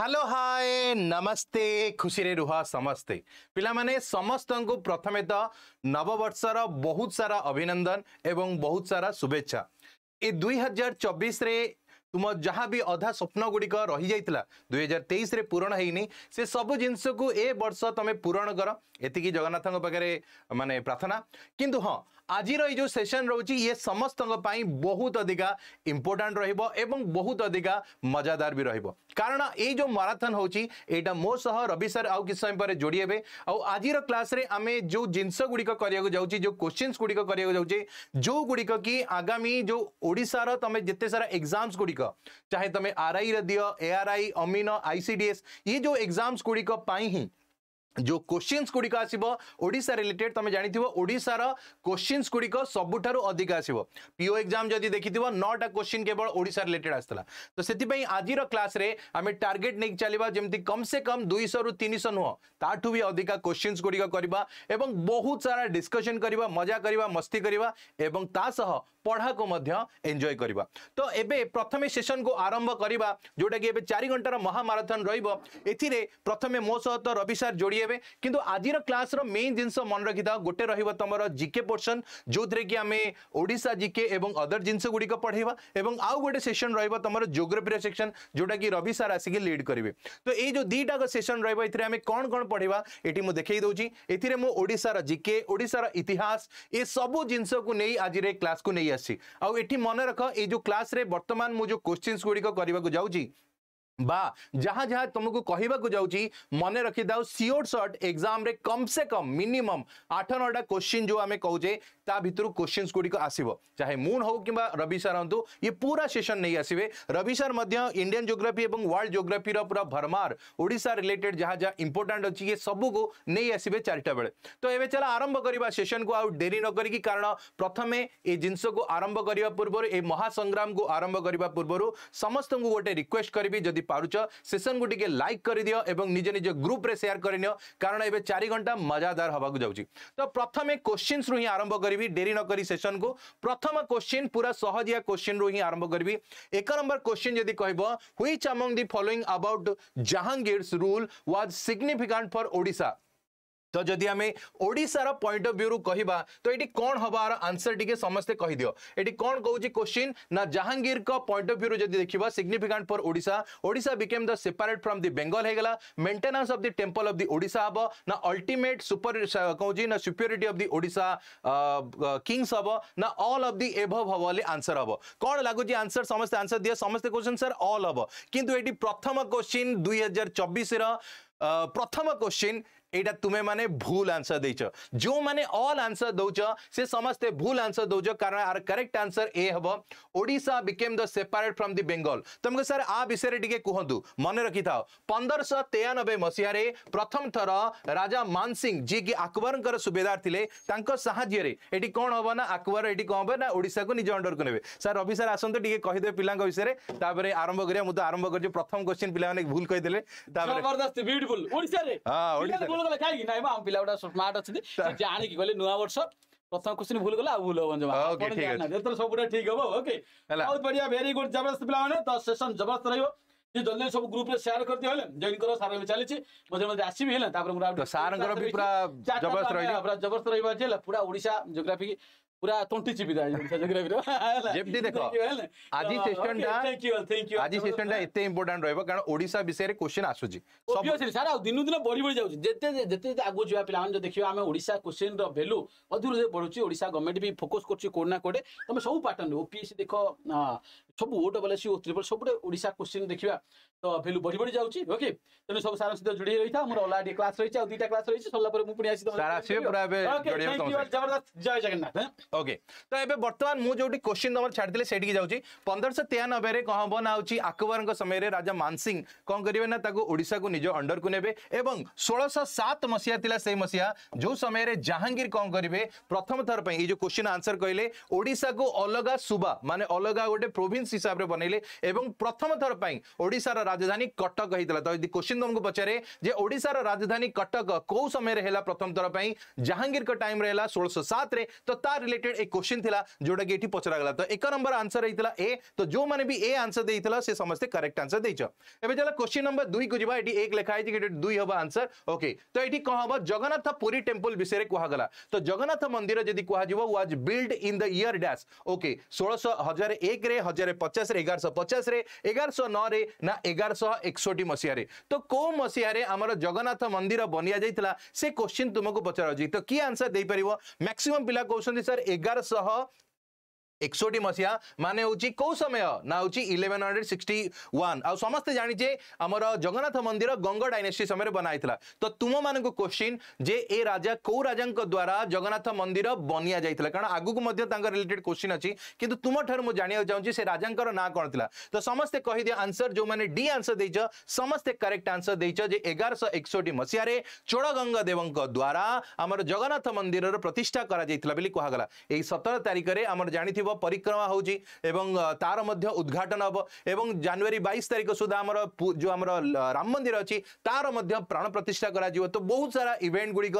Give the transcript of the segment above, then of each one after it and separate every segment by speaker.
Speaker 1: Hello hi ନମସ୍ତେ ଖୁସିରେ ରୁହ ସମସ୍ତେ ପିଲାମାନେ ସମସ୍ତଙ୍କୁ ପ୍ରଥମେ ତ ନବବର୍ଷର ବହୁତ ସାରା ଅଭିନନ୍ଦନ ଏବଂ ବହୁତ ସାରା ଶୁଭେଚ୍ଛା ଏ ଦୁଇ ହଜାର ଚବିଶରେ ତୁମ ଯାହା ବି ଅଧା ସ୍ୱପ୍ନ ଗୁଡ଼ିକ ରହିଯାଇଥିଲା ଦୁଇ ହଜାର ତେଇଶରେ ପୂରଣ ହେଇନି ସେ ସବୁ ଜିନିଷକୁ ଏ ବର୍ଷ ତମେ ପୂରଣ କର ଏତିକି ଜଗନ୍ନାଥଙ୍କ ପାଖରେ ମାନେ ପ୍ରାର୍ଥନା କିନ୍ତୁ ହଁ आज जो सेसन रोचे ये समस्त बहुत अधिका इम्पोर्टाट एवं बहुत अधिका मजादार भी रही कारण ये माराथन हो यहाँ मोसह रवि सर आज किसी समय पर जोड़ी आज क्लास में आम जो जिनस गुड़िकाऊँ जो क्वेश्चन गुड़िकाऊँ जो गुड़िक कि आगामी जो ओडार तुम जिते सारा एक्जामस गुड़िक चाहे तुम आर आई रि एआर आर आई अमीन आईसीडीएस ये जो एक्जामस गुड़िक जो क्वेश्चन गुड़िक आसो रिलेटेड तुम जानी ओडार गुड़िक सबुठ अधिक आस पीओ एग्जाम जब देखी नौटा क्वेश्चन केवल ओडा रिलेटेड आसाला तो से आज क्लास आम टार्गेट नहीं चलवा जमी कम से कम दुईश रु तीन शह नुह ताठू भी अधिक क्वेश्चन गुड़िक करवा बहुत सारा डिस्कसन करवा मजा कर मस्ती करवा पढ़ा को एंजय करवा तो ये प्रथम सेसन को आरंभ करवा जोटा कि चार घंटार महामाराथन रही प्रथम मो सहत तो रवि सार जोड़ हे कि आज क्लास रेन जिनस मन रखी था गोटे रुम जिके पोर्सन जो थे कि आम ओडा जिके और अदर जिनस गुड़िक पढ़ेगा आउ गोटे सेसन रुम जोग्राफी सेक्शन जोटा कि रवि सार आसिक लिड करेंगे तो ये जो दुटाक सेसन रही आम कौन कौन पढ़ा ये मुझे देखिए दूसरी एडार जिके ओडार इतिहास ये सब जिन आज क्लास को नहीं आसी मन रख ये क्लास में बर्तमान मुझे क्वेश्चन गुड़िक बा जहां जहां तुमको कहवाक मन रखी था सियोर सर्ट एग्जाम कम से कम मिनिमम आठ नौटा क्वेश्चन जो आम कहे ता क्वेश्चन गुड़िक आसो चाहे मून हो कि रवि सर हूँ ये पूरा सेसन नहीं आसवे रवि सर इंडियान जियोग्राफी और वर्ल्ड जियोग्राफी पूरा भरमार ओडा रिलेटेड जहाँ जहाँ इंपोर्टाट अच्छी ये सब को नहीं आसवे चारिटा बेले तो ये चल आरंभ करवा सेसन को आज डेरी न करी प्रथम ये जिनस को आरंभ करने पूर्व ये महासंग्राम को आरंभ करने पूर्व समस्त को गोटे रिक्वेस्ट करी जदि पारच सेसन को लाइक कर दि और निज निज ग्रुप सेयार करनी कारण ए चार घंटा मजादार हाबक जा प्रथम क्वेश्चनस रु ही आरंभ कर भी डेरी नक सेसन को प्रथम क्वेश्चन पूरा सहजिया क्वेश्चन रु ही आरंभ करी एक नंबर क्वेश्चन जदि कह हुई among the following about Jahangir's rule was significant for Odisha तो जदि आम ओडार पॉइंट अफ भ्यू रू कह तो ये कौन हबार आंसर टी समे कहीदि ये कौन कौन क्वेश्चन ना जहांगीर का पॉइंट अफ भ्यू जब देखा सिग्निफिकेंट फर ओा Odisha became the separate from the Bengal होगा maintenance of the temple of the ओा हम ना अल्टिमेट सुपर कौन ना सुप्योरीटी अफ दि ओा किंगस हम ना अल अफ दि एभ हम आंसर हम कौन लगुच आंसर समस्त आंसर दिए समस्त क्वेश्चन सर अल हम कि प्रथम क्वेश्चन दुई हजार चौबीस रथम क्वेश्चन এইটা তুমি মানে ভুল আনসার দেইছ যে মানে অল আনসার দৌছ সে সমস্তে ভুল আনসার দৌছ কারণ আর করেক্ট আনসার এ হব Odisha became the separate from the Bengal তোমাকে স্যার আ বিষয়ে টিকে কুহতু মনে রাখি থাও পনেরশ তেয়ানবে মসিহারে প্রথম থর রাজা মানসিং যিকি আকবরঙ্কর সুবেদার লে তাঙ্ক সাহায্যে এটি কোণ হব না আকবর এটি কোণ হব না ওড়িশাকে নিজ অন্ডরকু নেবে স্যার রবি স্যার আসন্তু টিকে কহিদেবে পিলাঙ্ক বিষয়ে তাপরে আরম্ভ করিয়া মু তো আরম্ভ করছি প্রথম কোশ্চিন পিলা ভুল কহিদেলে তাপরে জবরদস্ত
Speaker 2: বিউটিফুল ওড়িশারে হ্যাঁ ওড়িশারে ଭୁଲ କାହିଁକି ନାଇଁ ଆମ ପିଲା ଗୁଡା ସ୍ମାର୍ଟ ଅଛନ୍ତି ଜାଣିକି କହିଲେ ନୂଆ ବର୍ଷ ପ୍ରଥମ କ୍ୱେଶ୍ଚନ ଭୁଲ କଲେ ଆଉ ଭୁଲ ହବନି ଜମା ଆପଣ ସବୁଟା ଠିକ ହବ ଓକେ ବହୁତ ବଢିଆ ଭେରି ଗୁଡ ଜବରଦସ୍ତ ପିଲାମାନେ ତ ସେସନ ଜବରଦସ୍ତ ରହିବ ଯେ ଜଲ୍ଦି ସବୁ ଗ୍ରୁପରେ ସେୟାର କରିଦିଅ ହେଲେ ଜୈନଙ୍କର ସାର ଏବେ ଚାଲିଛି ମଝିରେ ମଧ୍ୟ ଆସିବି ହେଲା ତାପରେ ମୁଁ ସାରଙ୍କର ବି ପୁରା ଜବରଦସ୍ତ ରହିବ ପୁରା ଜବରଦସ୍ତ ରହିବ ଯେ ହେଲା ପୁରା ଓଡ଼ିଶା ଜୋଗ୍ରାଫି
Speaker 1: ପୁରା ତଣ୍ଟି ଚିପି ଦେବା ଓଡ଼ିଶା ଜୋଗ୍ରାଫିର
Speaker 2: ଯେମିତି ଦେଖ ଆଜି ସେସନଟା ଆଜି ସେସନଟା
Speaker 1: ଏତେ ଇମ୍ପୋର୍ଟାଣ୍ଟ ରହିବ କାରଣ ଓଡ଼ିଶା ବିଷୟରେ କୋଶ୍ଚିନ୍ ଆସୁଛି ସାର୍ ଆଉ ଦିନକୁ ଦିନ
Speaker 2: ବଢି ବଢି ଯାଉଛି ଯେତେ ଯେତେ ଯେତେ ଆଗକୁ ଯିବା ପିଲାମାନେ ଯଦି ଦେଖିବା ଆମେ ଓଡ଼ିଶା କୋଶ୍ଚିନ୍ର ଭ୍ୟାଲୁ ଅଧିକରୁ ବଢୁଛି ଓଡ଼ିଶା ଗଭର୍ଣ୍ଣମେଣ୍ଟ ବି ଫୋକସ୍ କରୁଛି କୋଉଠି ନା କୋଉଠି ତମେ ସବୁ ପାଟର୍ନ ଓପିଏସ୍ସି ଦେଖ ସବୁ O double S O triple ସବୁଟେ ଓଡ଼ିଶା କୋଶ୍ଚିନ୍ ଦେଖିବା ତ ଭ୍ୟାଲୁ ବଢି ବଢି ଯାଉଛି ଓକେ ତେଣୁ ସବୁ ସାର ସହିତ ଯୋଡ଼ି ରହିଥା ଆମର
Speaker 1: ଅଲରେଡି କ୍ଲାସ୍ ରହିଛି ଆଉ ଦୁଇଟା କ୍ଲାସ୍ ରହିଛି ସରିଲା ପରେ ମୁଁ ପୁଣି ଆସିବି ଜବରଦସ୍ତ ଜୟ ଜଗନ୍ନାଥ ଓକେ ତ ଏବେ ବର୍ତ୍ତମାନ ମୁଁ ଯୋଉଠି କୋଶ୍ଚିନ୍ ତମର ଛାଡ଼ିଥିଲେ ସେଇଠିକି ଯାଉଛି ପନ୍ଦରଶହ ତେୟାନବେରେ କ'ଣ ହବ ନା ହେଉଛି ଆକବରଙ୍କ ସମୟରେ ରାଜା ମାନସିଂ କ'ଣ କରିବେ ନା ତାକୁ ଓଡ଼ିଶାକୁ ନିଜ ଅଣ୍ଡରକୁ ନେବେ ଏବଂ ଷୋଳଶହ ସାତ ମସିହା ଥିଲା ସେଇ ମସିହା ଯେଉଁ ସମୟରେ ଜାହାଙ୍ଗୀର କ'ଣ କରିବେ ପ୍ରଥମ ଥର ପାଇଁ ଏଇ ଯେଉଁ କୋଶ୍ଚିନ୍ ଆନ୍ସର କହିଲେ ଓଡ଼ିଶାକୁ ଅଲଗା ସୁବା ମାନେ ଅଲଗା ଗୋଟେ ପ୍ରୋଭିନ୍ସ प्रोविन्स हिसाब से बनैले बनइले प्रथम थर पर राजधानी कटक होता तो यदि क्वेश्चन तुमको तो पचारे ओडार राजधानी कटक कौ समय प्रथम थर पर जहांगीर टाइम है षोलश सात तो तार रिलेटेड एक क्वेश्चन था जोटा कि गला तो एक नंबर आंसर होता ए तो जो मैंने भी ए आंसर देता से समस्ते करेक्ट आंसर दे क्वेश्चन नंबर दुई को जी ये एक लिखाई दुई हम आंसर ओके तो ये कह हम जगन्नाथ पुरी टेम्पल विषय कहगला तो जगन्नाथ मंदिर जब कहज was built in the year dash okay षोलश हजार एक हजार पचास र एघार पचास एघार एघारशी मसिहे कसह जगन्नाथ मन्दिर बनिया मैक्सिमम पचार म्याक्सिम पहिला सर एघारश एकसठी मसीहा मान हूँ कौ समय ना हूँ इलेवेन हंड्रेड सिक्सटी वन आ समस्त जाने आमर जगन्नाथ मंदिर गंग डायनेस्टी समय बनाई थी तो तुम मान को क्वेश्चन जे ए राजा कौ राजा द्वारा जगन्नाथ मंदिर बनिया जाइए कारण आगे रिलेटेड क्वेश्चन अच्छी कि तुम ठार जाना चाहिए से राजा ना कौन थी तो समस्त कही दि आंसर जो मैंने डी आंसर दे समस्त करेक्ट आंसर देगारश एकसठी मसीह चोड़गंग देवं द्वारा आम जगन्नाथ मंदिर प्रतिष्ठा कर सतर तारीख में आम जानी ହେବ ପରିକ୍ରମା ହେଉଛି ଏବଂ ତାର ମଧ୍ୟ ଉଦ୍ଘାଟନ ହେବ ଏବଂ ଜାନୁଆରୀ ବାଇଶ ତାରିଖ ସୁଦ୍ଧା ଆମର ଯେଉଁ ଆମର ରାମ ମନ୍ଦିର ଅଛି ତାର ମଧ୍ୟ ପ୍ରାଣ ପ୍ରତିଷ୍ଠା କରାଯିବ ତ ବହୁତ ସାରା ଇଭେଣ୍ଟ ଗୁଡ଼ିକ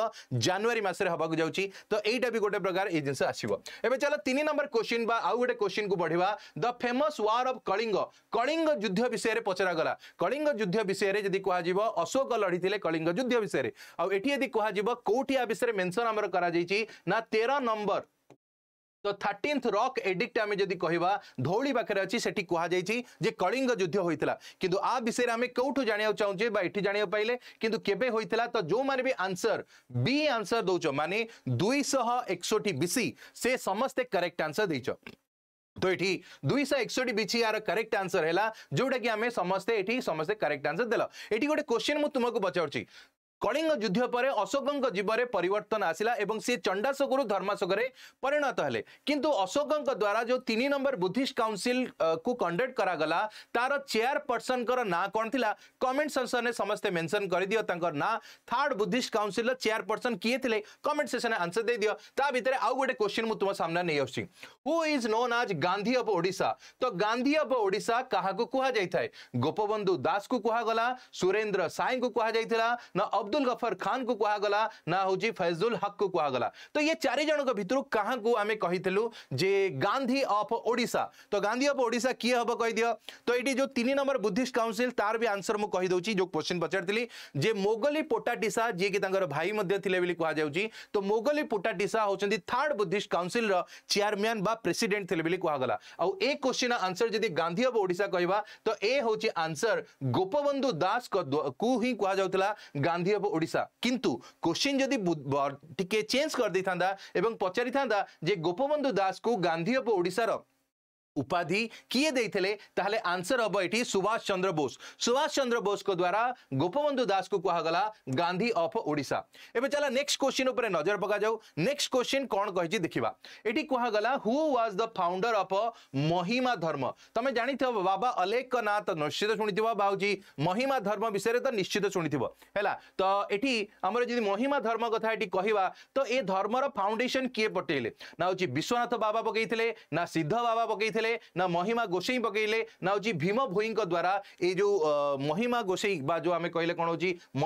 Speaker 1: ଜାନୁଆରୀ ମାସରେ ହେବାକୁ ଯାଉଛି ତ ଏଇଟା ବି ଗୋଟେ ପ୍ରକାର ଏଇ ଜିନିଷ ଆସିବ ଏବେ ଚାଲ ତିନି ନମ୍ବର କୋଶ୍ଚିନ୍ ବା ଆଉ ଗୋଟେ କୋଶ୍ଚିନ୍କୁ ପଢ଼ିବା the famous war of Kalinga Kalinga ଯୁଦ୍ଧ ବିଷୟରେ ପଚରାଗଲା କଳିଙ୍ଗ ଯୁଦ୍ଧ ବିଷୟରେ ଯଦି କୁହାଯିବ ଅଶୋକ ଲଢ଼ିଥିଲେ କଳିଙ୍ଗ ଯୁଦ୍ଧ ବିଷୟରେ ଆଉ ଏଠି ଯଦି କୁହାଯିବ କୋଉଠି ଆ ବିଷୟରେ ମେନସନ୍ ଆମର କରାଯାଇଛି ନା ତେର ନମ୍ବର तो थर्टिन्थ रक् एडिक्ट आम जब कह धौली पाखे अच्छे कहुई कलिंग युद्ध होता कि आ विषय में आम कौटू जाना चाहूँ बाठी जाने पाइले कि तो जो मैंने भी आंसर बी आंसर दौ मान दुईश एकसठी बीसी से समस्ते करेक्ट आंसर दे तो ये दुईश एकसठी बीच यार करेक्ट आंसर है जोटा कि आम समस्ते समस्ते करेक्ट आंसर देल ये गोटे क्वेश्चन मुझे तुमको पचार कलिंग युद्ध पर अशोक जीवन परिवर्तन आसला और सी चंडाशोक धर्माशोक परिणत हेले कि अशोक द्वारा जो तीन नंबर बुद्धिस्ट काउनसिल को कंडक्ट करा तार चेयरपर्सन ना कौन थी कमेंट सेसन में समस्त मेनसन कर दिव ना थार्ड बुद्धिस्ट काउनसिल चेयरपर्सन किए थे कमेंट सेसन में आंसर दे दिवर आउ गए क्वेश्चन मुझे तुम सामने नहीं आसी इज नोन आज गांधी अफ ओडा तो गांधी अफ ओडा क्या कहुए गोपबंधु दास को कहगला सुरेन्द्र साई को कहुला ना अब्दुल गफर खान को कहगला ना हूँ फैजुल हक को कहगला तो ये चारि जन भितर क्या आम कही गांधी अफ ओा तो गांधी अफ ओा किए हम कहीदि तो ये जो तीन नंबर बुद्धिस्ट काउनसिल तार भी आंसर मुझे जो क्वेश्चन पचारी जे मोगली पोटाटीसा जी कि भाई थे कहुची तो मोगली पोटाटीसा होती third Buddhist council chairman president थे कहगला आउ ए क्वेश्चन आंसर जब गांधी अफ ओा कह तो ये आंसर गोपबंधु दास को ही कहला गांधी ହେବ ଓଡ଼ିଶା କିନ୍ତୁ କୋଶ୍ଚିନ୍ ଯଦି ଟିକେ ଚେଞ୍ଜ କରିଦେଇଥାନ୍ତା ଏବଂ ପଚାରିଥାନ୍ତା ଯେ ଗୋପବନ୍ଧୁ ଦାସକୁ ଗାନ୍ଧୀ ହେବ ଓଡ଼ିଶାର उपाधि किए देते आंसर हम ये सुभाष चंद्र बोस सुभाष चंद्र बोस को द्वारा गोपबंधु दास को कहगला गांधी अफ ओडा एवं चल नेक्स्ट क्वेश्चन उपर नजर पका जाऊ नेक्स्ट क्वेश्चन कौन कही देखा ये कहगला who was the founder of Mahima Dharma तुम जान बाबा अलेखनाथ निश्चित शुणी बाबूजी महिमा धर्म विषय तो निश्चित शुणी है तो ये आम महिमा धर्म कथा ये तो ये धर्मर फाउंडेसन किए पटेले ना हूँ विश्वनाथ बाबा पकई ना सिद्ध बाबा पकई पकेले ना महिमा गोसई पकेले ना हूँ भीम भोई द्वारा ये जो महिमा गोसई जो आम कहे कौन हो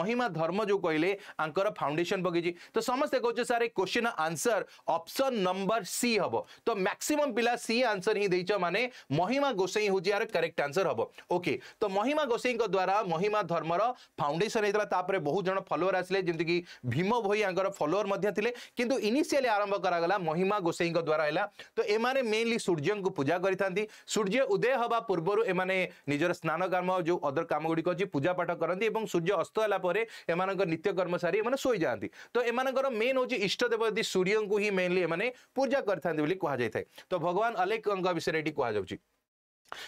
Speaker 1: महिमा धर्म जो कहले फाउंडेशन पकई तो समस्ते कहते सारे question answer option number C हम तो मैक्सीम पा सी आंसर ही दे महिमा गोसई हूँ यार करेक्ट आंसर हम ओके तो महिमा गोसई द्वारा महिमा धर्म फाउंडेसन होता बहुत जन फलोअर आसे जमीक भीम भईर फलोअर थे कि इनिशियली आरंभ करा महिमा गोसई द्वारा है तो ये मेनली सूर्य को पूजा କରିଥାନ୍ତି ସୂର୍ଯ୍ୟ ଉଦୟ ହେବା ପୂର୍ବରୁ ଏମାନେ ନିଜର ସ୍ନାନ କାମ ଯେଉଁ ଅଦର କାମ ଗୁଡ଼ିକ ଅଛି ପୂଜାପାଠ କରନ୍ତି ଏବଂ ସୂର୍ଯ୍ୟ ଅସ୍ତ ହେଲା ପରେ ଏମାନଙ୍କ ନିତ୍ୟକର୍ମ ସାରି ଏମାନେ ଶୋଇଯାଆନ୍ତି ତ ଏମାନଙ୍କର ମେନ୍ ହେଉଛି ଇଷ୍ଟ ଦେବତୀ ସୂର୍ଯ୍ୟଙ୍କୁ ହିଁ ମେନ୍ଲି ଏମାନେ ପୂଜା କରିଥାନ୍ତି ବୋଲି କୁହାଯାଇଥାଏ ତ ଭଗବାନ ଅଲେଖଙ୍କ ବିଷୟରେ ଏଠି କୁହାଯାଉଛି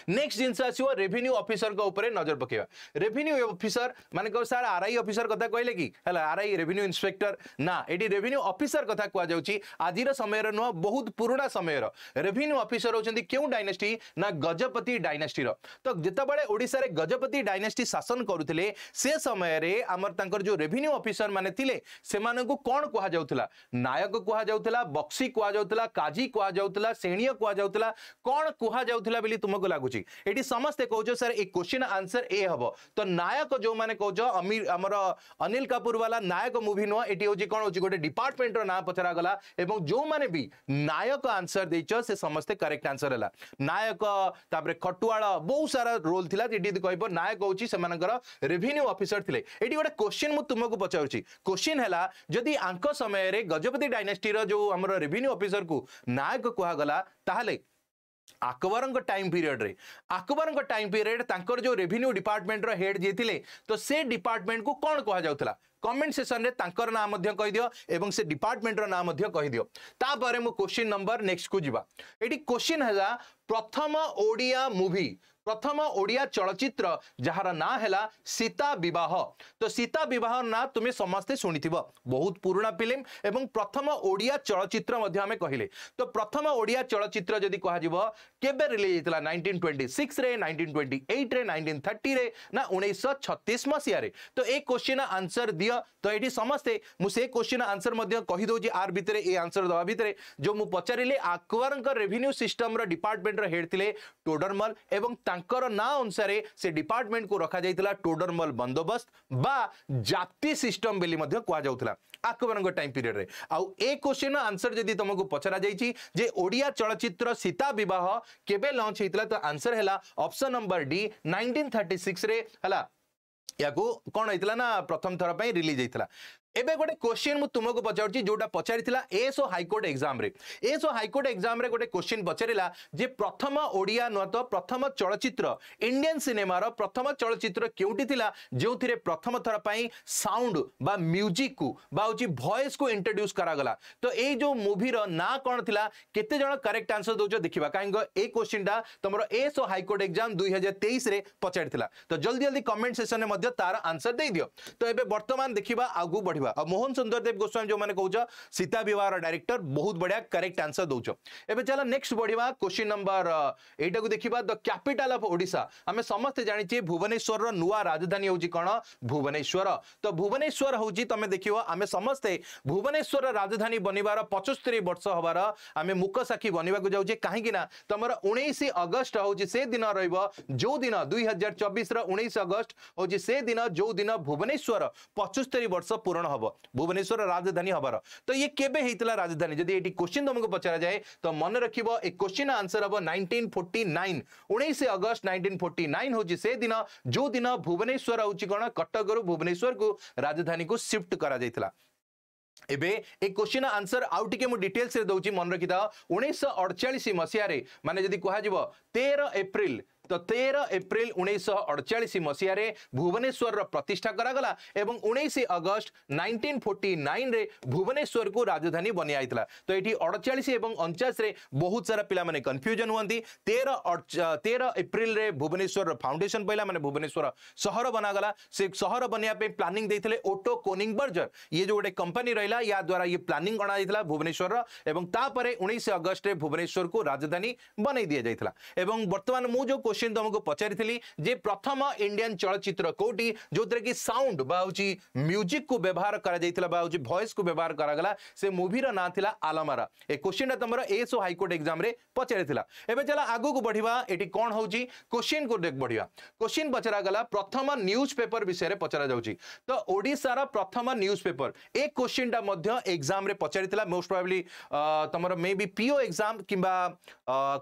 Speaker 1: नेक्स्ट जिनिस आसो रेभिन्यू अफिसर नजर पकेवा रेभिन्यू अफिसर माने सार आर आई अफिसर कथा कहले कि आर आई रेभिन्यू इन्स्पेक्टर ना ये रेभिन्यू अफिसर कथा कहुच्ची आज समय नुह बहुत पुराणा समय रेभिन्यू अफिसर होती क्यों डायनेस्टी ना गजपति डायनेस्टीर तो जितेबाला ओडार गजपति डायनेस्टी शासन करुले से समय जो रेभिन्यू अफिसर मैंने थे से कौन कहला नायक कहला बक्सी कहला काजी कहला सेणीय कहला कौन कहला तुमको लगुच्छ ये समस्ते कौज सर ये क्वेश्चन आंसर ए हम तो नायक जो मैंने कौज अमीर आम अनिल कपूर वाला नायक मुवि नुह ये कौन हो गए डिपार्टमेंटर ना पचरा गला जो मैंने भी नायक आंसर देच समस्ते करेक्ट आंसर है नायक खटुआ बहुत सारा रोल था कह नायक हूँ रेवेन्यू अफिसर थे ये गोटे क्वेश्चन मुझे तुमको पचार क्वेश्चन है समय गजपति डायनेटर जो रेवेन्यू अफिसर को नायक कहला আকবরঙ্ক টাইম পিরিয়ডে আকবরঙ্ক টাইম পিরিয়ড তাঁকর যে রেভিনিউ ডিপার্টমেন্টর হেড যে লে তো সে ডিপার্টমেন্টকু কোণ কুহযাওলা কমেন্ট সেসনরে তাঁকর নাঁ মধ্যে কহিদিও এবং সে ডিপার্টমেন্টর নাঁ মধ্যে কহিদিও তাপরে মু কোশ্চিন নম্বর নেক্সটকু যা এটি কোশ্চিন হল প্রথম ওড়িয়া মুভি પ્રથમ ઓડિયા ચલચિત્ર જહારા ના હેલા સીતા વિવાહ તો સીતા વિવાહ ના તમે સમસ્તે સુનીતિબો બહુત પૂર્ણા ફિલ્મ એબંગ પ્રથમ ઓડિયા ચલચિત્ર મધ્યમે કહીલે તો પ્રથમ ઓડિયા ચલચિત્ર જોદી કહાજીબો કેબે રિલીજ થલા 1926 રે 1928 રે 1930 રે ના 1936 માં સિારે તો એ ક્વેશ્ચન આન્સર દિયો તો એડી સમસ્તે મુ સે ક્વેશ્ચન આન્સર મધ્ય કહી દો જી આર ભીતરે એ આન્સર દવા ભીતરે જો મુ પછારીલે અકવારન કો રેવન્યુ સિસ્ટમ રો ડિપાર્ટમેન્ટ રો હેડ તિલે ટોડરમલ એબંગ ना अनुसार से डिपार्टमेंट को रखा जाता टोडरमल बंदोबस्त बा जाति सिस्टम बोली कहला टाइम पीरियड में क्वेश्चन आंसर जब तुमको पचरा जाए ओडिया चलचित्र सीता बह के लंच होता तो आंसर है option number D nineteen thirty six कौन होता ना प्रथम थर पर रिलीज होता एबे गोटे क्वेश्चन मुझ तुमको पचार पचार SO high court exam SO high court exam गोटे क्वेश्चन पचारा जे प्रथम ओडिया न तो प्रथम चलचित्र इंडियन सिनेमार प्रथम चलचित्र क्योंटी जो थी प्रथम थरपाई साउंड बा म्यूजिक को बाकी भयस को इंट्रोड्यूस करागला तो ये जो मुभीर ना कौन थी केत करेक्ट आंसर दौ देखा कहीं क्वेश्चन टा तुम एसओ हाइकोर्ट एक्जाम दुई हजार तेईस पचार तो जल्दी जल्दी कमेंट सेसन में तार आनसर दे दि तो ये बर्तमान देखा आगू बढ़ हुआ अब मोहन सुंदर देव गोस्वामी जो मैंने कहूँ सीता विवाह डायरेक्टर बहुत बढ़िया करेक्ट आंसर दौ एवं चल नेक्स्ट बढ़िया क्वेश्चन नंबर यटा को देखा द कैपिटाल अफ ओडा आम समस्ते जानी भुवनेश्वर नुआ राजधानी हूँ कौन भुवनेश्वर तो भुवनेश्वर हूँ तुम देख आम समस्ते भुवनेश्वर राजधानी बनवार पचस्तरी वर्ष हबार आम मुकसाखी बनवाक जाऊे कहीं तुम उन्नीस अगस्ट हूँ से दिन रो दिन दुई हजार चबिश अगस्ट हूँ से दिन जो दिन भुवनेश्वर पचस्तरी वर्ष पूरण हम हम भुवनेश्वर राजधानी हबार तो ये केवला राजधानी जदि ये क्वेश्चन तुमको पचार जाए तो मन रख क्वेश्चन आंसर हम नाइंटीन फोर्टी नाइन उन्नीस अगस्ट नाइंटीन से दिन जो दिन भुवनेश्वर हूँ कौन कटक भुवनेश्वर को राजधानी को सिफ्ट कर एबे एक क्वेश्चन आंसर आउ टे डिटेल्स दौर मन रखी था उन्नीस अड़चाश मसीह मानते कह तेर एप्रिल तो तेरह एप्रिल उन्नीस मसीह भुवनेश्वर प्रतिष्ठा करागला एवं उन्नीस August nineteen forty nine Bhubaneswar को राजधानी बनी तो ये अड़चाश और अणचाश बहुत सारा पे कन्फ्यूजन हमें तेरह तेरह एप्रिल भुवनेश्वर फाउंडेसन पड़ा मैंने भुवनेश्वर सहर बनागला से सहर बनवाई प्लानिंग देते ओटो कोनिंग बर्जर ये जो गोटे कंपानी रहा या द्वारा ये प्लानिंग अणाई भुवनेश्वर और तापर उन्नीस अगस्ट भुवनेश्वर को राजधानी बनई दी जाता बर्तमान मुझे क्वेश्चन तुमको पचारि जे प्रथम इंडियन चलचित्र कौटी जो थे कि साउंड म्यूजिक को व्यवहार कर भएस को व्यवहार कराला से मुभिर ना था आलमारा ए क्वेश्चन तुम एसओ हाइकोर्ट एग्जाम पचारि एवं चल आग को बढ़िया ये कौन हो क्वेश्चन को देख बढ़िया क्वेश्चन पचरागला प्रथम न्यूज पेपर विषय में पचरा जा तो ओडार प्रथम न्यूज पेपर ए क्वेश्चन टाइम एग्जाम पचारि मोस्ट प्रोबेबली तुम मे बी पीओ एक्जाम कि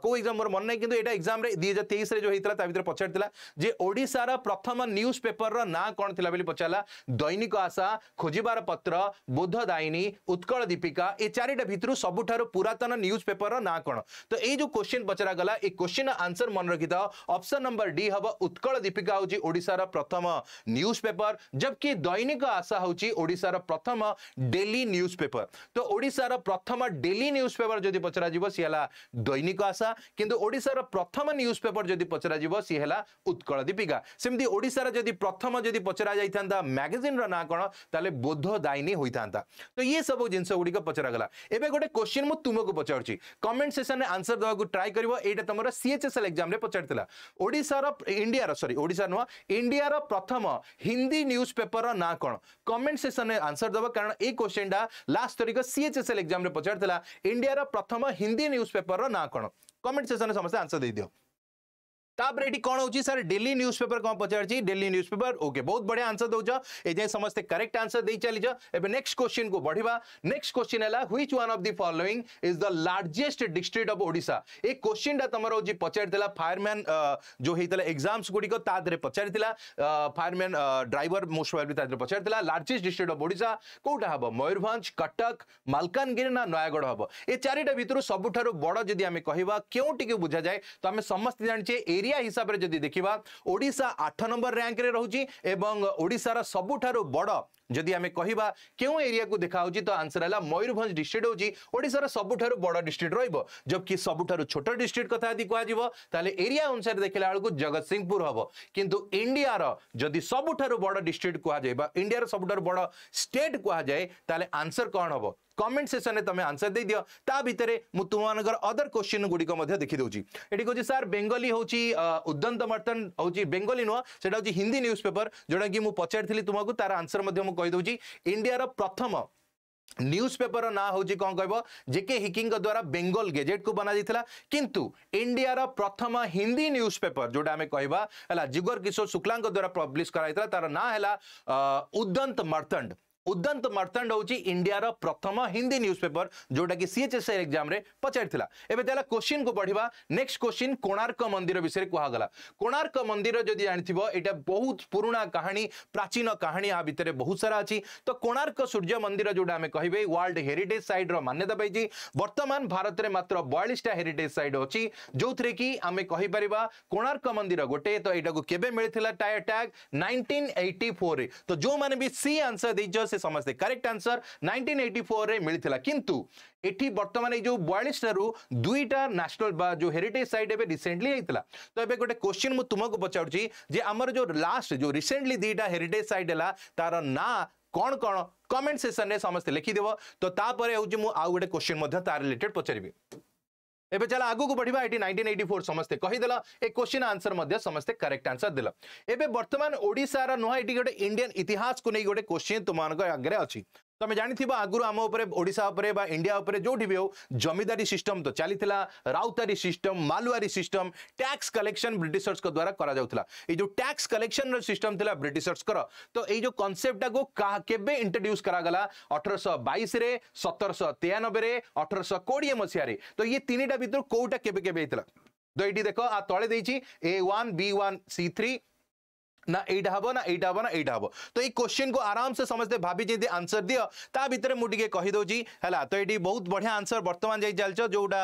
Speaker 1: कौ एक्जाम मन ना कि एग्जाम दुई हजार तेईस जो होता है पचारशार प्रथम न्यूज पेपर रहा कौन थी पचारा दैनिक आशा खोजार पत्र बुध दायनी उत्कल दीपिका ए चारिटा भितर सब पुरतन न्यूज पेपर रहा कौन तो ये जो क्वेश्चन पचरा गला ये क्वेश्चन आंसर मन रखी था अप्सन नंबर डी हम उत्कल दीपिका हूँ प्रथम न्यूज पेपर जबकि दैनिक आशा हूँ प्रथम डेली न्यूज पेपर तो ओडार प्रथम डेली न्यूज पेपर जब पचरा सी दैनिक आशा किशार प्रथम न्यूज पेपर जब पचरा सी है उत्कल दीपिका सेमती ओडार जब प्रथम जब पचरा जाता मैगजिन रहा कौन तेल बोध दायनी होता तो ये सब जिनस गुड़िक पचरगला एवं गोटे क्वेश्चन मुझे तुमको पचारूँ कमेंट सेसन में आंसर देवा ट्राए कर यहाँ तुम C H S L exam पचार इंडिया सरी ओडा नुह इंडिया प्रथम हिंदी न्यूज पेपर ना कौन कमेंट सेसन में आंसर दब कारण ये क्वेश्चन टा लास्ट तरीक C H S L exam पचार इंडिया प्रथम हिंदी न्यूज पेपर रहा कौन कमेंट सेसन में समस्त आंसर दे दिव्य तापरे कौन हो सर डेली न्यूज पेपर कौन पचार डेली न्यूज पेपर ओके बहुत बढ़िया आंसर दौ एजाए समस्ते करेक्ट आंसर दे चल एवं नेक्स्ट क्वेश्चन को बढ़िया नेक्स्ट क्वेश्चन है which one of the following is the largest district of Odisha ये क्वेश्चन टा तुम जी पचार फायरमैन जो होता है एक्जामस गुड़िक पचार फायरमैन ड्राइवर मोस्ट पचार लार्जेस्ट डिस्ट्रिक्ट अफ ओडा कौटा हम मयूरभ कटक मलकानगिरी ना नयगढ़ हम ये चार भितर सब बड़ जी कह क्यों टी बुझा जाए तो आम समस्त जानचे एरिया हिसाब से देखा ओडा आठ नंबर रैंक रोचार सबुठ बड़ जदि आम कह एरिया को देखा तो आंसर है मयूरभ डिस्ट्रिक्ट होशार सबुठ बड़ डिस्ट्रिक्ट रही है जबकि सबुठ छोट डिस्ट्रिक्ट कथ यदि कहे एरिया अनुसार देख ला बेलू जगत सिंहपुर हम कि इंडिया जदि सबुठ बड़ डिस्ट्रिक्ट कह इंडिया सबुठ बड़ स्टेट कहुए तो आंसर कौन हम कमेंट सेसन में तुम आंसर दे दियो ता भितर तुम अदर क्वेश्चन गुड़ी देखी दूसरी ये कहे सार बेंगली हूँ उदंत मर्तन हूँ बेंगली नुह से हिंदी न्यूज पेपर जोटा कि मुझे पचारी तुमको तार आंसर कहीदे इंडिया प्रथम न्यूज पेपर ना हूँ कौन कह जेके हिकिंग द्वारा बेंगल गेजेट को बना जाता किंतु इंडिया प्रथम हिंदी न्यूज पेपर जोटा कहला जिगर किशोर शुक्ला द्वारा पब्लीश कराई तार ना है उदंत मर्तंड उदंत मर्थंड हूँ इंडिया रा प्रथम हिंदी न्यूज पेपर जोटा कि C H S I exam पचार क्वेश्चन को पढ़ा नेक्स्ट क्वेश्चन कोणार्क मंदिर विषय कहगला कोणार्क मंदिर जब जानव यहाँ बहुत पुराणा कहानी प्राचीन कहानी यहाँ भितर बहुत सारा अच्छी तो कोणार्क सूर्य मंदिर जोटा कह वर्ल्ड हेरीटेज सैट मान्यता पाई बर्तमान भारत में मात्र बयालीसटा हेरीटेज सैट अच्छी जो थे कि आम कहीपर कोणार्क मंदिर गोटे तो यू के टायर टैग नाइंटीन एट्टी फोर तो जो मैंने भी सी आंसर देख से समस्ते करेक्ट आंसर 1984 रे मिलथिला किंतु एठी वर्तमान ए जो 42 रु दुईटा नेशनल बा जो हेरिटेज साइट एबे रिसेंटली आइतला तो एबे गोटे क्वेश्चन मु तुमको पचाउची जे हमर जो लास्ट जो रिसेंटली दुईटा हेरिटेज साइट हला तार ना कौन कौन कमेंट सेसन रे समस्त लिखिदेव तो तापर हूँ मुझे आउ गोटे क्वेश्चन तार रिलेटेड पचारि এবে চল আগুক বড়া এটি নাইনটিন এইটি ফোর সমস্তে কহিদেল এ কোশ্চিন আনসর সমস্তে করেক্ট আনসর দেল এবে বর্তমান ওড়শার নুহ এটি গোটে ইন্ডিয়ান ইতিহাস কু নিয়ে গোটে কোশ্চিন তোমার আগে অছি तुम जान आगु आम उपा इंडिया जो भी हो जमीदारी सिस्टम तो चली था ryotwari system mahalwari system tax collection Britishers द्वारा कराला जो टैक्स कलेक्शन सिस्टम था ब्रिटर्स तो ये कनसेप्टा को केवे इंट्रोड्यूस करागला अठरश बैस सतरश तेयानबे अठरश कोड़े मसीह तो ये तीन टा भर कौटा के तो ये देख आ तले A one B C three ना एटा हम ना यहाँ हम ना यहाँ हम तो ये क्वेश्चन को आराम से समझते भाभी जी आंसर दियो ता भितर मुटिके कहि तो ये बहुत बढ़िया आंसर बर्तमान जाई चलचो जोडा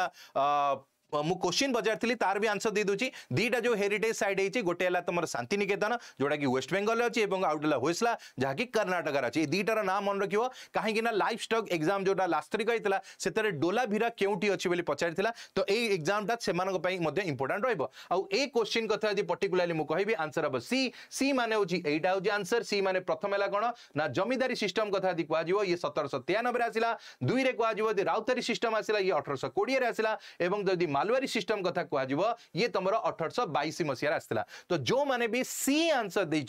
Speaker 1: क्वेश्चन पचारि तार भी आंसर दे दूसरी दीटा जो हेरीटेज सैट होती गोटे तुम शांति निकेतन जोटा कि वेस्ट बेंगल अच्छी और है होसला जहाँकि कर्णाटक अच्छी दुईटार ना मन रख कहीं लाइफ स्टक् एक्जाम जोटा तरीक होता से डोला भीरा क्योंटी अच्छी पचार तो ये एक्जामटा से रोह रे क्वेश्चन कथ पर्टिकुलाली मुझे आंसर हम सी सी मैंने यहाँ हूँ आंसर सी मैंने प्रथम है कौन ना जमीदारी सिस्टम कथा जी कह ये सतरश तेयानबे आसला दुई में कहुत राउतारी सिस्टम आसला ये अठरश कोड़े आसला मालवारी सिस्टम कथा कह तुम अठर बैश मसीह तो जो मैंने भी सी आंसर दे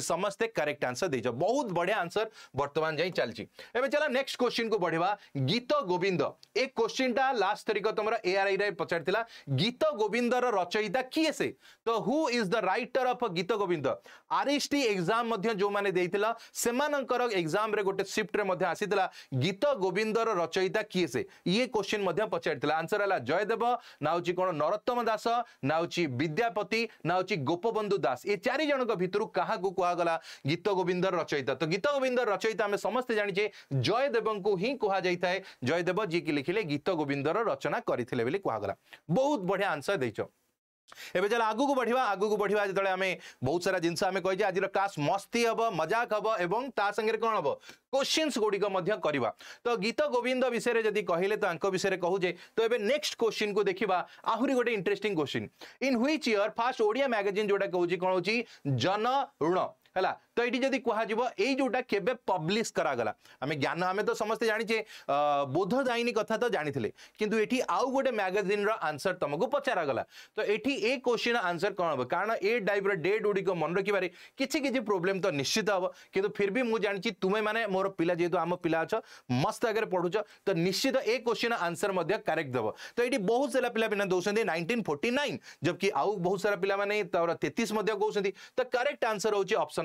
Speaker 1: समस्ते करेक्ट आंसर दे बहुत बढ़िया आंसर बर्तमान जाए चलिए चल नेक्ट क्वेश्चन को बढ़िया गीत गोविंद ए क्वेश्चन टा लास्ट तरीक तुम ए आर आई पचार गीत गोविंद रचयिता किए से तो who is the writer of Geet Govind R S T exam जो मैंने से एक्जाम गोटे सिफ्ट आसी गीत गोविंद रचयिता किए से ये क्वेश्चन पचार आंसर है जयदेव ନା ହେଉଛି କ'ଣ ନରୋତ୍ତମ ଦାସ ନା ହେଉଛି ବିଦ୍ୟାପତି ନା ହେଉଛି ଗୋପବନ୍ଧୁ ଦାସ ଏ ଚାରି ଜଣଙ୍କ ଭିତରୁ କାହାକୁ କୁହାଗଲା ଗୀତ ଗୋବିନ୍ଦର ରଚୟିତା ତ ଗୀତ ଗୋବିନ୍ଦର ରଚୟିତା ଆମେ ସମସ୍ତେ ଜାଣିଛେ ଜୟଦେବଙ୍କୁ ହିଁ କୁହାଯାଇଥାଏ ଜୟଦେବ ଯିଏକି ଲେଖିଲେ ଗୀତ ଗୋବିନ୍ଦର ରଚନା କରିଥିଲେ ବୋଲି କୁହାଗଲା ବହୁତ ବଢ଼ିଆ ଆନ୍ସର୍ ଦେଇଛ এবে চাল আগুক বড়া আগুক বড়া যেত আমি বহু সারা জিনিস আমি কইছে আজির ক্লাস মস্তি হব মজাক হব এবং তা সাথে কম হব কোশ্চিন্স গুড়িক করা তো গীত গোবিন্দ বিষয়ে যদি কহিলে তো বিষয়ে কুচে তো এবে নেক্সট কোশ্চিন কু দেখা আহরি গোটে interesting question in which year first Odia magazine যেটা কৌছি কোণ হচ্ছে জন ঋণ ହେଲା ତ ଏଇଠି ଯଦି କୁହାଯିବ ଏଇ ଯୋଉଟା କେବେ ପବ୍ଲିଶ କରାଗଲା ଆମେ ଜ୍ଞାନ ଆମେ ତ ସମସ୍ତେ ଜାଣିଛେ ବୋଧଦାୟିନୀ କଥା ତ ଜାଣିଥିଲେ କିନ୍ତୁ ଏଠି ଆଉ ଗୋଟେ ମ୍ୟାଗାଜିନ୍ର ଆନ୍ସର ତମକୁ ପଚରାଗଲା ତ ଏଠି ଏ କୋଶ୍ଚିନ୍ର ଆନ୍ସର କ'ଣ ହେବ କାରଣ ଏ ଟାଇପ୍ର ଡେଟ୍ ଗୁଡ଼ିକ ମନେ ରଖିବାରେ କିଛି କିଛି ପ୍ରୋବ୍ଲେମ୍ ତ ନିଶ୍ଚିତ ହେବ କିନ୍ତୁ ଫିର୍ ବି ମୁଁ ଜାଣିଛି ତୁମେମାନେ ମୋର ପିଲା ଯେହେତୁ ଆମ ପିଲା ଅଛ ମସ୍ତ ଆଗରେ ପଢ଼ୁଛ ତ ନିଶ୍ଚିତ ଏ କୋଶ୍ଚିନ୍ର ଆନ୍ସର ମଧ୍ୟ କରେକ୍ଟ ଦେବ ତ ଏଠି ବହୁତ ସାରା ପିଲା ପିଲା ଦେଉଛନ୍ତି ନାଇନଟିନ୍ ଫୋର୍ଟି ନାଇନ୍ ଜବକି ଆଉ ବହୁତ ସାରା ପିଲାମାନେ ତାର ତେତିଶ ମଧ୍ୟ କହୁଛନ୍ତି ତ କରେକ୍ଟ ଆନ୍ସର ହେଉଛି ଅପସନ୍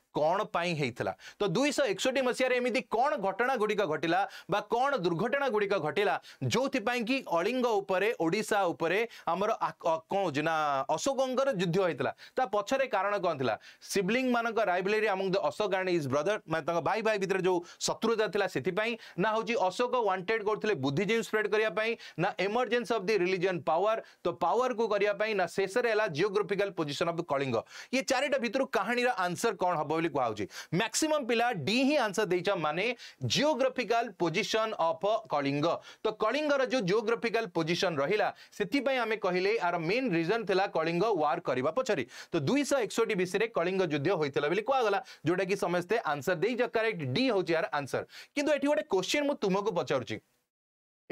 Speaker 1: कौन होता तो दुई एकसठ मसीह एमती कौन घटना गुड़िक घटला कौन दुर्घटना गुड़िक घटला जो कि अलींग उपरेशा उपरूर कौन जिना अशोकों युद्ध होता है पचर कारण कौन थी सिबलींग मानक रईबलेरी among the Ashok and his brother मैं भाई भाई भितर जो शत्रुता था से ना हूँ अशोक व्वांटेड करते बुद्धिजीव स्प्रेड करने ना emergence of the religion power तो पावर को करने ना शेषे जिओग्राफिकाल पोजिशन अफ कलिंग ये चार भितर कहानी आंसर कौन हम ବୋଲି କୁହାହେଉଛି ମ୍ୟାକ୍ସିମମ୍ ପିଲା ଡି ହିଁ ଆନ୍ସର ଦେଇଛ ମାନେ ଜିଓଗ୍ରାଫିକାଲ ପୋଜିସନ ଅଫ୍ କଳିଙ୍ଗ ତ କଳିଙ୍ଗର ଯେଉଁ ଜିଓଗ୍ରାଫିକାଲ ପୋଜିସନ ରହିଲା ସେଥିପାଇଁ ଆମେ କହିଲେ ଆର ମେନ୍ ରିଜନ ଥିଲା କଳିଙ୍ଗ ୱାର୍ କରିବା ପଛରେ ତ ଦୁଇଶହ ଏକଷଠି ବିସିରେ କଳିଙ୍ଗ ଯୁଦ୍ଧ ହୋଇଥିଲା ବୋଲି କୁହାଗଲା ଯୋଉଟାକି ସମସ୍ତେ ଆନ୍ସର ଦେଇଛ କରେକ୍ଟ ଡି ହେଉଛି ଏହାର ଆନ୍ସର କିନ୍ତୁ ଏଠି ଗୋଟେ କୋଶ୍ଚିନ୍ ମୁଁ ତୁମକୁ ପଚାରୁଛି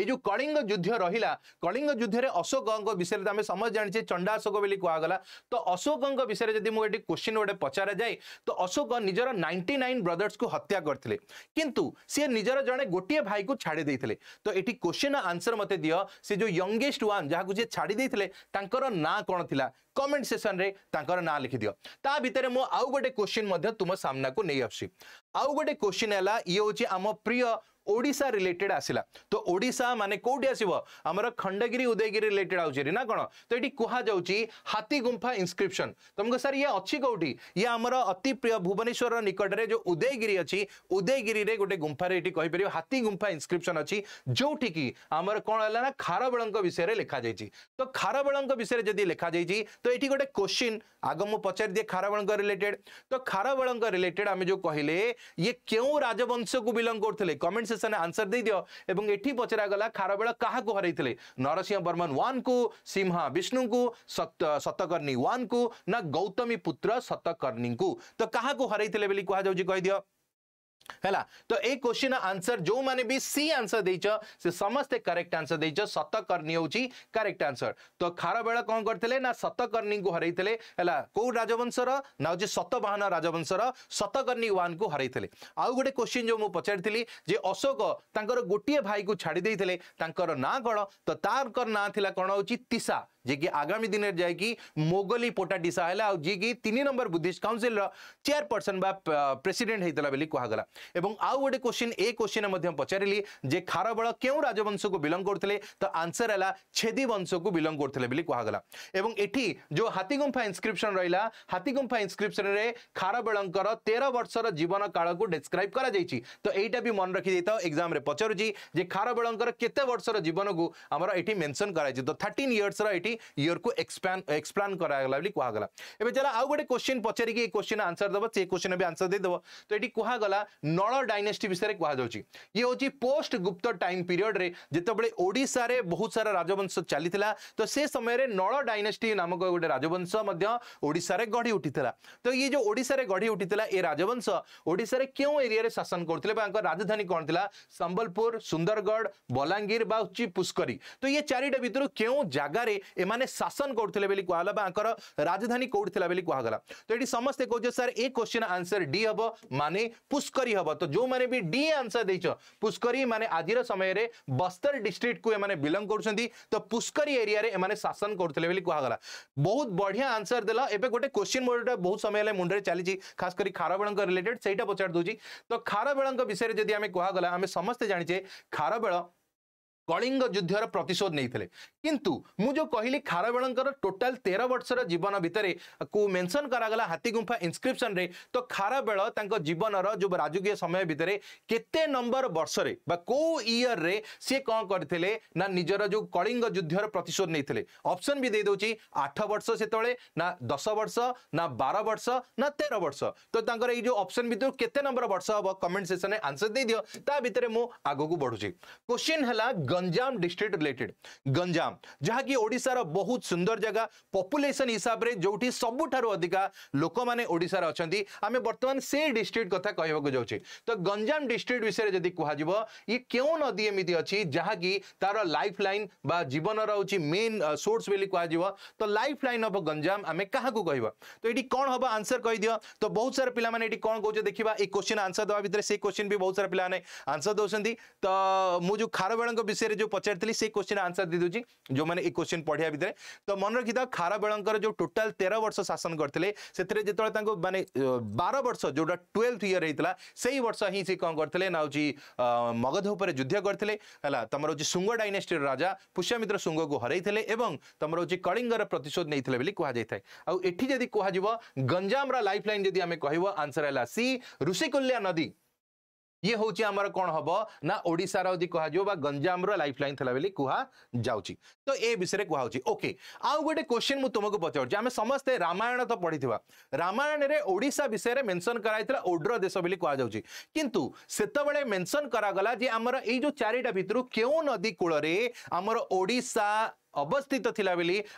Speaker 1: এই যে কলিঙ্গ যুদ্ধ রহিলা কলিঙ্গ যুদ্ধে অশোকঙ্ বিষয়ে আমি সমস্ত জাঁচে চণ্ডা অশোক বলে কুহগলা তো অশোকঙ্ বিষয়ে যদি মু এটি কোশ্চিন গোটে পচারা যায় তো অশোক নিজের নাইন্টি নাইন ব্রদর্স কু হত্যা করলে কিন্তু সি নিজের জনে গোটিয়ে ভাই কু ছাড়ি দিয়ে তো এটি কোশ্চিন আনসর মতো দিও সে যে ইয়ঙ্গেস্ট ওয়ান যা যে ছাড়ি দিয়ে তাঁর না কোণ লা কমেন্ট সেসনরে তাঁর না লিখিদিও তা ভিতরে মু আউ গোটে কোশ্চিন তুম সামনাকু নিয়ে আসছি আউ গোটে কোশ্চিন হল ইয়ে হচ্ছে আম প্রিয় ओडा रिलेटेड आसला तो ओडा मान कौट आसमर खंडगिरी उदयगिरी रिलेटेड आउचरी ना कौन तो ये कहुच्छ हाथी गुंफा इनस्क्रिप्शन तुमको सर ये अच्छी कौटी ये आम अति प्रिय भुवनेश्वर निकट निकटने जो उदयगिरी अच्छी उदयगिरी गोटे गुंफा कहीपर हाथी गुंफा इनस्क्रिप्शन अच्छी जोटि की आमर कौन है ना खारबेल विषय में लिखा जाइए तो खारबेल विषय में जब लिखा जाइए तो ये गोटे क्वेश्चन आग मुझ पचार दिए खारबेल रिलेटेड तो खारबेल रिलेटेड आम जो कहले ये क्यों राजवंश को बिलंग करते कमेंट क्वेश्चन आंसर दे दियो एवं एठी पचरा गला खार बेला कहा को हरैथिले नरसिंह वर्मन 1 को सिम्हा विष्णु को सतकर्णी 1 को ना गौतमी पुत्र सत्तकर्नी को तो कहा को हरैथिले बेली कहा जाउ जी दियो ए तिन आन्सर जो मि सि आन्सर करेक्ट कन्सर सत कर्णी होची करेक्ट आन्सर तो खार बेला कन् राजवंशर हरे कोवंश र नतवाहान राजवंश सतकर्णी वान्को हरे आउ गएश्चिन् जे अशोक ना थिला कोन होची तीसा जे जि आगामी जाय जाइक मोगली जे आउकि 3 नम्बर बुद्धिस्ट काउन्सिल चेयरपर्सन बा प्रेसिडेन्ट हुन्छ भने এবং আউ গোটে কোশ্চিন এ কোশ্চিনে মধ্যে পচারি যে খারবেল কেউ রাজবংশক বিলং করলে তো আনসর হল ছেদি বংশক বিলং করলে বলে কুহগলা এবং এটি যে হাতি গুম্ফা ইনস্ক্রিপশন রহলা হাতি হাতীগুম্ফা ইনস্ক্রিপশনরে খারবেলঙ্কর তের বর্ষর জীবন কালক ডেসক্রাইব করা যাই তো এইটা বি মনে রাখি যাই এক্সামে পচারুছি যে খারবেলঙ্কর কেতে বর্ষর জীবনকু আমার এটি মেনশন করা তো থার্টিন ইয়র্সর এটি ইয়ার কু এক্সপ্যান এক্সপ্লান করা বলে কুহগলা এবার যারা আউ গোটে কোশ্চিন পচারি এই কোশ্চিন আনসর দেব সে কোশ্চিন বি আনসর দিয়ে দেব তো এটি কুহগলা ନଳ ଡାଇନେଷ୍ଟି ବିଷୟରେ କୁହାଯାଉଛି ଇଏ ହେଉଛି ପୋଷ୍ଟ ଗୁପ୍ତ ଟାଇମ୍ ପିରିୟଡ଼ରେ ଯେତେବେଳେ ଓଡ଼ିଶାରେ ବହୁତ ସାରା ରାଜବଂଶ ଚାଲିଥିଲା ତ ସେ ସମୟରେ ନଳ ଡାଇନେଷ୍ଟି ନାମକ ଗୋଟେ ରାଜବଂଶ ମଧ୍ୟ ଓଡ଼ିଶାରେ ଗଢ଼ି ଉଠିଥିଲା ତ ଇଏ ଯେଉଁ ଓଡ଼ିଶାରେ ଗଢ଼ି ଉଠିଥିଲା ଏ ରାଜବଂଶ ଓଡ଼ିଶାରେ କେଉଁ ଏରିଆରେ ଶାସନ କରୁଥିଲେ ବା ତାଙ୍କ ରାଜଧାନୀ କ'ଣ ଥିଲା ସମ୍ବଲପୁର ସୁନ୍ଦରଗଡ଼ ବଲାଙ୍ଗୀର ବା ହେଉଛି ପୁଷ୍କରୀ ତ ଇଏ ଚାରିଟା ଭିତରୁ କେଉଁ ଜାଗାରେ ଏମାନେ ଶାସନ କରୁଥିଲେ ବୋଲି କୁହାଗଲା ବା ଆଙ୍କର ରାଜଧାନୀ କୋଉଠି ଥିଲା ବୋଲି କୁହାଗଲା ତ ଏଠି ସମସ୍ତେ କହୁଛେ ସାର୍ ଏ କୋଶ୍ଚିନ୍ ଆନ୍ସର ଡି ହେବ ମାନେ ପୁଷ୍କରୀ पुष्करी हम तो जो मैंने भी डी आंसर दे पुष्करी मैंने आज समय रे बस्तर डिस्ट्रिक्ट को माने बिलंग कर तो पुष्करी एरिया रे माने शासन करते कहगला बहुत बढ़िया आंसर दे गोटे क्वेश्चन मोर बहुत समय है मुंडे चली खास कर खारबेल रिलेटेड से पचार दूसरी तो खारबेल विषय जदि आम कहगला आम समस्ते जाचे खारबेल कलिंग युद्धर प्रतिशोध नहीं कि जो कहिलि खार बेला टोटाल तेह्र वर्ष जीवन भित्र को मेनसन गराला हाती गुम्फा इन्स्क्रिप्सन त खारे त जीवन र जो राजकीय समय भित्र केत नम्बर वर्षले बाँ इयर रे सि ना नजर जो कलिङ जुद्ध र प्रतिशोध नै अप्सन आठ वर्ष ना नस वर्ष ना वर्ष ना तेह्र वर्ष तर यो जो अप्सन भित्र केते नम्बर वर्ष हे कमेन्ट सेसन आन्सर दिइदियो ता भएर म आगु बढुँ क्वेन होला गञ्जाम डिस्ट्रिक्ट रिलेटेड गञजाम ग्राम जहाँकि बहुत सुंदर जगह पपुलेसन हिसाब से जो सब अधिका लोक मैंने अच्छा आम बर्तमान से डिस्ट्रिक्ट कथ कह तो गंजाम डिस्ट्रिक्ट विषय में जी कह ये क्यों नदी एमती अच्छी जहाँकि तार लाइफ लाइन जीवन रोचे मेन सोर्स कह तो लाइफ लाइन अफ गंजाम आम क्या कह तो ये कौन हम आंसर कहीदि तो बहुत सारा पिला कौन कौन देखा ये क्वेश्चन आंसर दवा भितर से क्वेश्चन भी बहुत सारा पिला आंसर दौरान तो मुझे बेल विषय में जो पचारी से क्वेश्चन आंसर दे दूँगी जो मैंने एक क्वेश्चन पढ़िया भितर तो मन रखी था खारा खारबेलकर जो टोटाल तेरह वर्ष शासन करते से जो मानने बार वर्ष जो ट्वेल्थ इयर होता से ही वर्ष हिंसा कौन करते ना हो मगध उपर युद्ध करते है तुम हूँ शुंग डायनेस्टी राजा पुष्यमित्र शुंग को हर तुम हूँ कलिंगर प्रतिशोध नहीं बोली कहुए आठ जी कह गंजाम लाइफ लाइन जब कह आंसर है सी ऋषिकुल्या नदी ये हूँ आम कौन हम ना ओडार जो कहो गंजाम लाइफ लाइन थी कहुची तो ये विषय कहुची ओके आउ गोटे क्वेश्चन मुझे तुमको पचारे आम समस्ते रामायण तो पढ़ी रामायण में ओडा विषय में मेनसन कराइला ओड्र देश कहुची कितु से मेनसन करागला जो चारिटा भितर के नदी कूल आमर ओडा अवस्थित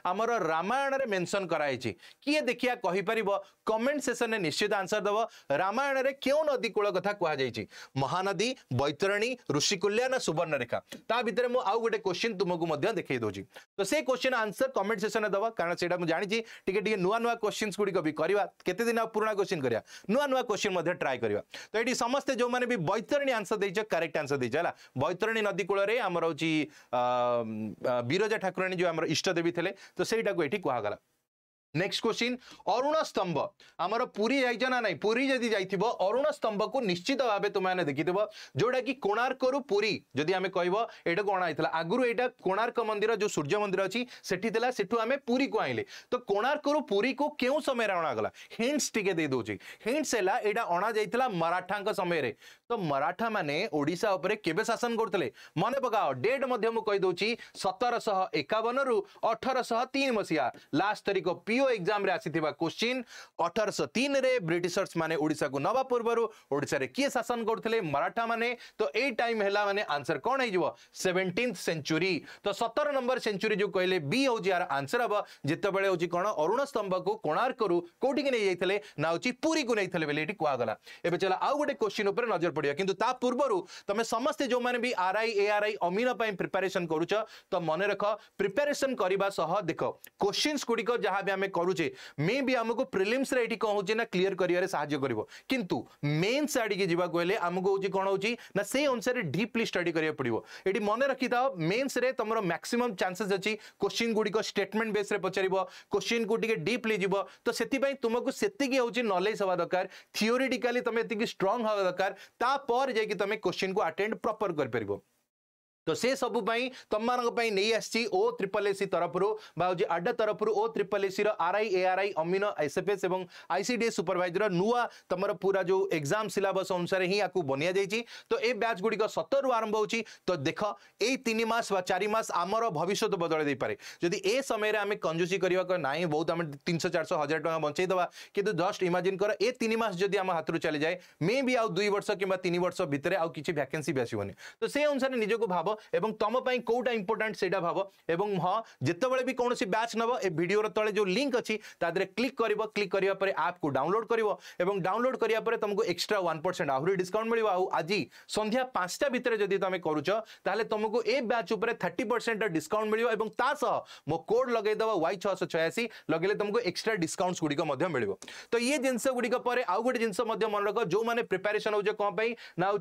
Speaker 1: थाम रमायणले मेनसन गराहु देखपार कमेन्ट सेसन निश्चित आन्सर दो राम्रो केही नदीकूल कथा कुन चाहिँ महानदी बैतरणी ऋषिकल्याण सुवर्णरेखा ता भित्र म आउँ गोस्चि तुमुख देखै देउँछ त सोश्चिर आन्सर कमेन्ट ससन कारण त्यही जान्छ नुवा नयाँ क्वेसनस गुडिक पुरा क्वेसन गरेको नोसन ट्राई ति समे जो बैतरणी आन्सर करेक्ट आन्सर होला बैतरी नदीकूल विरजा ठाकुर ଠାକୁରାଣୀ ଯେଉଁ ଆମର ଇଷ୍ଟ ଦେବୀ ଥିଲେ ତ ସେଇଟାକୁ ଏଠି କୁହାଗଲା ନେକ୍ସଟ କ୍ୱେଶ୍ଚିନ୍ ଅରୁଣ ସ୍ତମ୍ଭ ଆମର ପୁରୀ ଯାଇଛ ନା ନାହିଁ ପୁରୀ ଯଦି ଯାଇଥିବ ଅରୁଣ ସ୍ତମ୍ଭକୁ ନିଶ୍ଚିତ ଭାବେ ତୁମେମାନେ ଦେଖିଥିବ ଯେଉଁଟାକି କୋଣାର୍କରୁ ପୁରୀ ଯଦି ଆମେ କହିବ ଏଇଟାକୁ ଅଣା ହେଇଥିଲା ଆଗରୁ ଏଇଟା କୋଣାର୍କ ମନ୍ଦିର ଯେଉଁ ସୂର୍ଯ୍ୟ ମନ୍ଦିର ଅଛି ସେଠି ଥିଲା ସେଠୁ ଆମେ ପୁରୀକୁ ଆଣିଲେ ତ କୋଣାର୍କରୁ ପୁରୀକୁ କେଉଁ ସମୟରେ ଅଣାଗଲା ହିଣ୍ଟସ୍ ଟିକେ ଦେଇଦେଉଛି ହିଣ୍ଟସ୍ ହେଲା ଏଇଟା ଅଣାଯାଇଥିଲା ମରାଠାଙ୍କ ସମୟରେ ତ ମରାଠାମାନେ ଓଡ଼ିଶା ଉପରେ କେବେ ଶାସନ କରୁଥିଲେ ମନେ ପକାଅ ଡେଟ୍ ମଧ୍ୟ ମୁଁ କହିଦେଉଛି ସତରଶହ ଏକାବନରୁ ଅଠରଶହ ତିନି ମସିହା ଲାଷ୍ଟ ତାରିଖ ପିଓ ଏକ୍ଜାମରେ ଆସିଥିବା କୋଶ୍ଚିନ୍ ଅଠରଶହ ତିନିରେ ବ୍ରିଟିଶର୍ସ ମାନେ ଓଡ଼ିଶାକୁ ନେବା ପୂର୍ବରୁ ଓଡ଼ିଶାରେ କିଏ ଶାସନ କରୁଥିଲେ ମରାଠାମାନେ ତ ଏଇ ଟାଇମ୍ ହେଲା ମାନେ ଆନ୍ସର କ'ଣ ହେଇଯିବ ସେଭେଣ୍ଟିନ୍ଥ ସେଞ୍ଚୁରୀ ତ ସତର ନମ୍ବର ସେଞ୍ଚୁରୀ ଯେଉଁ କହିଲେ ବି ହେଉଛି ଏହାର ଆନ୍ସର ହେବ ଯେତେବେଳେ ହେଉଛି କ'ଣ ଅରୁଣ ସ୍ତମ୍ଭକୁ କୋଣାର୍କରୁ କୋଉଠିକି ନେଇଯାଇଥିଲେ ନା ହେଉଛି ପୁରୀକୁ ନେଇଥିଲେ ବୋଲି ଏଠି କୁହାଗଲା ଏବେ ଚାଲ ଆଉ ଗୋଟେ କୋଶ୍ଚିନ୍ ଉପରେ ନଜର पड़ा कि पूर्व तुम समस्ते जो मैंने भी R I A R I अमीन प्रिपेरेसन कर तो मन रख प्रिपेरेसन करने देख क्वेश्चन गुड़िक जहाँ भी आम करे मे भी आमको प्रिलिम्स ये कौन हो क्लीयर कर किंतु मेन्स आड़े जावाक आमको हूँ कौन हो से अनुसार डीपली स्टडी करा पड़ो ये मन रखी था मेन्स तुम मैक्सीम चेस अच्छी क्वेश्चन गुड़िक स्टेटमेंट बेस पचार क्वेश्चन को डीपली जीव तो से तुमको से नलेज हवा दरकार थियोरीटिकाली तुम ये स्ट्रंग हवा दरकार तापर जाइ तुम क्वेश्चन को अटेंड प्रॉपर कर पारिबो तो से सब तुम नहीं ओ त्रिपल एसी तरफ हूँ आड्डा तरफ O triple S C R I A R I अमीन एसएफएस और आईसीडीएस सुपरभाइजर नुआ तुम पूरा जो एग्जाम सिलबस अनुसार ही आपको बनिया जाइए तो ये ब्याच गुड़िक सतर आरंभ हो तो देख यस तीन मस चारिमास आमर भविष्य बदल पाए जदि ए समय आम कंजूसी करवा ना बहुत आम तीन सौ चार सौ हजार टाँग बचेद कि जस्ट इमाजिन कर ए तीन मस जब आम हाथ चली जाए मे भी आउ दुई वर्ष कि वर्ष भितर आउ किसी भैकेन्सी भी तो से अनुसार निजक भाव तुमपाई कौटा इंपोर्टां से भाव और हाँ जितेबाला भी कौन ब्याच नब ए भिडर तले जो लिंक अच्छी तादी क्लिक कर क्लिक करने आप को डाउनलोड कर डाउनलोड करापुर तुमको एक्स्ट्रा वन परसेंट आहरी डिस्काउंट मिल आज सन्ध्या पांचटा भितर जब तुम करुच्चे तुमको ए ब्याच उपर थर्टी परसेंट डिस्काउंट मिल तह मो कोड लगेद वाई छः सौ छयासी लगे तुमको एक्सट्रा डिस्काउंट गुड़िक मिल तो ये जिनगुड़ी आउ गोटे जिनमें मन रख जो मैंने प्रिपेरेसन हो कौन ना हो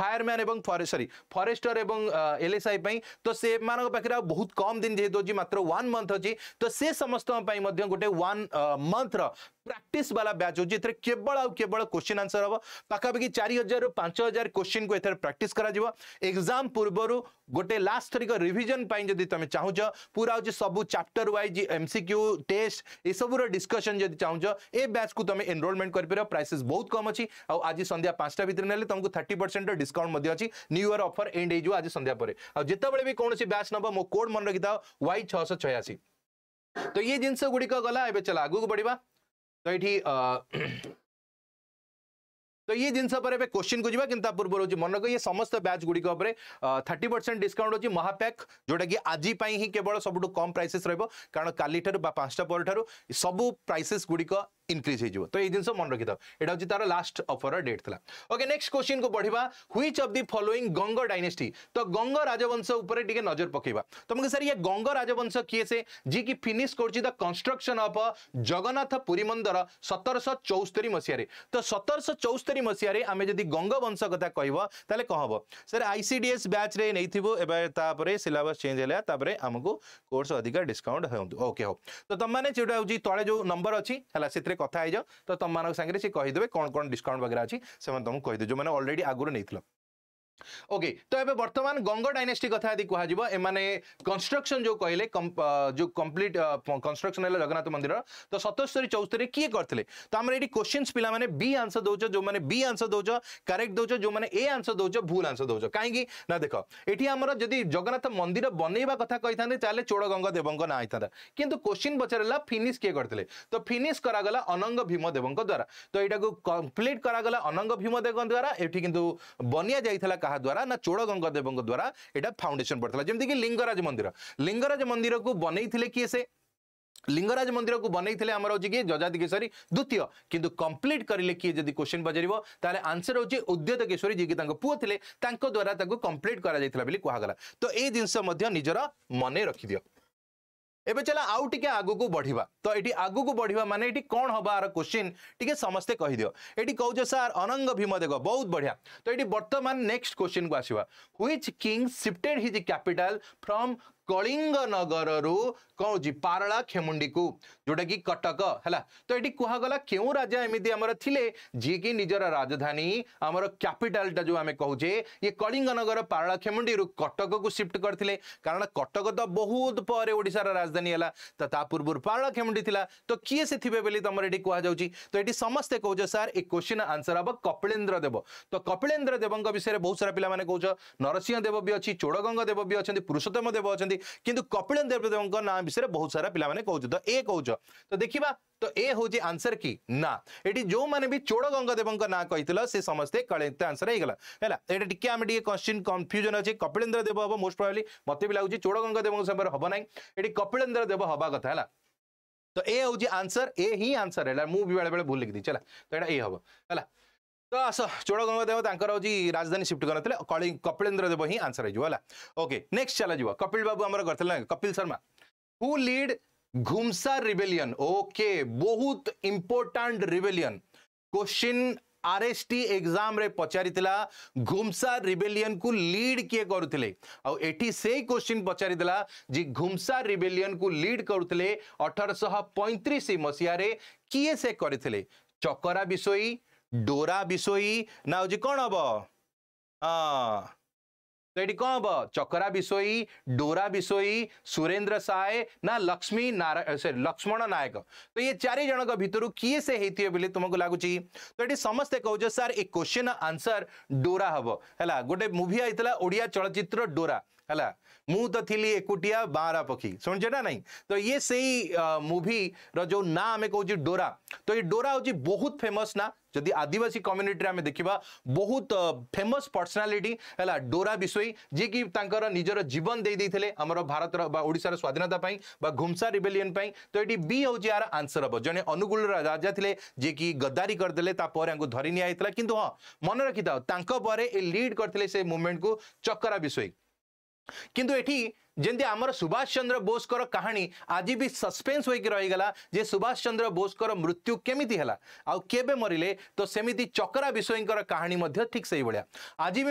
Speaker 1: फायरम्यान से बहुत दिन फायरानी फरेटर एलएसआइ पाइ तिन जुन चाहिँ मतलब अहिले त मन्थ र प्राक्ट बाला बैच हो केवल केवल क्वेश्चन आंसर हम पाखापाखि चार हजार रु पांच हजार क्वेश्चन को प्राक्ट एक्जाम पूर्व गोटे लास्ट तारीख रिविजन जब तुम चाहू पूरा हूँ सब chapter wise M C Q test your discussion जब चाहू ए ब्याच को तुम एनरोलमेंट कर प्राइस बहुत कम अच्छी आज सन्या पांचटा भितर ना तुमको थर्टी परसेंट डिस्काउंट अच्छी न्यूयर अफर एंड हो आज सन्या पर जितेबाड़ भी कौन ब्याच नब मो कोड मन रखी था वाई छः सौ छयासी तो ये जिनस गुड़िक गला चल आगे बढ़िया ଏଇଠି तो ये जिन पर क्वेश्चन को जी कितना पूर्व रोज मन रख ये समस्त बैच गुड़िक थर्टी परसेंट डिस्काउंट अच्छी महापैक जोटा कि आज हिं केवल सब कम प्राइसेस रोक कारण काली ठार पांचटा पर ठार सब प्राइसेस गुड़िक इनक्रीज हो तो ये जिन मन रखी था यहाँ तार लास्ट अफर डेट था ओके नेक्स्ट क्वेश्चन को बढ़िया ह्विच अफ दि फलोई गंग डायनेटी तो गंग राजवंश उपर टे नजर पकईवा तुमको सर ये गंग राजवंश किए से जी की फिनिश कर कन्स्ट्रक्शन अफ जगन्नाथ पुरी मंदिर सतरश चौस्तरी मसीह तो सतरश चौस्तरी मसीह आम जब गंग वंश कथ कह तेल कह सर आईसीडीएस बैच रे नहीं थी एपर सिलेबस चेंज है आमको कोर्स अधिक डिस्काउंट होके हो तो तुमने तले जो नंबर अच्छी से କଥା ହେଇଯାଅ ତ ତମମାନଙ୍କ ସାଙ୍ଗରେ ସେ କହିଦେବେ କ'ଣ କ'ଣ ଡିସକାଉଣ୍ଟ ବଗେରା ଅଛି ସେମାନେ ତମକୁ କହିଦେବେ ଯେଉଁମାନେ ଅଲରେଡ଼ି ଆଗରୁ ନେଇଥିଲ ଓକେ ତ ଏବେ ବର୍ତ୍ତମାନ ଗଙ୍ଗ ଡାଇନେଷ୍ଟି କଥା ଯଦି କୁହାଯିବ ଏମାନେ କନଷ୍ଟ୍ରକ୍ସନ୍ ଯେଉଁ କହିଲେ ଯେଉଁ କମ୍ପ୍ଲିଟ୍ କନଷ୍ଟ୍ରକ୍ସନ୍ ହେଲା ଜଗନ୍ନାଥ ମନ୍ଦିର ତ ସତସ୍ତରୀ ଚଉସ୍ତରୀ କିଏ କରିଥିଲେ ତ ଆମର ଏଠି କୋଶ୍ଚିନ୍ସ ପିଲାମାନେ ବି ଆନ୍ସର ଦେଉଛ ଯେଉଁମାନେ ବି ଆନ୍ସର ଦେଉଛ କରେକ୍ଟ ଦେଉଛ ଯେଉଁମାନେ ଏ ଆନ୍ସର ଦେଉଛ ଭୁଲ ଆନ୍ସର ଦେଉଛ କାହିଁକି ନା ଦେଖ ଏଠି ଆମର ଯଦି ଜଗନ୍ନାଥ ମନ୍ଦିର ବନେଇବା କଥା କହିଥାନ୍ତେ ତାହେଲେ ଚୋଡ଼ଗଙ୍ଗ ଦେବଙ୍କ ନାଁ ହେଇଥାନ୍ତା କିନ୍ତୁ କୋଶ୍ଚିନ୍ ପଚାରିଲା ଫିନିସ୍ କିଏ କରିଥିଲେ ତ ଫିନିସ୍ କରାଗଲା ଅନଙ୍ଗ ଭୀମ ଦେବଙ୍କ ଦ୍ୱାରା ତ ଏଇଟାକୁ କମ୍ପ୍ଲିଟ୍ କରାଗଲା ଅନଙ୍ଗ ଭୀମ ଦେବଙ୍କ ଦ୍ୱାରା ଏଠି କିନ୍ତୁ ବନିଆ ଯାଇଥିଲା କାହା କାହା ଦ୍ୱାରା ନା ଚୋଳ ଗଙ୍ଗଦେବଙ୍କ ଦ୍ୱାରା ଏଇଟା ଫାଉଣ୍ଡେସନ ପଡ଼ିଥିଲା ଯେମିତିକି ଲିଙ୍ଗରାଜ ମନ୍ଦିର ଲିଙ୍ଗରାଜ ମନ୍ଦିରକୁ ବନେଇଥିଲେ କିଏ ସେ लिंगराज मंदिर को बनते आम हूँ किए जजातिकेश्वरी द्वितीय किंतु कंप्लीट करेंगे किए जब क्वेश्चन पचार आंसर होती उद्यत केशरी जी की पुओ थे द्वारा कंप्लीट कर तो ये जिनस निजर मन रखिदियो एबे चला आउ टिके आगु को बढ़िबा तो एटी आगु को बढ़िबा माने एटी कोन होबा आरो क्वेश्चन टिके समस्त कहि दियो एटी कहू जे सर अनंग भीम देखो बहुत बढ़िया तो एटी वर्तमान नेक्स्ट क्वेश्चन को आसीबा which king shifted his capital from Kalinga নগরু কম হচ্ছে পারলা খেমুন্ডি কু যেটা কি কটক হলা তো এটি কুহগলা কেউ রাজা এমিতি আমার থিলে যে কি নিজের রাজধানী আমার ক্যাপিটালটা যে আমি কৌছে ইয়ে কলিঙ্গ নগর পারলা খেমুন্ডি কটক কু সিফ্ট করে কারণ কটক তো বহুত পরে ওড়িশার রাজধানী হলা তো তা পূর্ব পারলা খেমুন্ডি লা তো কিয়ে সে থিবে বলে তোমার এটি কুহযাচ্ছি তো এটি সমস্তে কৌছ স্যার এই কোশ্চিন আনসর হব কপিলেন্দ্র দেব তো কপিলেন্দ্র দেবঙ্ বিষয়ে বহু সারা পিলা মানে কৌছ নরসিংহ দেব বি অছি চোড়গঙ্গ দেব বি অনেক পুরুষোত্তম দেব অনেক किंतु कपिलन देवदेव नाम विषय में बहुत सारा पिला कहते तो ये कौच तो देखा तो ए हूँ आंसर तो तो की ना ये जो मैंने भी चोड़ गंगदेव ना कही से समस्ते कलित आंसर है ये टे कन्फ्यूजन अच्छे कपिलेन्द्र देव हम मोस्ट प्रोबली मत भी लगे चोड़ गंगदेव समय हम ना ये कपिलेन्द्र देव हवा कथा है तो ए हूँ आंसर ए ही आंसर है मुझे बेले बेले भूल लिखी चला तो यहाँ ए हम है तो आस चोड़ गंगादेव राजधानी सिफ्ट कर कपिलेन्द्र देव ही आंसर होगा ओके नेक्स्ट चला जाए कपिल बाबू आम कर कपिल शर्मा हु लीड घुमसा रिवेलियन ओके बहुत important rebellion question R S T exam पचारिता घुमसा रिवेलियन को लीड किए करुले आई क्वेश्चन पचारिता जी घुमसा रिवेलियन को लीड करुले अठरश पैंतीस मसीह किए से करते चकरा विषोई डोरा विशोई ना हूँ कौन हम हाँ तो ये कौन हम चकरा विशोई डोरा विशोई सुरेन्द्र साय ना लक्ष्मी नारायण सरी लक्ष्मण नायक तो ये चार जन भितर किए से होती तुमको लगुच तो ये समस्ते कह सार ए क्वेश्चन आंसर डोरा हम है गोटे मुवी आई ओडिया चलचित्र डोरा है મુદથીલી એકુટિયા બારા પખી શુણજે ના નહીં તો યે સેઈ મુવીર જો ના આમે કહુଛି ଡୋରା ତ ଏଇ ଡୋରା ହେଉଛି ବହୁତ ଫେମସ୍ ନା ଯଦି ଆଦିବାସୀ କମ୍ୟୁନିଟିରେ ଆମେ ଦେଖିବା ବହୁତ ଫେମସ୍ ପର୍ସନାଲିଟି ହେଲା ଡୋରା ବିଷୋଇ ଯିଏକି ତାଙ୍କର ନିଜର ଜୀବନ ଦେଇ ଦେଇଥିଲେ ଆମର ଭାରତର ବା ଓଡ଼ିଶାର ସ୍ୱାଧୀନତା ପାଇଁ ବା ଘୁମସା ରିବେଲିୟନ୍ ପାଇଁ ତ ଏଠି ବି ହେଉଛି ଏହାର ଆନ୍ସର ହେବ ଜଣେ ଅନୁଗୁଳ ରାଜା ଥିଲେ ଯିଏକି ଗଦ୍ଦାରୀ କରିଦେଲେ ତାପରେ ଆଙ୍କୁ ଧରି ନିଆଯାଇଥିଲା କିନ୍ତୁ ହଁ ମନେ ରଖିଥାଉ ତାଙ୍କ ପରେ ଏ ଲିଡ୍ କରିଥିଲେ ସେ ମୁଭମେଣ୍ଟକୁ ଚକରା ବିଷୋଇ কিন্তু এটি जमी आम सुभाष चंद्र बोस कहानी आज भी सस्पेन्स होगा जे सुभाष चंद्र बोस मृत्यु केमी आबे मरले तो सेमती चकरा विषय कहानी ठीक से ही आज भी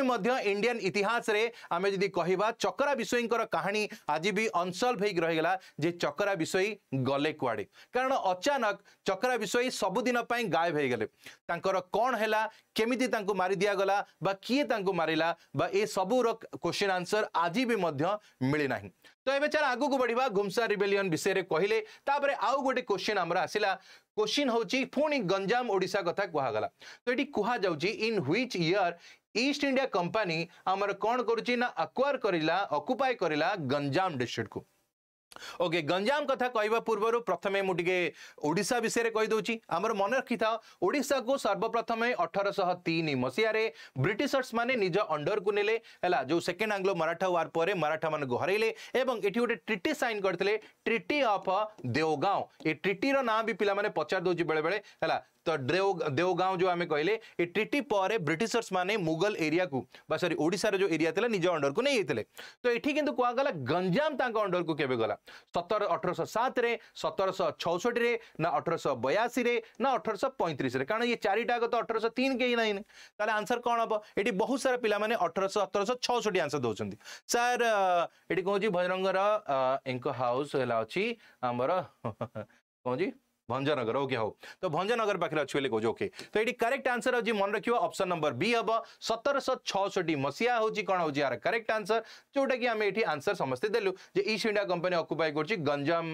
Speaker 1: इंडियान इतिहास में आम जी कह चकरा विषय कहानी आज भी अनसल्व होगा जे चकरा विषोई गले कड़े कारण अचानक चकरा विषय सबुदिन गायब हो गले कौन है केमी मारी दिगला किए मारा सबूर क्वेश्चन आंसर आज भी मिलना ନାହିଁ ତ ଏବେ ଚାଲ ଆଗକୁ ବଢ଼ିବା ଗୁମ୍ସା ରିବେଲିଅନ୍ ବିଷୟରେ କହିଲେ ତାପରେ ଆଉ ଗୋଟେ କୋଶ୍ଚିନ୍ ଆମର ଆସିଲା କୋଶ୍ଚିନ୍ ହେଉଛି ପୁଣି ଗଞ୍ଜାମ ଓଡ଼ିଶା କଥା କୁହାଗଲା ତ ଏଠି କୁହାଯାଉଛି in which year East India Company ଆମର କ'ଣ କରୁଛି ନା ଆକ୍ୱାର କରିଲା ଅକୁପାଏ କରିଲା ଗଞ୍ଜାମ ଡିଷ୍ଟ୍ରିକ୍ଟକୁ ଓକେ ଗଞ୍ଜାମ କଥା କହିବା ପୂର୍ବରୁ ପ୍ରଥମେ ମୁଁ ଟିକେ ଓଡ଼ିଶା ବିଷୟରେ କହିଦେଉଛି ଆମର ମନେ ରଖିଥାଅ ଓଡ଼ିଶାକୁ ସର୍ବପ୍ରଥମେ ଅଠରଶହ ତିନି ମସିହାରେ ବ୍ରିଟିଶର୍ସ ମାନେ ନିଜ ଅଣ୍ଡରକୁ ନେଲେ ହେଲା ଯେଉଁ ସେକେଣ୍ଡ ଆଙ୍ଗ୍ଲୋ ମରାଠା ୱାର୍ ପରେ ମରାଠାମାନଙ୍କୁ ହରାଇଲେ ଏବଂ ଏଠି ଗୋଟେ ଟ୍ରିଟି ସାଇନ୍ କରିଥିଲେ ଟ୍ରିଟି ଅଫ୍ ଦେଓଗାଓ ଏ ଟ୍ରିଟିର ନାଁ ବି ପିଲାମାନେ ପଚାରି ଦେଉଛି ବେଳେବେଳେ ହେଲା तो देव देवगाँव जो आम कहले ट्रिटी पर ब्रिटिशर्स मैंने मुगल एरिया को सरी ओडार जो एरिया थे निज अंडर को नहीं जाते तो ये कि कहगला गंजाम अंडर को केवे गला सतर अठरश सात सतरश छौष्टी ना अठरश बयासी ना अठरश पैंतीस कारण ये चार तो अठरश तीन के ना तो आंसर कौन हम ये बहुत सारा पिला अठरश सतरश छौष्टी आंसर दौरान सर ये कौन भजरंगर हाउस है आमर कौन भंजनगर ओके हो तो भंजनगर पाखे अच्छे कौज ओके तो ये करेक्ट आंसर हो मन रखिए ऑप्शन नंबर बी हम सतरश छि मसीहा हूँ कौन हो रहा करेक्ट आंसर जोटा कि आम ये आंसर समस्ते देलु जे ईस्ट इंडिया कंपनी अकुपाई कर गंजाम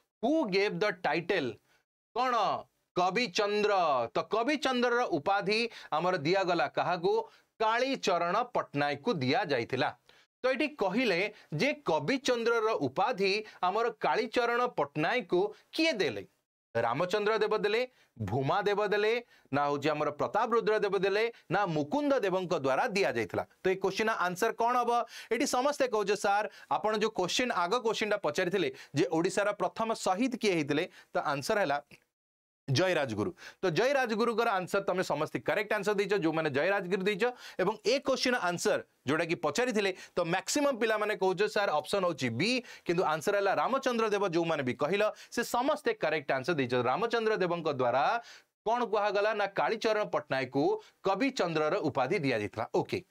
Speaker 1: कु गेभ द टाइटल कवि चन्द्र त कविचन्द्र र उपाधि दिया दिया गला कहा को को पटनायक तो दिर पट्टनायक दिइलाविचन्द्र र उपाधि पटनायक को कि देले ରାମଚନ୍ଦ୍ର ଦେବ ଦେଲେ ଭୂମା ଦେବ ଦେଲେ ନା ହେଉଛି ଆମର ପ୍ରତାପ ରୁଦ୍ର ଦେବ ଦେଲେ ନା ମୁକୁନ୍ଦ ଦେବଙ୍କ ଦ୍ୱାରା ଦିଆଯାଇଥିଲା ତ ଏ କୋଶ୍ଚିନ୍ ଆନ୍ସର କ'ଣ ହବ ଏଠି ସମସ୍ତେ କହୁଛେ ସାର୍ ଆପଣ ଯେଉଁ କୋଶ୍ଚିନ୍ ଆଗ କୋଶ୍ଚିନ୍ଟା ପଚାରିଥିଲେ ଯେ ଓଡ଼ିଶାର ପ୍ରଥମ ଶହୀଦ କିଏ ହେଇଥିଲେ ତ ଆନ୍ସର ହେଲା जय राजगुरु तो जय राजगुरु आंसर तुम समस्त करेक्ट आंसर देच जो मैंने जय राजगुरु देच ए क्वेश्चन आंसर जोटा कि पचारि तो मैक्सीम पिला माने कहो सर ऑप्शन हूँ बी कि आंसर है रामचंद्र देव जो मैंने भी कहल से समस्ते करेक्ट आंसर देच रामचंद्र देव द्वारा कौन गला ना कालीचरण पट्टनायक को कवि चंद्र उपाधि दि जाता ओके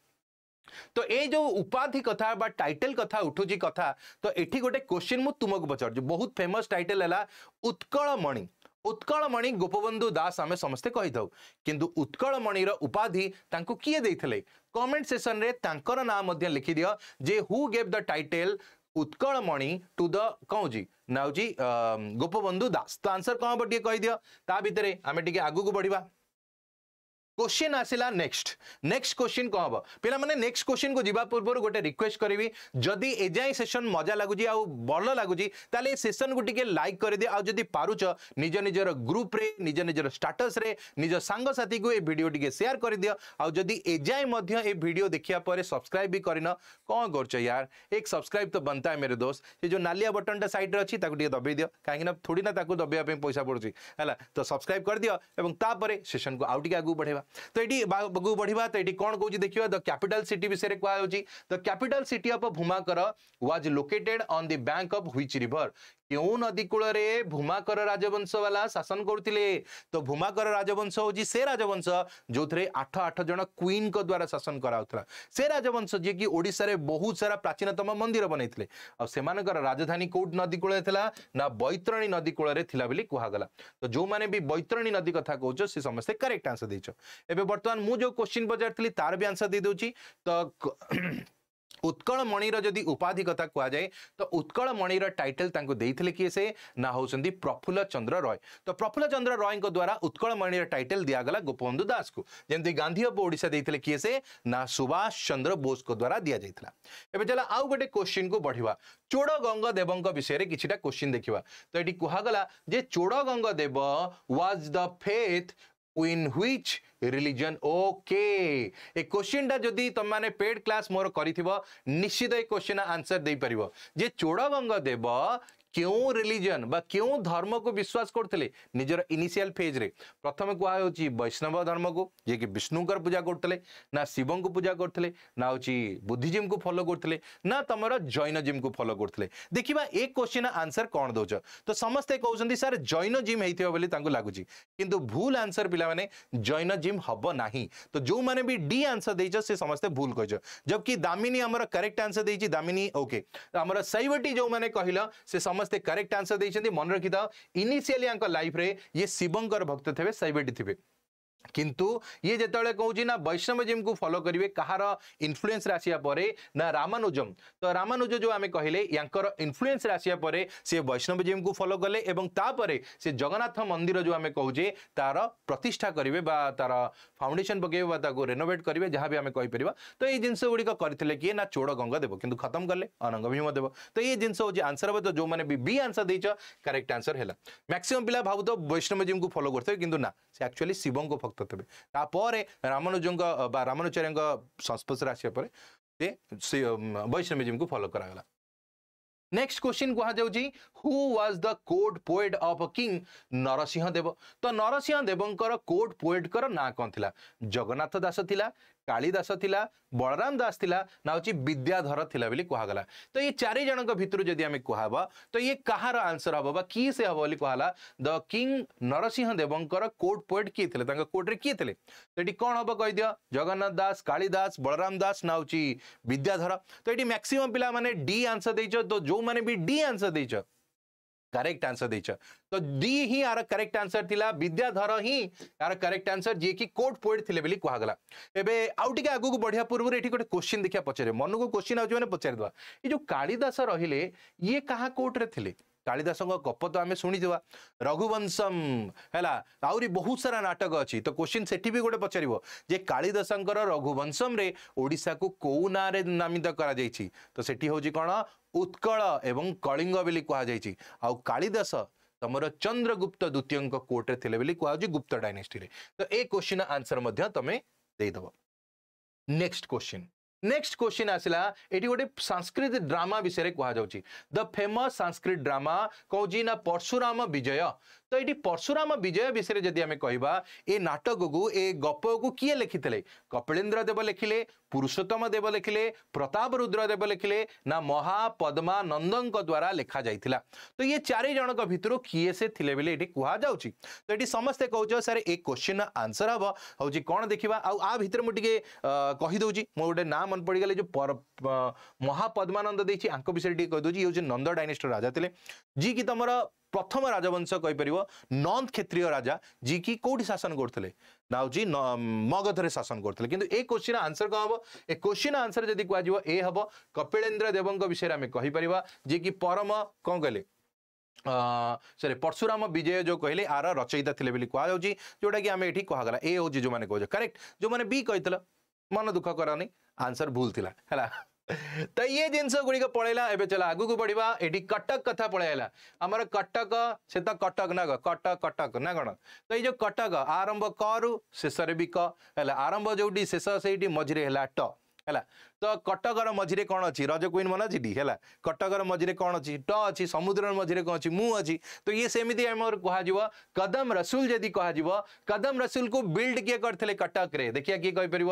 Speaker 1: तो ये जो उपाधि कथा बा टाइटल कथा उठुची कथा तो ये गोटे क्वेश्चन मु तुमको पचार बहुत फेमस टाइटल है उत्कलमणि ଉତ୍କଳମଣି ଗୋପବନ୍ଧୁ ଦାସ ଆମେ ସମସ୍ତେ କହିଥାଉ କିନ୍ତୁ ଉତ୍କଳମଣିର ଉପାଧି ତାଙ୍କୁ କିଏ ଦେଇଥିଲେ କମେଣ୍ଟ ସେସନରେ ତାଙ୍କର ନାଁ ମଧ୍ୟ ଲେଖିଦିଅ ଯେ who gave the title Utkalmani to the କହୁଛି ନା ହେଉଛି ଗୋପବନ୍ଧୁ ଦାସ ତ ଆନ୍ସର କ'ଣ ହବ ଟିକେ କହିଦିଅ ତା ଭିତରେ ଆମେ ଟିକେ ଆଗକୁ ବଢ଼ିବା क्वेश्चन आसला नेक्स्ट नेक्स्ट क्वेश्चन कौन हम पे नेक्स्ट क्वेश्चन को जीवा पूर्व गोटे रिक्वेस्ट करी जदि एजाए सेसन मजा लगुच आल भल लगुच सेसन को टी लाइक करदे आदि पार्छ निज निजर ग्रुप निज निजर स्टाटस निज सांगसाथी को ये भिड टी सेयार दि आदि एजाएं भिड देखापर सब्सक्राइब भी करन कौन कर यार एक सब्सक्राइब तो बनता है मेरे दोस्त ये जो नालिया बटन टा सैड्रे अच्छी दबे दि कहीं थोड़ी ना दबे पैसा पड़ी है तो सब्सक्राइब कर दिव्य सेसन को आउट आगे बढ़ेगा तो ये आगे बढ़िया तो ये कौन कौन देखा द कैपिटल सिट विषय कहुच capital city of Bhaumakara was located on the bank of which river ौ नदी कूल भूमार राजवंश वाला शासनर राजवंश आठ जन कुन द्वारा शासन गराउला बहुत सारा प्राचीनतम मन्दिर बनाइदिनु आउँको राजधानी कि नदी कूल बैतरणी नदी कूल कुरा त जो मैत्रणी नदी कथा कि समेत करक्ट आन्सर एउटा पचास तारि आन्सर त उत्कलमणीर जदि उपाधि कथा कह जाए तो उत्कलमणीर टाइटल किए से ना होती प्रफुल्ल चंद्र रॉय तो प्रफुल्ल चंद्र रॉय को द्वारा उत्कलमणीर टाइटल दिगला गोपबंधु दास को जमी गांधी अफ ओडा देते किए से ना सुभाष चंद्र बोस को द्वारा दि जाइला एवं चल आउ गोटे क्वेश्चन को बढ़िया चोड़ गंगदेव विषय में किसी क्वेश्चन देखा तो ये कहगला Choda Gangadev was the faith in which religion okay ए क्वेश्चन टा जदि तुम मैंने पेड क्लास मोर कर निश्चित ए क्वेश्चन आंसर दे पार जे चोड़ गंगदेव क्यों रिलीजन बा क्यों धर्म को विश्वास करते निजर इनिशियल फेज रे प्रथम कहुच्छी वैष्णव धर्म को जे कि विष्णुकर पूजा करते ना शिव को पूजा करते ना हूँ बुद्धिजीम को फलो करते ना तुम जिम को फलो करते देखा एक क्वेश्चन आंसर कौन दौ तो समस्ते कहते सर जैन जिम होता लगुच कितु भूल आंसर पे जैनजिम हम ना तो जो मैंने भी डी आंसर दे समस्ते भूल कह जबकि दामिनी आम करेक्ट आंसर दे दामिनी ओके आम सैवटी जो मैंने कहल से समस्त समस्ते करेक्ट आंसर देखते मन रखी था इनिशियली लाइफ रे ये शिवंर भक्त थे सैबेटी थे কিন্তু ଇଏ ଯେତେବେଳେ କହୁଛି ନା ବୈଷ୍ଣବଜୀଙ୍କୁ ଫଲୋ କରିବେ କାହାର ଇନଫ୍ଲୁଏନ୍ସରେ ଆସିବା ପରେ ନା ରାମାନୁଜମ୍ ତ ରାମାନୁଜ ଯେଉଁ ଆମେ କହିଲେ ୟାଙ୍କର ଇନଫ୍ଲୁଏନ୍ସରେ ଆସିବା ପରେ ସିଏ ବୈଷ୍ଣବଜୀଙ୍କୁ ଫଲୋ କଲେ ଏବଂ ତାପରେ ସେ ଜଗନ୍ନାଥ ମନ୍ଦିର ଯେଉଁ ଆମେ କହୁଛେ ତାର ପ୍ରତିଷ୍ଠା କରିବେ ବା ତାର ଫାଉଣ୍ଡେସନ୍ ପକାଇବେ ବା ତାକୁ ରେନୋଭେଟ୍ କରିବେ ଯାହା ବି ଆମେ କହିପାରିବା ତ ଏଇ ଜିନିଷ ଗୁଡ଼ିକ କରିଥିଲେ କିଏ ନା ଚୋଡ଼ ଗଙ୍ଗଦେବ କିନ୍ତୁ ଖତମ କଲେ ଅନଙ୍ଗ ଭୀମ ଦେବ ତ ଏଇ ଜିନିଷ ହେଉଛି ଆନ୍ସର ହେବ ତ ଯେଉଁମାନେ ବି ବି ଆନ୍ସର ଦେଇଛ କରେକ୍ଟ ଆନ୍ସର ହେଲା ମ୍ୟାକ୍ସିମମ୍ ପିଲା ଭାବୁଥିବ ବୈଷ୍ଣବଜୀଙ୍କୁ ଫଲୋ କରୁଥିବେ କିନ୍ତୁ ନା ସେ ଆକ୍ଚୁଆଲି ଶିବଙ୍କୁ ଭକ୍ତ ଥିବେ ତାପରେ ରାମନୁଜଙ୍କ ବା ରାମନୁଚାର୍ଯ୍ୟଙ୍କ ସଂସ୍ପର୍ଶରେ ଆସିବା ପରେ ସେ ସେ ବୈଷ୍ଣବୀଜୀଙ୍କୁ ଫଲୋ କରାଗଲା ନେକ୍ସଟ କ୍ୱେଶ୍ଚିନ୍ କୁହାଯାଉଛି who was the court poet of king Narasimha Deb ତ ନରସିଂହ ଦେବଙ୍କର କୋର୍ଟ ପୋଏଟଙ୍କର ନାଁ କ'ଣ ଥିଲା ଜଗନ୍ନାଥ ଦାସ ଥିଲା कालिदास थिला बलराम दास थिला ना होची विद्याधर थिला कहगला तो ये चारि जनक भितर जदि आम तो ये कहार आंसर हम बा से हम बोली कहला द किंग नरसिंह देवंकर कोर्ट पोएट किए थे कोर्टे किए थे तो ये कौन हम कहीदि जगन्नाथ दास कालिदास बलराम दास ना होची विद्याधर तो ये मैक्सीम पे डी आंसर दे तो जो मैंने भी डी आंसर दे करेक्ट आंसर दे तो डी ही यार करेक्ट आंसर थिला विद्याधर ही यार करेक्ट आंसर जी कि कोर्ट पोएट थे बोली कहगला एबे आउ टिके आगु बढ़िया पूर्व रे गोटे क्वेश्चन देखिया पचरे मन को क्वेश्चन आउ जने पचरे दवा ये जो कालिदास रहिले ये कहां कोर्ट रे थिले कालिदास गप तो आम शुणी दवा रघुवंशम है आहरी बहुत सारा नाटक अच्छी तो क्वेश्चन से गोटे पचार जे कालिदास रघुवंशम ओडा को कौ ना नामित कर तो सेठी हूँ कौन ଉତ୍କଳ ଏବଂ କଳିଙ୍ଗ ବୋଲି କୁହାଯାଇଛି ଆଉ କାଳିଦାସ ତମର ଚନ୍ଦ୍ରଗୁପ୍ତ ଦ୍ୱିତୀୟଙ୍କ କୋର୍ଟରେ ଥିଲେ ବୋଲି କୁହାଯାଉଛି ଗୁପ୍ତ ଡାଇନେଷ୍ଟିରେ ତ ଏ କୋଶ୍ଚିନ୍ ଆନ୍ସର ମଧ୍ୟ ତମେ ଦେଇଦେବ ନେକ୍ସଟ କୋଶ୍ଚିନ୍ ନେକ୍ସଟ କୋଶ୍ଚିନ୍ ଆସିଲା ଏଠି ଗୋଟେ ସାଂସ୍କୃତ ଡ୍ରାମା ବିଷୟରେ କୁହାଯାଉଛି ଦ ଫେମସ୍ ସାଂସ୍କୃତ ଡ୍ରାମା କହୁଛି ନା ପରଶୁରାମ ବିଜୟ तो ये परशुराम विजय विषय जदि कह नाटक को ये गप को किए लिखी थे कपिलेन्द्र देव लिखिले पुरुषोत्तम देव लिखिले प्रताप रुद्रदेव लिखिले ना महापद्मानंद द्वारा लिखा जाता तो ये चारिजण भितर किए से थे तो ये कहु तो ये समस्ते कह सर एक क्वेश्चन आंसर हम हूँ कौन देखा आ भितर मुझे कहीदे मोर गोटे ना मन पड़गले जो महापद्मानंद विषय कहीदे ये नंद डायनेस्ट राजा थे जी कि तुम प्रथम राज कहिपार नन्द क्षेत्रीय राजा जिउँ शासन गरु मगध मगधर शासन गरुन् ए क्वेश्चन आन्सर कहाँ हे एन्सर जति कुपिन्द्र देवको विषय आम जिम कहिले सरी परशुराम विजय जो कहिले आ रचयिताले पनि कहाँ चाहिँ जोटाकि जो कहाँ चाहिँ करेक्ट जो बिल मन दुःख गर नै आन्सर भुल ତ ଇଏ ଜିନିଷ ଗୁଡିକ ପଳେଇଲା ଏବେ ଚାଲ ଆଗକୁ ବଢିବା ଏଠି କଟକ କଥା ପଳେଇଲା ଆମର କଟକ ସେ ତ କଟକ ନା କଟକ କଟକ ନା କଣ ତ ଏଇ ଯୋଉ କଟକ ଆରମ୍ଭ କରୁ ଶେଷରେ ବି କ ହେଲା ଆରମ୍ଭ ଯୋଉଠି ଶେଷ ସେଇଠି ମଝିରେ ହେଲା ଟ ହେଲା तो कटक मझे कौन अच्छी रज क्वीन मन अच्छी है कटकर मझे कौन अच्छी ट अच्छी समुद्र मझे कौन अच्छी मुझे तो ये सेमती कह कदम रसुल जदि कह कदम रसुल को बिल्ड किए करते कटक रे देखिए किए कहपर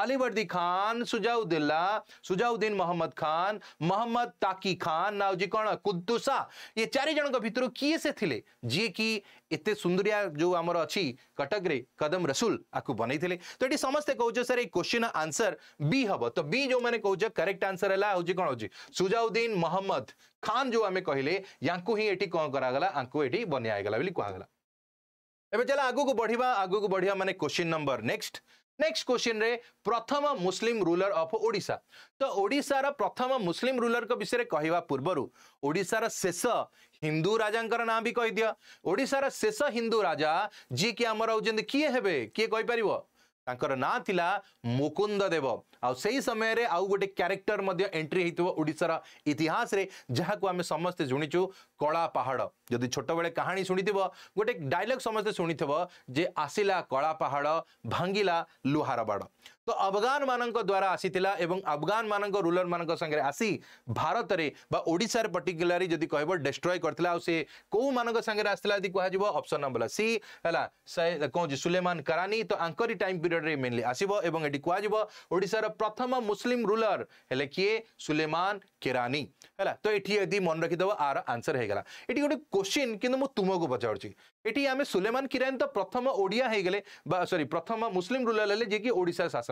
Speaker 1: आलिवर्दी खान सुजाउदिल्ला सुजाउद्दीन महम्मद खान महम्मद ताकी खान ना हूँ कौन कुदुसा ये चारिजण भितर किए से थे जी कि एत सुंदरिया जो आम अच्छी कटक रे कदम रसुल आपको बनई थे तो ये समस्ते कहते सर ये क्वेश्चन आंसर बी हम तो बी जो मैंने कहे करेक्ट आंसर है हूँ कौन सुजाउद्दीन महम्मद खान जो आम कहले ही कौन कराला ये बनियागला कहला एवं चल आग को बढ़िया आग को बढ़िया मानते question number next next question रे प्रथम मुस्लिम रूलर ऑफ ओडा तो ओडार प्रथम मुस्लिम रूलर विषय कहवा पूर्वर ओडार शेष हिंदू राजा ना भी कहीदि ओडार शेष हिंदू राजा जी की आमर होती किए हे किए कहीपर तंकर नाम थिला मुकुन्द देव अउ सही समय रे आउ गुटे क्यारेक्टर मध्य एन्ट्री हितो ओडिसा रा इतिहास रे जहाको हामी समस्त जुणिचू कोळा पहाड जदी छोटो बेले कहानी सुनिदिबो गुटे डायलॉग समस्त सुनिथबो जे आसिला कोळा पहाड भंगीला लुहार बडा तो अफगान मान द्वारा आसी अफगान मान रूलर मान संगे आसी भारत ओडार पर्टिकुलारी जदि कह डेस्ट्रय कर कौ मान आसला जी कह अपसन नंबर सी है कौन सुलेमान करानी तो आंकरी टाइम पीरियड में मेनली आसवि कहशार प्रथम मुसलिम रूलर है किए सुलेमान किरानी है तो ये यदि मन रखीद आर आंसर होगा ये गोटे क्वेश्चन कितना तुमको पचार सुलेमान किरानी तो प्रथम ओडिया सरी प्रथम मुसलिम रूलर है जी कि ओडा शासन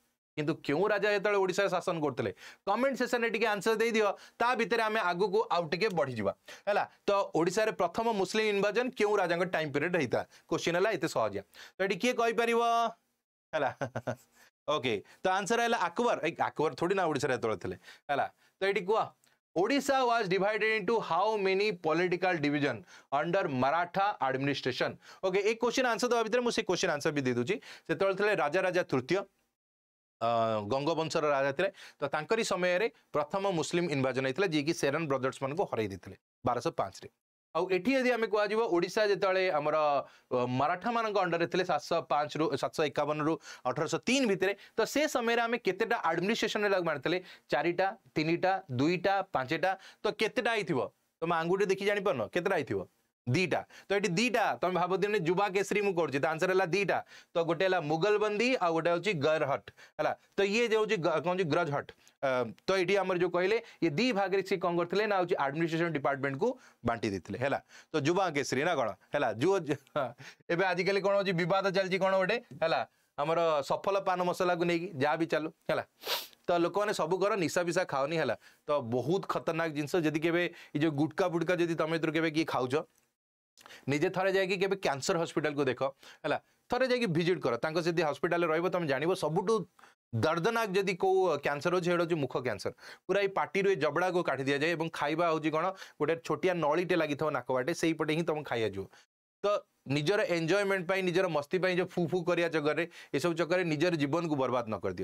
Speaker 1: किंतु क्यों राजा जिते ओडार शासन करते कमेंट सेसन में आंसर दे दिवर आम आग आगे बढ़ी जाला तो ओडे प्रथम मुसलिम इनभर्जन क्यों राजा टाइम पीरियड होता है क्वेश्चन है ये सहजिया तो ये किए कहीपर है ओके तो आंसर है आकबर आकबर थोड़ी ना ओडार जो थे तो ये कह ओडा was divided into how many political division under Maratha administration okay एक क्वेश्चन आंसर देवा भितर मुझे क्वेश्चन आंसर भी दे दूँगी से राजा राजा तृतीय ଗଙ୍ଗବଂଶର ରାଜା ଥିଲେ ତ ତାଙ୍କରି ସମୟରେ ପ୍ରଥମ ମୁସଲିମ୍ ଇନଭାଜନ୍ ହେଇଥିଲା ଯିଏକି ସେରନ୍ ବ୍ରଦର୍ସମାନଙ୍କୁ ହରାଇ ଦେଇଥିଲେ ବାରଶହ ପାଞ୍ଚରେ ଆଉ ଏଠି ଯଦି ଆମେ କୁହାଯିବ ଓଡ଼ିଶା ଯେତେବେଳେ ଆମର ମରାଠାମାନଙ୍କ ଅଣ୍ଡରରେ ଥିଲେ ସାତଶହ ପାଞ୍ଚରୁ ସାତଶହ ଏକାବନରୁ ଅଠରଶହ ତିନି ଭିତରେ ତ ସେ ସମୟରେ ଆମେ କେତେଟା ଆଡମିନିଷ୍ଟ୍ରେସନରେ ତାକୁ ମାରିଥିଲେ ଚାରିଟା ତିନିଟା ଦୁଇଟା ପାଞ୍ଚଟା ତ କେତେଟା ହେଇଥିବ ତମ ଆଙ୍ଗୁଠି ଦେଖି ଜାଣିପାରୁନ କେତେଟା ହେଇଥିବ दीटा तो ये दीटा तुम भाव दिन जुबा केसरी मुझे तो आंसर है दीटा तो गोटे मुगलबंदी आ गए हूँ गरहट है तो ये जो कौन ग्रजहट तो ये आम जो कहले ये दी भागे सी कौन करते ना हूँ आडमिनिस्ट्रेसन डिपार्टमेंट को बांटी देते है तो जुबा केसरी ना कौन है जो एवं आजिकल कौन हूँ बद चलती कौन गोटे है आमर सफल पान मसला को लेकिन जहाँ भी चलू है तो लोक मैंने सब कर निशा पिशा खाओनी है तो बहुत खतरनाक जिनस जी के जो गुटका फुटका जब तुम के खाऊ ନିଜେ ଥରେ ଯାଇକି କେବେ କ୍ୟାନ୍ସର ହସ୍ପିଟାଲକୁ ଦେଖ ହେଲା ଥରେ ଯାଇକି ଭିଜିଟ୍ କର ତାଙ୍କ ଯଦି ହସ୍ପିଟାଲରେ ରହିବ ତୁମେ ଜାଣିବ ସବୁଠୁ ଦର୍ଦନାକ ଯଦି କେଉଁ କ୍ୟାନ୍ସର ହେଉଛି ସେଇଟା ହେଉଛି ମୁଖ କ୍ୟାନ୍ସର ପୁରା ଏଇ ପାଟିରୁ ଏ ଜବଡ଼ାକୁ କାଟି ଦିଆଯାଏ ଏବଂ ଖାଇବା ହେଉଛି କ'ଣ ଗୋଟେ ଛୋଟିଆ ନଳୀଟେ ଲାଗିଥିବ ନାକ ବାଟେ ସେଇପଟେ ହିଁ ତୁମକୁ ଖାଇଆଯିବ ତ निजर एंजयमेंट निजर मस्ती जो फू फू करा चक्कर ये सब चक्कर में निजर जीवन को बर्बाद न कर दि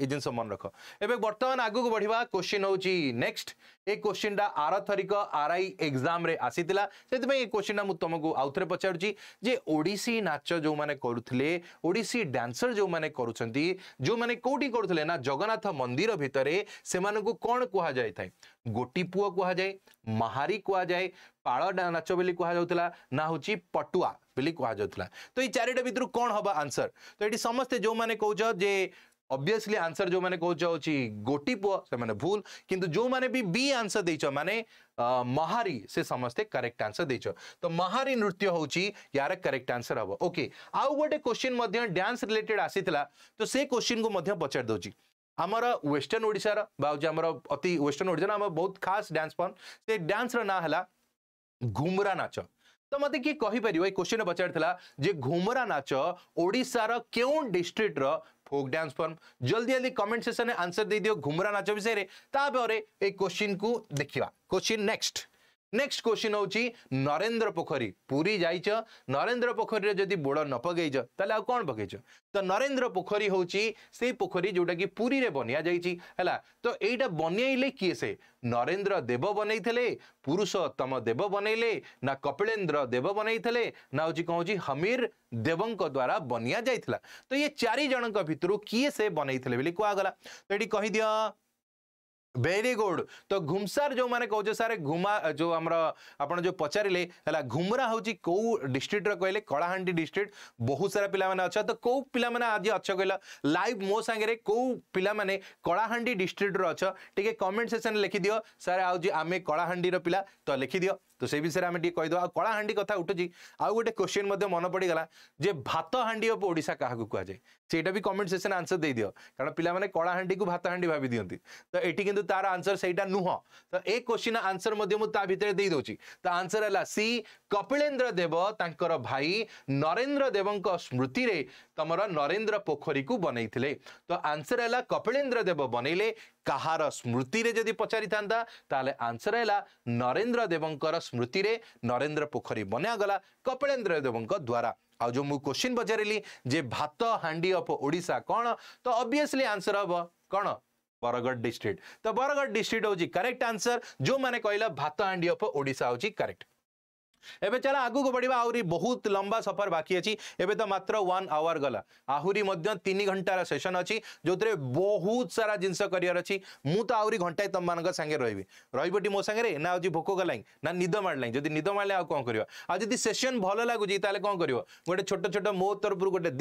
Speaker 1: ये जिन मन रख ए बर्तमान आगे बढ़िया क्वेश्चन हूँ नेक्स्ट ये क्वेश्चन टा आर थरिक आर आई एक्जाम आसी से क्वेश्चन टा मुझ तुमको आउ थे पचारे ओडी नाच जो मैंने करुले ओडी डांसर जो मैंने करो मैंने कौटी करुले ना जगन्नाथ मंदिर भितर से कौन कह जाए गोटी पुह कहारी जाए पाड़ नाच बोली कहुला ना हूँ पटुआ कहुला तो ये चार भितर कौन हम आंसर तो ये समस्त जो मैंने कौच जे अबियसली आंसर जो मैंने कौच गोटी पुह से भूल किंतु जो मैंने भी बी आंसर दे मैंने महारी से समस्ते करेक्ट आंसर दे तो महारी नृत्य हूँ यार करेक्ट आंसर हम ओके आउ गोटे क्वेश्चन डांस रिलेटेड आसीला तो से क्वेश्चन को पचार दौर आमर वेस्टर्न ओडार बाजार अति वेस्टर्न ओडार बहुत खास डांस फर्म से डांस रहा घुमरा नाच তোমাদে কি কহি পারিব এই কোশ্চেন পচাড় তলা যে ঘুমরা নাচ ওড়িসার কওন ডিস্ট্রিক্ট র ফোক ডান্স ফর্ম জলদি জলদি কমেন্ট সেকশনে আনসার দে দিও ঘুমরা নাচ বিষয়ে তাপরে এই কোশ্চেন কু দেখিবা কোশ্চেন নেক্সট नेक्स्ट क्वेश्चन हूँ नरेन्द्र पोखरी पूरी जाइ नरेन्द्र पोखरी जदि बोड़ न पकई तेल आ कौन पकईच तो नरेन्द्र पोखरी हूँ से पोखरी जोटा कि पूरी में बनिया जाइला तो यहाँ बनईले किए से नरेन्द्र देव बनई पुरुषोत्तम देव बनइले ना कपिलेन्द्र देव बनई ना हूँ कौन हमीर देवं द्वारा बनिया जाइला तो ये चारिजण भितर किए से बनई थे कहगला तो ये कहीदि ভেরি গুড তো ঘুমসার যে কৌছে সার ঘুমা যে আমার আপনার যে পচারে হল ঘুমরা হচ্ছে কেউ ডিস্ট্রিক্টর কহিলেন কলাহাঁ ডিস্ট্রিক্ট বহু সারা পিলা মানে অছ তো কেউ পিলা মানে আজ অছ কহিল লাইভ মো সাংরে কেউ পিলা মানে কলাহাঁ ডিস্ট্রিক্টর অছ টিকি কমেন্ট সেকশন লিখি দিও স্যার আজ আমি কলাহাঁর পিলা তো লিখি দিও তো সেই বিষয়ে আমি টিকি কেদেব কলাহাঁ কথা উঠুছি আউ গোটে কোশ্চিন মনে পড়ে গেল যে ভাত হাঁডি ওপর ওড়শা কুয়া যায় ସେଇଟା ବି କମେଣ୍ଟ ସେକ୍ସନ୍ ଆନ୍ସର ଦେଇଦିଅ କାରଣ ପିଲାମାନେ କଳାହାଣ୍ଡିକୁ ଭାତହାଣ୍ଡି ଭାବି ଦିଅନ୍ତି ତ ଏଠି କିନ୍ତୁ ତାର ଆନ୍ସର ସେଇଟା ନୁହଁ ତ ଏ କୋଶ୍ଚିନ୍ ଆନ୍ସର ମଧ୍ୟ ମୁଁ ତା ଭିତରେ ଦେଇଦେଉଛି ତ ଆନ୍ସର ହେଲା ସି କପିଳେନ୍ଦ୍ର ଦେବ ତାଙ୍କର ଭାଇ ନରେନ୍ଦ୍ର ଦେବଙ୍କ ସ୍ମୃତିରେ ତମର ନରେନ୍ଦ୍ର ପୋଖରୀକୁ ବନେଇଥିଲେ ତ ଆନ୍ସର ହେଲା କପିଳେନ୍ଦ୍ର ଦେବ ବନେଇଲେ କାହାର ସ୍ମୃତିରେ ଯଦି ପଚାରିଥାନ୍ତା ତାହେଲେ ଆନ୍ସର ହେଲା ନରେନ୍ଦ୍ର ଦେବଙ୍କର ସ୍ମୃତିରେ ନରେନ୍ଦ୍ର ପୋଖରୀ ବନାଗଲା କପିଳେନ୍ଦ୍ର ଦେବଙ୍କ ଦ୍ୱାରା आ जो मु क्वेश्चन पचारि जे भात हांडी अफ ओडा कौन तो अबियसली आंसर हम कौन बरगढ़ डिस्ट्रिक्ट तो बरगढ़ डिस्ट्रिक्ट हूँ करेक्ट आंसर जो मैंने कहला भात हाँ अफ ओडा हूँ करेक्ट को बढि आउरी बहुत लम्बा सफर बाँकी अहिले ए मात्र वान आवार गला आहुरी घन्टार सेशन अहिले जो बहुत सारा जिन्स क्यार म त आउरी घन्टा तिमी टी मो सा भो बटी निद मान आउँदै सेसन भन्नु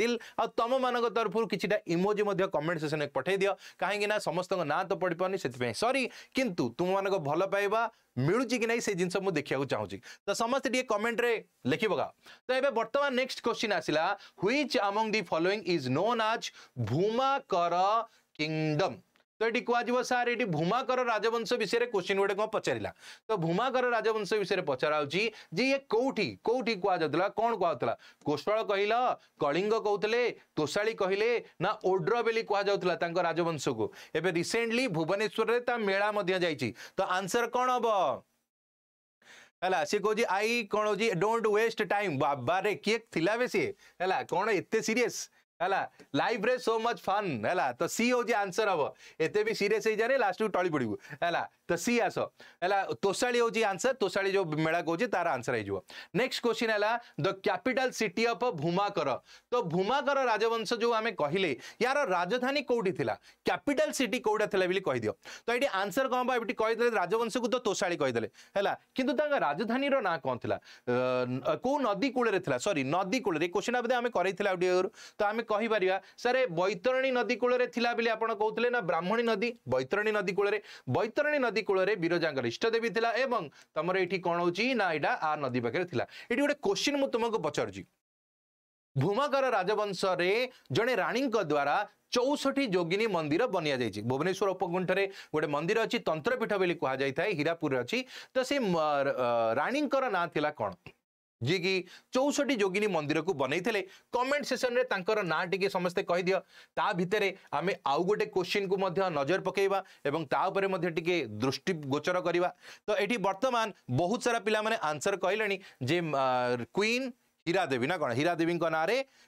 Speaker 1: लाग तरफर इमोज कमेन्ट सेसन पठाइदियो काहीँक न समस्तो पढिपाउँ सरी कि त भलु कि नै जिसको चाहे त समे टी कमेंट रे लिखा तो ये बर्तमान नेक्स्ट क्वेश्चन आसला which among the following is known as Bhaumakara kingdom तो ये कहु सारे भूमाकर राजवंश विषय क्वेश्चन गोटे कौन पचारा तो भूमाकर राजवंश विषय पचारा जी ये कौटी कौटी कहुला कौन कहला कोशल कहल कलिंग कहते तोषाड़ी कहले ना ओड्र बोली कहला राजवंश को एवं रिसेंटली भुवनेश्वर से मेला जा तो आंसर कौन हम ହେଲା ସିଏ କହୁଛି ଆଇ କ'ଣ ହେଉଛି ଡୋଣ୍ଟ ୱେଷ୍ଟ ଟାଇମ୍ ବାବାରେ କିଏ ଥିଲା ବେ ସିଏ ହେଲା କ'ଣ ଏତେ ସିରିୟସ୍ ହେଲା ଲାଇଫରେ ସୋ ମଚ୍ ଫନ୍ ହେଲା ତ ସି ହେଉଛି ଆନ୍ସର ହବ ଏତେ ବି ସିରିୟସ୍ ହେଇଯାଏ ଲାଷ୍ଟକୁ ଟଳି ପଡ଼ିବୁ ହେଲା त सिआस तोषा आन्सर तोषा जो मेला कि तार आन्सर है नेक्स्ट क्वेसन होला the capital city of Bhaumakara तो भूमाकर राजवंश जो आम कहिले या राधानी के क्यापिटाल सिट कि कही तन्सर कि राजंशको तोसाद राधानी र नाँ राजवंश को नदी कूल सरी नदीकूल कोसिना बोधलाई तर ए बैतरणी नदी कूलि ना ब्राह्मणी नदी बैतरणी नदी कूलर बैतरिणी ନଦୀ କୂଳରେ ବିରଜାଙ୍କର ଇଷ୍ଟଦେବୀ ଥିଲା ଏବଂ ତମର ଏଇଠି କ'ଣ ହଉଛି ନା ଏଇଟା ଆ ନଦୀ ପାଖରେ ଥିଲା ଏଇଠି ଗୋଟେ କ୍ୱେଶ୍ଚିନ୍ ମୁଁ ତୁମକୁ ପଚାରୁଛି ଭୂମାକର ରାଜବଂଶରେ ଜଣେ ରାଣୀଙ୍କ ଦ୍ୱାରା ଚଉଷଠି ଯୋଗିନୀ ମନ୍ଦିର ବନିଆ ଯାଇଛି ଭୁବନେଶ୍ୱର ଉପକଣ୍ଠରେ ଗୋଟେ ମନ୍ଦିର ଅଛି ତନ୍ତ୍ରପୀଠ ବୋଲି କୁହାଯାଇଥାଏ ହୀରାପୁରରେ ଅଛି ତ ସେ ରାଣୀଙ୍କର ନାଁ ଥିଲା କ'ଣ जिकि चौसठी जोगिनी मंदिर को बनई कमेंट सेसन में ना टी समे कहीदि ता भितर आम आउ गोटे क्वेश्चन को मध्य नजर पकईवा दृष्टि गोचर करवा तो ये वर्तमान बहुत सारा पे आंसर कहले जे क्वीन हीरा देवी ना कौन हीरा देवी ना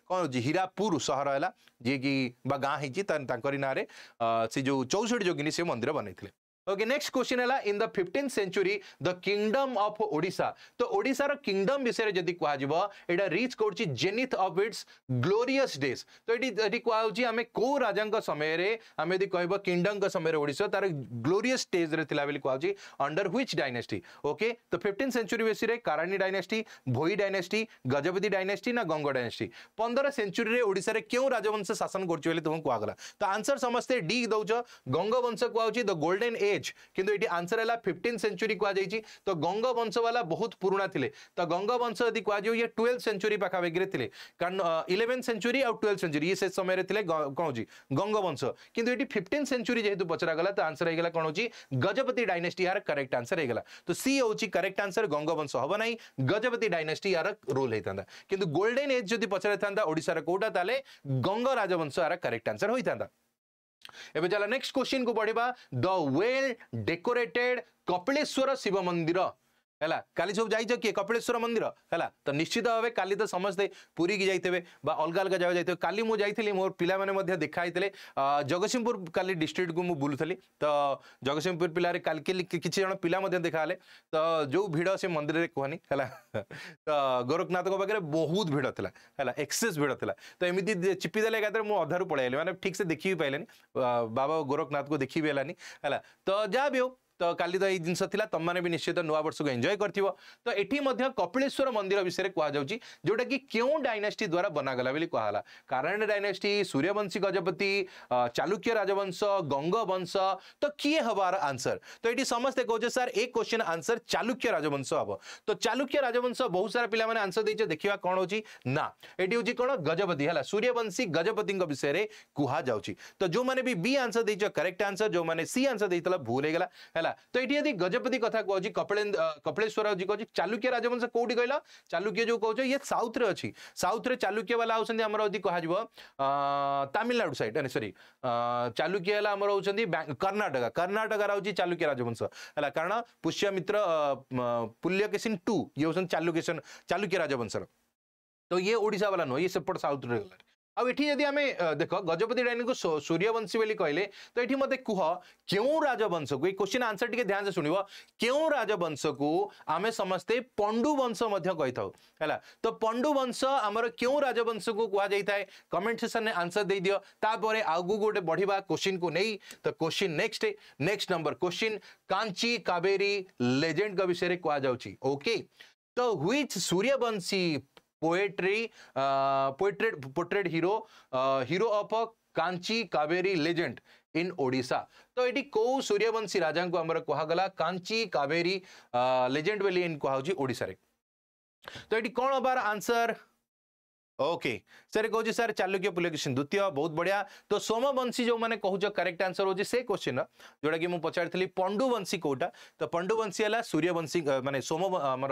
Speaker 1: कौन हीरापुर सहर है जी कि गाँ हो नाँ से जो चौष्टी जोगिनी से मंदिर बनई ओके नेक्स्ट क्वेश्चन है in the fifteen century the kingdom of Odisha तो ओडिशा ओडार किंगडम विषय जदि कह रिच कर zenith of its glorious days तो कहूँ आम कौ राजा समय कह किंगडम समय तार ग्लोरीयस स्टेज कहुच्छी अंडर ह्विच डायनेटी ओके तो फिफ्टीन सेंचुरी बेसर काराणी डायनेटी भोई डायनेटी गजपति डायनेटी ना गंग डायनेटी पंद्रह सेचुरी में ओडार क्यों राजवंश शासन करुँचे तुमको कहगला तो आंसर समस्ते डी दौ गंग वंश कह गोल्डेन ए কিন্তু এটি আনসার হলা 15th सेंचुरी কোয়া যাইচি তো গঙ্গ বংশ ওয়ালা বহুত পুরণা থিলে তো গঙ্গ বংশ যদি কোয়া যে 12th सेंचुरी পাখা বেগের থিলে কারণ 11th century out 12th century এই সময় রে থিলে কোন জি গঙ্গ বংশ কিন্তু এটি 15th सेंचुरी যেহেতু পচারা গলা তো আনসার হেই গলা কোন জি গজপতি ডাইনাস্টি আর কারেক্ট আনসার হেই গলা তো সি হৌচি কারেক্ট আনসার গঙ্গ বংশ হব নাই গজপতি ডাইনাস্টি আর রোল হেই থান্দা কিন্তু গোল্ডেন এজ যদি পচারা থান্দা ওড়িশার কোটা তালে গঙ্গ রাজবংশ আর কারেক্ট আনসার হই থান্দা एबे चला नेक्स्ट क्वेश्चन को पढेबा the well decorated Kapileswar Shiva मंदिर ହେଲା କାଲି ସବୁ ଯାଇଛ କିଏ କପିଳେଶ୍ୱର ମନ୍ଦିର ହେଲା ତ ନିଶ୍ଚିତ ଭାବେ କାଲି ତ ସମସ୍ତେ ପୁରୀକି ଯାଇଥିବେ ବା ଅଲଗା ଅଲଗା ଜାଗା ଯାଇଥିବେ କାଲି ମୁଁ ଯାଇଥିଲି ମୋର ପିଲାମାନେ ମଧ୍ୟ ଦେଖା ହେଇଥିଲେ ଜଗତସିଂହପୁର କାଲି ଡିଷ୍ଟ୍ରିକ୍ଟକୁ ମୁଁ ବୁଲୁଥିଲି ତ ଜଗତସିଂହପୁର ପିଲାରେ କାଲି କିଛି ଜଣ ପିଲା ମଧ୍ୟ ଦେଖାହେଲେ ତ ଯେଉଁ ଭିଡ଼ ସେ ମନ୍ଦିରରେ କୁହନି ହେଲା ତ ଗୋରଖନାଥଙ୍କ ପାଖରେ ବହୁତ ଭିଡ଼ ଥିଲା ହେଲା ଏକ୍ସେସ୍ ଭିଡ଼ ଥିଲା ତ ଏମିତି ଚିପିଦେଲେ ଏକାଥରେ ମୁଁ ଅଧାରୁ ପଳେଇ ଆଇଲି ମାନେ ଠିକ୍ସେ ଦେଖି ବି ପାଇଲେନି ବାବା ଗୋରଖନାଥକୁ ଦେଖି ବି ହେଲାନି ହେଲା ତ ଯାହା ବି ହଉ तो कल तो यही जिनस तुमने भी निश्चित नुआ वर्ष को एंजय कर तो ये कपिलेश्वर मंदिर विषय कहुच्छी जोटा कि क्यों डायनास्टी द्वारा बनागला कहला कारण डायनास्टी सूर्यवंशी गजपति चालुक्य राजवंश गंग वंश तो किए हबार आंसर तो ये समस्ते कहते सार एक क्वेश्चन आंसर चालुक्य राजवंश हम तो चालुक्य राजवंश बहुत सारा पे आंसर देते देखा कौन हो ना ये हूँ कौन गजपति है सूर्यवंशी गजपति विषय में कहु तो जो मैंने भी बी आंसर दे करेक्ट आंसर जो मैंने सी आंसर दे भूल होगा ହେଲା ତ ଏଠି ଯଦି ଗଜପତି କଥା କହୁଛି କପିଳେଶ୍ୱର ହେଉଛି କହୁଛି ଚାଲୁକ୍ୟ ରାଜବଂଶ କୋଉଠି କହିଲ ଚାଲୁକ୍ୟ ଯୋଉ କହୁଛ ଇଏ ସାଉଥରେ ଅଛି ସାଉଥରେ ଚାଲୁକ୍ୟ ବାଲା ହେଉଛନ୍ତି ଆମର ଯଦି କୁହାଯିବ ତାମିଲନାଡୁ ସାଇଡ୍ ସରି ଚାଲୁକ୍ୟ ହେଲା ଆମର ହେଉଛନ୍ତି କର୍ଣ୍ଣାଟକ କର୍ଣ୍ଣାଟକର ହେଉଛି ଚାଲୁକ୍ୟ ରାଜବଂଶ ହେଲା କାରଣ ପୁଷ୍ୟମିତ୍ର ପୁଲ୍ୟକେଶିନ୍ ଟୁ ଇଏ ହେଉଛନ୍ତି ଚାଲୁକେଶନ ଚାଲୁକ୍ୟ ରାଜବଂଶର ତ ଇଏ ଓଡ଼ିଶା ବାଲା ନୁହଁ ଇଏ ସେପଟ ସାଉଥରେ ଗଲା आउ आम देख गजपति डायनी को सूर्यवंशी बोली कहले तो ये मत कह के राजवंश को क्वेश्चन आंसर टी ध्यान से शुण के राजवंश को आम समस्ते पंडुवंश तो पंडुवंश आमर क्यों राजवंश को कह जाए था कमेंट सेसन में आंसर दे दिपर आगे गोटे बढ़िया क्वेश्चन को नहीं तो question next next number question Kanchi Kaveri legend विषय कहुच तो which Suryavanshi poetry portrait portrait hero hero of Kanchi Kaveri legend in Odisha তো এটি কেউ সূর্যবংশী রাজা আমার কুহগলা কাঞ্চি কাবেরী লেজেন্ড বলে কুহা হচ্ছে ওড়িশার তো এটি কোণ হবার আনসর ओके सर कह सर चालुक्य पुलकेशन द्वितीय बहुत बढ़िया तो सोमवंशी जो मैंने जो करेक्ट आंसर हूँ से क्वेश्चन जोटा कि पचारी पंडुवंशी कौटा तो पंडुवंशी है सूर्यवंशी मानते सोम आम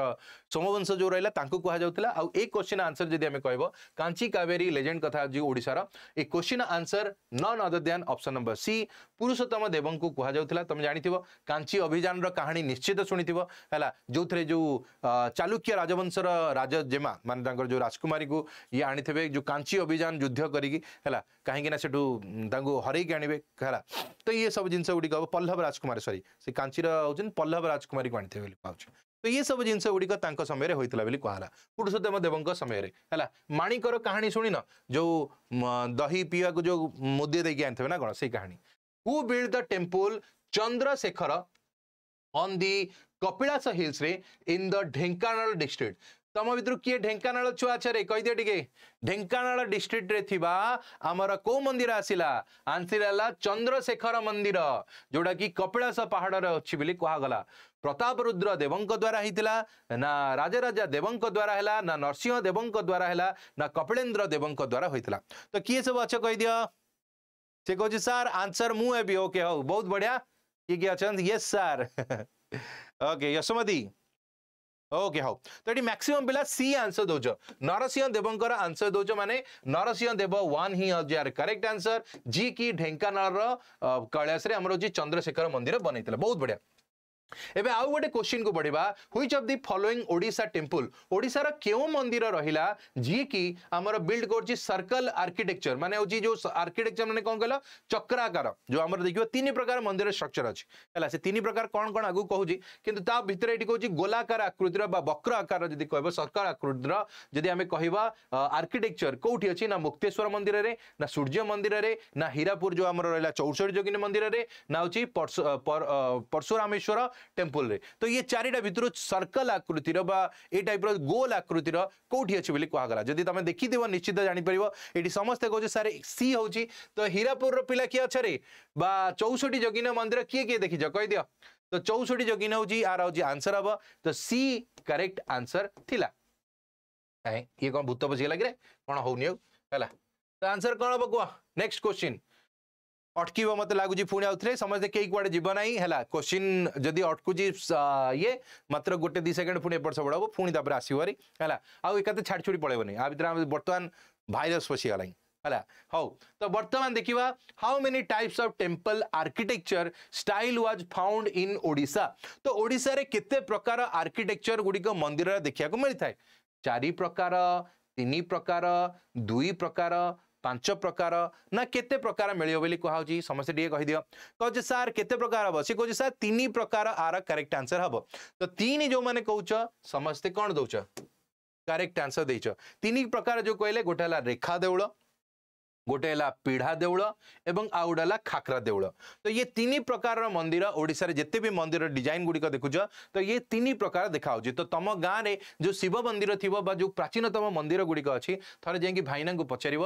Speaker 1: सोमवंश जो रहा कहला आउ ए क्वेश्चन आंसर जब आम कह कांची कावेरी लेजेंड कथा ओडार ए question answer none other than option number C Purushottam देवं को कहला तुम जाथ कांची अभियान कहानी निश्चित शुणी है जो थे जो चालुक्य राजवंशर राजजेमा मान जो राजकुमारी को ये आनी जो कांची अभियान युद्ध करी है कहीं हर आने तो ये सब जिन गुड़िक पल्लव राजकुमार सरी से कांचीर हो पल्लव राजकुमारी को आनी कह तो ये सब जिन गुड़िक समय होता है कहला पुरुषोत्तम देव समय माणिकर कहानी शुणी न जो दही पीवा को जो मुदे दे आनी ना कौन से कहानी who build the temple Chandrashekhar on the Kapilas hills in the Dhenkanal district तम भितर किए ढेकाना छुआछरे कहीदे टे ढेकाना डिस्ट्रिक्ट आमर कौ मंदिर आसला आंसर है चंद्रशेखर मंदिर जोड़ा कि कपिलास पहाड़ अच्छी कहगला प्रताप रुद्र देवं द्वारा होता ना राजा देवं द्वारा है ना नरसिंह देवं द्वारा है ना कपिलेन्द्र देवं द्वारा होता तो किए सब अच्छे कहीदि से कह सार आंसर मुके बहुत बढ़िया किए किए अच्छा यस सार ओके यशोमती ओके हाउ तो ये मैक्सिमम पिला सी आंसर दोज नरसिंह देवंकर आंसर दोज माने नरसिंह देव वन ही आज यार करेक्ट आंसर जी की ढेंका कैलाश रे हमरो जी चंद्रशेखर मंदिर बनैतले बहुत बढ़िया एबे आउ गोटे क्वेश्चन को बढ़िया हुई of the following Odisha temple ओडार क्यों मंदिर रहा जी आमर बिल्ड कर सर्कल आर्किटेक्चर माने हूँ जो आर्किटेक्चर मैंने कौन कह चक्राकार जो आम देखिए तीन प्रकार मंदिर स्ट्रक्चर अच्छी है से तीन प्रकार कौन कौन आगे कहूँ कि ये कहूँ गोलाकार आकृतिर वक्र आकार कह सर्कल आकृतिर जी आम कह आर्किटेक्चर कौटी अच्छी ना मुक्तेश्वर मंदिर में ना सूर्य मंदिर में ना हीरापुर जो आम रहा चौसठ जोगिनी मंदिर में ना हो परशुरामेश्वर টেম্পল রে তো ইয়ে চারিটা ভিতর সর্কল আকৃতির বা এই টাইপর গোল আকৃতির কোটি অছি বলে কুহগলা যদি তুমি দেখিদেব নিশ্চিত জাঁপার এটি সমস্তে কৌছে স্যার সি হচ্ছে তো হীরাপুর পিলা কি অছে বা চৌষটি যোগিনী মন্দির কি কি দেখিছ কইদিও তো চৌষটি যোগিনী হচ্ছে আর হচ্ছে আনসর হব তো সি करेक्ट आंसर थिला ये कौन भूत पशिगला कि कौन हो आंसर कौन हम कह नेक्स्ट क्वेश्चन अटक मत लगुच पुणी आउ थे समस्त कई कुआ जी ना है क्वेश्चन जदि अटकुची ये मात्र गोटे दि सेकेंड पुणी एपट सपट हे पुणी आसवर है एक छाड़ छुड़ी पड़े नहीं भर बर्तमान भाईर पशिगला है हाउ तो बर्तमान देखा how many types of temple architecture style was found in Odisha तो ओडा के प्रकार आर्किटेक्चर गुड़िक मंदिर देखा मिलता है चार प्रकार तीन प्रकार दुई प्रकार ପାଞ୍ଚ ପ୍ରକାର ନା କେତେ ପ୍ରକାର ମିଳିବ ବୋଲି କୁହାହେଉଛି ସମସ୍ତେ ଟିକେ କହିଦିଅ କହୁଛି ସାର୍ କେତେ ପ୍ରକାର ହବ ସେ କହୁଛି ସାର୍ ତିନି ପ୍ରକାର ଆର କରେକ୍ଟ ଆନ୍ସର ହବ ତ ତିନି ଯେଉଁମାନେ କହୁଛ ସମସ୍ତେ କ'ଣ ଦେଉଛ କରେକ୍ଟ ଆନ୍ସର ଦେଇଛ ତିନି ପ୍ରକାର ଯେଉଁ କହିଲେ ଗୋଟେ ହେଲା ରେଖା ଦେଉଳ गोटे होला पिढा देउलब आउला तो ये यनि प्रकार मन्दिर रे र भी मन्दिर डिजाइन गुडिक तो ये यतिनि प्रकार तो तम गाँ र जो शिव शिवमन्दिर जो प्राचीनतम मन्दिर गुडिक अझ थोर को भाइना पचारि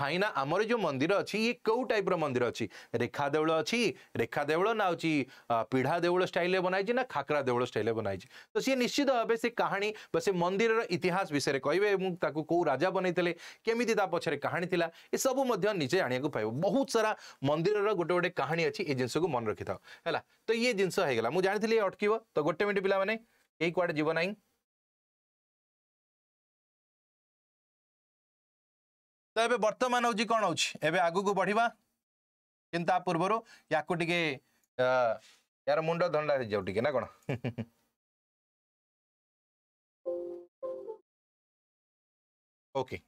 Speaker 1: भाईना आमर जो मन्दिर अहिले याप्र मन्दिर अर्छ रेखा देउल अेादेउ न पिडा देउ स्टाइल बनाई ना न खाकराउल स्टाइल बनाइछ तो सि निश्चित से भावे से मन्दिर इतिहास विषय के राजा बनाइदिनु केमि त पछाडि कहाँ थाहा छ ନିଜକୁ ମଧ୍ୟ ନିଜେ ଜାଣିବାକୁ ପାଇବ ବହୁତ ସାରା ମନ୍ଦିରର ଗୋଟେ ଗୋଟେ କାହାଣୀ ଅଛି ଏଇ ଜିନିଷକୁ ମନେ ରଖିଥାଅ ହେଲା ତ ଇଏ ଜିନିଷ ହେଇଗଲା
Speaker 3: ମୁଁ ଜାଣିଥିଲି ଅଟକିବ ତ ଗୋଟେ ମିନିଟ୍ ପିଲାମାନେ ଏଇ କୁଆଡ଼େ ଯିବ ନାହିଁ ତ ଏବେ ବର୍ତ୍ତମାନ ହେଉଛି କ'ଣ ହେଉଛି ଏବେ ଆଗକୁ ବଢ଼ିବା କିନ୍ତୁ ତା ପୂର୍ବରୁ ୟାକୁ ଟିକେ ୟାର ମୁଣ୍ଡ ଧଣ୍ଡା ହେଇଯାଉ ଟିକେ ନା କ'ଣ ଓକେ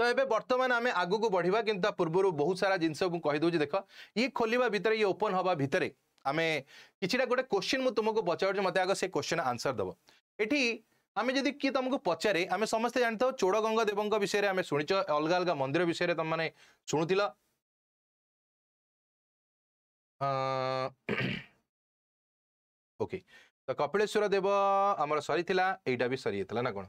Speaker 3: तो ये बर्तमान आम आगक बढ़िया कि पूर्व बहुत सारा जिनस मुझे देख ये खोल भितर ये ओपन हवा भितर
Speaker 1: आम किटा गोटे क्वेश्चन मुझे तुमको पचार मत आग से क्वेश्चन आंसर दब ये आम जब किए तुमको पचारे आम समस्त जानी था चोड़ गंगदेव विषय में शुणी अलग अलग मंदिर
Speaker 3: विषय में तुमने शुणुला ओके तो कपिलेश्वर देव आमर सरी यहाँ भी सरी ना कौन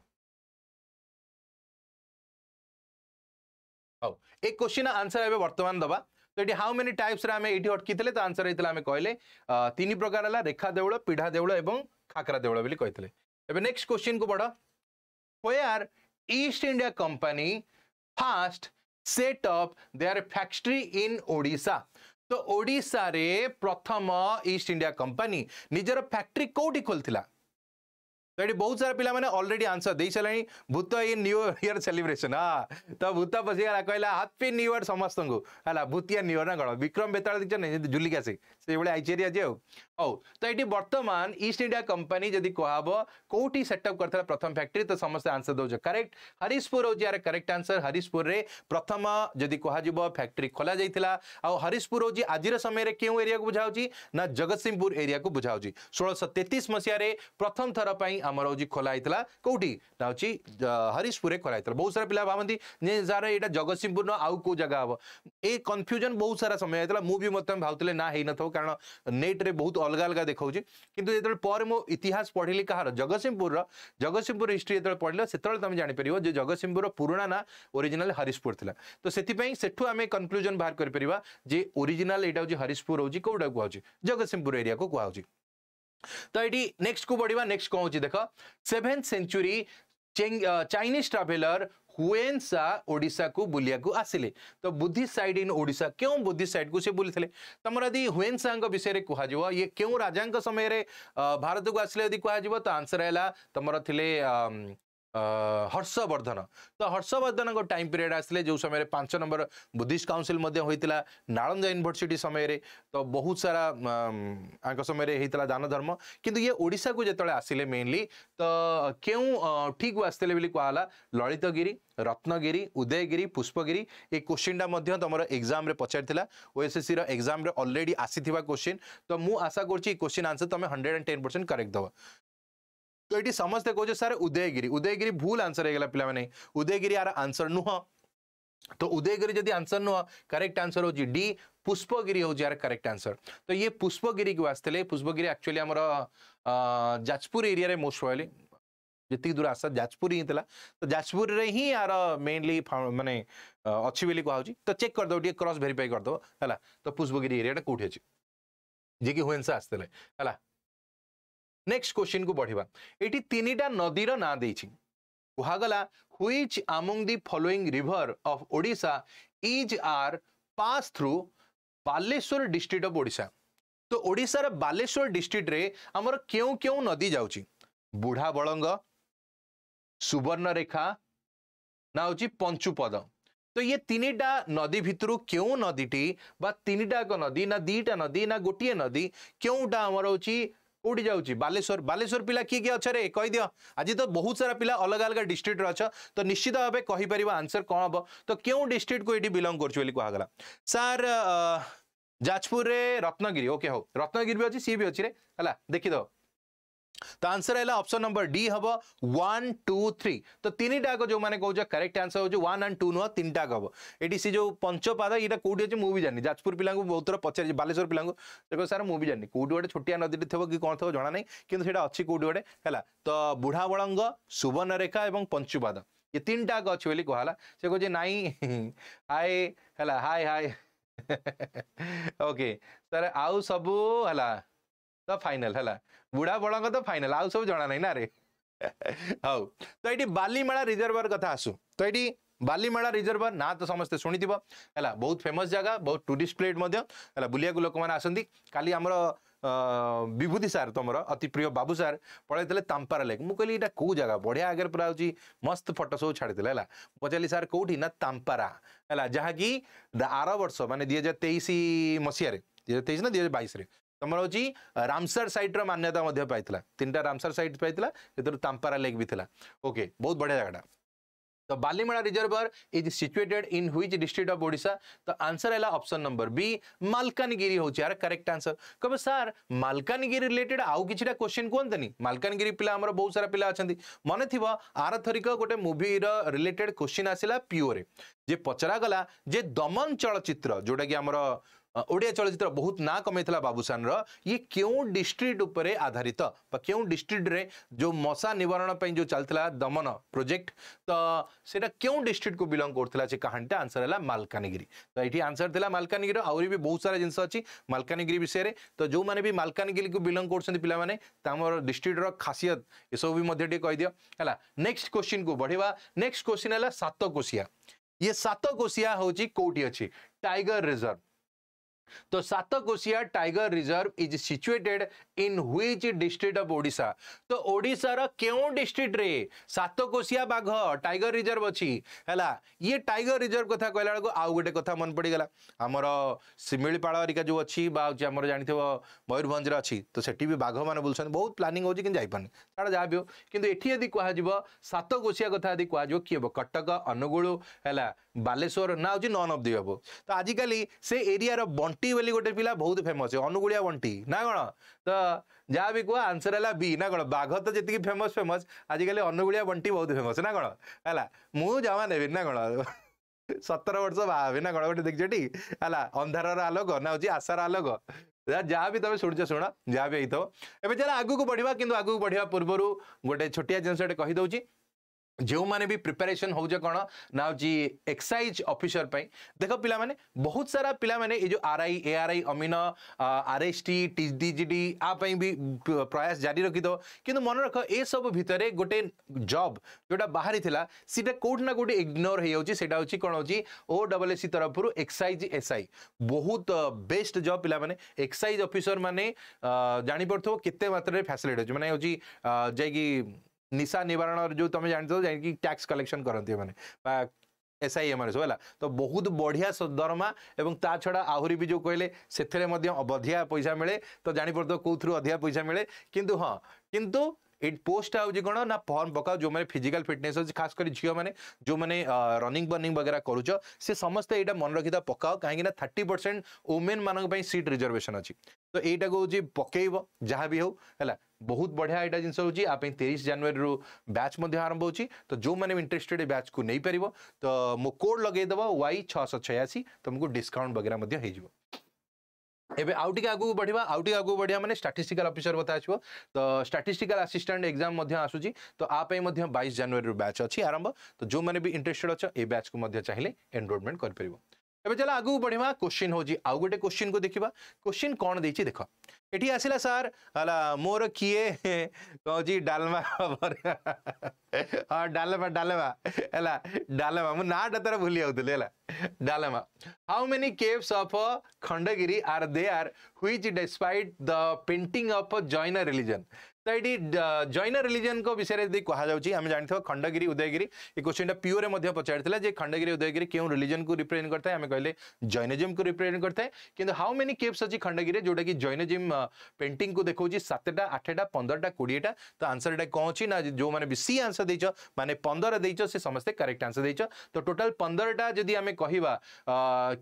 Speaker 3: ହଉ ଏ କୋଶ୍ଚିନ୍ ଆନ୍ସର୍ ଏବେ ବର୍ତ୍ତମାନ ଦେବା ତ ଏଠି ହାଉ ମେନି ଟାଇପ୍ସରେ ଆମେ ଏଇଠି ଅଟକିଥିଲେ ତ ଆନ୍ସର୍ ହେଇଥିଲା ଆମେ
Speaker 1: କହିଲେ ତିନି ପ୍ରକାର ହେଲା ରେଖା ଦେଉଳ ପିଢ଼ା ଦେଉଳ ଏବଂ ଖାକରା ଦେଉଳ ବୋଲି କହିଥିଲେ ଏବେ ନେକ୍ସଟ କୋଶ୍ଚିନ୍କୁ ପଢ଼ where East India company first set up their factory in Odisha ତ ଓଡ଼ିଶାରେ ପ୍ରଥମ ଇଷ୍ଟ ଇଣ୍ଡିଆ କମ୍ପାନୀ ନିଜର ଫ୍ୟାକ୍ଟ୍ରି କେଉଁଠି ଖୋଲିଥିଲା ତ ଏଠି ବହୁତ ସାରା ପିଲାମାନେ ଅଲରେଡି ଆନ୍ସର୍ ଦେଇସାରିଲେଣି ଭୂତ ଇଏ ନ୍ୟୁ ଇୟର ସେଲିବ୍ରେସନ୍ ହଁ ତ ଭୂତ ପଶିଗଲା କହିଲା ହାପି ନ୍ୟୁ ଇୟର ସମସ୍ତଙ୍କୁ ହେଲା ଭୂତିଆ ନ୍ୟୁ ଇୟର ନା କ'ଣ ବିକ୍ରମ ବେତାଳ ଦେଖିଛ ନା ଯେମିତି ଝୁଲିକି ଆସେ ସେଇଭଳି ଆଇଚେରି ଆଜି ଆଉ ହଉ ତ ଏଠି ବର୍ତ୍ତମାନ ଇଷ୍ଟ ଇଣ୍ଡିଆ କମ୍ପାନୀ ଯଦି କୁହାହବ କେଉଁଠି ସେଟଅପ୍ କରିଥିଲା ପ୍ରଥମ ଫ୍ୟାକ୍ଟ୍ରି ତ ସମସ୍ତେ ଆନ୍ସର ଦେଉଛ କରେକ୍ଟ ହରିଶପୁର ହେଉଛି ଏହାର କରେକ୍ଟ ଆନ୍ସର ହରିଶପୁରରେ ପ୍ରଥମ ଯଦି କୁହାଯିବ ଫ୍ୟାକ୍ଟ୍ରି ଖୋଲାଯାଇଥିଲା ଆଉ ହରିଶପୁର ହେଉଛି ଆଜିର ସମୟରେ କେଉଁ ଏରିଆକୁ ବୁଝାଉଛି ନା ଜଗତସିଂହପୁର ଏରିଆକୁ ବୁଝାଉଛି ଷୋଳଶହ ତେତିଶ ମସିହାରେ ପ୍ରଥମ ଥର ପାଇଁ ଆମର ହେଉଛି ଖୋଲା ହେଇଥିଲା କେଉଁଠି ନା ହେଉଛି ହରିଶପୁରରେ ଖୋଲା ହେଇଥିଲା ବହୁତ ସାରା ପିଲା ଭାବନ୍ତି ଯେ ସାର୍ ଏଇଟା ଜଗତସିଂହପୁର ଆଉ କେଉଁ ଜାଗା ହବ ଏ କନଫ୍ୟୁଜନ୍ ବହୁତ ସାରା ସମୟ ହେଇଥିଲା ମୁଁ ବି ମଧ୍ୟ ଭାବୁଥିଲେ ନା ହେଇନଥିବ कारण नेट्रे बहुत अलग अलग देखा कितने इतिहास पढ़िली कहार जगत सिंहपुर जगत सिंहपुर हिस्ट्री जो पढ़ल से तुम जापर जो जगत सिंहपुर पुराणा ना ओरीजिनाल हरीशपुर था तो से आम कनक्लूजन बाहर करजिनाल यहाँ हूँ हरीशपुर हूँ कौटा कह जगत सिंहपुर एरिया को कह तो ये नेक्स्ट को बढ़िया नेक्स्ट कौन देख seventh century Chinese traveller Hiuen हुएनसा ओडा को को आसिले तो बुद्धि सैड इन ओडा क्यों बुद्धि सैड को सी बुले थे तुम यदि हुएनसा विषय में कहु ये क्यों राजा समय रे भारत को आसले यदि कह तो आंसर है तुम थी हर्षवर्धन तो हर्षवर्धन टाइम पीरियड आसे जो समय पांच नंबर बुद्धिस्ट काउनसिल होता नालंदा यूनिभर्सीटी समय तो बहुत सारा आंक समय होता दान धर्म ये ओडा को जो आसिले मेनली तो क्यों ठीक आसते कहला ललितगिरी रत्नगिरी उदयगिरी पुष्पगिरी ये क्वेश्चनटा तुम एक्जाम पचार ओएसएससी एक्जाम अलरेडी आसी क्वेश्चन तो मुझ आशा कर क्वेश्चन आंसर तुम hundred and ten percent correct दब तो ये समस्ते कहते सर उदयगिरी उदयगिरी भूल आंसर हो गला पे उदयगिरी यार आंसर नुह तो उदयगिरी जदि आंसर नुह करेक्ट आंसर हो डी पुष्पगिरी हूँ यार करेक्ट आंसर तो ये पुष्पगिरी तो को आसते पुष्पगिरी एक्चुअली आम जाजपुर एरिया मोस्ट वाइली जी दूर आशा जाजपुर ही तो जाजपुर में ही यार मेनली मानने अच्छी बोली कहुच्ची तो चेक करदेव टे क्रस भेरीफाई करदेव है तो पुष्पगिरी एरिया कौटी अच्छे जी कि हुएनसा आसते है नेक्स्ट क्वेश्चन को बढ़िया ये तीन टा नदी ना दे कहगला which among the following river of Voda is are pass through Baleshwar district of Odisha तो ओडार बालेश्वर डिस्ट्रिक्ट्रे आम क्यों क्यों नदी जा बुढ़ा बलंग सुवर्णरेखा ना हो पंचुपद तो ये तीन टा नदी भितर के नदीटी तीन टाक नदी ना दीटा नदी ना गोटे नदी क्योंटा आमर हूँ কোটি যাচ্ছি বালেশ্বর বালেশ্বর পিলা কি কি অছরে কইদিও আজি তো বহুত সারা পিলা অলগা অলগা ডিস্ট্রিক্টর অছ তো নিশ্চিত ভাবে কহিপার আনসর কম হব তো কেউ ডিস্ট্রিক্ট কু এটি বিলং করছি বলে কুহগলা স্যার যাজপুরের রত্নগিরি ওকে হো রত্নগিরি বি অছি সি বি অছি রে হলা দেখিদেব তো ଆନ୍ସର ହେଲା ଅପସନ୍ ନମ୍ବର ଡି ହେବ ୱାନ୍ ଟୁ ଥ୍ରୀ ତ ତିନିଟାକ ଯେଉଁମାନେ କହୁଛ କରେକ୍ଟ ଆନ୍ସର ହେଉଛି ୱାନ୍ ଆଣ୍ଡ ଟୁ ନୁହଁ ତିନିଟାକ ହେବ ଏଠି ସେ ଯେଉଁ ପଞ୍ଚପାଦ ଏଇଟା କେଉଁଠି ଅଛି ମୁଁ ବି ଜାଣିନି ଯାଜପୁର ପିଲାଙ୍କୁ ବହୁତ ଥର ପଚାରିଛି ବାଲେଶ୍ୱର ପିଲାଙ୍କୁ ଦେଖ ସାର୍ ମୁଁ ବି ଜାଣିନି କେଉଁଠି ଗୋଟେ ଛୋଟିଆ ନଦୀଟି ଥିବ କି କ'ଣ ଥିବ ଜଣା ନାହିଁ କିନ୍ତୁ ସେଇଟା ଅଛି କେଉଁଠି ଗୋଟେ ହେଲା ତ ବୁଢ଼ାବଳଙ୍ଗ ସୁବର୍ଣ୍ଣରେଖା ଏବଂ ପଞ୍ଚୁପାଦ ଏ ତିନିଟାକ ଅଛି ବୋଲି କୁହାହେଲା ସେ କହୁଛି ନାଇଁ ହାଏ ହେଲା ହାଏ ହାଏ ଓକେ ସାର୍ ଆଉ ସବୁ ହେଲା फाइनाल तो है बुढ़ा बल तो फाइनाल आउ सब जाना ना रे हाउ तो ये बालीमेला रिजर्वर कथ आसू तो ये बालीमेला रिजर्वर ना तो समस्ते शुणी थोड़ा बहुत फेमस जगह बहुत टूरीस्ट प्लेट बुलाक लोक मैंने आसली आम विभूति सार तुम अति प्रिय बाबू सार पढ़ाई तांपारा लेक मु कहली यहाँ कौ जगह बढ़िया आगे पूरा हो मस्त फटो सब छाड़ी है पचारी सार कौटी ना तांपारा है जहाँकि आर वर्ष मानने दुई हजार तेईस मसीह दुई तेईस ना दुई बैस ତୁମର ହେଉଛି রামসার ସାଇଟ୍ର ମାନ୍ୟତା ମଧ୍ୟ ପାଇଥିଲା ତିନିଟା রামসার ସାଇଟ୍ ପାଇଥିଲା সেতু ତାମ୍ପାରା লেক ବି ଥିଲା ଓକେ ବହୁତ ବଢ଼ିଆ ଜାଗାଟା ତ Balimela reservoir is situated in which district of Odisha ତ ଆନ୍ସର୍ ହେଲା ऑप्शन ନମ୍ବର ବି ମାଲକାନଗିରି ହେଉଛି यार କରେକ୍ଟ ଆନ୍ସର୍ कब ସାର୍ ମାଲକାନଗିରି ରିଲେଟେଡ଼୍ ଆଉ କିଛିଟା କୋଶ୍ଚିନ୍ कहते ମାଲକାନଗିରି ପିଲା ଆମର ବହୁତ ସାରା ପିଲା ଅଛନ୍ତି ମନେଥିବ ଆରଥରିକ ଗୋଟେ ମୁଭିର ରିଲେଟେଡ଼୍ କୋଶ୍ଚିନ୍ ଆସିଲା ପିଓରେ ଯେ ପଚରାଗଲା ଯେ ଦମନ ଚଳଚ୍ଚିତ୍ର ଯେଉଁଟାକି ଆମର ओडिया चलचित्र बहुत ना कमे बाबूसान ये क्यों डिस्ट्रिक्ट आधारित क्यों डिस्ट्रिक्ट्रे जो मशा निवारण जो चलता दमन प्रोजेक्ट तो सीटा क्यों डिस्ट्रिक्ट को बिलंग करुला से कहानीटा आंसर है मलकानगिरी तो ये आंसर थी मलकानगिर आहरी भी बहुत सारा जिनस अच्छी मलकानगिरी विषय में तो जो मैंने भी मलकानगिरी को बिलंग कर पाने डिस्ट्रिक्टर खासीयत ये सब भी कहीदि है नेक्स्ट क्वेश्चन को बढ़ेगा नेक्स्ट क्वेश्चन है सतकोशिया ये सतकोशिया हूँ कौटी अच्छी टाइगर रिजर्व तो Satkosia tiger reserve is situated in which district of Odisha तो ओडार क्यों डिस्ट्रिक्ट रे सातकोशिया बाघ टाइगर रिजर्व अच्छी है ये टाइगर रिजर्व कथा कहला बेलू आउ गोटे कथा मन पड़गला आमर शिमिपाड़ हरिका जो अच्छी आमर जानथ मयूरभंजर अच्छी तो सेठी भी बाघ मैंने बुलस बहुत प्लानिंग हो जापारे छाड़ा जहाँ भी हो कि ये जदि कह सतकोशिया कथा जदि कह कटक अनुगुल है बालेश्वर ना हो नन अफ दी हम तो आजिकल से एरिया बंट ବଣ୍ଟି ବୋଲି ଗୋଟେ ପିଲା ବହୁତ ଫେମସ୍ ଅନୁଗୁଳିଆ ବଣ୍ଟି ନା କ'ଣ ତ ଯାହା ବି କୁହ ଆନ୍ସର ହେଲା ବି ନା କ'ଣ ବାଘ ତ ଯେତିକି ଫେମସ୍ ଫେମସ୍ ଆଜିକାଲି ଅନୁଗୁଳିଆ ବଣ୍ଟି ବହୁତ ଫେମସ୍ ନା କ'ଣ ହେଲା ମୁଁ ଜମା ନେବିନି ନା କ'ଣ ସତର ବର୍ଷ ବାହା ହେବି ନା କ'ଣ ଗୋଟେ ଦେଖିଛଟି ହେଲା ଅନ୍ଧାରର ଆଲୋକ ନା ହେଉଛି ଆଶାର ଆଲୋକ ଯାହା ବି ତମେ ଶୁଣୁଛ ଶୁଣ ଯାହା ବି ହେଇଥିବ ଏବେ ଯାହା ଆଗକୁ ବଢ଼ିବା କିନ୍ତୁ ଆଗକୁ ବଢ଼ିବା ପୂର୍ବରୁ ଗୋଟେ ଛୋଟିଆ ଜିନିଷଟେ କହିଦେଉଛି जो मैंने भी प्रिपेरेशन हो कौन ना जी एक्साइज ऑफिसर पे देख पिलाने बहुत सारा पिलाने ये जो R I A R I अमीन R S T T D G D I भी प्रयास जारी रखीदेव कि मन रख ये सब भितर गोटे जब जो बाहरी सीटा कौटना कौट इग्नोर हो हूँ कौन हो ओ डबल एस सी तरफ एक्साइज एस आई बहुत बेस्ट जब पे एक्साइज अफिसर मैंने जापार थो के मात्र फैसिलिट मैंने जैकि निशा निवारण जो तुम जानते हो टैक्स कलेक्शन करती मैंने एस आई एम आर सब है तो बहुत बढ़िया दरमा और ता छा आहरी भी जो कहले से अधिया पैसा मिले तो जापर तो कौन अधिया पैसा मिले कि हाँ कि इट पोस्ट आज कौन ना फर्म पकाओ जो मैंने फिजिकाल फिटनेस अच्छे खास कर झील मैंने जो मैंने रनिंग बर्निंग वगैरह करुच से समस्ते यहाँ मन रखी था पकाओ कहीं थर्टी परसेंट वोमेन मानी सीट रिजर्वेशन अच्छी तो यही कहूँ पकेब जहाँ भी होगा बहुत बढ़िया यहाँ जिनस हूँ आप तेईस जानुरी बैच आरंभ हो तो जो मैंने इंटरेस्टेड बैच को नहीं पार तो मो कोड लगेद वाई छः सौ छयासी तुमको तो डिस्काउंट वगैरह हो एवं आउट आगे बढ़िया आउट आगे बढ़िया मैंने स्टाटिस्टिकाल अफिसर मत आसो तो स्टाटिस्टिकाल आसीस्टाट एक्जाम आसू तो आप बैच अच्छी आरंभ तो जो मैंने भी इंटरेस्टेड अच्छे ये बैच को चाहिए एनरोलमेंट कर एबे चला आगु बढ़िमा क्वेश्चन होजी आउ गोटे क्वेश्चन को देखिबा क्वेश्चन कोन देछि देखो एठी आसीला सर हला मोर किए कहजी डालमा बर हां डालमा हला डालमा मु ना डतर भूली आउ दिले हला डालमा how many caves of Khandagiri are there which despite the painting of a Jain religion तो ये जैन रिलीजन विषय कहुम जानते खंडगिरी उदयगिरी ये क्वेश्चन प्योर में पचार खंडगिरी उदयगिरी क्यों रिलीजन को रिप्रेजेंट करता है आम कहे जैनजिम को रिप्रेजेंट करता है कि हाउ मेनि केप्स अच्छी खंडगिरी जोटा कि जैनजिम पेंट को देखा सतटा आठटा पंद्रहटा कोड़ेटा तो आंसर कौन अच्छी ना जो मैंने सी आंसर दे मैंने पंदर दे समस्ते करेक्ट आंसर दे तो टोटाल पंद्रहटा जी आम कह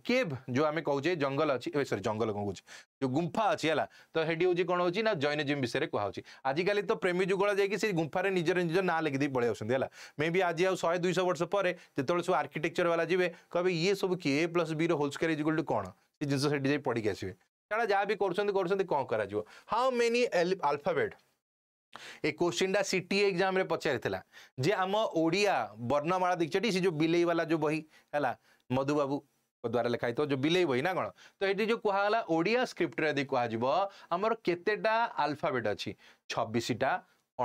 Speaker 1: केव जो आम कहे जंगल अच्छी सरी जंगल कौन कहे ଯେଉଁ ଗୁମ୍ଫା ଅଛି ହେଲା ତ ସେଠି ହେଉଛି କ'ଣ ହେଉଛି ନା ଜୈନଜିମ୍ ବିଷୟରେ କୁହାହେଉଛି ଆଜିକାଲି ତ ପ୍ରେମୀ ଯୁଗଳ ଯାଇକି ସେ ଗୁମ୍ଫାରେ ନିଜର ନିଜ ନାଁ ଲେଖିଦେଇ ପଳେଇ ଆସୁଛନ୍ତି ହେଲା ମେ ବି ଆଜି ଆଉ ଶହେ ଦୁଇଶହ ବର୍ଷ ପରେ ଯେତେବେଳେ ସବୁ ଆର୍କିଟେକ୍ଚର ବାଲା ଯିବେ କହିବେ ଇଏ ସବୁ କି ଏ ପ୍ଲସ୍ ବିର ହୋଲ୍ସ୍କାର ଇଜ୍ ଟୁ କ'ଣ ସେ ଜିନିଷ ସେଠି ଯାଇ ପଢ଼ିକି ଆସିବେ କାରଣ ଯାହା ବି କରୁଛନ୍ତି କରୁଛନ୍ତି କ'ଣ କରାଯିବ ହାଉ ମେନି ଆଲଫାବେଟ୍ ଏ କୋଶ୍ଚିନ୍ଟା ସି ଟି ଏକ୍ଜାମ୍ରେ ପଚାରିଥିଲା ଯେ ଆମ ଓଡ଼ିଆ ବର୍ଣ୍ଣମାଳା ଦୀକ୍ଷାଟି ସେ ଯେଉଁ ବିଲେଇବାଲା ଯେଉଁ ବହି ହେଲା ମଧୁବାବୁ ଦ୍ୱାରା ଲେଖା ହେଇଥିବ ଯେଉଁ ବିଲେଇ ବହି ନା କ'ଣ ତ ଏଠି ଯେଉଁ କୁହାଗଲା ଓଡ଼ିଆ ସ୍କ୍ରିପ୍ଟରେ ଯଦି କୁହାଯିବ ଆମର କେତେଟା ଆଲଫାବେଟ୍ ଅଛି ଛବିଶଟା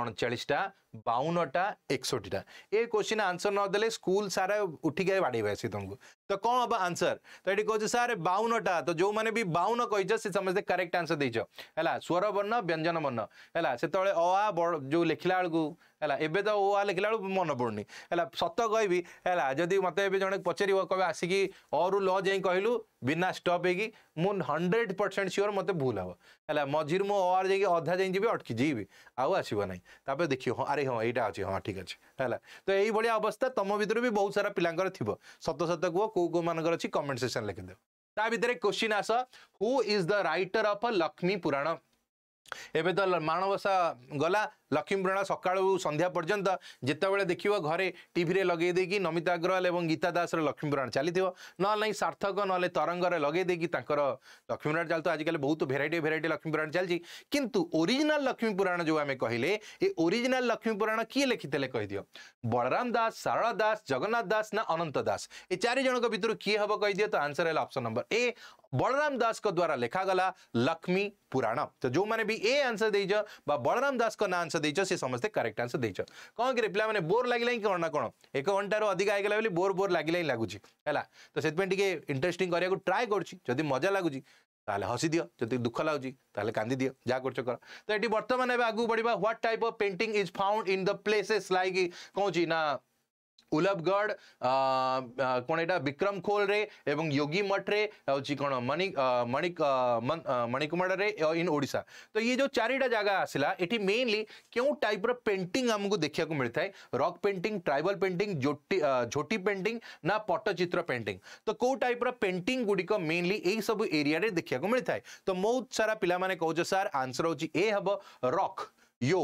Speaker 1: ଅଣଚାଳିଶଟା ବାଉନଟା ଏକଷଠିଟା ଏ କୋଶ୍ଚିନ୍ ଆନ୍ସର ନ ଦେଲେ ସ୍କୁଲ ସାରା ଉଠିକି ବାଡ଼େଇବେ ଆସି ତୁମକୁ ତ କ'ଣ ହେବ ଆନ୍ସର ତ ଏଠି କହୁଛି ସାର୍ ବାଉନଟା ତ ଯେଉଁମାନେ ବି ବାଉନ କହିଛ ସେ ସମସ୍ତେ କରେକ୍ଟ ଆନ୍ସର ଦେଇଛ ହେଲା ସ୍ୱର ବର୍ଣ୍ଣ ବ୍ୟଞ୍ଜନ ବର୍ଣ୍ଣ ହେଲା ସେତେବେଳେ ଅ ଆ ଯେଉଁ ଲେଖିଲା ବେଳକୁ ହେଲା ଏବେ ତ ଓ ଆ ଲେଖିଲା ବେଳକୁ ମନେ ପଡ଼ୁନି ହେଲା ସତ କହିବି ହେଲା ଯଦି ମୋତେ ଏବେ ଜଣେ ପଚାରିବ କହିବେ ଆସିକି ଅରୁ ଲ ଯାଇ କହିଲୁ ବିନା ଷ୍ଟପ୍ ହେଇକି ମୁଁ ହଣ୍ଡ୍ରେଡ଼ ପରସେଣ୍ଟ ସିଓର ମୋତେ ଭୁଲ ହେବ ହେଲା ମଝିରୁ ମୁଁ ଅ ଆର୍ ଯାଇକି ଅଧା ଯାଇ ଯିବି ଅଟକି ଯିବି ଆଉ ଆସିବ ନାହିଁ ତାପରେ ଦେଖିବ ହଁ ଆରେ ଭାଇ ହଁ ଏଇଟା ଅଛି ହଁ ଠିକ୍ ଅଛି ହେଲା ତ ଏଇଭଳିଆ ଅବସ୍ଥା ତମ ଭିତରୁ ବି ବହୁତ ସାରା ପିଲାଙ୍କର ଥିବ ସତ ସତ କୁହ କେଉଁ କେଉଁମାନଙ୍କର ଅଛି କମେଣ୍ଟ ସେକ୍ସନ୍ ଲେଖିଦେବ ତା ଭିତରେ କ୍ୱେଶ୍ଚିନ୍ ଆସ who is the writer of Lakshmi Purana ଏବେ ତ ମାଣବସା ଗଲା लक्ष्मीप्रण सका सन्ध्या पर्यटन जितेबाला देख घरे टीवी लगे कि नमिता अग्रवाल और गीता दास लक्ष्मीप्रण चली ना ना सार्थक ना तरंग लगे देकर लक्ष्मीपुराण चलत आजिकल बहुत भेर भेरिट लक्ष्मीपुराण चलती कितु ओरीजिनाल लक्ष्मीपुराण जो आम कहे ये ओरीजिनाल लक्ष्मीपुराण किए लिखिदेले कहीदि बलराम दास शारदा दास जगन्नाथ दास ना अनंत दास ये चारजण भितर किए हम कहीदि तो आंसर है option number A Balaram Das द्वारा लिखागला पुराण तो जो मैंने भी ए आंसर देज बलराम दास ना आंसर आंसर देच सी समस्ते करेक्ट आंसर देच कौन कि पे मैंने बोर लगे कि कौन ना कौन एक घंटार अधिक आई गला बोर बोर लगे ही लगुच है तो से इंटरेस्टिंग करा ट्राए करुँची मजा लगुच ताले हसी दियो जो दुख लगुच कांदी दियो जहाँ कर चकर तो ये बर्तमान आगे बढ़िया what type of painting is found in the places like कौन ना उलभगढ़ कौन एटा विक्रम योगी मठ रे हूँ कौन मणि मणि मणिकुमड़ इन ओडिशा तो ये जो चारिटा जगह आसला ये मेनली क्यों टाइप रो पेंटिंग आमको देखा मिलता है रॉक पेंटिंग ट्राइबल पेंटिंग झोटी झोटी पेंटिंग ना पट्टचित्र पेंटिंग तो कौ टाइप रेंटिंग गुड़िक मेनली यही सब एरिया देखा मिलता है तो बहुत सारा पिला कहते सार आंसर हूँ ए हम रक् यो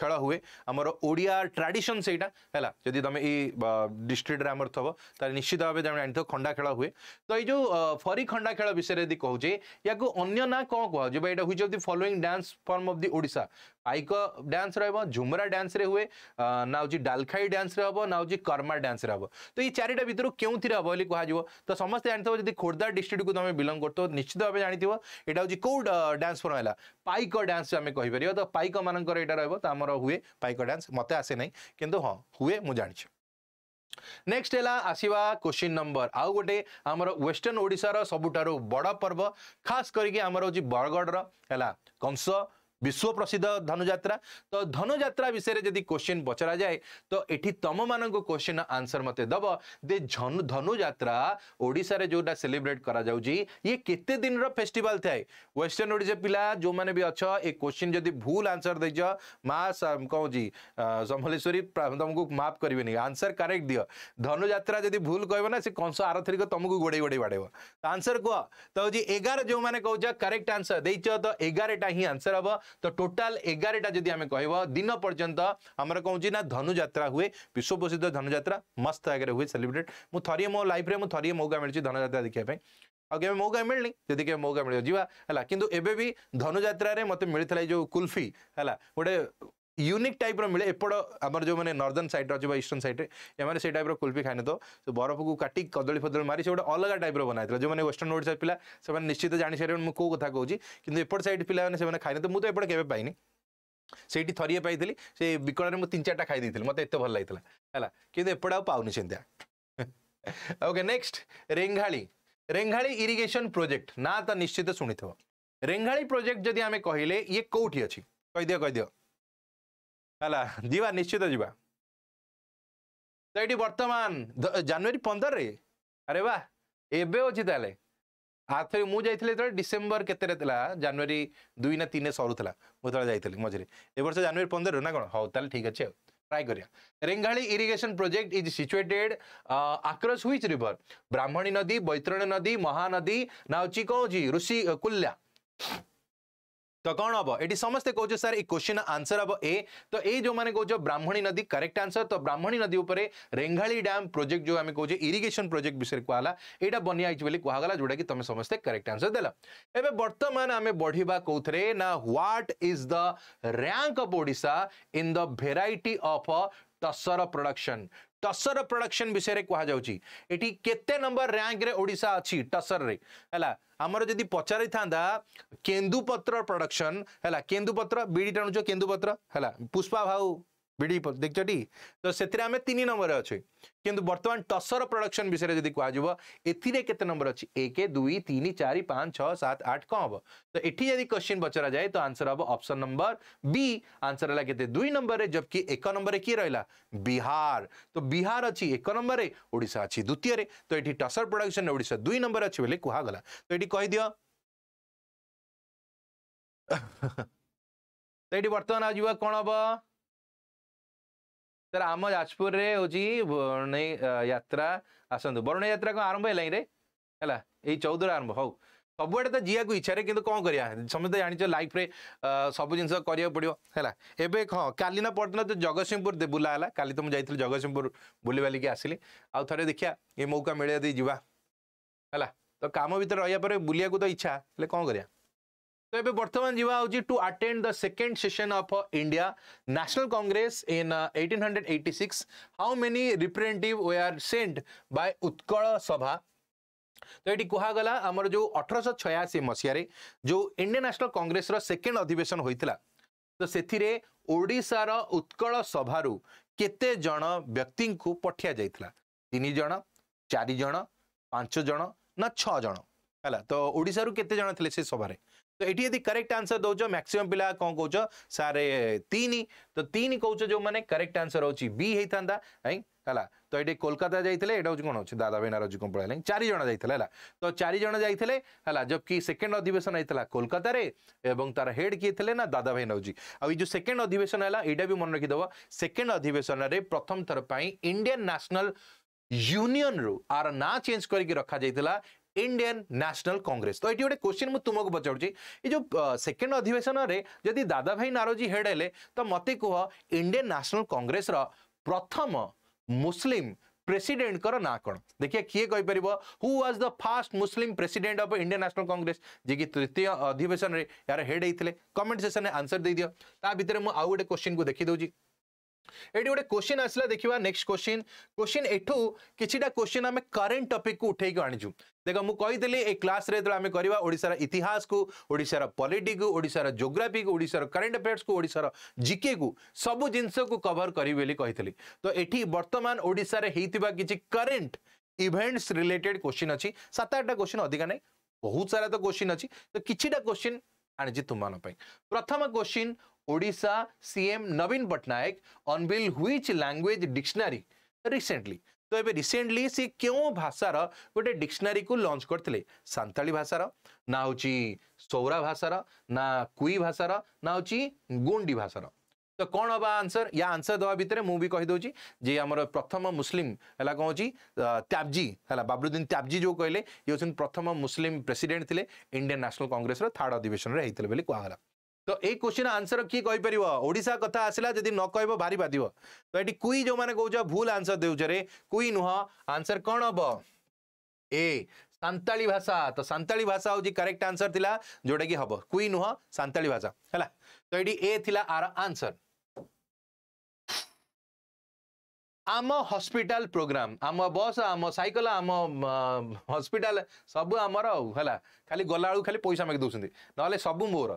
Speaker 1: ଖେଳ ହୁଏ ଆମର ଓଡ଼ିଆ ଟ୍ରାଡ଼ିସନ୍ ସେଇଟା ହେଲା ଯଦି ତୁମେ ଏଇ ଡିଷ୍ଟ୍ରିକ୍ଟରେ ଆମର ଥିବ ତାହେଲେ ନିଶ୍ଚିତ ଭାବେ ତୁମେ ଜାଣିଥିବ ଖଣ୍ଡା ଖେଳ ହୁଏ ତ ଏଇ ଯେଉଁ ଫରି ଖଣ୍ଡା ଖେଳ ବିଷୟରେ ଯଦି କହୁଛେ ୟାକୁ ଅନ୍ୟ ନାଁ କ'ଣ କୁହାଯିବ ଏଇଟା which of the following dance form of the Odisha ଆଇକ ଡ୍ୟାନ୍ସ ରହିବ ଝୁମରା ଡ୍ୟାନ୍ସରେ ହୁଏ ନା ହେଉଛି ଡାଲଖାଇ ଡ୍ୟାନ୍ସରେ ହେବ ନା ହେଉଛି କର୍ମା ଡ୍ୟାନ୍ସରେ ହେବ ତ ଏଇ ଚାରିଟା ଭିତରୁ କେଉଁଥିରେ ହେବ ବୋଲି କୁହାଯିବ ତ ସମସ୍ତେ ଜାଣିଥିବ ଯଦି ଖୋର୍ଦ୍ଧା ଡିଷ୍ଟ୍ରିକ୍ଟକୁ ତୁମେ ବିଲଙ୍ଗ କରୁଥିବ ନିଶ୍ଚିତ ଭାବେ ଜାଣିଥିବ ଏଇଟା ହେଉଛି କେଉଁ ଡ୍ୟାନ୍ସ ଫର୍ମ ହେଲା ପାଇକ ଡ୍ୟାନ୍ସ ଆମେ କହିପାରିବା ତ ପାଇକମାନଙ୍କର ଏଇଟା ରହିବ ତ ଆମର ହୁଏ ପାଇକ ଡ୍ୟାନ୍ସ ମୋତେ ଆସେ ନାହିଁ କିନ୍ତୁ ହଁ ହୁଏ ମୁଁ ଜାଣିଛି ନେକ୍ସଟ ହେଲା ଆସିବା କୋଶ୍ଚିନ୍ ନମ୍ବର ଆଉ ଗୋଟେ ଆମର ୱେଷ୍ଟର୍ଣ୍ଣ ଓଡ଼ିଶାର ସବୁଠାରୁ ବଡ଼ ପର୍ବ ଖାସ୍ କରିକି ଆମର ହେଉଛି ବରଗଡ଼ର ହେଲା କଂସ विश्व प्रसिद्ध धनुजात्रा तो धनु धनुजात्रा विषय में जदि क्वेश्चन पचरा जाए तो ये तुम मान क्वेश्चन आंसर मत दब दे धनुजात्रा ओडा जो सेलिब्रेट करते दिन फेस्टिवल थाए वेस्टर्ण ओडा पिला जो मैंने भी अच्छ ये क्वेश्चन जब भूल आंसर दे माँ कौन जी समलेश्वरी तुमको माफ करे आंसर कैरेक्ट दि धनुजात्रा जब भूल कहना से कंस आर थरिक तुमको गोड़े गोड़े बाड़ब तो आंसर कह तो एगार जो मैंने कौ कैरेक्ट आंसर दे तो एगारटा ही आंसर हाँ तो टोटाल एगारटा जी आम कह दिन पर्यटन आमर कौन ना धनुत्रा हुए विश्व प्रसिद्ध धनुत्रा मस्त आगे हुए सेलिब्रेट मुझे थे मो लाइफ में थरी मौका मिली धनुत्रा देखा आगे के मौका मिलनी जी के मौका मिले जावा है कि धनुत्रा मतलब मिलता है जो कुल्फी है गोटे ୟୁନିକ୍ ଟାଇପ୍ର ମିଳେ ଏପଟ ଆମର ଯେଉଁମାନେ ନର୍ଦର୍ନ ସାଇଡ଼୍ର ଅଛି ବା ଇଷ୍ଟର୍ନ ସାଇଡ଼୍ରେ ଏମାନେ ସେଇ ଟାଇପ୍ର କୁଲପି ଖାଇନେ ତ ସେ ବରଫକୁ କାଟି କଦଳୀ ଫଦଳୀ ମାରି ସେ ଗୋଟେ ଅଲଗା ଟାଇପ୍ର ବନାଇଥିଲା ଯେଉଁମାନେ ୱେଷ୍ଟର୍ଣ୍ଣ ଓଡ଼ିଶା ପିଲା ସେମାନେ ନିଶ୍ଚିତ ଜାଣିସାରିବେନି ମୁଁ କେଉଁ କଥା କହୁଛି କିନ୍ତୁ ଏପଟ ସାଇଡ଼୍ ପିଲାମାନେ ସେମାନେ ଖାଇନେ ତ ମୁଁ ତ ଏପଟେ କେବେ ପାଇନି ସେଇଠି ଥରିଏ ପାଇଥିଲି ସେ ବିକଳରେ ମୁଁ ତିନି ଚାରିଟା ଖାଇ ଦେଇଥିଲି ମୋତେ ଏତେ ଭଲ ଲାଗିଥିଲା ହେଲା କିନ୍ତୁ ଏପଟେ ଆଉ ପାଉନି ସେମିତିଆ okay next Rengali Rengali irrigation project ନା ତ ନିଶ୍ଚିତ ଶୁଣିଥିବ ରେଙ୍ଗାଳି ପ୍ରୋଜେକ୍ଟ ଯଦି ଆମେ କହିଲେ ଇଏ କେଉଁଠି
Speaker 3: ଅଛି କହିଦିଅ କହିଦିଅ ହେଲା ଯିବା ନିଶ୍ଚିତ ଯିବା ତ ଏଇଠି ବର୍ତ୍ତମାନ ଜାନୁଆରୀ ପନ୍ଦରରେ ଆରେ ବା ଏବେ ଅଛି ତାହେଲେ
Speaker 1: ଆଥରେ ମୁଁ ଯାଇଥିଲି ଯେତେବେଳେ ଡିସେମ୍ବର କେତେରେ ଥିଲା ଜାନୁଆରୀ ଦୁଇ ନା ତିନିରେ ସରୁଥିଲା ମୁଁ ଯେତେବେଳେ ଯାଇଥିଲି ମଝିରେ ଏ ବର୍ଷ ଜାନୁଆରୀ ପନ୍ଦରରୁ ନା କ'ଣ ହଉ ତାହେଲେ ଠିକ୍ ଅଛି ଆଉ ଟ୍ରାଏ କରିବା Rengali irrigation project is situated across which river Brahmani ନଦୀ ବୈତରଣୀ ନଦୀ ମହାନଦୀ ନା ହେଉଛି କ'ଣ ହେଉଛି ଋଷି କୁଲ୍ୟା तो कौन हम ये समस्ते कौच सर ये क्वेश्चन आंसर हम ए तो ये जो मैंने कौच ब्राह्मणी नदी करेक्ट आंसर तो ब्राह्मणी नदी पर रेघाड़ी डैम प्रोजेक्ट जो आम कौचे इरीगेशन प्रोजेक्ट विषय कहला यहाँ बनी बोली कहगला जोटा कि तुम समस्त करेक्ट आंसर दे बर्तमान आम बढ़ा कौन ना what is the rank of Voda in the भेर of of a tasar production ବିଷୟରେ କୁହାଯାଉଛି ଏଠି କେତେ ନମ୍ବର ର୍ୟାଙ୍କରେ ଓଡ଼ିଶା ଅଛି ଟସରରେ ହେଲା ଆମର ଯଦି ପଚାରିଥାନ୍ତା କେନ୍ଦୁପତ୍ର ପ୍ରଡକ୍ସନ ହେଲା କେନ୍ଦୁପତ୍ର ବିଡ଼ି ଟାଣୁଛ କେନ୍ଦୁପତ୍ର ହେଲା ପୁଷ୍ପା ଭାଉ भिडी देखो तो से आम तीन नंबर अच्छे कि बर्तमान टसर प्रडक्शन विषय जी कह एत नंबर अच्छी एक दुई तीन चार पाँच छः सात आठ कौन हम तो ये जब क्वेश्चन पचरा जाए तो आंसर हम अप्सन नंबर बी आंसर है दुई नंबर जबकि एक नंबर किए रहा बिहार तो बिहार अच्छी एक नंबर ओडा अच्छी द्वितीय तो ये टसर प्रडक्शन ओडा दुई नंबर अच्छी बोले
Speaker 3: कहगला तो ये कहीदि तो ये बर्तमान आज कौन हम ସାର୍ ଆମ ଯାଜପୁରରେ
Speaker 1: ହେଉଛି ବରୁଣେଇ ଯାତ୍ରା ଆସନ୍ତୁ ବରୁଣେଇ ଯାତ୍ରା କ'ଣ ଆରମ୍ଭ ହେଲାଣି ରେ ହେଲା ଏଇ ଚଉଦରେ ଆରମ୍ଭ ହଉ ସବୁଆଡ଼େ ତ ଯିବାକୁ ଇଚ୍ଛାରେ କିନ୍ତୁ କ'ଣ କରିବା ସମସ୍ତେ ଜାଣିଛ ଲାଇଫ୍ରେ ସବୁ ଜିନିଷ କରିବାକୁ ପଡ଼ିବ ହେଲା ଏବେ ହଁ କାଲି ନା ପରଦିନ ତ ଜଗତସିଂହପୁର ବୁଲା ହେଲା କାଲି ତ ମୁଁ ଯାଇଥିଲି ଜଗତସିଂହପୁର ବୁଲିବାଲିକି ଆସିଲି ଆଉ ଥରେ ଦେଖିବା ଏ ମୌକା ମିଳେ ଯଦି ଯିବା ହେଲା ତ କାମ ଭିତରେ ରହିବା ପରେ ବୁଲିବାକୁ ତ ଇଚ୍ଛା ହେଲେ କ'ଣ କରିବା ତ ଏବେ ବର୍ତ୍ତମାନ ଯିବା ହେଉଛି to attend the second session of India national Congress in eighteen hundred eighty six how many representative are sent by Utkal Sabha ତ ଏଇଠି କୁହାଗଲା ଆମର ଯେଉଁ ଅଠରଶହ ଛୟାଅଶୀ ମସିହାରେ ଯେଉଁ ଇଣ୍ଡିଆନ୍ ନ୍ୟାସନାଲ୍ କଂଗ୍ରେସର ସେକେଣ୍ଡ ଅଧିବେଶନ ହୋଇଥିଲା ତ ସେଥିରେ ଓଡ଼ିଶାର ଉତ୍କଳ ସଭାରୁ କେତେ ଜଣ ବ୍ୟକ୍ତିଙ୍କୁ ପଠାଯାଇଥିଲା ତିନି ଜଣ ଚାରି ଜଣ ପାଞ୍ଚ ଜଣ ନା ଛଅ ଜଣ ହେଲା ତ ଓଡ଼ିଶାରୁ କେତେ ଜଣ ଥିଲେ ସେ ସଭାରେ तो ये यदि करेक्ट आंसर दौ मैक्सीम पा कौन कौ सारे तीन तो तीन कौच जो मैंने करेक्ट आंसर हूँ हो था हाला तो ये कोलकाता जाते हूँ कौन अच्छे दादा भाई नारोजी कौन पढ़ाई चार जन जाते तो चार जन जाते हैं जबकि सेकेंड अधिवेशन होता कोलकार तार हेड किए थे ना दादा भाई नौजी आई जो सेकेंड अधिवेशन है यहाँ भी मन रखीद सेकेंड अधिवेशन में प्रथम थर पर इंडियान न्यासनाल यूनियन रु आर ना चेंज करके रखा जाता इंडियन नेशनल कांग्रेस तो ये गोटे क्वेश्चन मुझे तुमको पचाड़ी ये जो सेकेंड अधिवेशन जदि दादा भाई नारोजी हेड हेले तो मत कह इंडियन न्यासनाल कंग्रेस प्रथम मुस्लिम प्रेसिडेंट कर ना कौन देखिए किए कहीपर who was the first Muslim president of Indian national Congress जी कि तृतीय अधिवेशन यार हेड होते कमेंट सेसन में आंसर दे दियो ता भितर मु आउ गोटे क्वेश्चन को देखी दूसरी एटी गोटे क्वेश्चन आसला देखिवा नेक्स्ट क्वेश्चन क्वेश्चन एठु किछिटा क्वेश्चन आमे करंट टॉपिक को उठे के देख देखो ए क्लास रे इतिहास को ओडिसा रा पॉलिटिक्स को ओडिसा रा को ओडिसा रा अफेयर्स को ओडिसा रा जीके को सब जिंस को कवर करिवे ले तो ये बर्तमान ओडिसा रे हेतिबा किछि इवेंट्स रिलेटेड क्वेश्चन अछि सात आठटा क्वेश्चन अधिका नै बहुत सारा तो क्वेश्चन अछि तो किछिटा क्वेश्चन आनिजु तुम्हें प्रथम question Odisha CM Naveen Patnaik unveil which language dictionary recently तो ये रिसेंटली सी क्यों भाषार गोटे डिक्शनारी को लंच करते सांताली भाषार ना हूँ सौरा भाषार ना कुई भाषार ना हूँ गुंडी भाषार तो कौन हम आंसर या आंसर दवा भितर मुझे भी कहीदे जी आम प्रथम मुसलिम है कौन त्याजी है बाबरुद्दीन त्याजी जो कहे ये प्रथम मुसलिम प्रेसीडेट थे इंडियान न्यासनाल कंग्रेस थार्ड अधिवेशन होते है त एसिन आन्सर केपारड कथा आसला भारी बाधि कुइ जो भुल आन्सर दुछ रे कुइ नुह आन्सर ए सान्तालि भाषा तो सान्तालि भाषा हौक्ट आन्सर थाइ नुह आंसर एन्सर हस्पिटा प्रोग्राम आम बस आम सइकल आम हस्पिटा सबै आम होला खालि गला पैसा मागि दोस्रो नहे सबै मोर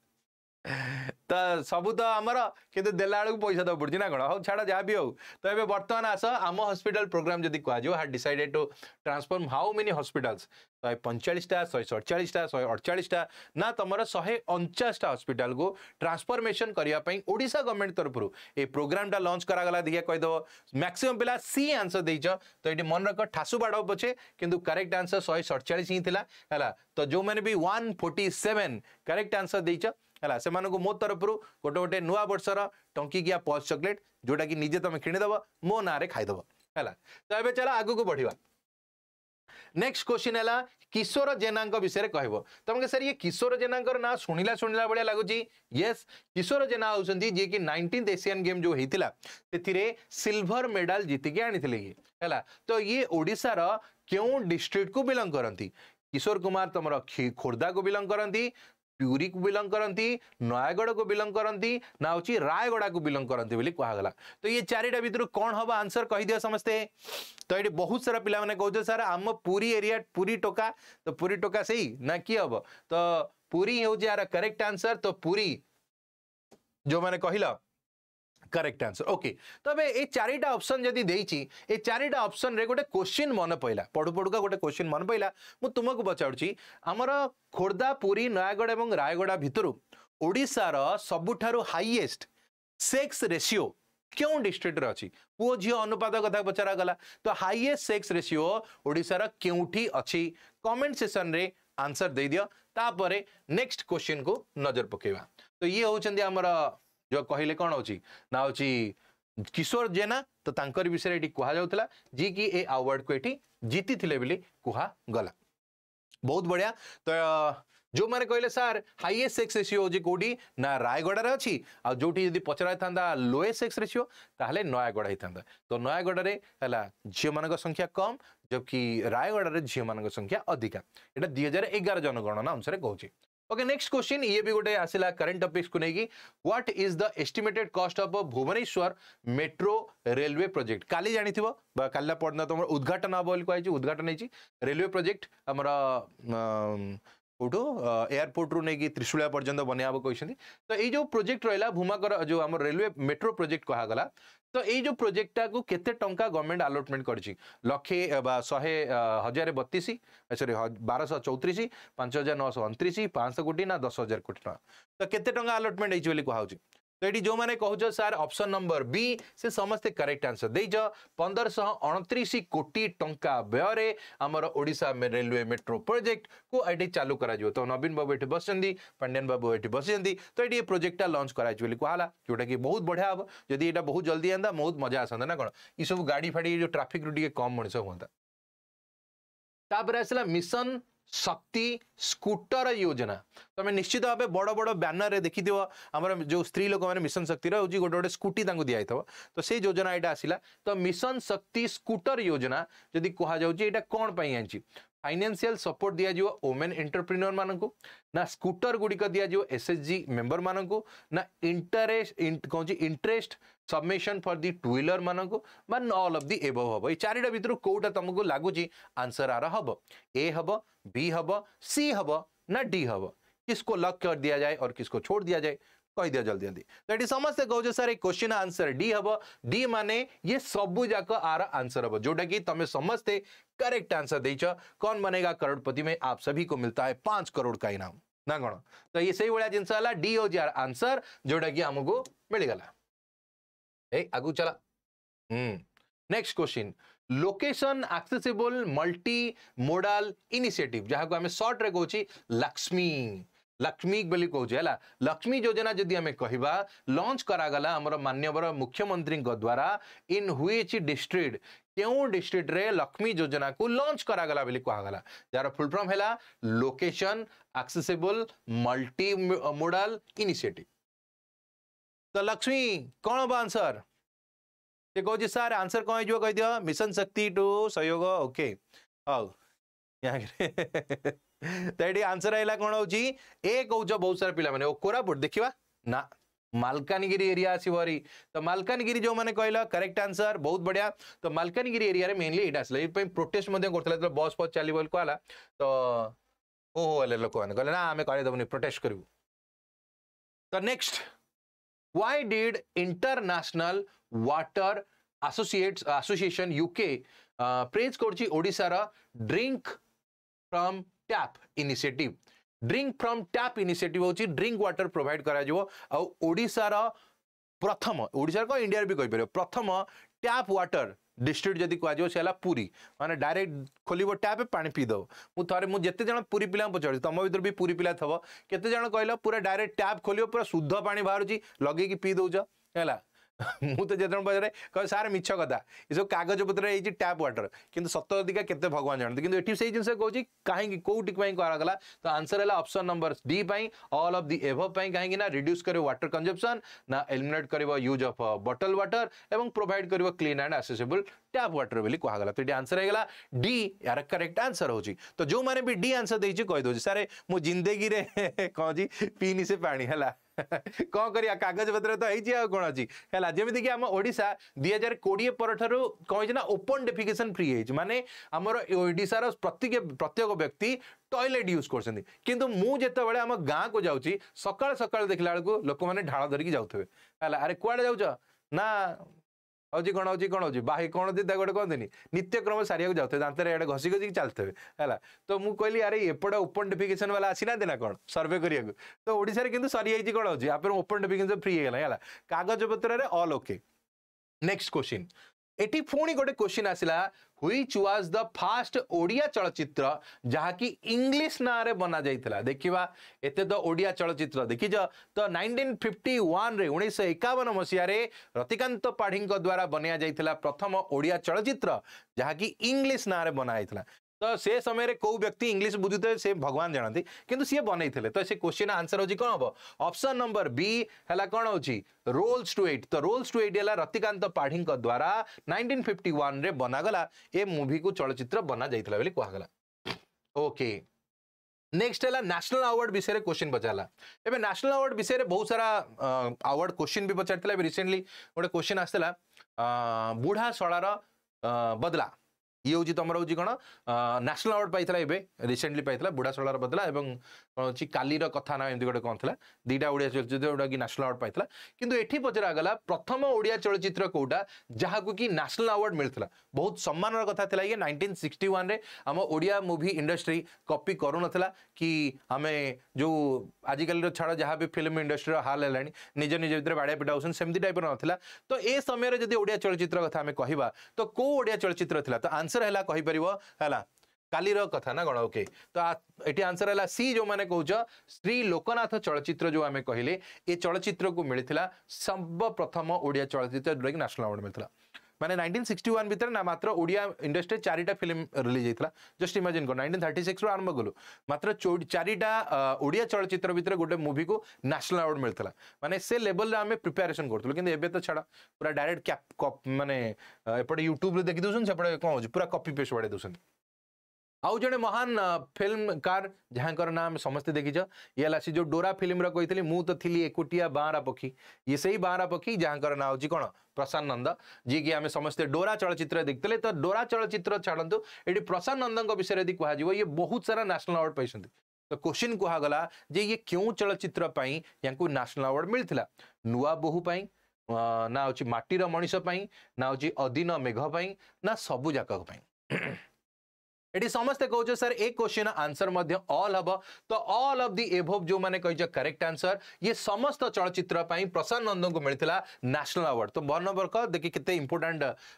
Speaker 1: त सबु त आमर कि देला बे पैसा दु पछि नौ छाड हो हौ तपाईँ बर्तन आस आम हस्पिटा प्रोग्राम जिम्मी कहाँ had decided to transform how many hospital शे पैँचा शे सडचालिसटा शे अडचासटा न तर शेह अनचासटा हस्पिटाल ट्रान्सफर्मेसन गर्नेप ओडा गभर्नमेन्ट तरफुर ए प्रोग्राम टा लन्च गराला दुई कहिद म्याक्सिमम् पिहा सि आन्सर ति मन ठासु ठासुबाड पछे कन् करक्ट आन्सर शे सडचालिस हिँड्छ होला त फोर्टी सेभेन करेक्ट आन्सर है मो तरफ गोटे गोटे नुआ बर्षर टंकिया पल्स चकोलेट जोटा कि निजे तुम किदेव मो ना खाइब है तो ये चल बढ़िया नेक्स्ट क्वेश्चन है किशोर जेना विषय कह तुमको सर ये किशोर जेना ना शुणिला शुणिला भाया लगुच येस किशोर जेना हूँ जी कि नाइंटीन एसियान गेम जो होता सिल्वर मेडल जीतिक आनी है तो ये ओडार क्यों डिस्ट्रिक्ट को बिलंग करती किशोर कुमार तुम खोर्धा को बिलंग करती पुरी को बिलंग करती नयगढ़ को बिलंग करती ना हूँ रायगढ़ा को बिलंग करती कहगला तो ये चार भितर कौन हम आंसर कहीदे समस्ते तो ये बहुत सारा पिलाने कहते सर आम पुरी एरिया पुरी टोका तो पुरी टोका से ना कि हम तो पुरी हूँ यार करेक्ट आंसर तो पुरी जो मैंने कहला करेक्ट आंसर ओके तब ए चारिटा अप्सन जब दे चारिटा अप्सन क्वेश्चन मन पड़ा पढु पढुका गोटे क्वेश्चन मन पड़ा म तुमको पचारूँ आमर खोर्धा नयगढ़ और रायगडा भितर ओडार सबुठ हाइएस्ट सेक्स रेसीो क्यों डिस्ट्रिक्ट अच्छी पुओ झी अनुपात कथा पचरा गला तो हाइएस्ट सेक्स ओडार क्योंठी अच्छी कमेंट सेसन आन्सर दिदियोपर नेक्स्ट क्वेश्चन को नजर पकेवा त य ଯେଉଁ କହିଲେ କ'ଣ ହେଉଛି ନା ହେଉଛି କିଶୋର ଜେନା ତ ତାଙ୍କରି ବିଷୟରେ ଏଠି କୁହାଯାଉଥିଲା ଯିଏକି ଏ ଆୱାର୍ଡ଼କୁ ଏଠି ଜିତିଥିଲେ ବୋଲି କୁହାଗଲା ବହୁତ ବଢ଼ିଆ ତ ଯେଉଁମାନେ କହିଲେ ସାର୍ ହାଇଏଷ୍ଟ ସେକ୍ସ ରେସିଓ ହେଉଛି କେଉଁଠି ନା ରାୟଗଡ଼ାରେ ଅଛି ଆଉ ଯେଉଁଠି ଯଦି ପଚରା ହେଇଥାନ୍ତା ଲୋଏଷ୍ଟ ସେକ୍ସ ରେସିଓ ତାହେଲେ ନୟାଗଡ଼ ହେଇଥାନ୍ତା ତ ନୟାଗଡ଼ରେ ହେଲା ଝିଅମାନଙ୍କ ସଂଖ୍ୟା କମ୍ ଜବକି ରାୟଗଡ଼ାରେ ଝିଅମାନଙ୍କ ସଂଖ୍ୟା ଅଧିକା ଏଇଟା ଦୁଇ ହଜାର ଏଗାର ଜନଗଣନା ଅନୁସାରେ କହୁଛି ओके नेक्स्ट क्वेश्चन ये भी गोटे आसला करंट टॉपिक्स को नहीं कि what is the estimated cost of Bhubaneswar metro railway project काली जानी थी वो काली पढ़ना तो उद्घाटन हम बोल कहु उद्घाटन है रेलवे प्रोजेक्ट हमरा कौट एयरपोर्ट रू नहीं त्रिशूला पर्यटन बनवा कहते तो ये जो प्रोजेक्ट रहा भूमाकर जो आम रेलवे मेट्रो प्रोजेक्ट कहगला तो ये जो प्रोजेक्टा को कते टा गवर्नमेंट आलटमेंट कर लक्षे शहे हजार बतीस सरी बारश चौतीस पांच हजार नौश अंतरीश पांचश कोटी ना दस हजार कोटी टाँग तो कते टाँग आलोटमेंट होती तो ये जो मैंने कह सार अपसन नंबर बी से समस्ते करेक्ट आंसर दे पंद्रह अणतीश कोटी टंका व्यय आमर ओडा रेलवे मेट्रो प्रोजेक्ट को ये चालू कर तो नवीन बाबू ये बस पांडियान बाबू ये बस तो ये प्रोजेक्टा लंच कर जोटा कि बहुत बढ़िया हे जी ये बहुत जल्दी आंता बहुत मजा आसा ना कौन ये सब गाड़ी फाड़ी जो ट्राफिक रू कम मनीष हाँ तापर आसा मिशन शक्ति स्कूटर योजना तुम तो निश्चित भाव बड़ बड़ बानर में देखी थोड़ा जो स्त्री लोक मैंने मिशन शक्ति रोज गोटे गोटे स्कूटी दिया थो तो से योजना यहाँ आसला तो मिशन शक्ति स्कूटर योजना जदि कहटा कौन पाई फाइनेंशियल सपोर्ट दिज्व ओमेन एंटरप्रिन्योर मान ना स्कूटर गुड़िक दिज्व एस एच जी मेम्बर ना इंटरेस्ट इं, कौन interest submission for the two wheeler मानक मान अल अफ दि एव हम ये चार भितर कौटा तुमको लगुच आंसर आर हम ए हम बी हम सी हम ना डी हम किसको लक कर दिया जाए और किसको छोड़ दिया जाए कह दिया जल्दी जल्दी तो ये समस्त कहो सर ये क्वेश्चन आंसर डी हम डी माने ये सब जाक आर आंसर हम जोटा कि तुम समस्ते करेक्ट आंसर देच कौन बनेगा करोड़पति में आप सभी को मिलता है पांच करोड़ का इनाम ना कौन तो ये सही भाया जिनस डी हूँ आर आंसर जोटा कि आमको मिलगला ए आगू चला next question location accessible multi modal initiative को आम सर्ट रे कहछि लक्ष्मी लक्ष्मी बोली कहूँ है लक्ष्मी योजना जदि आम कहवा लंच करागला आमर मान्यवर मुख्यमंत्री द्वारा इन हुईच डिस्ट्रिक्ट क्यों डिस्ट्रिक्ट रे लक्ष्मी योजना को लंच करागला बोली कहगला जार फुल फॉर्म है location accessible multi modal initiative तो लक्ष्मी कौन हम आंसर ठीक हो जी आंसर कौन जो कह दियो मिशन शक्ति टू सहयोग ओके हाउ तो ये आंसर आएगा कौन हो कौच बहुत सारा पिला मैंने कोरापुट देखा ना मलकानगिरी एरिया आसवरी तो मलकानगिरी जो मैंने कहल करेक्ट आंसर बहुत बढ़िया तो मलकानगिरी एरिया रे मेनली यहाँ आसला ये प्रोटेस्ट कर बस फस चल कहला तो, तो ओह लोक मैंने कहला ना आम कहदेबुनि प्रोटेस्ट करू तो next why did international water associates association uk uh, praise korchi odisara drink from tap initiative drink from tap initiative hochi drink water provide kara jibo au odisara प्रथम ओडार कह इंडिया भी कहीपर प्रथम टैप वाटर डिस्ट्रिक्ट जदि कह सला पूरी मैंने direct खोल टैप पा पीद मुझे थे मुझे जन पूरी पिला पचार तुम भितर भी पूरी पिला थोड़ा केत कह पूरा डायरेक्ट टैप खोल पूरा शुद्ध पा बाहर लगे पी दौ है मुझे जेत बजे कह सार मिछ कथा ये सब कागज पत्र टैप व्टर कि सत्य अधिका के भगवान जानते कि जिन कौन कहीं कौटी करा तो आंसर है option number D all of the एभपाई कहीं रिड्यूस कर व्टर कंजपसन ना एलिमेट कर यूज अफ बटल व्टर और प्रोभाइड कर clean and accessible tap water बोली कहगला तो ये आंसर है डी यार करेक्ट आंसर हो तो जो मैंने भी डी आंसर देछि कह दो सारे जिंदगी रे जी पीनी से पानी है कौन करिया कागज पत्र तो है कौन अच्छी है जमी कि आम ओडा दुई हजार कोड़े पर कहे ना ओपन डेफिकेसन फ्री है मानने आमर ओडार प्रत्येक प्रत्येक व्यक्ति टयलेट यूज करते कि मुझे आम गाँ को जाऊँ सका सका देखला बेलू लोक मैंने ढाड़ धरिकी जाऊे है जाऊ ना ହେଉଛି କ'ଣ ହେଉଛି କ'ଣ ହେଉଛି ବାହି କ'ଣ ହେଉଛି ତାକୁ ଗୋଟେ କହନ୍ତିନି ନିତ୍ୟକ୍ରମ ସାରିବାକୁ ଯାଉଥିବେ ଦାନ୍ତରେ ଇଆଡ଼େ ଘଷି ଘଷିକି ଚାଲିଥିବେ ହେଲା ତ ମୁଁ କହିଲି ଆରେ ଏପଟେ ଓପନ୍ ଡିଫିକେସନ୍ ବାଲା ଆସିନାହାନ୍ତି ନା କ'ଣ ସର୍ଭେ କରିବାକୁ ତ ଓଡ଼ିଶାରେ କିନ୍ତୁ ସରିଯାଇଛି କ'ଣ ହେଉଛି ଆପଣ ଓପନ୍ ଡିଫିକେସନ୍ ଫ୍ରି ହେଇଗଲା ହେଲା କାଗଜପତ୍ରରେ ଅଲ୍ ଓକେ ନେକ୍ସଟ କୋଶ୍ଚିନ୍ এটি পুঁ গোটে কোশ্চিন আসিলা which was the first Odia চলচ্চিত্র যাকি ইংলিশ নাঁরে বনা যাই দেখা এতে তো ওড়িয়া চলচ্চিত্র দেখিছ তো নাইনটিন ফিফটি ওয়ান্রে উনিশশো একাবন মশিয়ারে রতিকান্ত পাঢ়ী দ্বারা বনিয়া যাই প্রথম ওড়িয়া চলচ্চিত্র যাকি ইংলিশ নাঁরে বনা যাই तो से समय कौ व्यक्ति इंग्लीश बुझुते से भगवान जानते कि बन तो से क्वेश्चन आंसर हूँ कौन हम अप्सन नंबर बी है कौन हो रोल्स टू एट तो रोल्स टू एट है रतिकांत पाढ़ी द्वारा नाइनटीन फिफ्टी वन बनागला ए मुवी को चलचित्र बना जाता बोली ओके नेक्स्ट है नेशनल अवार्ड विषय में क्वेश्चन पचारा एवं नेशनल अवार्ड विषय में बहुत सारा अवार्ड क्वेश्चन भी पचार रिसेंटली गोटे क्वेश्चन आसला बुढ़ा शलार बदला ଇଏ ହେଉଛି ତମର ହେଉଛି କ'ଣ ନ୍ୟାସନାଲ୍ ଆୱାର୍ଡ଼ ପାଇଥିଲା ଏବେ ରିସେଣ୍ଟଲି ପାଇଥିଲା ବୁଢ଼ାଶଳାର ପାଇଥିଲା ଏବଂ कौन अच्छी कालीर कथा ना एमती गोटे कौन थी दीटा ओडिया चलचित्र जोटा कि नाशनाल अवार्ड पाई कि पचरागला प्रथम ओडिया चलचित्र कौटा जहाँ को कि नाशनाल अवार्ड मिलता बहुत सम्मान कथा थी ये नाइंटीन सिक्सटी वन आम ओडिया मुवि इंडस्ट्री कपी कर कि आम जो आजिकल छाड़ जहाँ भी फिल्म इंडस्ट्री हाल है निज निज भर बाड़िया पिटा होमती टाइप ना तो यह समय जब ओडिया चलचित्र कथा कह तो कौ ओडिया चलचित्र तो आंसर है कहीपर है कालीर कथा ना कौन ओके तो ये आंसर है सी जो मैंने कौच श्री लोकनाथ चलचित्र जो आम कहले ये चलचित्र को मिलता सर्वप्रथम ओडिया चलचित्र जोटा कि नाशनाल अवार्ड मिलता मैंने नाइंटीन सिक्सटी वन भितर ना मात्र ओडिया इंडस्ट्री चार फिल्म रिलीज होता जस्ट इमाजिन कर नाइंटीन थर्टी सिक्स आरंभ कलु मात्र चारिटा ओडिया चलचित्र भितर गोटे मूवी को नेशनल अवार्ड मिलता मैंने से लेवल आम प्रिपेरेसन करूँ कि तो छाड़ पूरा डायरेक्ट क्या मानने यूट्यूब देखी दौन से कौन हो पूरा कपी पेस्ट बढ़ाई दौरान आउ जो महान फिल्मकार जहाँ नाम समस्ते देखीच ये है जो डोरा फिल्म रही मु तो थी एकुटिया बाँरा पक्षी ये से ही बाँरा पक्षी जहाँ ना हो कौन प्रशांत नंद जी की आम समस्ते डोरा चलचित्र देखते तो डोरा चलचित्र छाड़ू ये प्रशांत नंद विषय यदि कह ये बहुत सारा न्यासनाल अवार्ड पाई तो क्वेश्चन कहगला जे ये क्यों चलचित्र न्यासनाल अवार्ड मिलता नुआ बोहूपाई ना हूँ मटीर मनीष ना हूँ अदीन मेघ ना सबुजाक समस्त कहो सर एक क्वेश्चन आंसर मध्य ऑल हबो तो ऑल ऑफ द एबोव जो माने कहिजो करेक्ट आंसर ये समस्त चलचित्र प्रसन्न नंद को मिलतिला नेशनल अवार्ड तो बर्न नंबर क देखि केते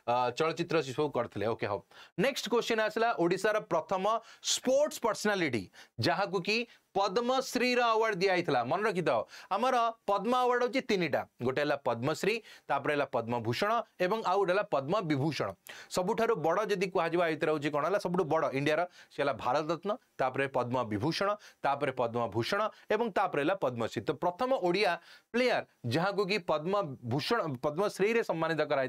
Speaker 1: चलचित्र सिसो करथले ओके हो नेक्स्ट क्वेश्चन आसला ओडिसा प्रथम स्पोर्ट्स पर्सनालीटी जहाँ को की पद्मश्रीर अवार्ड दिया मन रखी रखिद आमर पद्म अवार्ड हूँ तीन टा गोटे पद्मश्री तापर भूषण और आउ गए पद्म विभूषण सबुठ बड़ जदि कहुवा ये कौन है सब बड़ इंडिया सी भारत रत्न तापर पद्म विभूषण तापर पद्म भूषण और तापर है पद्मश्री तो प्रथम ओडिया प्लेयर जहाँ को कि पद्म भूषण पद्मश्री रे सम्मानित कराई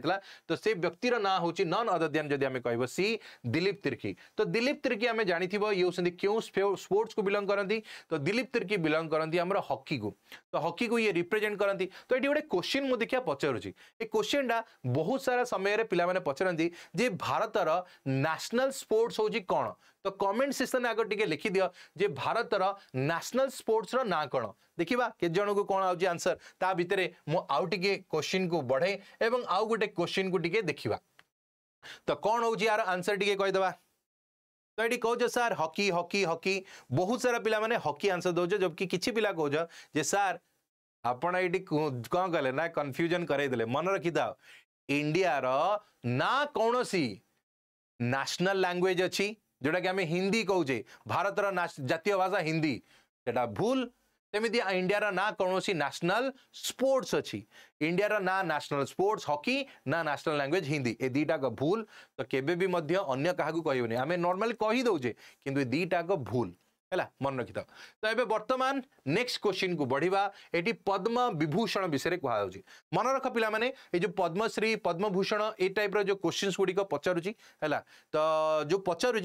Speaker 1: तो से व्यक्तिर ना हूँ नन अदर ध्यान जब आम कह सी दिलीप तिर्की तो दिलीप तिर्की आम जानी ये क्यों स्पोर्ट्स को बिलंग करती तो दिलीप तिर्की बिलंग करती आम हकी को तो हकी को ये रिप्रेजेंट करती तो ये गोटे क्वेश्चन मुझे देखिए पचारूँ ये क्वेश्चन टा बहुत सारा समय पे पचारती जे भारतर न्यासनाल स्पोर्ट्स हूँ कौन तो कमेंट सेक्शन आगे टी लिखिदि जे भारतर न्यासनाल स्पोर्ट्स ना कौन देखा के जन को कौन आज आंसर ता भितर मुझे क्वेश्चन को बढ़े और आउ गोटे क्वेश्चन को टी देखा तो कौन हो यार आंसर टी कहीदेवा তোই ডি কও যে স্যার হকি হকি হকি বহুত সারা pila মানে হকি আনসার দও যে যখন কিছি pila কও যে স্যার आपण আইডি কো গলে না কনফিউশন করে দিলে মন রাখি দাও ইন্ডিয়া র না কোনসি ন্যাশনাল ল্যাঙ্গুয়েজ আছে যেটা কি আমি হিন্দি কও যে ভারতর জাতীয় ভাষা হিন্দি সেটা ভুল ଯେମିତି ଇଣ୍ଡିଆର ନା କୌଣସି ନ୍ୟାସନାଲ ସ୍ପୋର୍ଟସ ଅଛି ଇଣ୍ଡିଆର ନା ନ୍ୟାସନାଲ ସ୍ପୋର୍ଟସ ହକି ନା ନ୍ୟାସନାଲ ଲାଙ୍ଗୁଏଜ ହିନ୍ଦୀ ଏ ଦୁଇଟାକ ଭୁଲ ତ କେବେ ବି ମଧ୍ୟ ଅନ୍ୟ କାହାକୁ କହିବନି ଆମେ ନର୍ମାଲି କହିଦେଉଛେ କିନ୍ତୁ ଏ ଦୁଇଟାକ ଭୁଲ है मन रखी था तो ये बर्तमान नेक्स्ट क्वेश्चन को बढ़िया ये पद्म विभूषण विषय में कहा मन रख पाने जो पद्मश्री पद्म भूषण ये टाइप रो क्वेश्चन गुड़िक पचारूला तो जो पचारूँ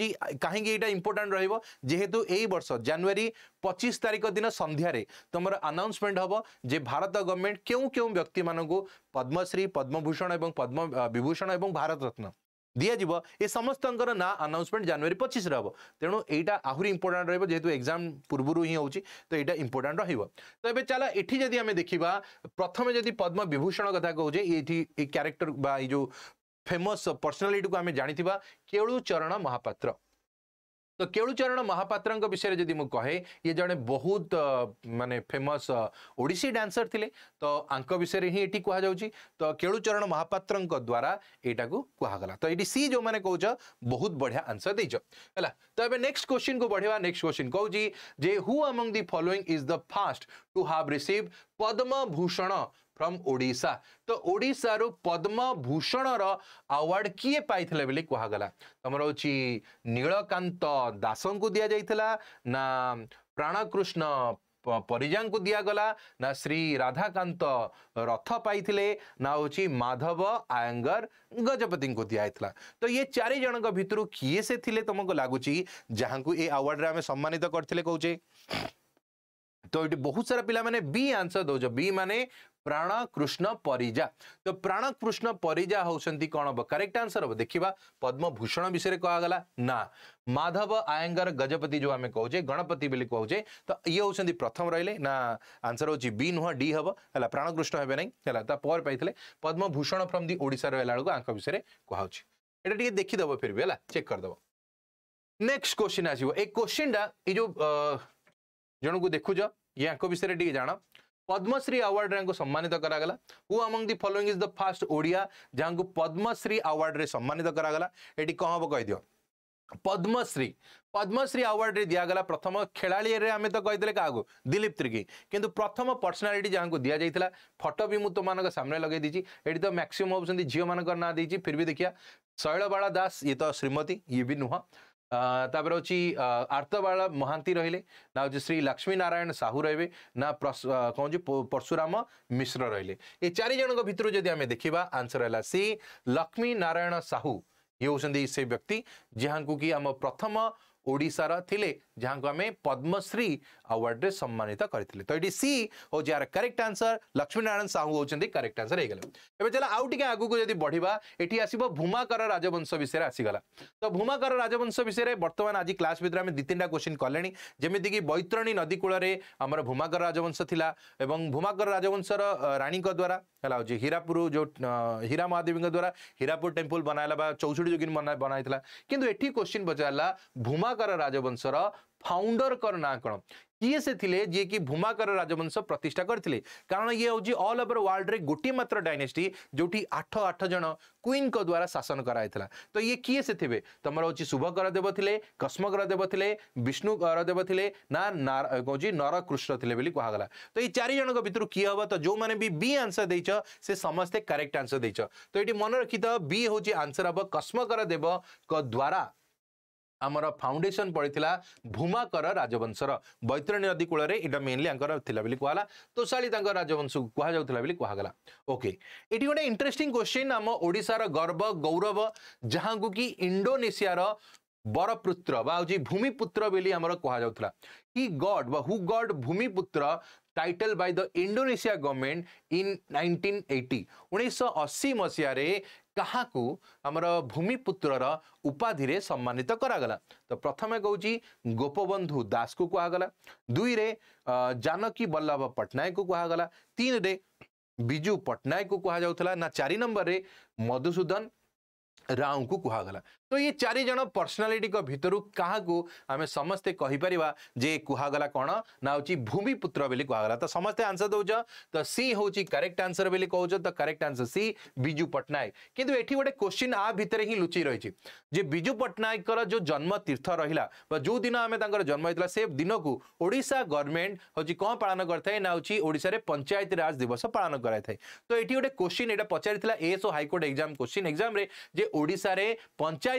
Speaker 1: कहीं इंपोर्टाट रेहेतु यही बर्ष जानुरी पचीस तारीख दिन सन्धार तुम आनाउन्समेंट हम जो भारत गवर्नमेंट क्यों पद्मश्री पद्मभूषण और पद्म विभूषण और भारत रत्न দিয়াযিব এ সমস্তঙ্কর না আনাউন্সমেন্ট জানুয়ারি পঁচিশে হব তেমন এইটা আহরি ইম্পর্টাট রহব যেহেতু এক্সাম পূর্বরু হি হচ্ছে তো এইটা ইম্পর্টাট রহব তো এবার চাল এটি যদি আমি দেখিবা প্রথমে যদি পদ্মবিভূষণ কথা কৌছে এটি এই ক্যারেক্টর বা এই যে ফেমস পর্সনালিটি আমি জাঁথিবা কেলু চরণ মহাপাত্র तो केलुचरण महापात्र विषय जी मुझे कहे ये जड़े बहुत मानने फेमस ओडी डांसर थे तो विषय ही ये कह तो केलुचरण महापात्र द्वारा यहाँ कहगला तो ये सी जो मैंने कौच बहुत बढ़िया आंसर दे तो ये नेक्स्ट क्वेश्चन को बढ़िया नेक्स्ट क्वेश्चन कौन जे who among the following is the first to have receive Padma Bhushan from Odisha तो ओडार पद्म भूषण रवार्ड किए पाई बोली कहगला तुम हूँ नीलकांत दास को दि जाता ना प्राणकृष्ण परिजा को दिगला ना श्री राधाकांत रथ पाई ना हूँ माधव आयंगर गजपति को दिखाला तो ये चारिज भितर किए से थे तुमको लगुच जहाँ को ये अवार्ड में सम्मानित करें कौचे तो ये बहुत सारा पिला मैंने बी आंसर दौ बी माने प्राण कृष्ण परिजा तो प्राण कृष्ण परिजा हूँ कौन हम करेक्ट आंसर हम देखा पद्म भूषण विषय कहगला ना माधव आयंगर गजपति जो आम कहे गणपति बोली कहे तो ये हूँ प्रथम रही ना आंसर हूँ बी नुह डी हम है प्राणकृष्ण हे ना पाई पद्म भूषण फ्रम दि ओडार रहा विषय कहुच्छे एटा देखीद फिर भी है चेक करदेव नेक्स्ट क्वेश्चन आसो ए क्वेश्चन टा ये जन को देखु या विषय जान पद्मश्री अवार्ड रे सम्मानित करागला who among the following is the first Odia जहां पद्मश्री अवार्ड रे सम्मानित करागला एटी कौन हम कहीदि पद्मश्री पद्मश्री अवार्ड रे दिगला प्रथम खेलाड़ी रे आम तो कही क्या दिलीप त्रिकी किंतु प्रथम पर्सनालीट जहाँ दि जाता फटो भी मुझ तुम सामने लगे दीची ये तो मैक्सीम होती झील मान ना दे फिर भी देखिया शैलबाला दास ये तो श्रीमती ये भी नुह तापर हूँ आर्तवाला महांती रे ना हूँ श्री लक्ष्मी नारायण साहू रे ना कौन परशुराम मिश्र रे चारिजण भितर जब आम देखा आंसर है सी लक्ष्मी नारायण साहू ये हूँ से व्यक्ति जहाँ को कि आम प्रथम ओडार थे जहाँ को आम पद्मश्री अवार्ड में सम्मानित करें तो ये सी हूँ यार करेक्ट आंसर लक्ष्मीनारायण साहू हो करेक्ट आंसर हो गए चल आउ टे आगे जब बढ़िया ये आसो भूमाकर राजवंश विषय आसीगला तो भूमाकर राजवंश विषय में बर्तमान आज क्लास भर आम दु तीन टाइम क्वेश्चन कले जमीक बैतरणी नदीकूल आम भूमाकर राजवंश थी भूमाकर राजवंशर राणी द्वारा हेला हीरापुर जो हीरा महादेवी द्वारा हीरापुर टेम्पल बनाला चौसठी जो बनाई थी कि क्वेश्चन पचारा भूमा ଭୂମାକାର ରାଜବଂଶର ଫାଉଣ୍ଡର କରନା କ'ଣ କିଏ ସେ ଥିଲେ ଯିଏକି ଭୂମାକାର ରାଜବଂଶ ପ୍ରତିଷ୍ଠା କରିଥିଲେ କାରଣ ଇଏ ହେଉଛି ଅଲ୍ ଓଭର ୱାର୍ଲଡରେ ଗୋଟିଏ ମାତ୍ର ଡାଇନେଷ୍ଟି ଯେଉଁଠି ଆଠ ଆଠ ଜଣ କୁଇନ୍ଙ୍କ ଦ୍ୱାରା ଶାସନ କରାଯାଇଥିଲା ତ ଇଏ କିଏ ସେ ଥିବେ ତମର ହେଉଛି ଶୁଭକର ଦେବ ଥିଲେ କସ୍ମକର ଦେବ ଥିଲେ ବିଷ୍ଣୁ ଦେବ ଥିଲେ ନା ହେଉଛି ନରକୃଷ୍ଣ ଥିଲେ ବୋଲି କୁହାଗଲା ତ ଏଇ ଚାରି ଜଣଙ୍କ ଭିତରୁ କିଏ ହେବ ତ ଯେଉଁମାନେ ବି ବି ଆନ୍ସର ଦେଇଛ ସେ ସମସ୍ତେ କରେକ୍ଟ ଆନ୍ସର ଦେଇଛ ତ ଏଠି ମନେ ରଖିଥାଅ ବି ହେଉଛି ଆନ୍ସର ହେବ କସ୍ମକର ଦେବଙ୍କ ଦ୍ୱାରା ଆମର ଫାଉଣ୍ଡେସନ ପଡ଼ିଥିଲା ଭୂମାକର ରାଜବଂଶର ବୈତରଣୀ ନଦୀ କୂଳରେ ଏଇଟା ମେନଲି ଆଙ୍କର ଥିଲା ବୋଲି କୁହାଗଲା ତୋଷାଳୀ ତାଙ୍କ ରାଜବଂଶକୁ କୁହାଯାଉଥିଲା ବୋଲି କୁହାଗଲା ଓକେ ଏଠି ଗୋଟେ ଇଣ୍ଟରେଷ୍ଟିଂ କ୍ୱେଶ୍ଚିନ୍ ଆମ ଓଡ଼ିଶାର ଗର୍ବ ଗୌରବ ଯାହାକୁ କି ଇଣ୍ଡୋନେସିଆର ବରପୁତ୍ର ବା ହେଉଛି ଭୂମିପୁତ୍ର ବୋଲି ଆମର କୁହାଯାଉଥିଲା ହି ଗଡ୍ ବା who got Bhumiputra title by the Indonesia government in 1980 उन्नीस मसीह कहाकु आमर भूमिपुत्र उपाधि रे सम्मानित करा गला तो प्रथमे कहूची गोपबंधु दास को कहा गला दुई रे जानकी बल्लभ पटनायक को कहा गला तीन रे बिजू पटनायक को कहा जाउथला ना चारि नंबर रे मधुसुदन राव को कहा गला तो ये चारि जन पर्सनालीटी भितर क्या आम समस्ते कहीपर जे कहगला कौन ना हो भूमिपुत्र कहगला तो समस्ते आंसर दौच तो सी हूँ करेक्ट आंसर बोली कौच तो correct answer C Biju Patnaik कितु ये गोटे क्वेश्चन आ भितर ही लुचि रही जे विजु पट्टनायक जो जन्म तीर्थ रहा जो दिन आम जन्म होता से दिन को गवर्नमेंट हूँ कौन पालन करता ना हूँ पंचायत राज दिवस पालन कराई था तो ये गोटे क्वेश्चन ये पचार S O high court exam question exam panchayat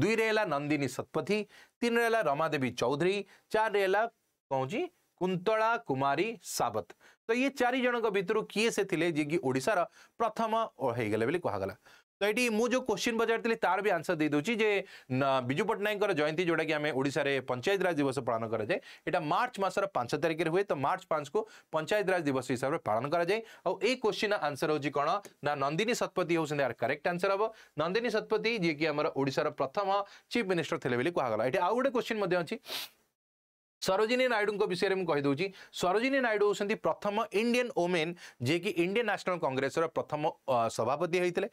Speaker 1: दुई रहेला नंदिनी शतपथी तीन रहेला रमादेवी चौधरी चार कौन जी कुंतला कुमारी सावत तो ये चारि जन भितर किए से थे जी ओडार प्रथम हो गले कहुगला तो ये जो क्वेश्चन पचारी तार भी आंसर दे दूसरी जे विजु पट्टनायक जयंती जोटा कि आम ओडार पंचायत राज दिवस पालन कराए यहाँ मार्च मसर पांच तारिखर हुए तो मार्च पांच को पंचायत राज दिवस हिसाब से पालन कराए और ये क्वेश्चन आंसर हूँ कौन ना नंदिनी शतपथी हूँ यार करेक्ट आंसर हम नंदिनी शतपथी जी कि प्रथम चिफ मिनिस्टर थे कहगला ये आउ गोटे क्वेश्चन अच्छी सरोजिनी नायडू विषय में कहीदे सरोजिनी नायडू होती प्रथम इंडियन ओमेन जेकि इंडियन नेशनल कांग्रेस कंग्रेस प्रथम सभापति होते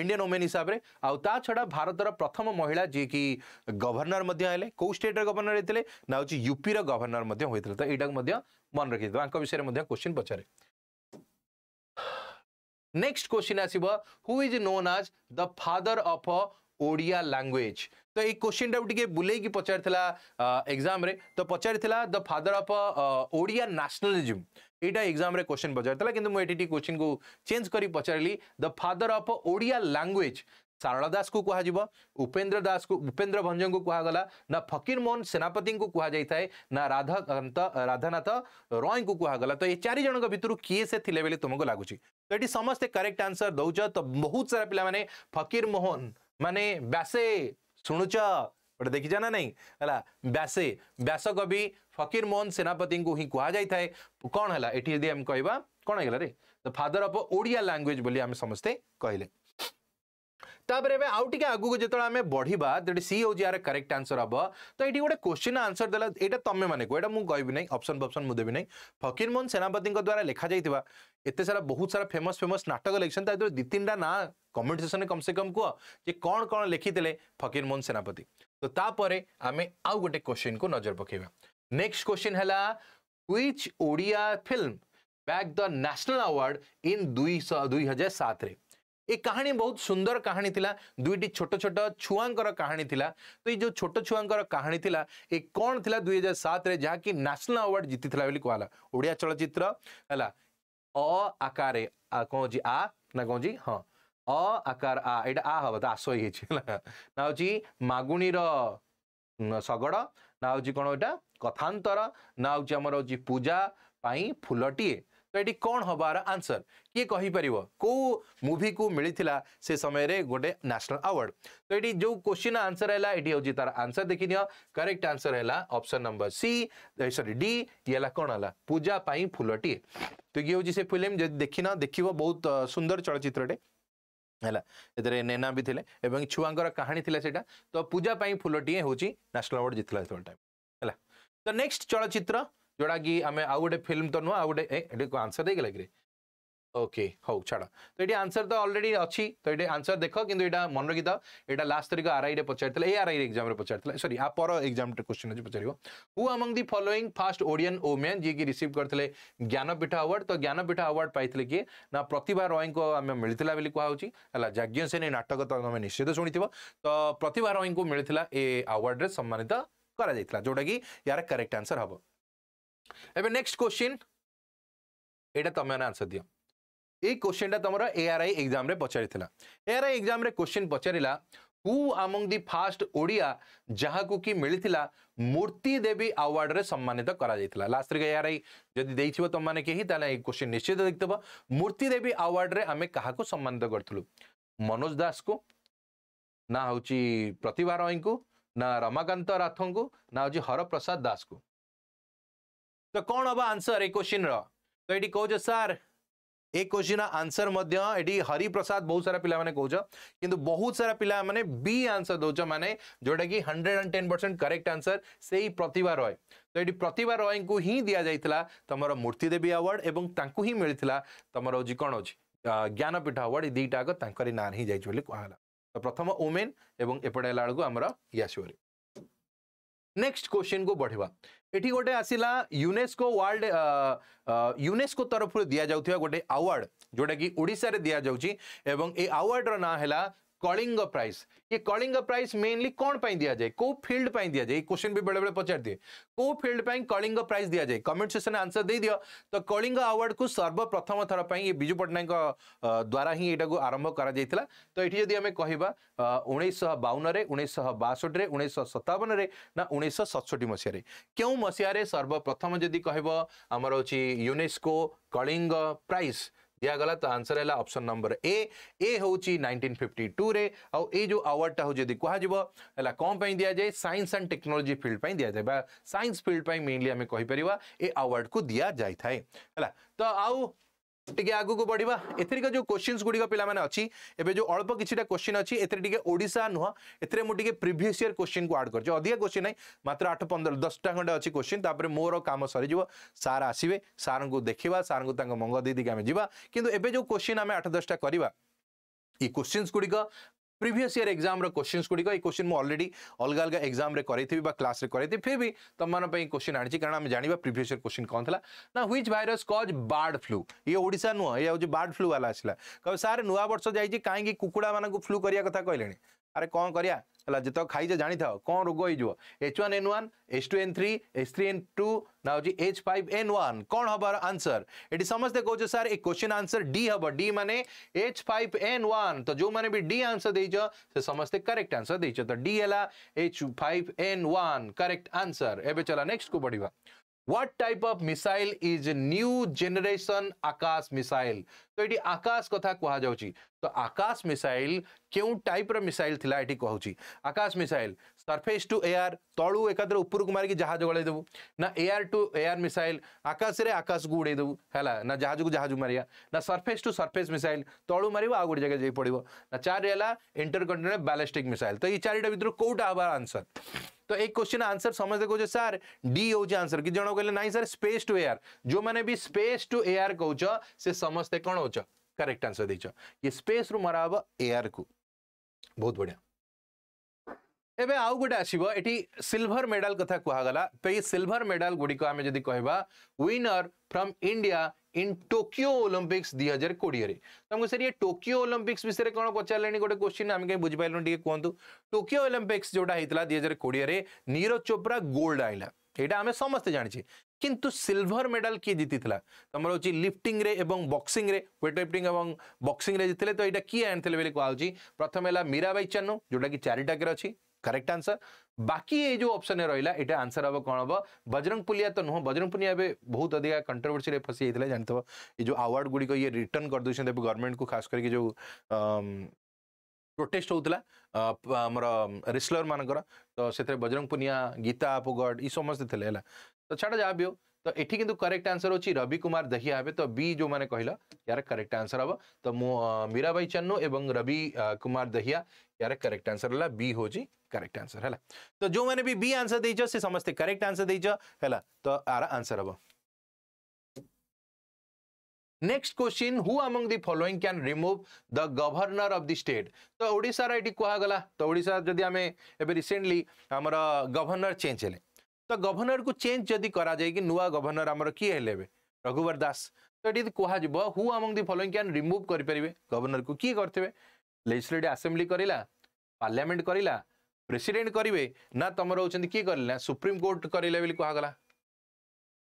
Speaker 1: इंडियन ओमेन हिसाब से आ छड़ा भारत प्रथम महिला जिकि गवर्नर मैं कौ स्टेट गवर्नर होते ना हो यूपी रवर्नर होते तो यही मन रखी विषय में क्वेश्चन पचारे नेक्स्ट क्वेश्चन आसव who is known as the father of Odia language तो ये क्वेश्चन टाइम टी बुले कि पचार एग्जाम रे तो पचार the father of Odia nationalism यहाँ एग्जाम रे क्वेश्चन पचार था कि क्वेश्चन को चेंज कर पचारिली the father of Odia language Sarala Das को कह उपेन्द्र दास को उपेन्द्र भंज को कहगला ना फकीर मोहन सेनापति को कह जाए ना राधाकांत राधानाथ रॉय को कहगला तो ये चारजण भितर किए से थे बोले तुमको लगुच तो ये समस्ते करेक्ट आंसर दौ तो बहुत सारा पे फकीर मोहन माने व्यासे शुणुच गोटे देखी जाना ना है व्यासे व्यास कवि फकीर मोहन सेनापति हिं कई कौन है कह कौन है फादर अफ ओडिया लांगुएज बोली आम समस्ते कहले तापर आउट आगे जो आम बढ़िया सी हो यार करेक्ट आंसर हम तो ये गोटे क्वेश्चन आंसर देला ये तुम्हें तो मैंने ये तो मुझे कहबी नहीं अप्सन फप्सन मुझे देवी नहीं फकीर मोहन सेनापति द्वारा लिखा जाता एत सारा बहुत सारा फेमस फेमस नाटक लिखी तरह दु तीन टा ना कमेंट सेसन में कम से कम कह कौन कौन लिखी थे फकीर मोहन सेनापति तो आम आउ गोटे क्वेश्चन को नजर पकेबा नेक्स्ट क्वेश्चन है which Odia film bagged the national award in दुई दुई हजार सात ଏ କାହାଣୀ ବହୁତ ସୁନ୍ଦର କାହାଣୀ ଥିଲା ଦୁଇଟି ଛୋଟ ଛୋଟ ଛୁଆଙ୍କର କାହାଣୀ ଥିଲା ତ ଏଇ ଯେଉଁ ଛୋଟ ଛୁଆଙ୍କର କାହାଣୀ ଥିଲା ଏ କ'ଣ ଥିଲା ଦୁଇ ହଜାର ସାତରେ ଯାହାକି ନ୍ୟାସନାଲ୍ ଆୱାର୍ଡ଼ ଜିତିଥିଲା ବୋଲି କୁହାଗଲା ଓଡ଼ିଆ ଚଳଚ୍ଚିତ୍ର ହେଲା ଅ ଆକାରରେ କ'ଣ ହେଉଛି ଆ ନା କ'ଣ ହେଉଛି ହଁ ଅ ଆକାର ଆ ଏଇଟା ଆ ହବ ତ ଆସ ହେଇଛି ହେଲା ନା ହେଉଛି ମାଗୁଣୀର ଶଗଡ଼ ନା ହେଉଛି କ'ଣ ଏଇଟା କଥାନ୍ତର ନା ହେଉଛି ଆମର ହେଉଛି ପୂଜା ପାଇଁ ଫୁଲଟିଏ तो ये कौन हबार आंसर किए कहीपर कौ मुवि को मिली से समय गोटे न्यासनाल आवार्ड तो ये जो क्वेश्चन आंसर है ये हूँ तार आंसर देखनी करेक्ट आंसर है option number C sorry D ये कौन है पूजा टीए तो ये हूँ से फिल्म देखी देखना देख बहुत सुंदर चलचित्रटे है ଏଥିରେ भी थे ଥିଲେ ଏବଂ ଛୁଆଙ୍କର କାହାଣୀ ଥିଲା ସେଇଟା ତ ପୂଜା ପାଇଁ ଫୁଲଟିଏ ହେଉଛି ନ୍ୟାସନାଲ୍ ଆୱାର୍ଡ଼ ଜିତିଲା कि आम आउ गोटे फिल्म तो नुह आउ गोटे आंसर देगला कि ओके हाउ छाड़ तो ये आंसर तो अलरेडी अच्छी तो ये आंसर देख कि मन रखी था यहाँ लास्ट तारीख आर आई पचार ए आर आई एक्जाम पचार सरी आ पर एक्जाम क्वेश्चन अच्छे पचार who among the following first Odia woman जी की रिसीव करते ज्ञानपीठ आवार्ड तो ज्ञानपीठ आवार्ड पाई किए ना प्रतिभा रॉय को आम मिलता बोली है जाज्ञ नहीं नाटक तो तुम निश्चित शुणी तो प्रतिभा रॉय को मिलता ए आवार्ड में सम्मानित करा जोटा कि यार करेक्ट आंसर हम एबे नेक्स्ट क्वेश्चन एटा तमे आंसर दियो ए क्वेश्चन टा तमरा एआरआई एग्जाम रे पचारीथिला एआरआई एग्जाम रे क्वेश्चन पचारीला who among the first Odia जहा को की मिलीथिला मूर्ति देवी अवार्ड रे सम्मानित करा जाइथिला लास्ट रे एआरआई जदि देइथिबो त माने केही ताले ए क्वेश्चन निश्चित देखतबो मूर्ति देवी अवार्ड रे हमें कहा को सम्मानित करथलु मनोज दास को ना होची प्रतिभा रॉय को ना रमाकांत राथ को ना होची हरप्रसाद दास को तो कौन हम आंसर ए क्वेश्चन तो ये कौज सार ए क्वेश्चन आंसर हरिप्रसाद बहुत सारा पिला मैंने कि बहुत सारा पिला मैंने बी आंसर दौ मैंने जोटा कि hundred and ten percent correct answer से ही प्रतिभा रॉय तो ये प्रतिभा रॉय को ही दि जाइए तुम तो मूर्तिदेवी आवार्ड और ही मिलता तुम तो हूँ कौन अच्छी ज्ञानपीठ आवार्ड दुईटा आगे ना ही जाए तो प्रथम वोमेन एपटे बेलू आम यशरी नेक्स्ट क्वेश्चन को बढ़ेगा एटी गोटे आसला यूनेस्को वर्ल्ड यूनेस्को तरफ दि जाऊ गोटे आवार्ड जोटा कि ओडार दि जाऊँच एवं ये आवार्ड रहा है कलिंग प्राइस ये कलिंग प्राइस मेनली कौन पाई दिया जाए को फील्ड पाई दिया जाए क्वेश्चन भी बड़े बड़े पचार दिए को फील्ड कलिंग प्राइज दिया जाए कमेंट सेक्शन आंसर दे दियो तो कलिंग अवार्ड को सर्वप्रथम थर पर विजु पट्टनायक द्वारा ही यू आरंभ कर तो ये जदि आम कह उन्नीस बावन उन्नीस बासठ उन्नीस सतावन ना उन्नीस सतसठी मसीह क्यों मसीह सर्वप्रथम जदि कह आमर हूँ यूनेस्को कलिंग प्राइज या गला तो आंसर है ऑप्शन नंबर ए ए हूँ नाइंटीन फिफ्टी टू रे आउ ए जो आवार्डटा हूँ जदि कहला कौन पर दि जाए सैंस एंड टेक्नोलोजी फिल्ड पर दि जाए सैंस फिल्ड पर मेनली आम कहीपर ए आवार्ड को दि जाए तो आउ टे आग को बढ़िया एथेर का जो क्वेश्चन गुड़िक पे अच्छी जो अल्प किसी क्वेश्चन अच्छी टी ओा नुह ए मुझे प्रिभस इयर क्वेश्चन को आड कर अधिक क्वेश्चन ना मात्र आठ पंद्रह दसटा खंडे अच्छी क्वेश्चन तपर मोर काम सरीज सार आसवे सार को देखा सारंग मंग दे दी आम जा क्वेश्चन आम आठ दसटा करवा ये क्वेश्चन गुड़िक प्रिभस इयर एक्जाम क्वेश्चन गुड़िक क्वेश्चन मुझे अलरेडी अलग अलग एक्जाम करी बा क्लास करी फिर भी तुममानी क्वेश्चन आनी कारण आम जाना प्रिभस इयर क्वेश्चन कौन था ना which virus causes bird flu ये ओडा नुह ये हूँ बार्ड फ्लू वाला आसला कह सार नुआ बर्ष जाइए कहीं कुकुड़ा मानक फ्लू करा कथा कहले अरे कौन करिया है जो खाई जाणी था कौन रोग हो H one N one H two N three H three N two ना हूँ एच फाइव एन ओन कौन हबार आंसर ये समस्ते कौच सार ए क्वेश्चन आंसर डी हम डी मैंने एच फाइव एन ओन तो जो मैंने भी डी आंसर दे समस्ते करेक्ट आंसर दे तो डी है H five N one correct answer एवं चल नेक्ट कु बढ़िया what type of missile is new generation Akash missile तो ये आकाश कथा कह तो आकाश मिसाइल क्यों टाइप मिसाइल थी कहूँ Akash missile surface to air तलु एकाथर उपर को मारिकी जहाज गलई ना air to air missile Akash से आकाश को उड़ेदेव है ना जहाज को जहाज मारे ना सरफेस टू सरफेस मिसाइल तलु मार आउ गोटे जगह जाइ पड़ो ना चारा इंटरकंटिनेल बालास्टिक मिसाइल तो ये चार भितर कौटा हाँ आंसर तो एक क्वेश्चन आंसर समस्त कहते सर डी हो आंसर कि जन कहे ना सर स्पेस टू एयर जो मैंने भी स्पेस टू एयर कौच से समस्ते कौन हो करेक्ट आंसर दे स्पेस रु मराब एयर को बहुत बढ़िया এবে আউ গোটে আসব এটি সিলভর মেডাল কথা কুহগলা তো এই সিলভর মেডাল গুড়ি আমি যদি কহবা winner from India in Tokyo Olympics দুই হাজার কোড়িয়ে তুমি সে টোকিও অলিম্পিক্স বিষয়ে কোণ পচারে গোটে কোশ্চিন আমি কিন্তু বুঝিপারু টিকি কুহতু টোকিও অলিম্পিক্স যেটা হয়েছিল দুই হাজার কোড়িয়ে নীরজ চোপড়া গোল্ড আনলা এটা আমি সমস্তে জাঁচি কিন্তু সিলভর মেডাল কি জিতিলা তোমার হচ্ছে লিফটিংরে এবং বক্সিংরে ওয়েট লিফটিং এবং বক্সিংরে জিতলে তো এইটা কি আনিলে বলে কুহাচ্ছে প্রথমে হল মীরাবাই চানু যেটা কি চারিটাকে অনেক करेक्ट आंसर बाकी ये जो ऑप्शन रहा ये आंसर हम कौन हम बजरंग पुनिया तो नुह बजरंग पुनिया एवं बहुत अधिक कंट्रोवर्सी फसी जाता जानथ तो ये जो आवार्ड गुड़िक ये रिटर्न कर करदे गवर्नमेंट को खास करके जो प्रोटेस्ट होता आमर रेसलर मानकर तो से बजरंग पुनिया गीता पोगड ये समस्त थे तो छाड़ जहाँ भी हो तो ये कि करेक्ट आंसर हो रवि कुमार दहिया हे तो बी जो मैंने कहल यार करेक्ट आंसर हम तो मु मीराबाई चन्नू और रवि कुमार दहिया यार करेक्ट आंसर है बी हूँ करेक्ट आंसर है तो जो मैंने भी बी आंसर दे से समस्ते करेक्ट आंसर देला तो आर आंसर हम next question who among the following can remove the governor of the state तो ओडिशा ये कहगला तो ओडा जदि रिसेंटली गवर्नर चेंज है ତ ଗଭର୍ଣ୍ଣରକୁ ଚେଞ୍ଜ ଯଦି କରାଯାଇକି ନୂଆ ଗଭର୍ଣ୍ଣର ଆମର କିଏ ହେଲେ ଏବେ ରଘୁବର ଦାସ ତ ଏଠି କୁହାଯିବ who among the following can remove କରିପାରିବେ ଗଭର୍ଣ୍ଣରକୁ କିଏ କରିଥିବେ ଲେଜିସ୍ଲେଟିଭ୍ ଆସେମ୍ବ୍ଲି କରିଲା ପାର୍ଲାମେଣ୍ଟ କରିଲା ପ୍ରେସିଡେଣ୍ଟ କରିବେ ନା ତମର ହେଉଛନ୍ତି କିଏ କରିଲେ ନା ସୁପ୍ରିମକୋର୍ଟ କରିଲେ ବୋଲି କୁହାଗଲା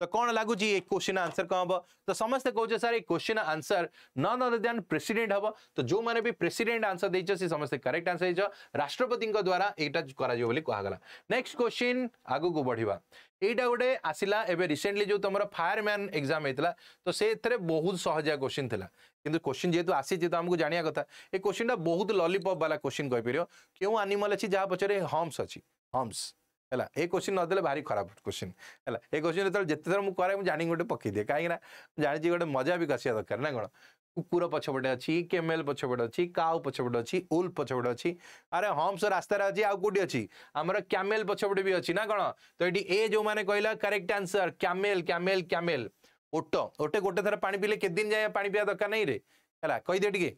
Speaker 1: ତ କ'ଣ ଲାଗୁଛି ଏ କୋଶ୍ଚିନ୍ ଆନ୍ସର୍ କ'ଣ ହେବ ତ ସମସ୍ତେ କହୁଛେ ସାର୍ ଏ question answer none other than president ହେବ ତ ଯେଉଁମାନେ ବି ପ୍ରେସିଡେଣ୍ଟ ଆନ୍ସର୍ ଦେଇଛ ସେ ସମସ୍ତେ କରେକ୍ଟ ଆନ୍ସର୍ ଦେଇଛ ରାଷ୍ଟ୍ରପତିଙ୍କ ଦ୍ୱାରା ଏଇଟା କରାଯିବ ବୋଲି କୁହାଗଲା ନେକ୍ସଟ କୋଶ୍ଚିନ୍ ଆଗକୁ ବଢ଼ିବା ଏଇଟା ଗୋଟେ ଆସିଲା ଏବେ ରିସେଣ୍ଟଲି ଯେଉଁ ତମର ଫାୟାରମ୍ୟାନ୍ ଏକ୍ଜାମ୍ ହେଇଥିଲା ତ ସେଥିରେ ବହୁତ ସହଜିଆ କୋଶ୍ଚିନ୍ ଥିଲା କିନ୍ତୁ କୋଶ୍ଚିନ୍ ଯେହେତୁ ଆସିଛି ତ ଆମକୁ ଜାଣିବା କଥା ଏ କୋଶ୍ଚିନ୍ଟା ବହୁତ ଲଲିପପ୍ ବାଲା କୋଶ୍ଚିନ୍ କହିପାରିବ କେଉଁ ଆନିମଲ୍ ଅଛି ଯାହା ପଛରେ ହମ୍ସ ଅଛି ହମ୍ସ ହେଲା ଏ କୋଶ୍ଚିନ୍ ନଦେଲେ ଭାରି ଖରାପ କୋଶ୍ଚିନ୍ ହେଲା ଏ କୋଶ୍ଚିନ୍ ଯେତେବେଳେ ଯେତେଥର ମୁଁ କରେ ମୁଁ ଜାଣି ଗୋଟେ ପକେଇଦିଏ କାହିଁକିନା ଜାଣିଛି ଗୋଟେ ମଜା ବି କସିବା ଦରକାର ନା କ'ଣ କୁକୁର ପଛପଟେ ଅଛି କେମେଲ ପଛପଟେ ଅଛି କାଉ ପଛପଟେ ଅଛି ଉଲ୍ ପଛପଟେ ଅଛି ଆରେ ହମ୍ସ ରାସ୍ତାରେ ଅଛି ଆଉ କେଉଁଠି ଅଛି ଆମର କ୍ୟାମେଲ ପଛପଟେ ବି ଅଛି ନା କ'ଣ ତ ଏଇଠି ଏ ଯେଉଁମାନେ କହିଲା correct answer camel camel camel ଓଟ ଓଟେ ଗୋଟେ ଥର ପାଣି ପିଇଲେ କେତେ ଦିନ ଯାଏ ପାଣି ପିଇବା ଦରକାର ନାହିଁରେ ହେଲା କହିଦିଅ ଟିକେ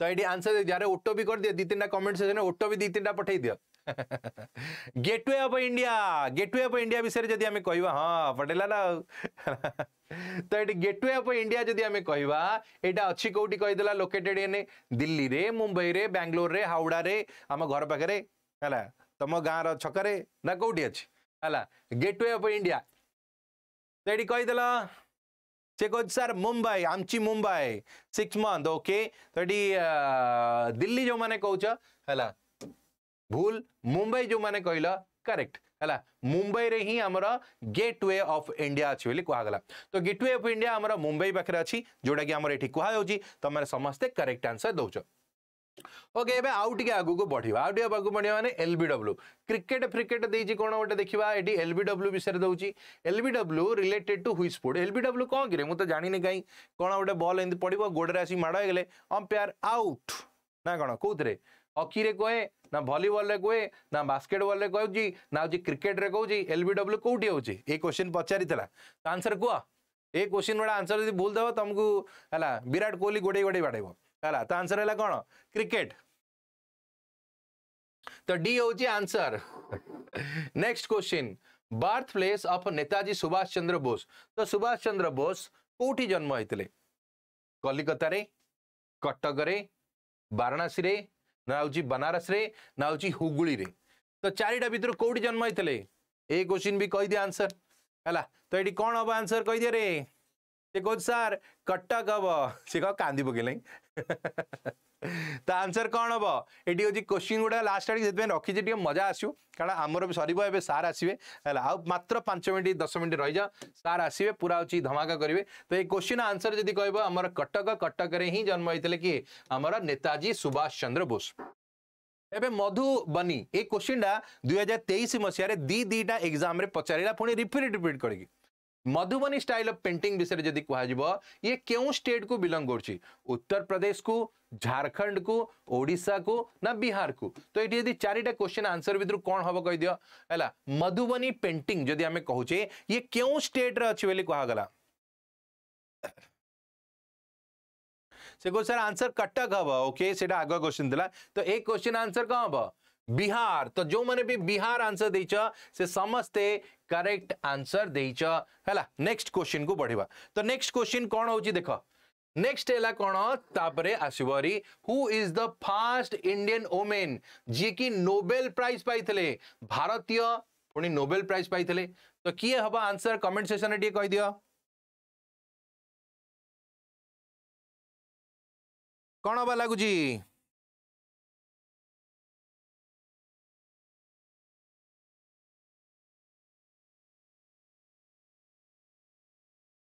Speaker 1: ତ ଏଇଠି ଆନ୍ସର ଯାହାର ଓଟ ବି କରିଦିଅ ଦୁଇ ତିନିଟା କମେଣ୍ଟ ସେକ୍ସନରେ ଓଟ ବି ଦୁଇ ତିନିଟା ପଠେଇ ଦିଅ gateway of India gateway of India विषय जब आम कह हाँ पटेला ना तो ये गेटवे ऑफ इंडिया जब आम कह यहाँ अच्छी कौटी कहीदेला लोकेटेड इन दिल्ली में मुंबई में बैंगलोर रे हावड़े आम घर पाखे है तुम गाँव रक कौटी अच्छी है गेटवे ऑफ इंडिया तो ये कहीदेल से कह सर मुंबई आमची मुंबई सिक्स मंथ ओके तो ये दिल्ली जो मैंने कौच है भूल मुंबई जो मैंने कहल करेक्ट है मुंबई में ही आमर गेटवे अफ इंडिया अच्छी कहगला तो गेटवे अफ इंडिया आम मुंबई पाखे अच्छी जोटा कि आमर ये कहु तुम समस्ते करेक्ट आंसर दौ ओके okay, आउ टे आगे बढ़िया आउ टे आगे बढ़िया मैंने एलबिडब्ल्यू क्रिकेट फ्रिकेट देखिए कौन गोटे देखा ये एल एलबिडब्ल्यू विषय दूसरी एलबिडब्ल्यू रिलेटेड टू हुई स्पोर्ट एलबिडब्ल्यू कौन कि मुझे जानी कहीं कौन गोटे बल एम पड़ो गोड़े आसी माड़ गले अंपेयर आउट ना कौन कौन अकी कहे ନା ଭଲିବଲ୍ରେ କୁହେ ନା ବାସ୍କେଟବଲ୍ରେ କହୁଛି ନା ହେଉଛି କ୍ରିକେଟ୍ରେ କହୁଛି ଏଲ୍ ବି ଡବ୍ଲ୍ୟୁ କେଉଁଠି ହେଉଛି ଏ କ୍ୱେଶ୍ଚିନ୍ ପଚାରିଥିଲା ତା ଆନ୍ସର୍ କୁହ ଏ କ୍ୱେଶ୍ଚିନ୍ ଗୁଡ଼ା ଆନ୍ସର୍ ଯଦି ଭୁଲ ଦେବ ତୁମକୁ ହେଲା ବିରାଟ କୋହଲି ଗୋଡ଼େଇ ଗୋଡ଼େଇ ବାଡ଼େଇବ ହେଲା ତା ଆନ୍ସର୍ ହେଲା କ'ଣ କ୍ରିକେଟ୍ तो डी हूँ answer next question birth place of Netaji Subhash Chandra Bose तो सुभाष चंद्र बोस कौटी जन्म होते कलिकतार कटक वाराणसी ना नाउची बनारस रे नाउची हुगुली रे तो चारिटा भितर कौटी जन्म होइतले ए क्वेश्चन भी कहि आंसर हला तो एडी कोन हबो आंसर कहि दे रे से सार कटक हबो से कह कांदी पकेले तो आंसर कौन हम ये क्वेश्चन गुड़ा लास्ट आड़ से रखीजे मजा आसो कारण आमर भी सर एवं सार आसवे आ मात्र पांच मिनट दस मिनट रही जाओ सार आसवे पूरा हूँ धमाका करेंगे तो ये क्वेश्चन आंसर जी कह कटक कटक ही जन्म होते कि आम नेताजी सुभाष चंद्र बोस एवं मधु बनी ये क्वेश्चन टा दुई हजार तेईस मसीह दी दीटा एग्जाम पचारा पुणी रिपीट रिपीट करेगी मधुबनी स्टाइल ऑफ पेंटिंग विषय जदि कह ये क्यों स्टेट को बिलंग कर उत्तर प्रदेश को झारखंड को ओडिशा को ना बिहार को तो ये यदि चार क्वेश्चन आंसर भितर कौन हम कहीदि है मधुबनी पेंटिंग जदि आम कहे ये क्यों स्टेट अच्छे बोली कहगला से क्वेश्चन आंसर कटक हम ओके आग क्वेश्चन था तो ये क्वेश्चन आंसर कौन हम बिहार तो जो मैंने भी बिहार आंसर दे से समस्ते करेक्ट आंसर दे हैला नेक्स्ट क्वेश्चन को बढ़िया तो नेक्स्ट क्वेश्चन कौन हो देख नेक्स्ट है कौन तापरे आसिबरी who is the first Indian women जे की नोबेल प्राइज पाई भारतीय पुणी नोबेल प्राइज पाई तो किए हम आंसर कमेंट सेशन रे कहि दियो
Speaker 4: कोन हबा लागुजी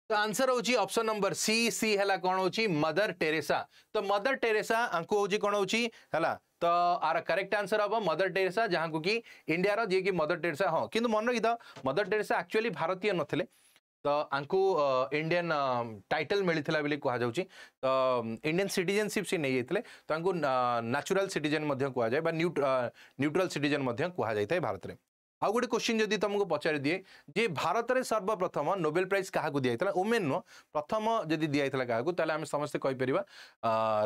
Speaker 3: तो आंसर हूँ ऑप्शन नंबर सी सी है कौन हूँ मदर टेरेसा तो मदर टेरेसा आपको हूँ कौन हूँ तो
Speaker 1: आर करेक्ट आंसर हम मदर टेरेसा जहाँ को कि इंडिया जी कि मदर टेरेसा हाँ कि मन रखी मदर टेरेसा एक्चुअली भारतीय न तो आपको इंडियन टाइटल मिलता बोली कहुच्च तो इंडियन सिटीजेनशिप सी नहीं जाते तो आपको नेचुरल सिटीजन कहुए न्यूट्रल सिटीजन कहुई भारत में ଆଉ ଗୋଟେ କୋଶ୍ଚିନ୍ ଯଦି ତୁମକୁ ପଚାରି ଦିଏ ଯେ ଭାରତରେ ସର୍ବପ୍ରଥମ ନୋବେଲ ପ୍ରାଇଜ୍ କାହାକୁ ଦିଆଯାଇଥିଲା ଓମେନ୍ ନୁହଁ ପ୍ରଥମ ଯଦି ଦିଆଯାଇଥିଲା କାହାକୁ ତାହେଲେ ଆମେ ସମସ୍ତେ କହିପାରିବା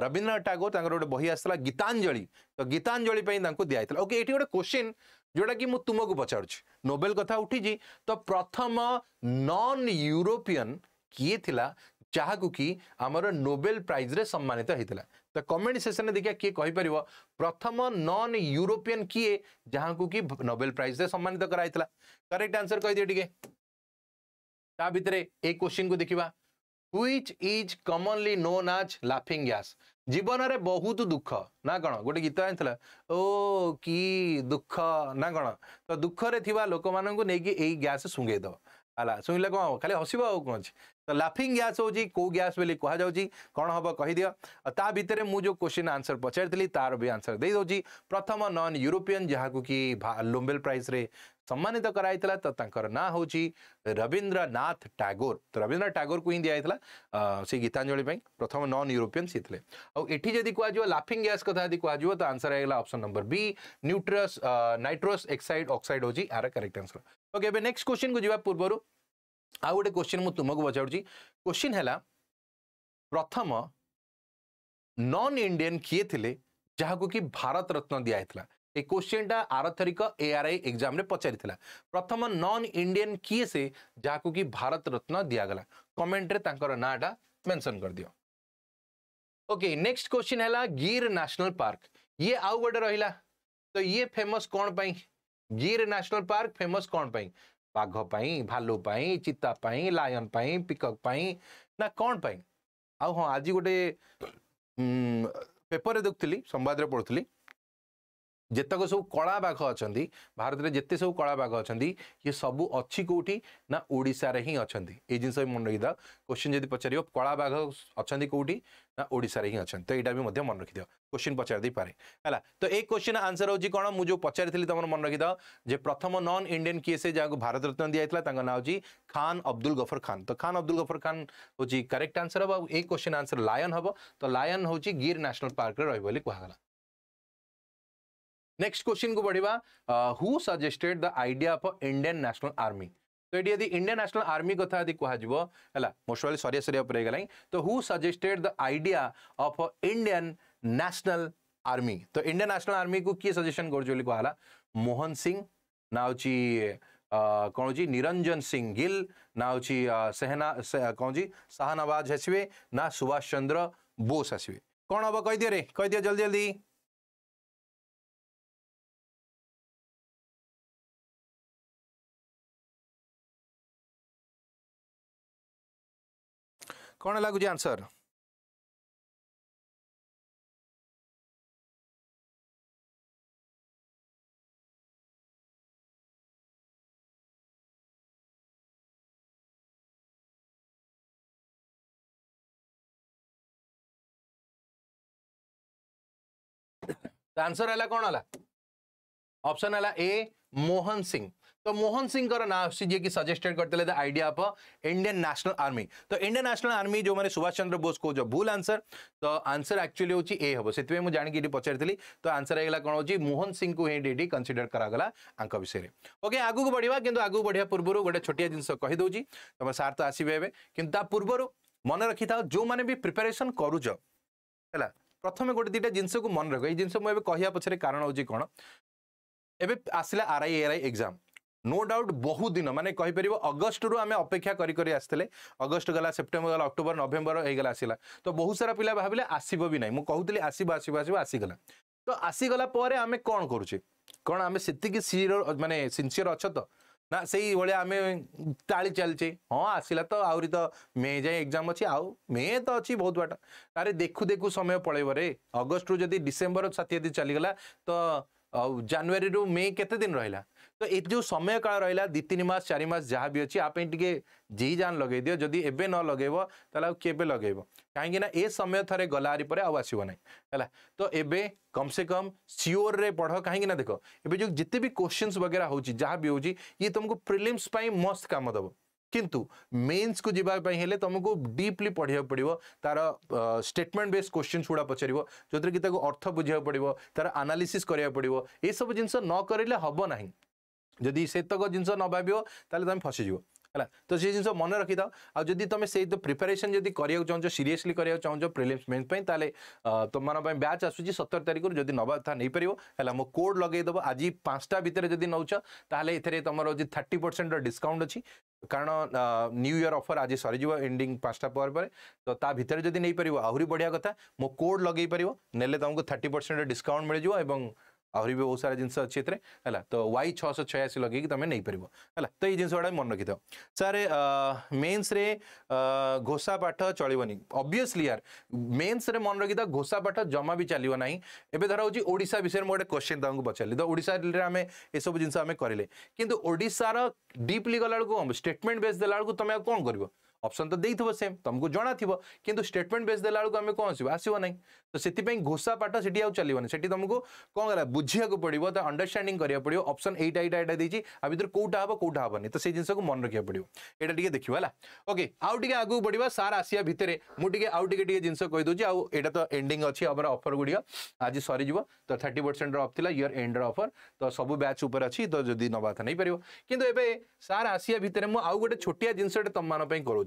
Speaker 1: ରବୀନ୍ଦ୍ରନାଥ ଟାଗୋର ତାଙ୍କର ଗୋଟେ ବହି ଆସିଥିଲା ଗୀତାଞ୍ଜଳି ତ ଗୀତାଞ୍ଜଳି ପାଇଁ ତାଙ୍କୁ ଦିଆଯାଇଥିଲା ଓକେ ଏଠି ଗୋଟେ କୋଶ୍ଚିନ୍ ଯେଉଁଟାକି ମୁଁ ତୁମକୁ ପଚାରୁଛି ନୋବେଲ କଥା ଉଠିଛି ତ ପ୍ରଥମ ନନ୍ ୟୁରୋପିଆନ୍ କିଏ ଥିଲା ଯାହାକୁ କି ଆମର ନୋବେଲ ପ୍ରାଇଜ୍ରେ ସମ୍ମାନିତ ହେଇଥିଲା तो कमेंट सेसन में देखिए किए कहीपर प्रथम नन यूरोपियन किए जहाँ को कि नोबेल प्राइज सम्मानित कराई करेक्ट आंसर कह दिए टे भितर ये क्वेश्चन को देखा which is commonly known as laughing gas जीवन रे बहुत दुख ना कौन गोटे गीत आनी ओ कि दुख ना कौन तो दुखरे लोक मान को लेकिन यही गैस सुंगेदेव है शुणिले कौन खाली हसब आ तो लाफिंग ग्यास हूँ कौ ग्यास कहु कौन हम कही दिता मुझे क्वेश्चन आंसर पचार तार भी आंसर दे दूसरी प्रथम नन यूरोपियन जहाँ को कि लुम्बेल प्राइस सम्मानित कराई था तो ना हूँ रवींद्रनाथ टागोर तो रवींद्र टागोर को ही दिखाई से गीतांजलि प्रथम नन यूरोपियन सी थे आठ जदि काफिंग ग्यास कथा जदि कहु तो आंसर आएगा option number B nitrous nitrous oxide oxide हूँ यार correct answer okay next question को जी पूर्व आउ गोटे क्वेश्चन मुझे तुमको पचार क्वेश्चन है प्रथम नन इंडियन किए थे जहाँ कि भारत रत्न दिखाई ए क्वेश्चन टा R A R I exam पचार प्रथम नन इंडियन किए से जहाँ कि भारत रत्न दिगला कमेन्ट्रे नाटा मेनसन कर दियो ओके नेक्स्ट क्वेश्चन है गिर न्याशनाल पार्क ये आउ गोटे रहा तो ये फेमस कौन पाई गिर न्याशनाल पार्क फेमस कौन पाई ବାଘ ପାଇଁ ଭାଲୁ ପାଇଁ ଚିତା ପାଇଁ ଲାୟନ୍ ପାଇଁ ପିକକ୍ ପାଇଁ ନା କ'ଣ ପାଇଁ ଆଉ ହଁ ଆଜି ଗୋଟେ ପେପରରେ ଦେଖୁଥିଲି ସମ୍ବାଦରେ ପଢ଼ୁଥିଲି जतक सब कला बाघ अच्छा भारत में जिते सब कला बाघ अच्छा ये सब अच्छी कौटी ना ओडार ही अच्छा ये जिनस भी मन रखीद क्वेश्चन जब पचार कला बाघ अच्छा कौटी ना ओडार ही अच्छा तो यहाँ भी मन रखीद क्वेश्चन पचार पचारे है तो एक क्वेश्चन आंसर हो कौन मुझे पचार तुम मन रखीद प्रथम नन इंडियान किए से जहाँ को भारत रत्न दिखाई है ना हो खान अब्दुल गफर खान तो खान अब्दुल गफर खान हूँ करेक्ट आंसर हम एक क्वेश्चन आंसर लायन हम तो लायन हूँ गिर न्यासनाल पार्क रही कहगला नेक्स्ट क्वेश्चन को बढ़िया who suggested the idea of Indian National Army तो ये यदि इंडियन नेशनल आर्मी कथा यदि कहु मोस्टली सरी सरी उपरगला तो who suggested the idea of Indian National Army तो इंडियन नेशनल आर्मी को किए सजेसन कर मोहन सिंह ना हूँ कौन जी निरंजन सिंह गिल ना हूँ सेहना से, कौन जी शाहनवाज आसवे ना सुभाष चंद्र बोस आसवे
Speaker 3: कौन हम कहीदि रे कहीदि जल्दी जल्दी
Speaker 4: କଣ लागू ଆନ୍ସର आन्सर
Speaker 1: है कौन है ऑप्शन है ए मोहन सिंह তো মোহন সিং কৰা না সি যে কি সাজেস্টেড কৰতেলে the idea of Indian National Army তো ইন্ডিয়ান ন্যাশনাল আর্মি যো মানে সুভাষ চন্দ্র বসু কো যো ভুল আনসার তো আনসার একচুয়ালি হচি এ হব সেতে মই জানকি পচাইতলি তো আনসার হেইলা কোন হচি মোহন সিং কো হে ডিডি কনসিডার কৰা গলা আংক বিষয়ৰে ওকে আগু গ বঢ়িবা কিন্তু আগু বঢ়িয়া পূর্বৰ গটা ছটিয়া জিনস কহি দৌজি তো সার্থ আছিবে কিন্তু তা পূর্বৰ মনে ৰখি থাও যো মানে বি প্ৰেপৰেশন কৰু যো হলা প্ৰথমে গটা ডিটা জিনস ক মন ৰখৈ এই জিনস মই কহি পচৰে কাৰণ হ'জি কোন এবে আছিলা R I R I exam no doubt বহুদিন মানে କହିପାରିବ ଅଗଷ୍ଟରୁ ଆମେ ଅପେକ୍ଷା କରି କରି ଆସିଥିଲେ ଅଗଷ୍ଟ ଗଲା ସେପ୍ଟେମ୍ବର ଗଲା ଅକ୍ଟୋବର ନଭେମ୍ବର ହେଇଗଲା ଆସିଲା ତ ବହୁତ ସାରା ପିଲା ଭାବିଲେ ଆସିବ ବି ନାହିଁ ମୁଁ କହୁଥିଲି ଆସିବ ଆସିବ ଆସିବ ଆସିଗଲା ତ ଆସିଗଲା ପରେ ଆମେ କ'ଣ କରୁଛେ କ'ଣ ଆମେ ସେତିକି ସିର ମାନେ ସିନ୍ସିୟର ଅଛ ତ ନା ସେଇଭଳିଆ ଆମେ ଟାଳି ଚାଲିଛେ ହଁ ଆସିଲା ତ ଆହୁରି ତ ମେ ଯାଏଁ ଏକ୍ଜାମ୍ ଅଛି ଆଉ ମେ ତ ଅଛି ବହୁତ ବାଟ ଆରେ ଦେଖୁ ଦେଖୁ ସମୟ ପଳେଇବ ରେ ଅଗଷ୍ଟରୁ ଯଦି ଡିସେମ୍ବର ସାଥିଏ ଯଦି ଚାଲିଗଲା ତ ଜାନୁଆରୀରୁ ମେ କେତେ ଦିନ ରହିଲା तो ये जो समय काल रहा दी तीन मस चार जहाँ भी अच्छी आप जी जान लगे दियो जदि एवं न लगेब ताल लगे कहीं ए समय थे गलाहारी पर आसो ना है तो ये कम से कम सियोर में पढ़ कहीं देख ए जो जिते भी क्वेश्चन वगैरह हो जहाँ भी हूँ ये तुमको प्रिलिम्स मस्त कम दब किंतु मेन्स को जावाई तुमको डीपली पढ़ा पड़ो तार स्टेटमेंट बेस्ड क्वेश्चन गुड़ा पचार जो कि अर्थ बुझा पड़ो तार आनालीसीस्क पड़ो ये सब जिन न करे हम ना ଯଦି ସେତକ ଜିନିଷ ନ ଭାବିବ ତାହେଲେ ତମେ ଫସିଯିବ ହେଲା ତ ସେ ଜିନିଷ ମନେ ରଖିଥାଅ ଆଉ ଯଦି ତମେ ସେଇ ପ୍ରିପାରେସନ୍ ଯଦି କରିବାକୁ ଚାହୁଁଛ ସିରିୟସଲି କରିବାକୁ ଚାହୁଁଛ ପ୍ରିଲିମ୍ସ ମେନ୍ ପାଇଁ ତାହେଲେ ତମମାନଙ୍କ ପାଇଁ ବ୍ୟାଚ୍ ଆସୁଛି ସତର ତାରିଖରୁ ଯଦି ନେବା କଥା ନେଇପାରିବ ହେଲା ମୋ କୋଡ଼୍ ଲଗେଇଦେବ ଆଜି ପାଞ୍ଚଟା ଭିତରେ ଯଦି ନେଉଛ ତାହେଲେ ଏଥିରେ ତମର ହେଉଛି ଥାର୍ଟି ପରସେଣ୍ଟର ଡିସ୍କାଉଣ୍ଟ ଅଛି କାରଣ ନ୍ୟୁ ଇୟର୍ ଅଫର୍ ଆଜି ସରିଯିବ ଏଣ୍ଡିଂ ପାଞ୍ଚଟା ପରେ ପରେ ତ ତା ଭିତରେ ଯଦି ନେଇପାରିବ ଆହୁରି ବଢ଼ିଆ କଥା ମୋ କୋଡ଼୍ ଲଗେଇ ପାରିବ ନେଲେ ତୁମକୁ ଥାର୍ଟି ପରସେଣ୍ଟ ଡିସ୍କାଉଣ୍ଟ ମିଳିଯିବ ଏବଂ आहरी भी बहुत सारा जिनस अच्छे है तो वाई छः सौ छयासी लगे तुम तो नहीं पार है तो ये जिनसा मन रखी थो सारे मेन्स घोषा पाठ चलो अबिययसली यार मेन्सरे मन रखी था घोषा पाठ जमा भी चलो ना एवं धर होशा विषय में गोटे क्वेश्चन तक पचारि तो ओडार आम सब जिन करें कि डीपली गला स्टेटमेंट बेस्ट देखो तुम्हें कौन कर অপশন তো দেই থো সেম তমক জনা থিব কিন্তু স্টেটমেন্ট বেস দেলা লাগু আমি কোনছি আসিও নাই তো সেটি পই গোসা পাট সেটিও চলিবনি সেটি তমক কোন গরা বুঝিয়া কো পড়িব তা আন্ডারস্ট্যান্ডিং করি পড়িও অপশন 8 8 ডেছি আবিতর কোটা হব কোটা হবনি তো সেই জিনস মন রাখিয়া পড়িও এডা ঠিক দেখিবালা ওকে আউটিকে আগু পড়িব সার আসিয়া ভিতরে মুটিকে আউটিকে টিকে জিনস কই দু জি আউ এডা তো এন্ডিং আছে আমার অফার গুডি আজ সরি জিবা তো 30% অফ থিলা ইয়ার এন্ড অফার তো সব ব্যাচ উপর আছে তো যদি নবা না পারিব কিন্তু এবে সার আসিয়া ভিতরে মু আউ গটে ছোটিয়া জিনস তম মান পই করো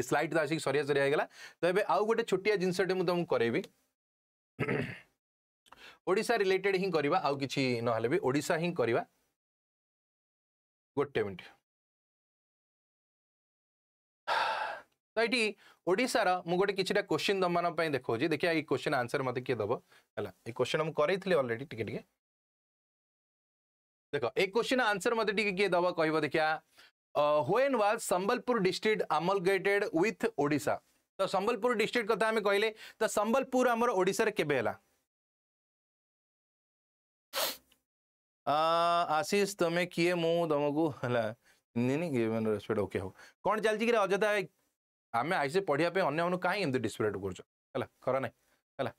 Speaker 1: स्लाइड आसिक सरिया सरिया होगा तो ये आउ गोटे छोटिया जिनसटे मुझे तुमको करेबि ओडा
Speaker 3: रिलेटेड हिं करवा आउ कि ना भी ओडा हिं करवा गोटे मिनट तो ये ओडार
Speaker 1: मुझे गोटे कि क्वेश्चन तुम मानी देखा देखिए ये क्वेश्चन आंसर मत किए दब है क्वेश्चन मुझे कई थी अलरेडी टी टे देख एक क्वेश्चन आंसर मत किए दब कह देखिया when was Sambalpur district amalgamated with Odisha তো সম্বলপুর
Speaker 3: ডিস্ট্রিক্ট কথা আমি কহিলে তো সম্বলপুর আমার ওড়িশার কেবে হেলা
Speaker 1: আশিষ তুমি কিয়ে মু তোমাকে হেলা ଚିହ୍ନିନି ରେସ୍ପେକ୍ଟ ଓକେ ହଉ କ'ଣ ଚାଲିଛି କିରେ ଅଯଥା ଆମେ ଆଇସି ପଢ଼ିବା ପାଇଁ ଅନ୍ୟମାନଙ୍କୁ କାହିଁ ଏମିତି ଡିସ୍ପେକ୍ଟ କରୁଛ ହେଲା ଖରା ନାହିଁ ହେଲା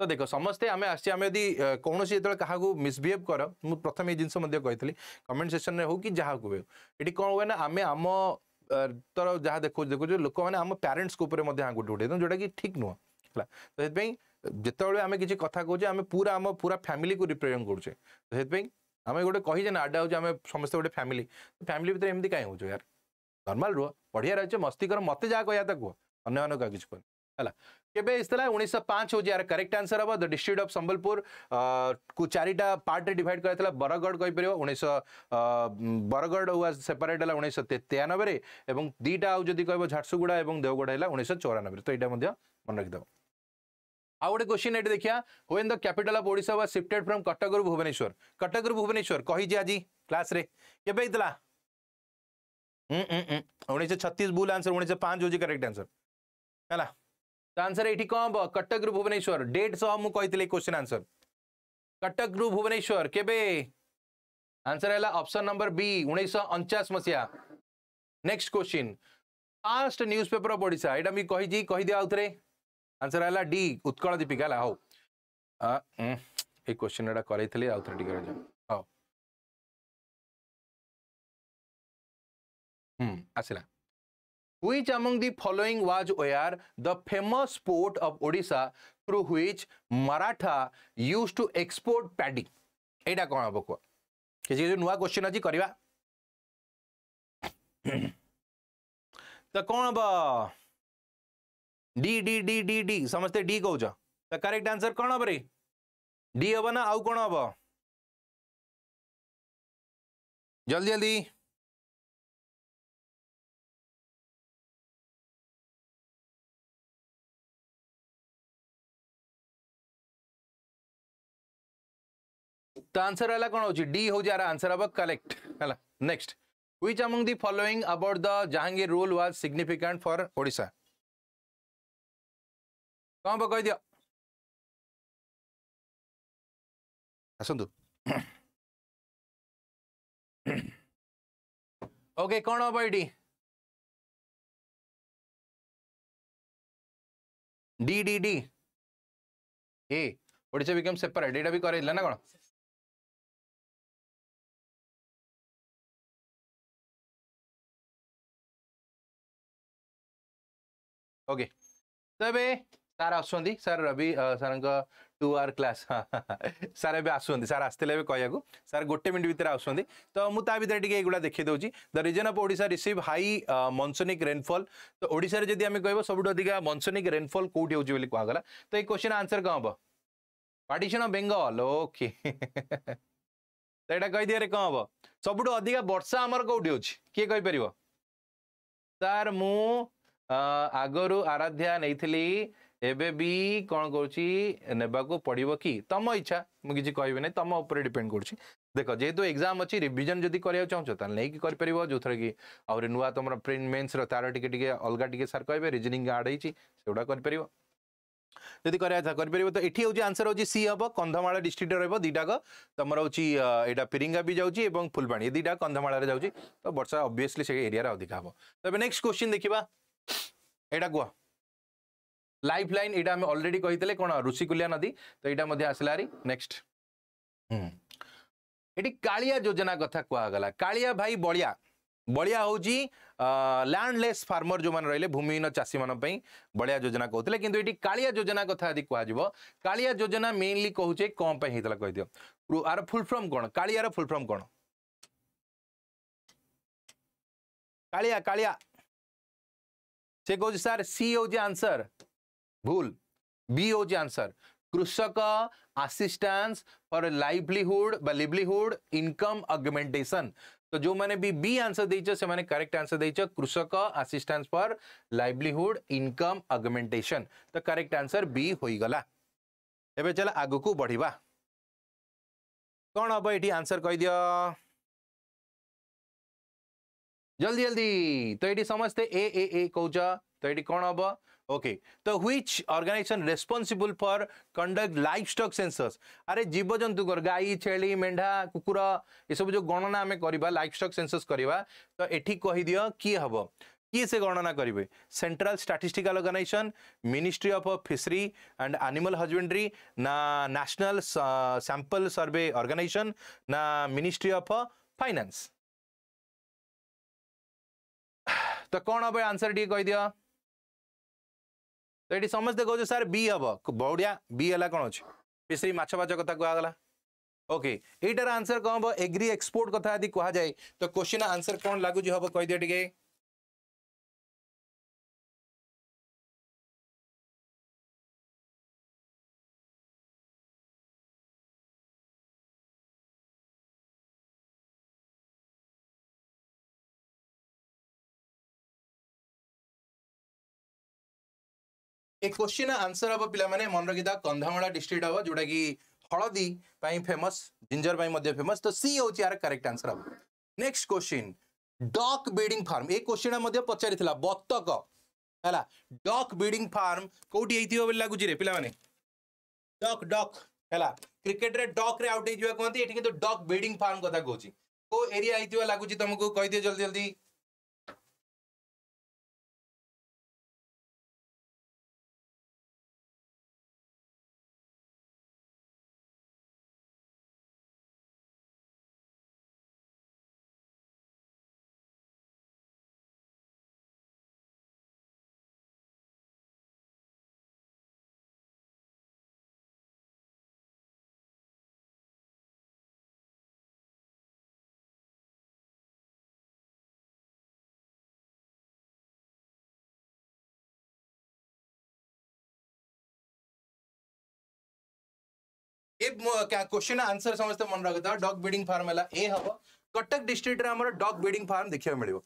Speaker 1: ତ ଦେଖ ସମସ୍ତେ ଆମେ ଆସିଛେ ଆମେ ଯଦି କୌଣସି ଯେତେବେଳେ କାହାକୁ ମିସବିହେଭ୍ କର ମୁଁ ପ୍ରଥମେ ଏ ଜିନିଷ ମଧ୍ୟ କହିଥିଲି କମେଣ୍ଟ ସେକ୍ସନରେ ହେଉ କି ଯାହାକୁ ହେଉ ଏଠି କ'ଣ ହୁଏ ନା ଆମେ ଆମ ତର ଯାହା ଦେଖୁଛୁ ଦେଖୁଛୁ ଲୋକମାନେ ଆମ ପ୍ୟାରେଣ୍ଟସ୍ଙ୍କ ଉପରେ ମଧ୍ୟ ଆଙ୍ଗୁଠି ଉଠେଇ ଦେଉଛନ୍ତି ଯେଉଁଟାକି ଠିକ୍ ନୁହଁ ହେଲା ତ ସେଥିପାଇଁ ଯେତେବେଳେ ଆମେ କିଛି କଥା କହୁଛେ ଆମେ ପୁରା ଆମ ପୁରା ଫ୍ୟାମିଲିକୁ ରିପ୍ରେଜେଣ୍ଟ କରୁଛେ ତ ସେଥିପାଇଁ ଆମେ ଗୋଟେ କହିଛେ ନା ଆଡ୍ଡା ହେଉଛି ଆମେ ସମସ୍ତେ ଗୋଟେ ଫ୍ୟାମିଲି ଫ୍ୟାମିଲି ଭିତରେ ଏମିତି କାହିଁ ହେଉଛୁ ୟାର ନର୍ମାଲ ରୁହ ବଢ଼ିଆ ରହିଛ ମସ୍ତି କର ମୋତେ ଯାହା କହିବା ତା କୁହ ଅନ୍ୟମାନଙ୍କୁ ଆଉ କିଛି କୁହ केबे इस्तला करेक्ट आंसर हम द डिस्ट्रिक्ट ऑफ संबलपुर चार चारिटा पार्ट रे डिवाइड करथला बरगढ़ कहि परियो 1900 बरगढ़ वाज सेपरेट है 1993 रे एवं दीटा आउ जदी कहबो झाटसुगुडा एवं देवगढ़ हला 1994 तो यहाँ मन रख दो आउडे क्वेश्चन एट देखिया when the capital of Odisha was shifted from Cuttack to Bhubaneswar Cuttack to Bhubaneswar कही जे आज क्लास रे केबे इतला हम्म हम्म 1936 बुल आंसर 1905 हो जे करेक्ट आंसर हला तो आंसर ये कौन कटक रु भुवनेश्वर डेट सह मुझे क्वेश्चन आंसर कटक रु भुवनेश्वर केबे आंसर है ऑप्शन नंबर बी उन्नीस अणचाश next question first newspaper Odisha एटा मी कहि कहीदे
Speaker 3: आउथरे आंसर है डी उत्कल दीपिका है हाउ ये क्वेश्चन एटा करैथिले आउथरे टिके रह हम्म आसला Which among the following was where the
Speaker 1: famous port of Odisha through which Maratha used to export
Speaker 3: paddy? ଏଇଟା କ'ଣ ହେବ କୁହ କିଛି କିଛି ନୂଆ କ୍ୱେଶ୍ଚିନ୍ ଅଛି କରିବା ତ କ'ଣ ହେବ D D D D D ସମସ୍ତେ ଡି କହୁଛ ତ କରେକ୍ଟ ଆନ୍ସର କ'ଣ ହେବ ରେ ଡି ହେବ ନା ଆଉ କ'ଣ ହେବ ଜଲ୍ଦି ଜଲ୍ଦି
Speaker 1: तो आंसर है कौन हो डी हूँ यार आंसर हम कलेक्ट है next which
Speaker 3: among the following about the Jahangir rule was significant for Odisha कौन पर कह दि
Speaker 4: आसतु ओके कौन हम ये D D D A Odisha become separate ये भी करेला ना कौन
Speaker 3: ओके तपाईँ सार रवि सारको टु आवर क्लास सार
Speaker 1: आसिले सर गोटे मिनट भित्र आस मैले एगुडा देखिदेउँछ द रिजन अफ ओडा रिसीव हाई मनसोनिक रेनफल ओडाले जुन आम कबुठु अधिक मनसोनिक रेनफल त होला question answer partition of Bengal okay एटाइदिएर कहाँ हे सबुठु अधिक वर्षा अरू सर मु ଆଗରୁ ଆରାଧ୍ୟା ନେଇଥିଲି ଏବେ ବି କ'ଣ କରୁଛି ନେବାକୁ ପଡ଼ିବ କି ତମ ଇଚ୍ଛା ମୁଁ କିଛି କହିବି ନାହିଁ ତମ ଉପରେ ଡିପେଣ୍ଡ କରୁଛି ଦେଖ ଯେହେତୁ ଏକ୍ଜାମ୍ ଅଛି ରିଭିଜନ୍ ଯଦି କରିବାକୁ ଚାହୁଁଛ ତାହେଲେ ନେଇକି କରିପାରିବ ଯେଉଁଥିରେ କି ଆହୁରି ନୂଆ ତମର ପ୍ରିଣ୍ଟ ମେନ୍ସର ତାର ଟିକେ ଟିକେ ଅଲଗା ଟିକେ ସାର୍ କହିବେ ରିଜନିଂ ଆଡ୍ ହେଇଛି ସେଗୁଡ଼ା କରିପାରିବ ଯଦି କରିବା କଥା କରିପାରିବ ତ ଏଠି ହେଉଛି ଆନ୍ସର ହେଉଛି ସି ହେବ କନ୍ଧମାଳ ଡିଷ୍ଟ୍ରିକ୍ଟ ରହିବ ଦୁଇଟାକ ତମର ହେଉଛି ଏଇଟା ପିରିଙ୍ଗା ବି ଯାଉଛି ଏବଂ ଫୁଲବାଣୀ ଏ ଦୁଇଟା କନ୍ଧମାଳରେ ଯାଉଛି ତ ବର୍ଷା ଅବଭିୟସଲି ସେ ଏରିଆରେ ଅଧିକା ହେବ ତେବେ ନେକ୍ସଟ କ୍ୱେଶ୍ଚିନ୍ ଦେଖିବା ଏଇଟା କୁହ ଲାଇଫ୍ ଲାଇନ୍ ଏଇଟା ଆମେ ଅଲରେଡି କହିଥିଲେ କ'ଣ ଋଷିକୁଲିଆ ନଦୀ ତ ଏଇଟା ମଧ୍ୟ ଆସିଲା ହାରି ନେକ୍ସଟ ଏଠି କାଳିଆ ଯୋଜନା କଥା କୁହାଗଲା କାଳିଆ ଭାଇ ବଳିଆ ବଳିଆ ହେଉଛି ଲ୍ୟାଣ୍ଡଲେସ୍ ଫାର୍ମର ଯେଉଁମାନେ ରହିଲେ ଭୂମିହୀନ ଚାଷୀମାନଙ୍କ ପାଇଁ ବଳିଆ ଯୋଜନା କହୁଥିଲେ କିନ୍ତୁ ଏଠି କାଳିଆ ଯୋଜନା କଥା ଯଦି କୁହାଯିବ କାଳିଆ ଯୋଜନା ମେନ୍ଲି କହୁଛେ କ'ଣ ପାଇଁ ହେଇଥିଲା କହିଦିଅ
Speaker 3: ଆର ଫୁଲ୍ ଫର୍ମ କ'ଣ କାଳିଆର ଫୁଲ୍ ଫର୍ମ କ'ଣ କାଳିଆ କାଳିଆ से कह सी हूँ आंसर भूल बी हूँ answer Krushak assistance
Speaker 1: for livelihood livelihood income augmentation तो जो मैंने भी बी आंसर से करेक्ट आंसर दे Krushak assistance for livelihood income augmentation
Speaker 3: तो करेक्ट आंसर बी हो गला एवं चल आग को बढ़िया कौन हम ये आंसर कहीदि जल्दी जल्दी तो ये समस्ते ए ए ए कौच तो ये कौन हम ओके
Speaker 1: तो which organization responsible for conduct livestock census आरे जीवजंतु गाई छेली मेढा कुकुर ये सब जो गणना आम कर लाइफ स्टक् सेनसस करवा तो ये कहीदि किए हम किए से गणना करेंगे central statistical organization ministry of fishery and animal husbandry ना नाशनाल सांपल
Speaker 3: सर्वे अर्गानाइजेसन ना मिनिस्ट्री अफ फाइनान्स ତ କ'ଣ ହବ ଆନ୍ସର୍ ଟିକେ କହିଦିଅ ତ ଏଠି ସମସ୍ତେ କହୁଛ ସାର୍ ବି ହବ ବଢ଼ିଆ ବି ହେଲା କ'ଣ ଅଛି ବିଶ୍ରୀ ମାଛ ବାଛ କଥା କୁହାଗଲା ଓକେ ଏଇଟାର ଆନ୍ସର୍ କ'ଣ ହବ ଏଗ୍ରି ଏକ୍ସପୋର୍ଟ କଥା ଯଦି କୁହାଯାଏ ତ କ୍ୱେଶ୍ଚିନ୍ ଆନ୍ସର୍ କ'ଣ ଲାଗୁଛି ହବ କହିଦିଅ ଟିକେ
Speaker 1: ଏ କ୍ୱେଶ୍ଚିନ୍ ଆନ୍ସର୍ ହବ ପିଲାମାନେ ମନେ ରଖିଦା କନ୍ଧମାଳ ଡିଷ୍ଟ୍ରିକ୍ଟ ହେବ ଯେଉଁଟାକି ହଳଦୀ ପାଇଁ ଫେମସ୍ ଜିଞ୍ଜର ପାଇଁ ମଧ୍ୟ ଫେମସ୍ ତ ସି ହେଉଛି ଏହାର କରେକ୍ଟ ଆନ୍ସର୍ ହେବ next question duck breeding farm ଏ କ୍ୱେଶ୍ଚିନ୍ ମଧ୍ୟ ପଚାରିଥିଲା ବତକ ହେଲା ଡକ୍ ବ୍ରିଡିଂ ଫାର୍ମ କୋଉଠି ହେଇଥିବ ବୋଲି ଲାଗୁଛି ରେ ପିଲାମାନେ ଡକ୍ ଡକ୍ ହେଲା କ୍ରିକେଟରେ ଡକ୍ରେ
Speaker 3: ଆଉଟ୍ ହେଇଯିବା କୁହନ୍ତି ଏଠି କିନ୍ତୁ ଡକ୍ ବ୍ରିଡିଂ ଫାର୍ମ କଥା କହୁଛି କୋଉ ଏରିଆ ହେଇଥିବ ଲାଗୁଛି ତମକୁ କହିଦିଅ ଜଲ୍ଦି ଜଲ୍ଦି क्वेश्चन आंसर समस्ते मन रखा डग ब्रिडिंग फार्म ए हम कटक डिस्ट्रिक्ट आम डग ब्रिडिंग फार्म देखा
Speaker 1: मिले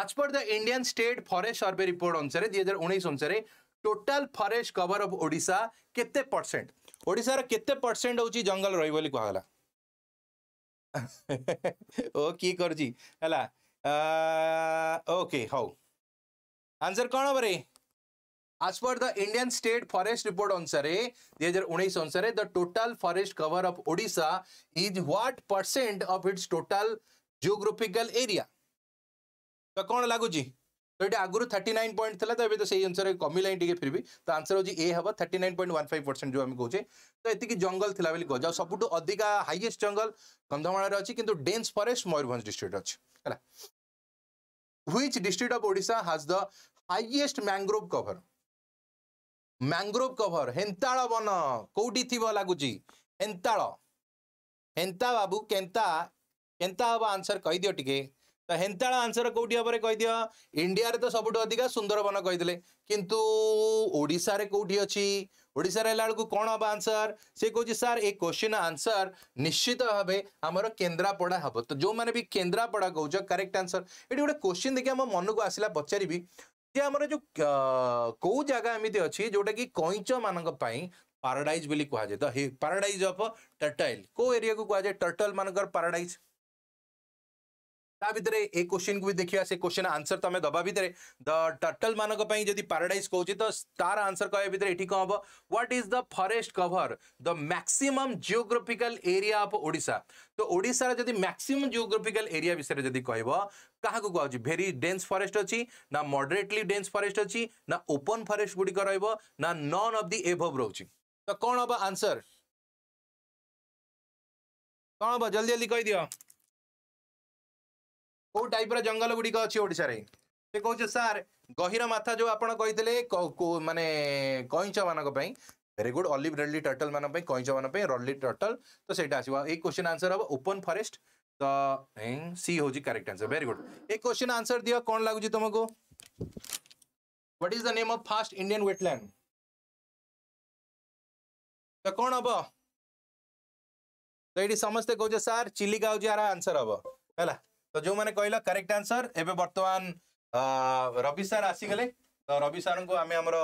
Speaker 1: आज पर the Indian state forest survey report अनुसार दुई हजार उन्नीस अनुसार टोटाल फरेस्ट कवर अफ ओडा के परसेंट ओडार के हूँ जंगल रही बोली
Speaker 3: कहला ओ किए कर हाउ आंसर कौन हम रे आज पर the
Speaker 1: Indian state forest report अनुसार Survey, हजार उन्नीस अनुसार the total forest cover of Voda is what percent of its total geographical area तो कौन लगुच तो ये आगु थर्टी नाइन पॉइंट था तो ये तो सही अनुसार कमिला फिर भी तो आंसर हो ए हम thirty nine point one five percent जो आम कहे तो ये जंगल थी बोली कह सब अधिका हाइएस्ट जंगल कंधमाल अच्छी कितना डेन्स फरेस्ट मयूरभ डिस्ट्रिक्ट अच्छे है डिस्ट्रिक्ट अफ ओडा has the highest mangrove cover mangrove cover হেন্তাল বন কোটি থিব লাগুচি হেন্তাল হেন্তা বাবু কেন্তা কেন্তা হব আনসর কইদিও টিকে তো হেন্তাল আনসর কোটি হবরে কইদিও ইন্ডিয়ারে তো সবুঠু অধিকা সুন্দরবন কইদেলে কিন্তু ওড়িশারে কোটি অছি ওড়িশারে হেলা বেড়ে কোণ হব আনসর সে কৌছি স্যার এই কোশ্চিন আনসর নিশ্চিত ভাবে আমার কেন্দ্রাপড়া হব তো যে কেন্দ্রাপড়া কৌছ কারেক্ট আনসর এটি গোটে কোশ্চিন দেখি আমার মনকু আসলা পচারি ଯେ ଆମର ଯୋଉ କୋଉ ଜାଗା ଏମିତି ଅଛି ଯୋଉଟାକି କଇଁଚ ମାନଙ୍କ ପାଇଁ ପାରାଡାଇଜ ବୋଲି କୁହାଯାଏ ଦ ପାରାଡାଇଜ ଅଫ୍ ଟର୍ଟାଇଲ କୋଉ ଏରିଆକୁ କୁହାଯାଏ ଟର୍ଟଲ ମାନଙ୍କର ପାରାଡାଇଜ क्वेश्चन को भी देखिए से क्वेश्चन आंसर तो हमें दबा भितर द टर्टल मानी जब पाराडाइज कौन तो तार आंसर कह भर ये कौन हम what is the forest cover the maximum geographical area of ओडा तो ओडार जब मैक्सीम जियोग्राफिकल एरिया विषय में जब कह क्या कहु भेरी डेन्स फरेस्ट अच्छी ना मडरेटली डेन्स फरेस्ट अच्छी ना ओपन फरेस्ट गुड़िक रोज
Speaker 3: ना नन अफ दि एभव रोच तो कौन हम आंसर कौन हम जल्दी जल्दी कहीदि कौ टाइप रंगल गुड़िक अच्छी से कहते सार गहीर माथा जो आप मानने
Speaker 1: कईच मानी भेरी गुड अलिव रल्ली टर्टल मान कई मानी रल्ली टर्टल तो सही आस क्वेश्चन आंसर हम ओपन फरेस्ट तो सी हूँ करेक्ट आंसर भेरी गुड ए क्वेश्चन
Speaker 3: आंसर दि कौन लगुच तुमको what is the name of first Indian wetland तो कौन हम तो ये समस्ते कहते सार चिलिका हूँ यार आंसर हम है ତ ଯେଉଁମାନେ କହିଲ କରେକ୍ଟ ଆନ୍ସର ଏବେ ବର୍ତ୍ତମାନ ରବି ସାର୍ ଆସିଗଲେ ତ ରବି ସାର୍ଙ୍କୁ ଆମେ ଆମର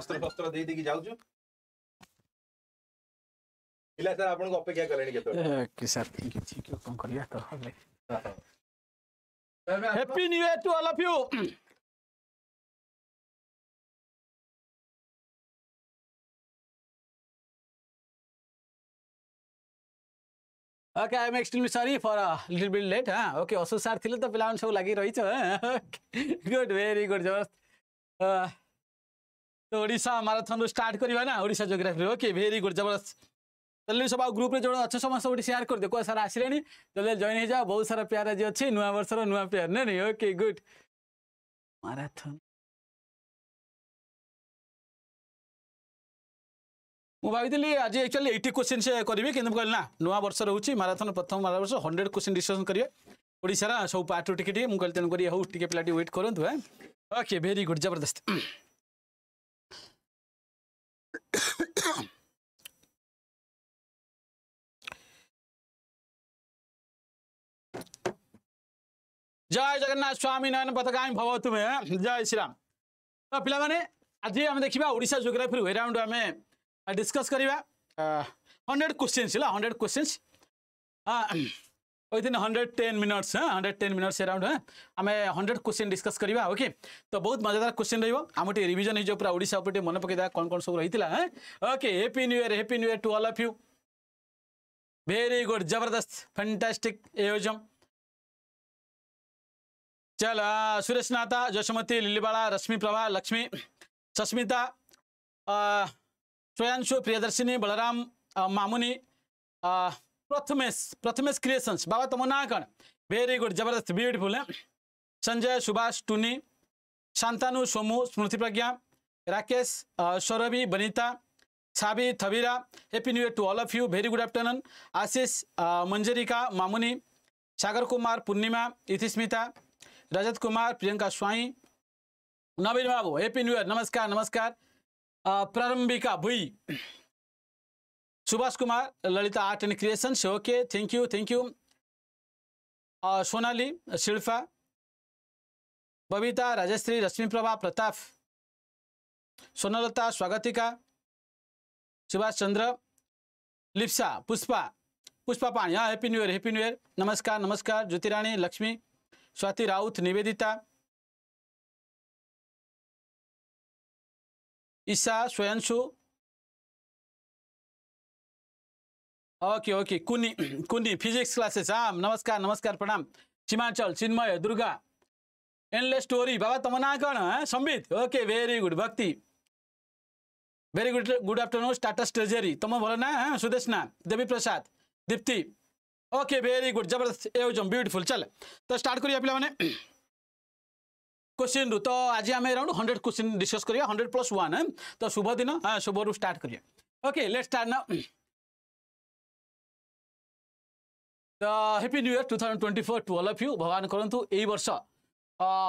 Speaker 3: ଅସ୍ତ୍ରଶସ୍ତ୍ର ଦେଇ ଦେଇକି ଯାଉଛୁ ପିଲା ସାର୍ ଆପଣଙ୍କୁ ଅପେକ୍ଷା କଲେଣି
Speaker 4: କେତେବେଳେ ସାର୍ କିଛି କ'ଣ କରିବା ତ ହେଲେ happy new year to all of you okay am extremely sorry for a little bit late हाँ ओके असो सार थी तो पे सब लगी
Speaker 2: रही गुड भेरी गुड जबरदस्त तो ओडिशा माराथन स्टार्ट करवा ना Odisha geography okay very good जबरदस्त जल्दी सब आउ ग्रुप रे जोड़ अच्छे समस्त गोटे शेयर कर दियो सारा आसिले जल्दी जॉइन हो जाओ बहुत सारा प्यार आज अच्छे नुआ वर्ष नुआ प्यार नै
Speaker 4: ओके गुड माराथन ମୁଁ ଭାବିଥିଲି ଆଜି ଆକ୍ଚୁଆଲି ଏଇଟି କୋଶ୍ଚିନ୍ ସେ କରିବି କିନ୍ତୁ ମୁଁ କହିଲି ନା
Speaker 2: ନୂଆ ବର୍ଷ ରହୁଛି ମାରାଥନ ପ୍ରଥମ ମାରା ବର୍ଷ ହଣ୍ଡ୍ରେଡ଼ କୋଶ୍ଚିନ୍ ଡିସ୍କସନ୍ କରିବେ ଓଡ଼ିଶାର ସବୁ ପାର୍ଟରୁ ଟିକେ ଟିକେ ମୁଁ କହିଲି
Speaker 4: ତେଣୁକରି ହଉ ଟିକେ ପିଲା ଟିକେ ୱେଟ୍ କରନ୍ତୁ ହେ ଓକେ ଭେରି ଗୁଡ୍ ଜବରଦସ୍ତ ଜୟ ଜଗନ୍ନାଥ ସ୍ୱାମୀ ନୟନ ପଥଗାମୀ ଭବ ତୁମେ ଜୟ ଶ୍ରୀରାମ ତ ପିଲାମାନେ ଆଜି ଆମେ ଦେଖିବା
Speaker 2: ଓଡ଼ିଶା ଜୋଗ୍ରାଫିରୁ ଏରାଉଣ୍ଡ ଆମେ डिस्कस करवा hundred question hundred question within hundred ten minutes हाँ हंड्रेड टेन मिनट्स एराउंड हाँ आम हंड्रेड क्वेश्चन डिस्कस करवा ओके तो बहुत मजादार क्वेश्चन रही आम टे रिविजन हो पूरा ओडा पर मन पकड़ा कौन कौन सब रही है हाँ। Okay happy new year happy new year to all of you very good जबरदस्त फैंटास्टिक एयोजम चल सुरेश नाता जशमती लिलीबाला रश्मि प्रभा लक्ष्मी सस्मिता श्रेयांशु प्रियदर्शिनी बलराम मामुनी प्रथमेश प्रथमेश क्रिएशंस बाबा तुम कण वेरी गुड जबरदस्त ब्यूटीफुल है Sanjay Subhash Tuni Shantanu Somu Smruti Pragya Rakesh Saurabhi Banita Chhabi Thabira happy new year to all of you very good afternoon Ashish Manjarika Mamuni Sagar Kumar Purnima Itismita Rajat Kumar Priyanka Swain Naveen Babu happy new year नमस्कार नमस्कार Prarambhika Bhui Subhash Kumar Lalita art and creation से okay thank you thank you Sonali Shilpa Babita Rajashree Rashmi Prabha Pratap Sonalata Swagatika Subhash Chandra Lipsa Pushpa Pushpa Pani हाँ happy new year happy new year नमस्कार नमस्कार Jyotirani Laxmi Swati Rout
Speaker 4: Nivedita Isa Swayamshu okay okay
Speaker 2: Kuni Kuni physics classes आम नमस्कार नमस्कार प्रणाम चिमाचल चिन्मय दुर्गा एनले स्टोरी बाबा तमना कण Sambit okay very good Bhakti very good good afternoon स्टाटस ट्रेजरी तुम भल ना हाँ सुदेश ना Devi Prasad Dipti okay very good जबरदस्त एवं ब्यूटीफुल चल तो स्टार्ट करिए पे क्वेश्चन रु तो आज आम अराउंड हंड्रेड क्वेश्चन डिस्कस करा हंड्रेड प्लस वन तो शुभ दिन हाँ शुभ रु स्टार्ट करा ओके लेट्स स्टार्ट ना तो happy new year two thousand twenty four to all of you भगवान करूँ यही वर्ष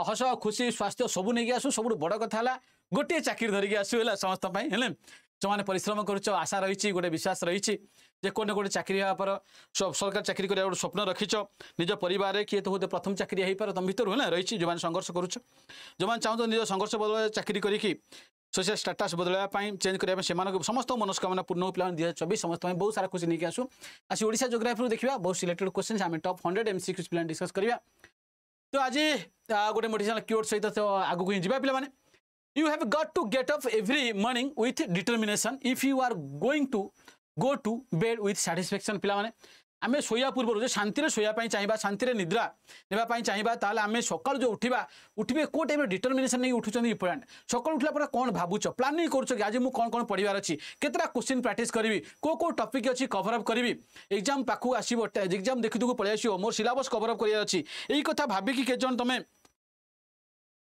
Speaker 2: हस खुशी स्वास्थ्य सब नहीं आसू सब बड़ कथा गोटे चाकरी धरिकी आसू है समस्त है ଯେଉଁମାନେ ପରିଶ୍ରମ କରୁଛ ଆଶା ରହିଛି ଗୋଟେ ବିଶ୍ୱାସ ରହିଛି ଯେ কোন না কোটি চাকরি হওয়া পর সরকার চাকরি করার গোটে স্বপ্ন রাখিছ নিজ পরিবারে কি তো বোধ প্রথম চাকরি হয়ে পার তুমি ভিতর না রয়েছে যে সংঘর্ষ করুছ যে চাহুছ নিজ সংঘর্ষ বদলে চাকরি করিকি সোশিয়াল স্টাটাস বদলাইয়া চেঞ্জ করা সে সমস্ত মনস্কামনা পূর্ণ প্ল্যান দুই হাজার চবিশ সমস্ত বহু সারা খুশি নিয়ে আসু আসি ওড়শা জোগ্রাফি দেখা বহু সিলেক্টেড কোশ্চেন আমি টপ হন্ড্রেড এম সিক্স প্ল্যান ডিসকস করা তো আজ গোটে মোটিভেশনাল কিওর্ড সহ আগুক যা পিলা মানে you have got to get up every morning with determination if you are going to go to bed with satisfaction ପିଲାମାନେ ଆମେ ଶୋଇବା ପୂର୍ବରୁ ଯେ ଶାନ୍ତିରେ ଶୋଇବା ପାଇଁ ଚାହିଁବା ଶାନ୍ତିରେ ନିଦ୍ରା ନେବା ପାଇଁ ଚାହିଁବା ତାହେଲେ ଆମେ ସକାଳୁ ଯେଉଁ ଉଠିବା ଉଠିବେ କେଉଁ ଟାଇପ୍ର ଡିଟରମିନେସନ୍ ନେଇ ଉଠୁଛନ୍ତି ଇମ୍ପୋର୍ଟାଣ୍ଟ ସକାଳୁ ଉଠିଲା ପରେ କ'ଣ ଭାବୁଛ ପ୍ଲାନିଂ କରୁଛ କି ଆଜି ମୁଁ କ'ଣ କ'ଣ ପଢ଼ିବାର ଅଛି କେତେଟା କୋଶ୍ଚିନ୍ ପ୍ରାକ୍ଟିସ୍ କରିବି କେଉଁ କେଉଁ ଟପିକ୍ ଅଛି କଭରଅପ୍ କରିବି ଏକ୍ଜାମ୍ ପାଖକୁ ଆସିବ ଏକ୍ଜାମ୍ ଦେଖିଦୁକୁ ପଳେଇ ଆସିବ ମୋର ସିଲାବସ୍ କଭରଅପ୍ କରିବାର ଅଛି ଏଇ କଥା ଭାବିକି କେତେ ଜଣ ତୁମେ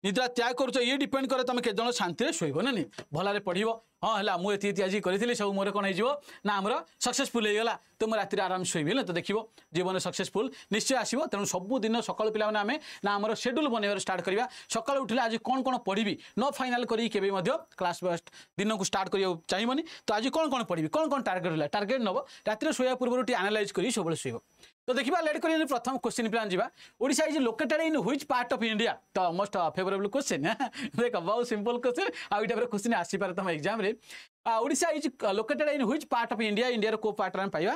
Speaker 2: निरा त्याग गर्ुच इपेन्ड गर त शान्तिले शैव न नि भलारे पढियो ହଁ ହେଲା ମୁଁ ଏତିକି ଏତି ଆଜି କରିଥିଲି ସବୁ ମୋର କ'ଣ ହେଇଯିବ ନା ଆମର ସକ୍ସେସଫୁଲ୍ ହେଇଗଲା ତ ମୁଁ ରାତିରେ ଆରାମ ଶୋଇବି ହେଲେ ତ ଦେଖିବ ଜୀବନରେ ସକ୍ସେସଫୁଲ୍ ନିଶ୍ଚୟ ଆସିବ ତେଣୁ ସବୁଦିନ ସକାଳୁ ପିଲାମାନେ ଆମେ ନା ଆମର ସେଡ୍ୟୁଲ୍ ବନେଇବାର ଷ୍ଟାର୍ଟ କରିବା ସକାଳୁ ଉଠିଲେ ଆଜି କ'ଣ କ'ଣ ପଢ଼ିବି ନ ଫାଇନାଲ୍ କରିକି କେବେ ମଧ୍ୟ କ୍ଲାସ୍ ଦିନକୁ ଷ୍ଟାର୍ଟ କରିବାକୁ ଚାହିଁବନି ତ ଆଜି କ'ଣ କ'ଣ ପଢ଼ିବି କ'ଣ କ'ଣ ଟାର୍ଗେଟ୍ ହେଲା ଟାର୍ଗେଟ୍ ନେବ ରାତିରେ ଶୋଇବା ପୂର୍ବରୁ ଟିକେ ଆନାଲାଇଜ୍ କରି ସବୁବେଳେ ଶୋଇବ ତ ଦେଖିବା ଲେଟ୍ দেখিবা ପ୍ରଥମ କୋଶ୍ଚିନ୍ প্রথম কোশ্চিন ଓଡ଼ିଶା যা Odisha is located in of India ତ ইন্ডিয়া তো କୋଶ୍ଚିନ୍ ফেভরেবল কোশ্চিন দেখ বহু সিম্পল কোশ্চিন আইটাপরে କୋଶ୍ଚିନ୍ ଆସିପାରେ তোমার এক্সামে ହୁଏ Odisha is located in which part of India ଇଣ୍ଡିଆର କେଉଁ ପାର୍ଟରେ ଆମେ ପାଇବା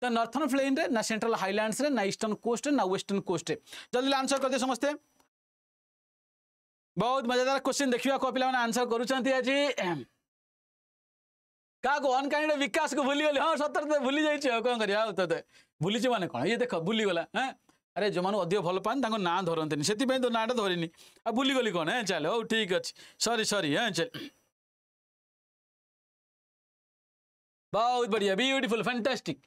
Speaker 2: ତ ନର୍ଥର୍ନ ପ୍ଲେନ୍ରେ ନା ସେଣ୍ଟ୍ରାଲ୍ ହାଇଲାଣ୍ଡସରେ ନା ଇଷ୍ଟର୍ଣ୍ଣ କୋଷ୍ଟରେ ନା ୱେଷ୍ଟର୍ଣ୍ଣ କୋଷ୍ଟରେ ଜଲ୍ଦି ଆନ୍ସର କରିଦିଅ ସମସ୍ତେ ବହୁତ ମଜାଦାର କ୍ୱେଶ୍ଚିନ୍ ଦେଖିବା କେଉଁ ପିଲାମାନେ ଆନ୍ସର କରୁଛନ୍ତି ଆଜି କାହାକୁ ଅନକାଣିର ବିକାଶକୁ ଭୁଲିଗଲି ହଁ ସତରେ ତ ଭୁଲି ଯାଇଛି ଆଉ କ'ଣ କରିବା ଆଉ ତତେ ଭୁଲିଛି ମାନେ କ'ଣ ଇଏ ଦେଖ ଭୁଲିଗଲା ହଁ ଆରେ ଯେଉଁମାନେ ଅଧିକ ଭଲ ପାଆନ୍ତି ତାଙ୍କ ନାଁ ଧରନ୍ତିନି ସେଥିପାଇଁ ତ ନାଁଟା ଧରିନି ଆଉ ଭୁଲିଗଲି କ'ଣ ହଁ ଚାଲ ହଉ ଠିକ୍ ଅଛି ସରି ସରି ହଁ ଚାଲ बहुत बढ़िया ब्यूटीफुल फैंटास्टिक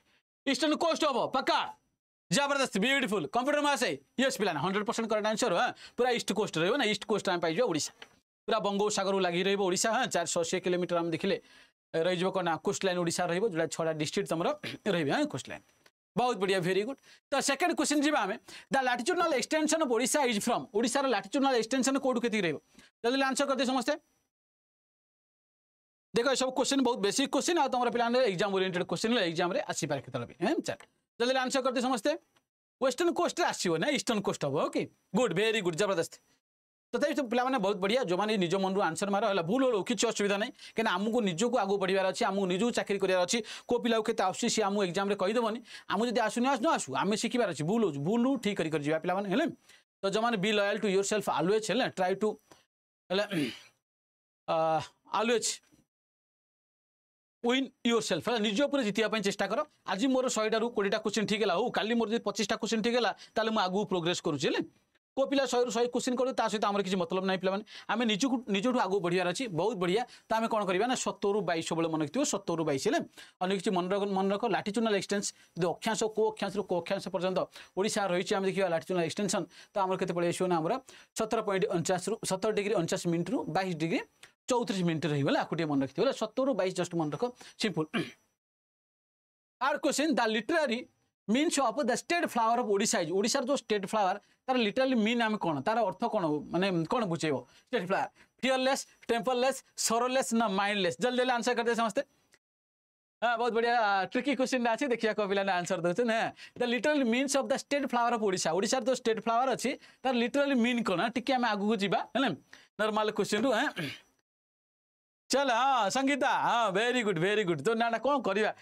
Speaker 2: ईस्टर्न कोस्ट हो पक्का जबरदस्त ब्यूटीफुल कंप्यूटर में से यस पिला हंड्रेड परसेंट करेक्ट आंसर हाँ पूरा ईस्ट कोस्ट रही ना ईस्ट कोस्ट आम पाइबा ओडा पूरा बंगोसगर लगी रही ओडा हाँ चार सौ अस्सी किलोमीटर आम देखिले रही कौन कोस्ट लाइन ओडा रही जो छा डिस्ट्रिक्ट तुम रही हाँ कोस्ट लाइन बहुत बढ़िया भेरी गुड तो सेकेंड क्वेश्चन जी आम the latitudinal extension of Voda is from ओडार लाटिच्यूडनाल एक्सटेनसन कौटू के रोज जल्दी आंसर करते समस्ते ଦେଖ ଏସବୁ କୋଶ୍ଚିନ୍ ବହୁତ ବେସିକ୍ କୋଶ୍ଚିନ୍ ଆଉ ତମର ପିଲାମାନେ ଏକ୍ଜାମ୍ ଓରିଏଣ୍ଟେଡ୍ କୋଶ୍ଚିନ୍ ଏକ୍ଜାମ୍ରେ ଆସିପାରେ କେତେବେଳେ ବି ହଁ ଚାଲ ଜଲ୍ଦି ଆନ୍ସର୍ କରିଦିଅ ସମସ୍ତେ ୱେଷ୍ଟର୍ଣ୍ଣ କୋଷ୍ଟରେ ଆସିବ ନା ଇଷ୍ଟର୍ଣ୍ଣ କୋଷ୍ଟ ହବ ଓକେ ଗୁଡ୍ ଭେରି ଗୁଡ୍ ଜବରଦସ୍ତ তথাপি পিলামানে বহুত বড়িয়া যে নিজ মনু আনসর মার হল ভুল হল কিছু অসুবিধা নাই কেন আমি নিজকে আগু বড়ার অছি আমি নিজকে চাকরি করার অছি কো পিলা কেতে আসছে সি আমি এক্সামে কইদেবনি আমি যদি আসুনি আস ন আসু আমি শিখিবার অছি ভুল হচ্ছে ভুল ঠিক করি করে যা পিলা হলে তো যে be loyal to yourself always হলে ট্রাই টু হলে আলওয়েজ ୱିନ୍ ୟୋର୍ ସେଲ୍ଫ ହେଲା ନିଜ ଉପରେ ଜିତିବା ପାଇଁ ଚେଷ୍ଟା କର ଆଜି ମୋର ଶହେଟାରୁ କୋଡ଼ିଏଟା କୋଶ୍ଚିନ୍ ଠିକ୍ ହେଲା ହଉ କାଲି ମୋର ଯଦି ପଚିଶଟା କୋଶ୍ଚିନ୍ ଠିକ୍ ହେଲା ତାହେଲେ ମୁଁ ଆଗକୁ ପ୍ରୋଗ୍ରେସ୍ କରୁଛି ହେଲେ କେଉଁ ପିଲା ଶହେରୁ ଶହେ କୋଶ୍ଚିନ୍ କରୁ ତା ସହିତ ଆମର କିଛି ମତଲବ ନାହିଁ ପିଲାମାନେ ଆମେ ନିଜକୁ ନିଜଠୁ ଆଗକୁ ବଢ଼ିବାର ଅଛି ବହୁତ ବଢ଼ିଆ ତ ଆମେ କ'ଣ କରିବା ନା ସତରରୁ ବାଇଶ ସବୁବେଳେ ମନେ ରଖିଥିବ ସତରରୁ ବାଇଶ ହେଲେ ଅନ୍ୟ କିଛି ମନେ ରଖ ମନେ ରଖ ଲାଠିଚୁନାଲ ଏକ୍ସଟେନ୍ସ ଯଦି ଅକ୍ଷାଂଶ କେଉଁ ଅକ୍ଷାଂଶରୁ କେଉଁ ଅକ୍ଷାଂଶ ପର୍ଯ୍ୟନ୍ତ ଓଡ଼ିଶା ରହିଛି ଆମେ ଦେଖିବା ଲାଠିଚୁନାଲ ଏକ୍ସଟେନ୍ସନ୍ ତ ଆମର କେତେ ପଳେଇ ଆସିବ ନା ଆମର ସତର ପଏଣ୍ଟ ଅଣଚାଶରୁ ସତର ଡିଗ୍ରୀ ଅଣଚାଶ ମିନିଟ୍ରୁ ବାଇଶ ଡିଗ୍ରୀ চৌত্রিশ মিনিটের হয়ে আকু টিকে মনে রাখি হলে সতেরো বাইশ জস্ট মনে রাখ সিম্পল আর question the literary means of the state flower of Odisha is ওড়িশার যে স্টেট ফ্লাওয়ার তার লিটারালি মিন আমি কোণ তার অর্থ কোণ মানে কোণ বুঝাইব স্টেট ফ্লাওয়ার ফিয়রলেস টেম্পরলেস সরলেস না মাইন্ডলেস জলদি জলদি আনসর করে সমস্তে हाँ बहुत बढ़िया ट्रिकी क्वेश्चन अच्छे देखिए कौ पिला आंसर दौरान हाँ the literal means of the state flower of Voda ओडार जो स्टेट फ्लावर अच्छी तार लिटरल मीन कौन टी आम आगे जावा है नर्माल क्वेश्चन रू हाँ चल हाँ संगीता हाँ भेरी गुड भेरी गुड तो नाना कौन करिया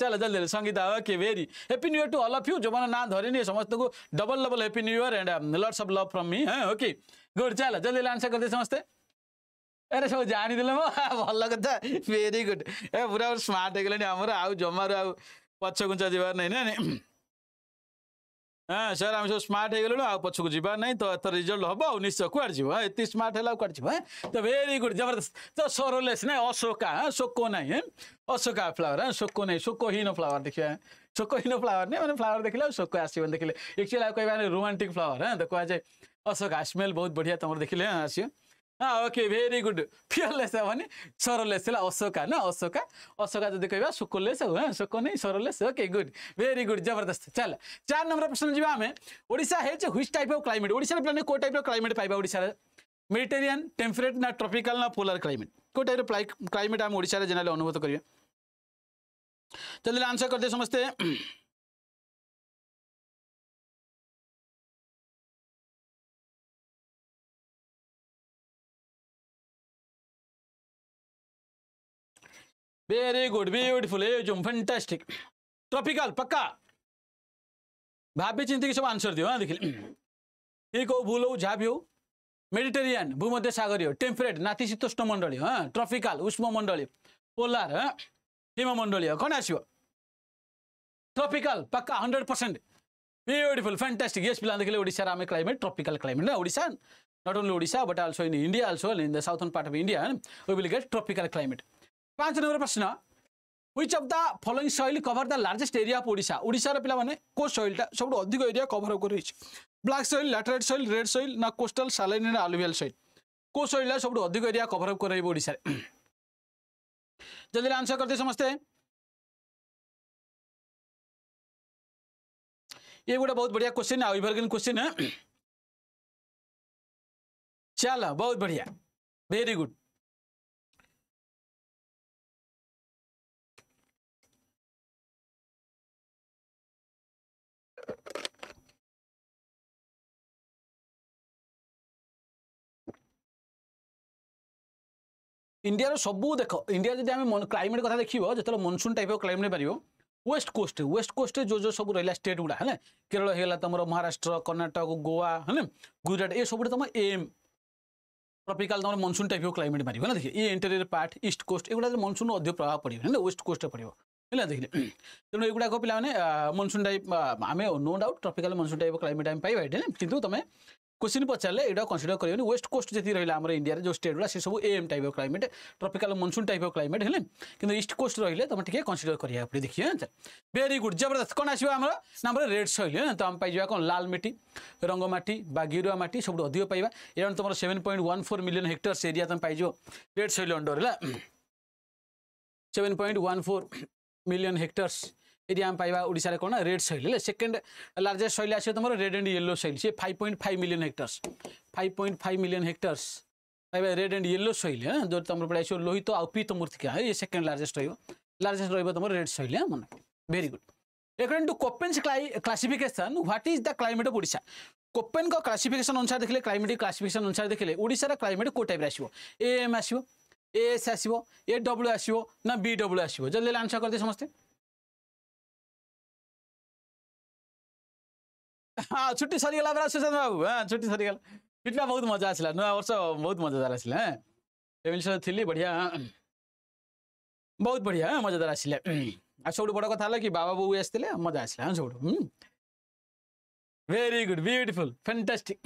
Speaker 2: चल जल्दी Sangita okay very happy new year to all of you जो मन ना धरेनी समस्त को double double happy new year and lots of love from me हाँ ओके गुड चल जल्दी आंसर करते समस्ते अरे सब जानिदेले म भल कथा भेरी गुड ए पुरा स्मार्ट ହେଇଗଲେଣି ଆମର ଆଉ ଜମାରୁ ଆଉ ପଛଘୁଞ୍ଚା ଯିବାର ନାହିଁ ନା हा सारेसम् स्मर्टल आउँ पछु जान नै तिजल्ट हे निश्चय कुटियो यति स्मर्ट होला हे भेरी गुड जब सरोलेस नै अशोका अशो फ्लावर शोक नै शोकहीन फ्लावर देखियो शोकहिलो फ्लावर नै म फ्लावर देखियो शो आसुअली रोमान्टिक फ्लावर हे कु स्मेल् त आयो ओके भेरी गुड फियरलेस भने सरलेस ल अशोका होइन अशोका अशोका जदि कहबा सुकोलेस हाँ सुको नै सरलेस ओके गुड भेरी गुड जबरदस्त चल चार नम्बर प्रश्न जी आम Odisha has which type of climate ओडार पे कौ टाइप क्लाइमेट पाइबा ओडार मेडिटेरियन टेम्परेट ना ट्रपिकाल ना पोलार क्लाइमेट कौ टाइप
Speaker 4: क्लाइमेट आम ओडार जेनेल अनुभूत करेंगे चलिए आंसर करते समस्ते very good beautiful awesome fantastic tropical पक्का भाव्य चिंतक सब आंसर दियो हाँ देखिए ठीक हो
Speaker 2: भूल हो झाप हो मेडिटेरियन भूमध्य सागरीय टेम्परेट नातिशीतोष्ण मंडलीय हाँ ट्रॉपिकल उष्म मंडलीय पोलार हिम हिममंडलीय कौन आसो ट्रॉपिकल पक्का hundred percent beautiful fantastic yes पिलादेखि ओडिसा राम्रो क्लाइमेट ट्रॉपिकल क्लाइमेट ना Odisha not only Odisha but also in India also in the southern part of India we will get tropical climate पांच नंबर प्रश्न which of the following soil cover the largest area of Voda ओडार पे कौ सैलटा सब अधिक एरिया कभर कर black soil laterite soil red soil ना कोस्टाल सालाइन आलुभियाल सैल कौ सैलटा सब अधिक एरिया कभर अप कर
Speaker 4: जल्दी आंसर करते समस्ते ये गोटे बहुत बढ़िया क्वेश्चन है इवरग्रीन क्वेश्चन है चल बहुत बढ़िया वेरी गुड इन्डिया र सबै देख इन्डिया जति क्लाइमेट कथा देखियो जति बेला टाइप अफ क्मेट पारे वेस्ट कोस्ट वेस्ट
Speaker 2: कोटे जो जो सबै रहेला स्टेट गुड हेला तर महाराष्ट्र कर्णाटक गोवा गुजरात ए सबैले तम एम ट्रॉपिकल तपाईँले मनसुन टाइप अफ ना देखि ए इंटीरियर पार्ट ईस्ट कोस्ट एगुडा मनसुन अधिक प्रभाव पर्डेको होइन वेस्ट कोस् पर्ड्यो होइन देखि तगुक पहिला मनसुन टाइप आम no doubt tropical monsoon type climate of climate पाएँ तमे क्वेश्चन पचारे एउटा कनसिडर करें वेस्ट कोस्ट जी है आम इंडिया जो स्टेट गुड़ा सबै सब M type of climate tropical monsoon type of climate है कि ईस्ट कोस्ट रही तुम टे कनसिडर कर देखिए भेरी गुड जबरदस्त कौन आसो आम नाम रेड सैल है आम पाइज कौन लाल मेटी रंगमाटी बागिरुआ गेरुआ सब अधिक पाइबा यहाँ तुम seven point one four million hectares area तुम पाइज रेड सैल अंडर है seven point one four million hectares এটি আমি পাইবা ওড়িশার কোণ রেড সইল হলে সেকেন্ড লার্জেস্ট সইল আসবে তোমার রেড এন্ড ইয়েলো সইল সে five point five million hectares five point five million hectares পাইবা রেড এন্ড ইয়েলো সইল হ্যাঁ যেটা তোমার পড়ে আসবে লোহিত আউ পিত মূর্তিকা এই সেকেন্ড লার্জেস্ট রহব লার্জেস্ট রহব তোমার রেড সইল হ্যাঁ মনে very good According to Copen's classification, what is the climate of Odisha? Copen का classification अनुसार देखले climatic classification अनुसार देखले ओडिशा रा climate को टाइप आसीबो AM आसीबो AS आसीबो
Speaker 4: AW आसीबो ना BW आसीबो जल्दी आंसर कर दे समस्त ಹಾ ಚುಟ್ಟಿ ಸರಿಯಲ್ಲ ಅಂದ್ರೆ ಸುಶಾಂತ್ ಬಾಬು ಹಾ ಚುಟ್ಟಿ ಸರಿಯಲ್ಲ
Speaker 2: ಚುಟ್ಟಿನ ಬಹುತ್ ಮಜಾ ಆಸಿಲ್ಲ ನೂರ ವರ್ಷ ಬಹುತ್ ಮಜಾದಾರ ಆಸಿಲ್ಲ ರೇವಿಲ್ ଥିଲି ବଢିଆ ବହୁତ ବଢିଆ ମଜାଦାର ଆସିଲେ ଆଉ ସବୁଠୁ ବଡ କଥା ହେଲା କି ବାବା ବୋଉ ଆସିଥିଲେ
Speaker 4: ମଜା ଆସିଲା ସବୁଠୁ very good beautiful fantastic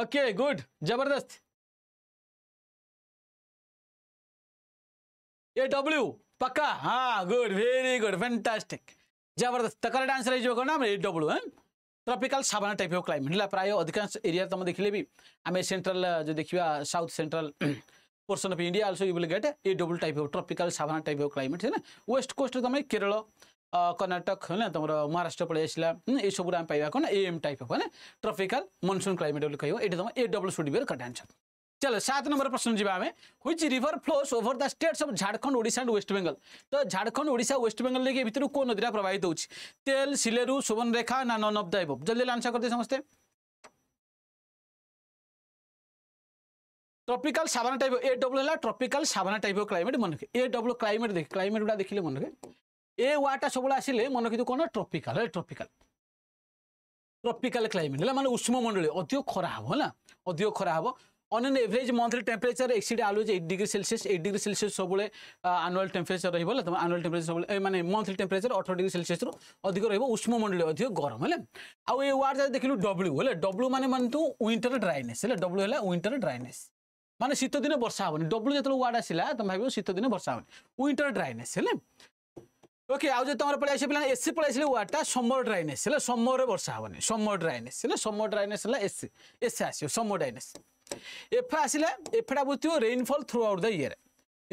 Speaker 4: okay good जबरदस्त ए डब्ल्यू पक्का हाँ गुड वेरी गुड फैंटास्टिक जबरदस्त करेक्ट आन्सर
Speaker 2: इज योगा नाम डब्लू हैं tropical savanna type of climate है प्रायो अधिकांश एरिया हम देखे भी आम सेंट्रल जो देखिए south central portion of India also you will get A double type of tropical savanna type of climate है वेस्ट कोस्ट हमें केरल कर्नाटक है तुम महाराष्ट्र पलि आसला यू आम पाइबा कौन एम टाइप हो है ट्रॉपिकल मनसून क्लाइमेट बोले कह तुम A double should be cut answer चलो सात नंबर प्रश्न जी आम which river flows over the states of Jharkhand Odisha and West Bengal तो झारखंड ओडा वेस्ट बेंगल लेके भितर कौन नदीटा प्रभावित होती तेल सिलेरु सुवर्णरेखा ना नन अफ द एबव जल्दी आंसर करते समस्ते tropical savanna type A W है ट्रपिकाल सावाना टाइप क्लाइमेट मन रखे ए डब्ल्यू क्लाइमेट देख क्लाइमेट गुटा देखिले मन रखे ए वाटा सब आसिले मन रखी कौन ट्रपिकाल ट्रपिकाल ट्रपिकाल क्लाइमेट है मैंने उष्णमंडल अधिक खरा हम है अधिक खरा हम on an average monthly temperature exceed আলুজ eight degree Celsius eight degree Celsius সবুলে আনুয়াল টেম্পরেচর রহব তোমার আনুয়াল টেম্পরেচর সবুলে মানে মন্থলি টেম্পরেচর অঠর ডিগ্রি সেলসিয়াস অধিক রহব উষ্ণমণ্ডলী অধিক গরম হলে আউ এই ওয়ার্ড যদি দেখিলু ডব্লু হলে ডব্লু মানে মানতু উইন্টর ড্রাইনেস হলে ডব্লু হলে উইন্টর ড্রাইনেস মানে শীত দিনে বর্ষা হবনি ডব্লু যেত ওয়ার্ড আসিলা তুমি ভাবিব শীত দিনে বর্ষা হবনি উইন্টর ড্রাইনেস হলে ওকে আউ যে তোমার পড়ে আসে পিলা এসি পড়ে আসলে ওয়ার্ডটা সমর ড্রাইনেস হলে সমরে বর্ষা হবনি সমর ড্রাইনেস হলে সমর ড্রাইনেস হলে এসি এসি আসিব সমর ড্রাইনেস এফে আসলে এফেটা বুঝতে rainfall throughout the year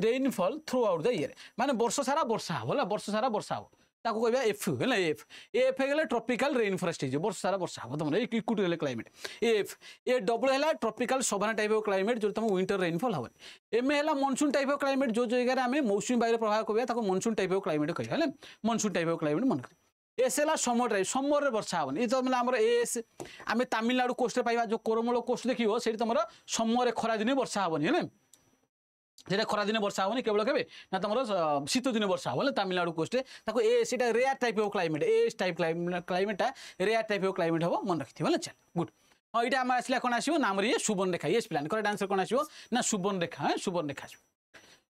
Speaker 2: rainfall throughout the year মানে বর্ষ সারা বর্ষা হব হল বর্ষ সারা বর্ষা হব ତାକୁ କହିବା ଏଫ୍ ହେଲା ଏଫ୍ ଏଫ୍ ହେଇଗଲା ଟ୍ରପିକାଲ ରେନ୍ଫରେଷ୍ଟ ହେଇଯିବ ବର୍ଷ ସାରା ବର୍ଷା ହେବ ତମର ଇକ୍ୟୁଟି ହେଲେ କ୍ଲାଇମେଟ୍ ଏଫ୍ ଏ ଡବ୍ଲୁ ହେଲା tropical savanna type of climate ଯେଉଁଠି ତମ ୱିଣ୍ଟର ରେନ୍ଫଲ୍ ହେବନି ଏମ୍ ହେଲା ମନସୁନ୍ ଟାଇପ୍ ଅଫ୍ କ୍ଲାଇମେଟ୍ ଯେଉଁ ଜାଗାରେ ଆମେ ମୌସୁମୀ ବାୟୁର ପ୍ରଭାବ କହିବା ତାକୁ ମନସୁନ୍ ଟାଇପ୍ ଅଫ୍ କ୍ଲାଇମେଟ୍ କହିବା ହେଲେ ମନସୁନ୍ ଟାଇପ୍ ଅଫ୍ କ୍ଲାଇମେଟ୍ ମନେ କରିବା ଏସ୍ ହେଲା ସମରରେ ସମରରେ ବର୍ଷା ହେବନି ଏ ତ ମାନେ ଆମର ଏସ୍ ଆମେ ତାମିଲନାଡ଼ୁ କୋଷ୍ଟରେ ପାଇବା ଯେଉଁ କୋରମୂଳ କୋଷ୍ଟ ଦେଖିବ ସେଇଠି ତମର ସମୟରେ ଖରାଦିନେ ବର୍ଷା ହେବନି ହେଲେ যেটা খরাদিনে বর্ষা হবনি কেবল কেবে না তোমার শীতদিনে বর্ষা হবলে তামিলনাড়ু কোষ্টে তাকে এ সেটা rare type of climate S type ক্লাইমেটটা রেয়ার টাইপ অফ ক্লাইমেট হব মনে রাখি হলে চাল গুড হ্যাঁ এটা আমার আসলে এখন আসবে নাম ইয়ে Subarnarekha yes plan correct answer কোণ আসবে না সুবর্ণরেখা হ্যাঁ সুবর্ণরেখা আসবে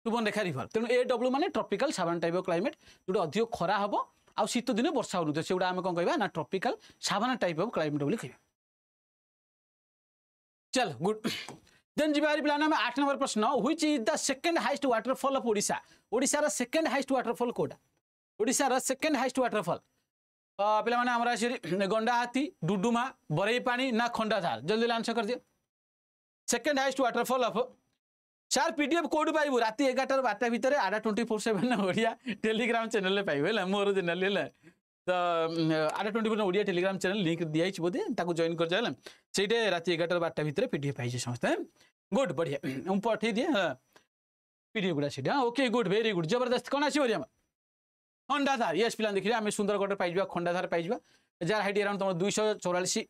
Speaker 2: সুবর্ণরেখা রিভর তেমন এ ডব্লু মানে tropical savanna type of climate যেটা অধিক খরা হব ଆଉ ଶୀତ ଦିନେ ବର୍ଷା ହେଉନଥିବ ସେଗୁଡ଼ା ଆମେ କ'ଣ କହିବା ନା tropical savanna type of climate ବୋଲି କହିବା चल गुड देन जी प्लान आठ नंबर प्रश्न हुई is the second highest waterfall of Voda ओडार सेकेंड हाइस्ट व्टरफल कौटा ओडार सेकेंड हाइस्ट व्टरफल पे आमर आस गंडा हाथी डुडुमा बरई पानी ना खंडाधार जल्दी आंसर कर दिए सेकेंड हाइस्ट व्टरफल अफ सार पीडीएफ कौट पाइबू रात एगारटार बारटा भितर आडा twenty four seven Odia Telegram channel पाइबू मोर जेनेल्ली है तो आडा twenty four Odia Telegram channel link दिखाई बोधे जइन कर जाए सही रात एगारटार बारटा भितर पीडीएफ आई समस्त गुड बढ़िया मुझे पठे दिए हाँ पीडीएफ गुड़ा सीट हाँ ओके गुड भेरी गुड जबरदस्त कौन आसमें खंडाधार ये पिला देखिए आम सुंदरगढ़ खंडाधार पाइबा যার হাইট এরাউন্ড তোমার দুইশ চৌরাশি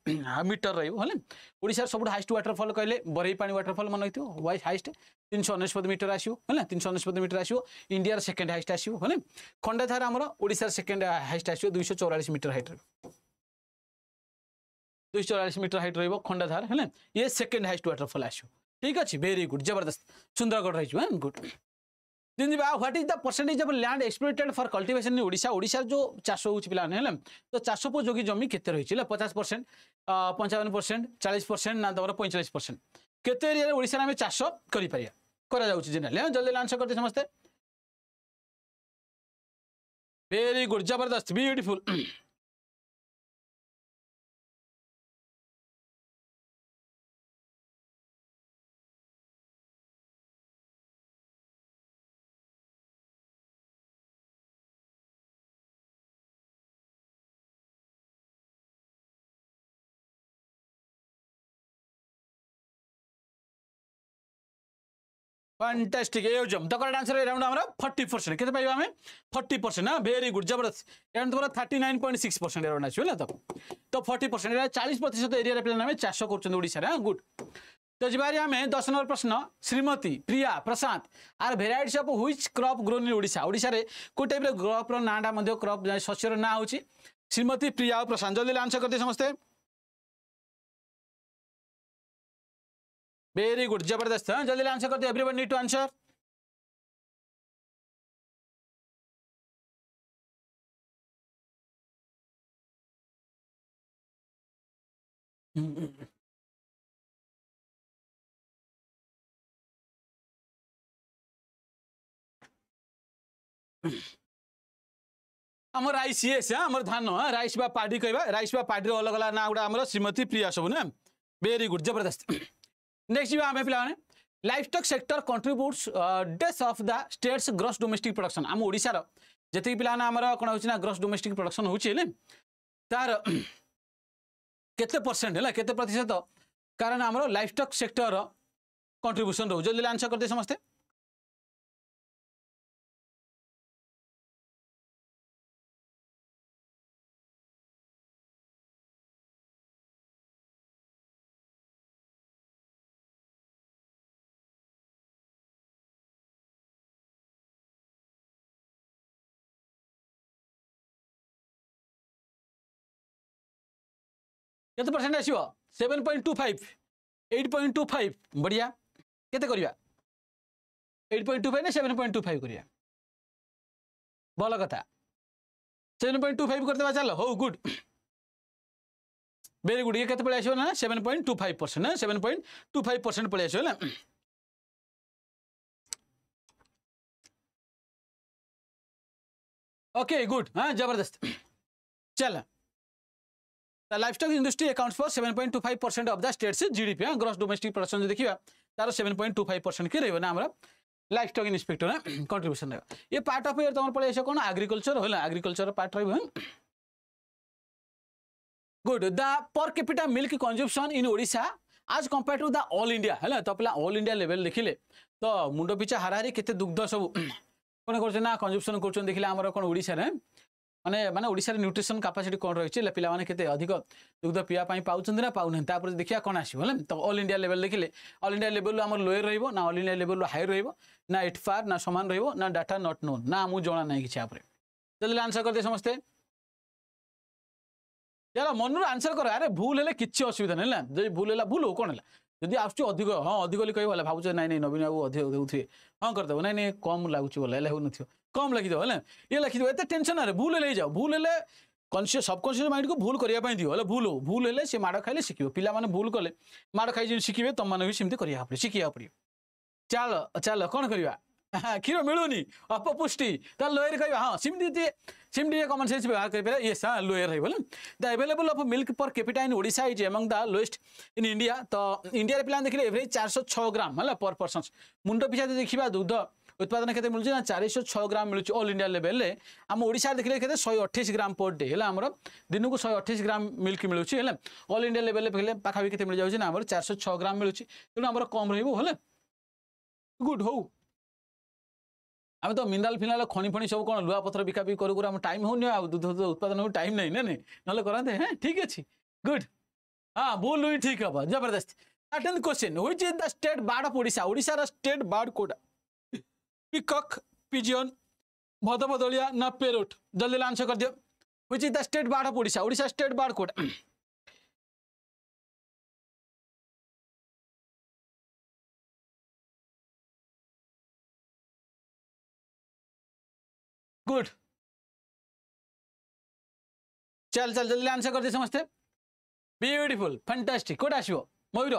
Speaker 2: মিটর রহব হলে ওড়শার সবুঠ হাইস্ট ওয়াটরফল কহিলে বরেইপাণি ওয়াটরফল মনে হইতো ওয়াই হাইস্ট তিনশো অনস্পদ মিটর আসবে হলে তিনশো অনস্পদ মিটর আসবে ইন্ডিয়ার সেকেন্ড হাইস্ট আসবে হলে খণ্ডাধার আমার ওড়শার সেকেন্ড হাইস্ট আসবে দুইশ চৌরাশি মিটর হাইট রহব দুইশ চৌরাশি মিটর হাইট রহব খণ্ডাধার হলে ইয়ে সেকেন্ড হাইস্ট ওয়াটরফল আসবে ঠিক আছে ভেরি গুড জবরদস্ত সুন্দরগড় রয়েছে হ্যাঁ গুড ଯେମିତି ଆଉ what is the percentage of land exploited for cultivation Odisha ଓଡ଼ିଶାର ଯେଉଁ ଚାଷ ହେଉଛି ପିଲାମାନେ ହେଲେ ତ ଚାଷ ଉପଯୋଗୀ ଜମି କେତେ ରହିଛି ହେଲା ପଚାଶ ପରସେଣ୍ଟ ପଞ୍ଚାବନ ପରସେଣ୍ଟ ଚାଳିଶ ପରସେଣ୍ଟ ନା ତମର ପଇଁଚାଳିଶ ପରସେଣ୍ଟ କେତେ ଏରିଆରେ ଓଡ଼ିଶାରେ ଆମେ ଚାଷ କରିପାରିବା କରାଯାଉଛି ଜେନେରାଲି ଜଲ୍ଦି ଆନ୍ସର କରିଦିଅ ସମସ୍ତେ
Speaker 4: ଭେରି ଗୁଡ୍ ଜବରଦସ୍ତ ବିୟୁଟିଫୁଲ୍ ફાન્ટાસ્ટિક એવજમ તો કરેક્ટ આન્સર અરાઉન્ડ અમારા
Speaker 2: ફોર્ટી પર્સેન્ટ કેતે પાઇબા અમે ફોર્ટી પર્સેન્ટ હા વેરી ગુડ જબરદસ્ત એરાઉન્ડ તમારા thirty nine point six percent around આસુ હેલા તો તો ફોર્ટી પર્સેન્ટ એરા ચાલીસ પ્રતિશત એરિયા પેલા આમે ચાଷ କରୁଛନ୍ତି ଓଡ଼ିଶାରେ હા ગુડ তো যাবার আমি দশ নম্বর প্রশ্ন শ্রীমতী প্রিয়া প্রশান্ত আর varieties of which crop grown in Odisha ওড়শার কেউ টাইপের ক্রপর নাঁটা মধ্যে ক্রপ শস্যর না হচ্ছে শ্রীমতী
Speaker 4: প্রিয়া ও প্রশান্ত জলদি আনসর করতে সমস্তে वेरी गुड जबरदस्त है जल्दी आंसर कर दो एवरीवन नीड टू आंसर আমার রাইস ইয়েস হ্যাঁ আমার ধান হ্যাঁ রাইস বা
Speaker 2: পার্টি কইবা রাইস বা পার্টির অলগ অলগ না গুড়া আমার শ্রীমতী প্রিয়া সব না Next, you have a livestock sector contributes uh, death of the state's gross domestic production. I'm Odisha. ଯେତିକି ପିଲାମାନେ ଆମର କ'ଣ ହେଉଛି ନା ଗ୍ରସ୍ ଡୋମେଷ୍ଟିକ୍ ପ୍ରଡକ୍ସନ୍ ହେଉଛି ହେଲେ ତାର କେତେ ପରସେଣ୍ଟ ହେଲା କେତେ ପ୍ରତିଶତ କାରଣ ଆମର ଲାଇଫ ଷ୍ଟକ୍
Speaker 4: ସେକ୍ଟରର କଣ୍ଟ୍ରିବ୍ୟୁସନ୍ ରହୁଛି ଜଲ୍ଦି ଆନ୍ସର୍ କରିଦିଏ ସମସ୍ତେ କେତେ ପରସେଣ୍ଟ ଆସିବ seven point two five eight point
Speaker 2: two five ବଢ଼ିଆ କେତେ କରିବା ଏଇଟ୍ ପଏଣ୍ଟ ଟୁ ଫାଇଭ୍ ନା ସେଭେନ୍ ପଏଣ୍ଟ ଟୁ ଫାଇଭ୍ କରିବା ଭଲ କଥା ସେଭେନ୍ ପଏଣ୍ଟ ଟୁ ଫାଇଭ୍ କରିଦେବା ଚାଲ ହଉ ଗୁଡ୍
Speaker 4: ଭେରି ଗୁଡ୍ ଇଏ କେତେ ପଳେଇ ଆସିବ ନା seven point two five percent seven point two five percent ପଳେଇ ଆସିବ ହେଲା ओके गुड हाँ जबरदस्त चल
Speaker 2: livestock industry accounts for seven point two five percent of the state's जिडिपिया ग्रस डोमेस्टिक प्रडक्सन देखिएको तार seven point two five percent के रहेन हाम्रो लिफस्टक इन्सपेक्टर कन्ट्रिब्युसन ए पर्ट अफ इयर तर पढ्छ क्याउँछ अग्रिकलचर होला अग्रिकल्लो good the per capita milk consumption in Odisha as compare to the all India त पहिला अल इन्डिया लेभल देखि पिछा हाराहारी के दुग्ध सबै कन्जुपसन ओडा ना মানে মানে ওড়িশার নিউট্রিশন কাপাসিটি কোণ রয়েছে পিলামানে কেতে অধিক দুগ্ধ পিওয়া পাই পাচ্ছেন না পাও না তাপরে দেখা কোণ আসবে হলে তো অল ইন্ডিয়া লেভেল দেখিলে অল ইন্ডিয়া লেভেল আমার লোয়ের রহব না অল ইন্ডিয়া লেভেল হাই রহব না ইট ফার না সমান রহব না ডাটা নট নোন না আমি জনা নাই কিছু আপরে জলদি আনসর করদে সমস্তে যারা মনর আনসর কর আরে ভুল হলে কিছু অসুবিধা নেই না যদি ভুল হলে ভুল কোণ হলা যদি আসছে অধিক হ্যাঁ অধিক বলে কহিব হলে ভাবুছ নাই নাই নবীন বাবু অধিক দেউথিবে হ্যাঁ করিদেব নাই নাই কম লাগুছে বলে হলে হেউনথিব কম লেখিদেব হলে ইয়ে লেখিদেব এতে টেনশন আরে ভুল হলে যাও ভুল হলে কনসিয়াস সবকনসিয়াস মাইন্ডকে ভুল করা দিও হলে ভুল হো ভুল হলে সে মাড় খাইলে শিখবে পিলা মানে ভুল কলে মাড় খাই যেমন শিখবে তোমাকে সেমতি করা পড়ে শিখিয়া পড়ে চাল চাল কোণ করা ক্ষীর মিলুনি অপপুষ্টি তার লোয়ের খাইবা হ্যাঁ সেমতি টিকে সেমতি টিকে কমন সেন্স ব্যবহার করে ইয়েস হ্যাঁ লোয়ের হইব the available of milk per capita in Odisha is among the lowest in India তো ইন্ডিয়ার পিলা দেখলে এভরেজ চারশো ছ গ্রাম হল পর পরসন মুন্ড পিছা দেখবা দুধ ଉତ୍ପାଦନ କେତେ ମିଳୁଛି ନା ଚାରିଶହ ଛଅ ଗ୍ରାମ ମିଳୁଛି ଅଲ୍ ଇଣ୍ଡିଆ ଲେଭେଲରେ ଆମ ଓଡ଼ିଶାରେ ଦେଖିଲେ କେତେ ଶହେ ଅଠେଇଶ ଗ୍ରାମ ପର୍ ଡେ ହେଲା ଆମର ଦିନକୁ ଶହେ ଅଠେଇଶ ଗ୍ରାମ ମିଲ୍କ ମିଳୁଛି ହେଲା ଅଲ୍ ଇଣ୍ଡିଆ ଲେଭେଲରେ ହେଲେ ପାଖାପାଖି କେତେ ମିଳିଯାଉଛି ନା ଆମର ଚାରିଶହ ଛଅ ଗ୍ରାମ ମିଳୁଛି ତେଣୁ ଆମର କମ୍ ରହିବ ହେଲା ଗୁଡ୍ ହଉ আমি তো মিনাল ফিনাল খনি ফণি সব কোণ লুয়াপথর বিকাবি করু করে আমার টাইম হোনি আর দুধ দুধ উৎপাদন হোক টাইম নাই না নহলে করতে হ্যাঁ ঠিক আছে গুড হ্যাঁ ভুল হুই ঠিক হব জবরদস্ত attend question which is the state bird of Odisha ওড়িশার স্টেট বার্ড কোটা peacock, pigeon,
Speaker 4: भदो ना पेरोट जल्दी आंसर कर दियो which is the state bird of Odisha Odisha state bird कोड गुड चल चल जल्दी आंसर कर दे समझते ब्यूटीफुल फैंटास्टिक कोड आसो मयूर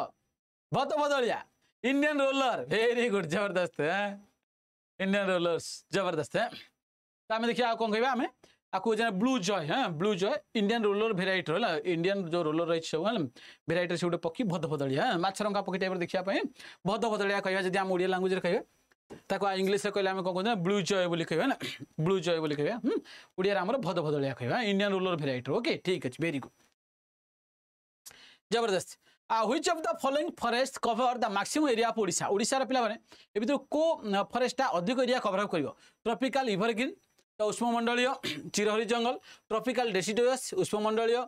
Speaker 2: भदो भदौलिया इंडियन रोलर वेरी गुड जबरदस्त है हाँ। इंडियन रोलर्स जबरदस्त है तो आम देखिए कौन कह आम आपको जाना ब्लू जय हाँ ब्लू जय इंडियन रोलर भेर है इंडियन जो रोलर रही सब है भेर से गोटे पक्षी भद भदली हाँ मछरंका पक्षी टाइप देखापी भद भदलिया कह जब आम ओडिया लांगुएज कह इंग्लिश कहले आम कौन कहते ब्लू जय बोली कह ना ब्लू जय बोली कह ओडिया आम भद भदलिया कह इंडियन रोलर भेर ओके ठीक अच्छे भेरी गुड जबरदस्त আৰু which of the following forest cover the maximum area of Odisha ওড়িশার পিলাবানে এ ভিতর কো ফরেস্টটা অধিক এরিয়া কভার করিব ট্রপিকাল ইভরগ্রিন উষ্ণমণ্ডলীয় চিরহরি জঙ্গল ট্রপিকাল ডেসিডোয়াস উষ্ণমণ্ডলীয়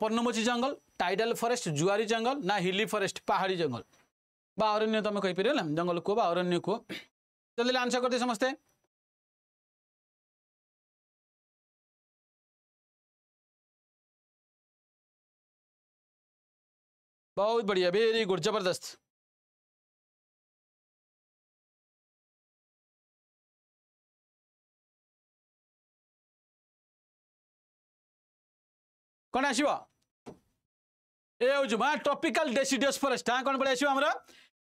Speaker 2: পর্ণমোচী জঙ্গল টাইডাল ফরেস্ট জুয়ারি জঙ্গল না হিলি ফরেস্ট পাহাড়ি জঙ্গল
Speaker 4: বা অরণ্য তুমি কইপার জঙ্গল কুয়া বা অরণ্য কুয়া জলদি আনসর করতে সমস্তে बहुत बढ़िया वेरी गुड जबरदस्त कौन आसो एओजुम हाँ ट्रपिकाल डेसीडियस फॉरेस्ट हाँ कौन पड़े
Speaker 2: आसो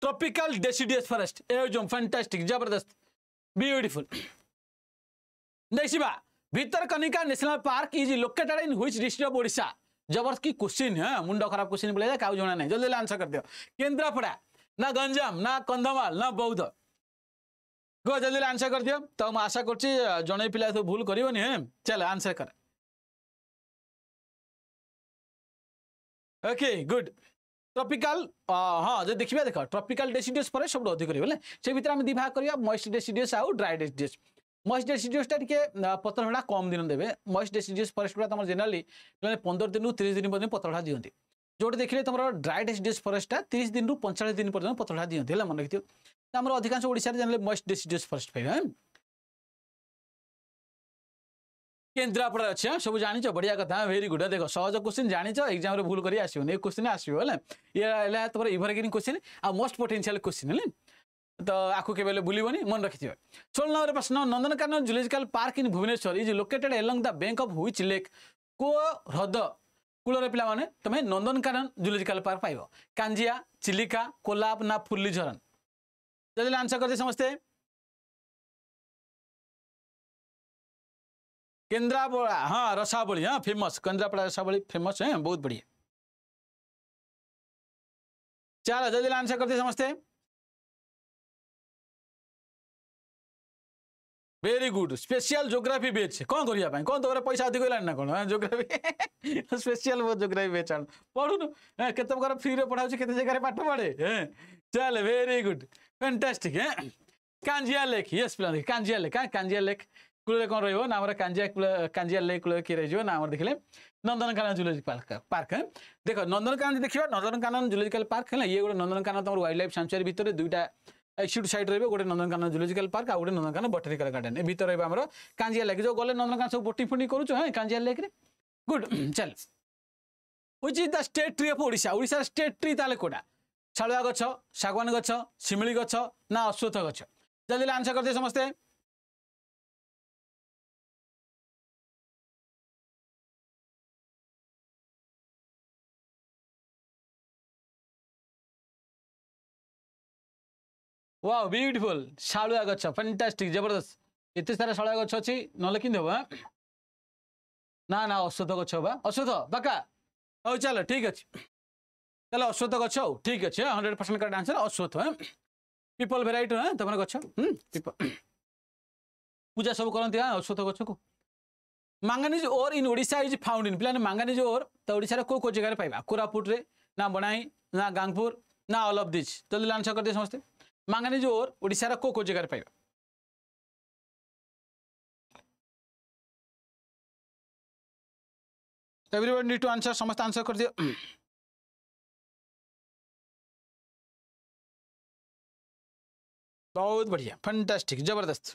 Speaker 2: tropical deciduous forest awesome fantastic जबरदस्त ब्यूटीफुल देखा Bhitarkanika national park is located in which district of Odisha जबरदस्त की क्वेश्चन है मुंड खराब क्वेश्चन बोले क्या जो नहीं जल्दी आंसर कर दियो केन्द्रापड़ा ना गंजाम ना कंधमाल ना बौद्ध कह जल्दी आंसर कर दियो
Speaker 4: तो मैं आशा कर जन पिला तो भूल कर चल आंसर कर ओके गुड ट्रपिकाल हाँ जो
Speaker 2: देखिए देख ट्रपिकाल डेसीडियस पर सब अधिक रही है से भितर आम दिभाग करवा मईस्ट डेसीडियस आउ ड्राई डेसीडियस ମଇସ୍ ଡେସିଜିଓସ୍ଟା ଟିକେ ପତ୍ରହଡ଼ା କମ୍ ଦିନ ଦେବେ ମଇସ୍ ଡେସିଜିଓସ୍ ଫରେଷ୍ଟ ଗୁଡ଼ା ତୁମର ଜେନେରାଲି ସେମାନେ ପନ୍ଦର ଦିନରୁ ତିରିଶ ଦିନ ପର୍ଯ୍ୟନ୍ତ ପତ୍ରହଡ଼ା ଦିଅନ୍ତି ଯେଉଁଠି ଦେଖିଲେ ତୁମର ଡ୍ରାଏ ଡେସିଜିଓସ୍ ଫରେଷ୍ଟଟା ତିରିଶ ଦିନରୁ ପଇଁଚାଳିଶ ଦିନ ପର୍ଯ୍ୟନ୍ତ ପତ୍ରହଡ଼ା ଦିଅନ୍ତି ହେଲା ମନେ ରଖିଥିବ ଆମର ଅଧିକାଂଶ ଓଡ଼ିଶାରେ ଜାଣିଲେ ମଇସ୍ ଡେସିଜିଓସ୍ ଫରେଷ୍ଟ ପାଇବେ কেন্দ্রাপড়া আছে সব জাঁচ বড়িয়া কথা ভেরি গুড দেখ সহজ কোশ্চিন জাঁচ এক্সামে ভুল করে আসবে এই কোশ্চিন আসবে হলে ইয়ে তোমার ইভরগ্রিন কোশ্চিন আর মোস্ট পোটেনসিয়াল কোশ্চিন হলে तो आपको केवल बुलबनी मन रखी थे सोलह नंबर प्रश्न Nandankanan zoological park in Bhubaneswar is located along the bank of which lake को ह्रद कूल पे तुम नंदनकानन जुलोजिकाल पार्क पाइब कांजिया चिलिका
Speaker 4: कोलाब ना फुल्ली झरन जल्दी आंसर करते समस्ते केन्द्रापड़ा हाँ रसावली हाँ फेमस केन्द्रापड़ा रसावली फेमस है हाँ, बहुत बढ़िया चल जल्दी आंसर करते समझते हैं very good special geography batch କ'ଣ କରିବା ପାଇଁ କ'ଣ ତମର ପଇସା ଅଧିକ ହେଲାଣି ନା କ'ଣ ଜୋଗ୍ରାଫି
Speaker 2: ସ୍ପେଶିଆଲ ଜୋଗ୍ରାଫି ବେଚ୍ ଆଣ ପଢ଼ୁନୁ କେତେ ପ୍ରକାର ଫ୍ରିରେ ପଢ଼ାଉଛି କେତେ ଜାଗାରେ ପାଠ ପଢ଼େ ଚାଲେ very good fantastic Kanjia lake yes ପିଲାମାନେ କାଞ୍ଜିଆ ଲେକ୍ କାଞ୍ଜିଆ ଲେକ୍ କୂଳରେ କ'ଣ ରହିବ ନା ଆମର କାଞ୍ଜିଆ କାଞ୍ଜିଆ ଲେକ୍ କୂଳରେ କିଏ ରହିଯିବ ନା ଆମର ଦେଖିଲେ ନନ୍ଦନକାନନ ଜୁଲୋଜିକାଲ ପାର୍କ ପାର୍କ ଦେଖ ନନ୍ଦନକାନନ ଦେଖିବା ନନ୍ଦନକାନନ ଜୁଲୋଜିକାଲ ପାର୍କ ହେଲା ଇଏ ଗୋଟେ ନନ୍ଦନକାନନ ତମର ୱାଇଲ୍ଡ ଲାଇଫ୍ ସାଞ୍ଚୁଆରୀ ଭିତରେ ଦୁଇଟା आ जुलजिकल पर्क नन्दनकरिकल गार्डन लेक जो काजिया लेख सब बोटिंग बोटिङ फुटिङ गर्छु है Kanjia good state tree of
Speaker 4: शगवान गछ शिमिली गछ अश्व गन्सर गरिदिए समस्या ୱାଓ ବିୟୁଟିଫୁଲ୍ ଶାଳୁଆ ଗଛ ଫାଣ୍ଟାଷ୍ଟିକ୍ ଜବରଦସ୍ତ
Speaker 2: ଏତେ ସାରା ଶାଳୁଆ ଗଛ ଅଛି ନହେଲେ କେମିତି ହବ ନା ନା ଅଶ୍ୱଥ ଗଛ ହବା ଅଶ୍ୱଥ ବାକା ହଉ ଚାଲ ଠିକ୍ ଅଛି ଚାଲ ଅଶ୍ୱଥ ଗଛ ହଉ ଠିକ୍ ଅଛି ହଣ୍ଡ୍ରେଡ଼ ପରସେଣ୍ଟ କରେକ୍ଟ ଆନ୍ସର ଅଶ୍ୱଥ ପିପଲ୍ ଭେରାଇଟିର ହଁ ତମର ଗଛ ପୂଜା ସବୁ କରନ୍ତି ହଁ ଅଶ୍ୱଥ ଗଛକୁ manganese ore in Odisha is found in ପିଲାମାନେ ମାଙ୍ଗାନିଜ ଓର୍ ତ ଓଡ଼ିଶାରେ କେଉଁ କେଉଁ ଜାଗାରେ ପାଇବା କୋରାପୁଟରେ ନା ବଣାଇ ନା ଗାଙ୍ଗପୁର ନା ଅଲ୍ ଅଫ୍ ଦିଜ୍
Speaker 4: ଜଲ୍ଦି ଲାନ୍ସର କରିଦିଏ ସମସ୍ତେ मांगानीज জোর ओडार को को জায়গায় पाइबा एवरीवन नीड टू आंसर समस्त आंसर कर दिया बहुत बढ़िया फंटास्टिक जबरदस्त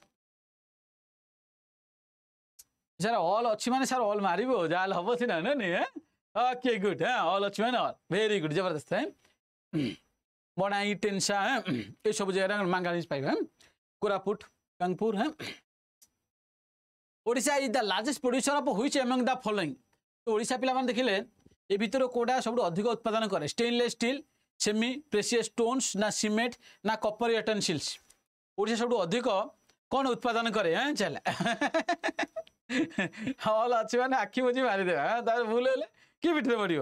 Speaker 4: सर ऑल अच्छी माने सर ऑल मारी जहाँ हम सीना ना
Speaker 2: नहीं ओके गुड हाँ ऑल अच्छी माने ऑल वेरी गुड जबरदस्त है बडाई टेन्सा এইসব জায়গায় মাঙ্গালিজ পাইবে হ্যাঁ, কোরাপুট কানপুর হ্যাঁ Odisha is the largest producer of which among the following তো ওড়িশা পিলামানে দেখিলে এ ভিতর কোটা সবুঠ অধিক উৎপাদন করে stainless steel semi precious stones না সিমেন্ট না কপর ইউটেনসিলস ওড়িশা সবুঠ অধিক কোণ উৎপাদন করে হ্যাঁ চাল হল আছে মানে আখি বুঝি মারিদেবা হ্যাঁ তার ভুল হলে কি পিঠে পড়িব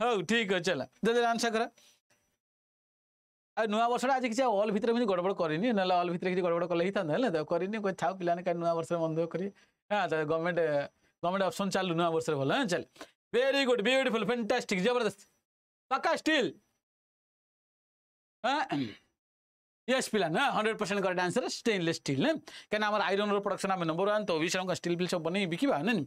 Speaker 2: হো ঠিক আছে চাল যদি আনসার করা ଆଉ ନୂଆ ବର୍ଷଟା ଆଜି କିଛି ଅଲ୍ ଭିତରେ ମୁଁ ଗଡ଼ବଡ଼ କରିନି ନହେଲେ ଅଲ୍ ଭିତରେ କିଛି ଗଡ଼ବଡ଼ କଲେ ହେଇଥାନ୍ତା ହେଲେ କରିନି ଥାଉ ପିଲାମାନେ କାହିଁ ନୂଆ ବର୍ଷରେ ମନ କରି ହଁ ଗଭର୍ଣ୍ଣମେଣ୍ଟ ଗଭର୍ଣ୍ଣମେଣ୍ଟ ଅପସନ୍ ଚାଲୁ ନୂଆ ବର୍ଷରେ ଭଲ ହଁ ଚାଲ ଭେରି ଗୁଡ୍ ବିୟୁଟିଫୁଲ୍ ଫେଣ୍ଟାଷ୍ଟିକ୍ ଜବରଦସ୍ତ ପାକା ଷ୍ଟିଲ୍ ହଁ यस पिना ना hundred percent correct answer stainless न आइरन र प्रडक्सन अब नम्बर वान् त स्टिल ठिल्प सब बनै भएन नि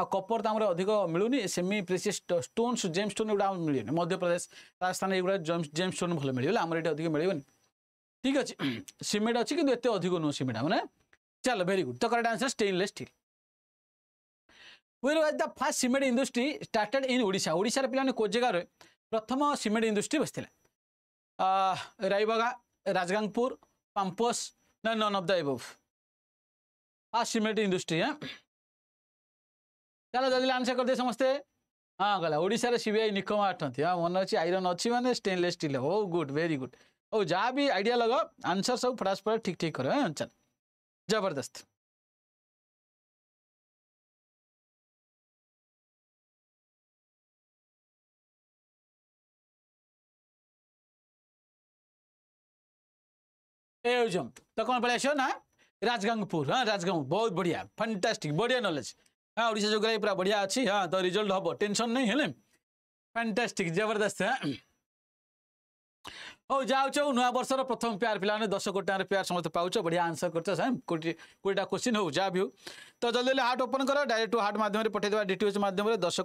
Speaker 2: आ कपर त अधिक अझुनि सेमि प्रेसिस् स्टोन जेम्सन एउटा प्रदेश मध्यप्रदेश एउटा जेम्स स्टोन भन्नु मिल्यो अब अधिक मियो नि ठिक अछि सिमेन्ट किन्तु ए अधिक नुहेँ सिमेन्ट हाम्रो चल भेरी गुड त correct answer stainless was the first cement started in Odisha ओडा ओडार रे प्रथम सिमेन्ट इन्डस्ट्री बसिला रब Rajgangpur, Pampos, no, none of the above. Fast cement industry, yeah. चलो जल्दी आंसर करदे समस्ते हाँ गला रे सीबीआई निकम आठ हाँ मन अच्छे आईरन अच्छी माने स्टेनलेस स्टील हो गुड वेरी गुड
Speaker 4: ओ जहाँ भी आइडिया लगा आंसर सब फटाफट ठीक ठीक करो हाँ चल जबरदस्त एयोजम तो कौन पढ़े ना राजगांगपुर हाँ
Speaker 2: राजगांव बहुत बढ़िया फैंटास्टिक बढ़िया नलेज हाँ ओडा जोग्राफी पूरा बढ़िया अच्छी हाँ तो रिजल्ट हम टेनसन नहीं है फैंटास्टिक जबरदस्त हाँ हौ जाऊ नुआ वर्ष र प्रथम पेयर पिला दस कोटी प्यार समस्त पाउँछ बढिया आन्सर गर्छ हाँ, कोटी क्वेश्चन हौ जहाँ भी हौ त जल्दी जल्दी हार्ट ओपन गर डाइरेक्ट हार्ट मध्यम पठाइदेवा डिटिएच माध्यमले दस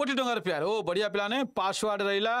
Speaker 2: कोटी टङ्गार प्यार ओ बढिया पिला पासवर्ड रहिला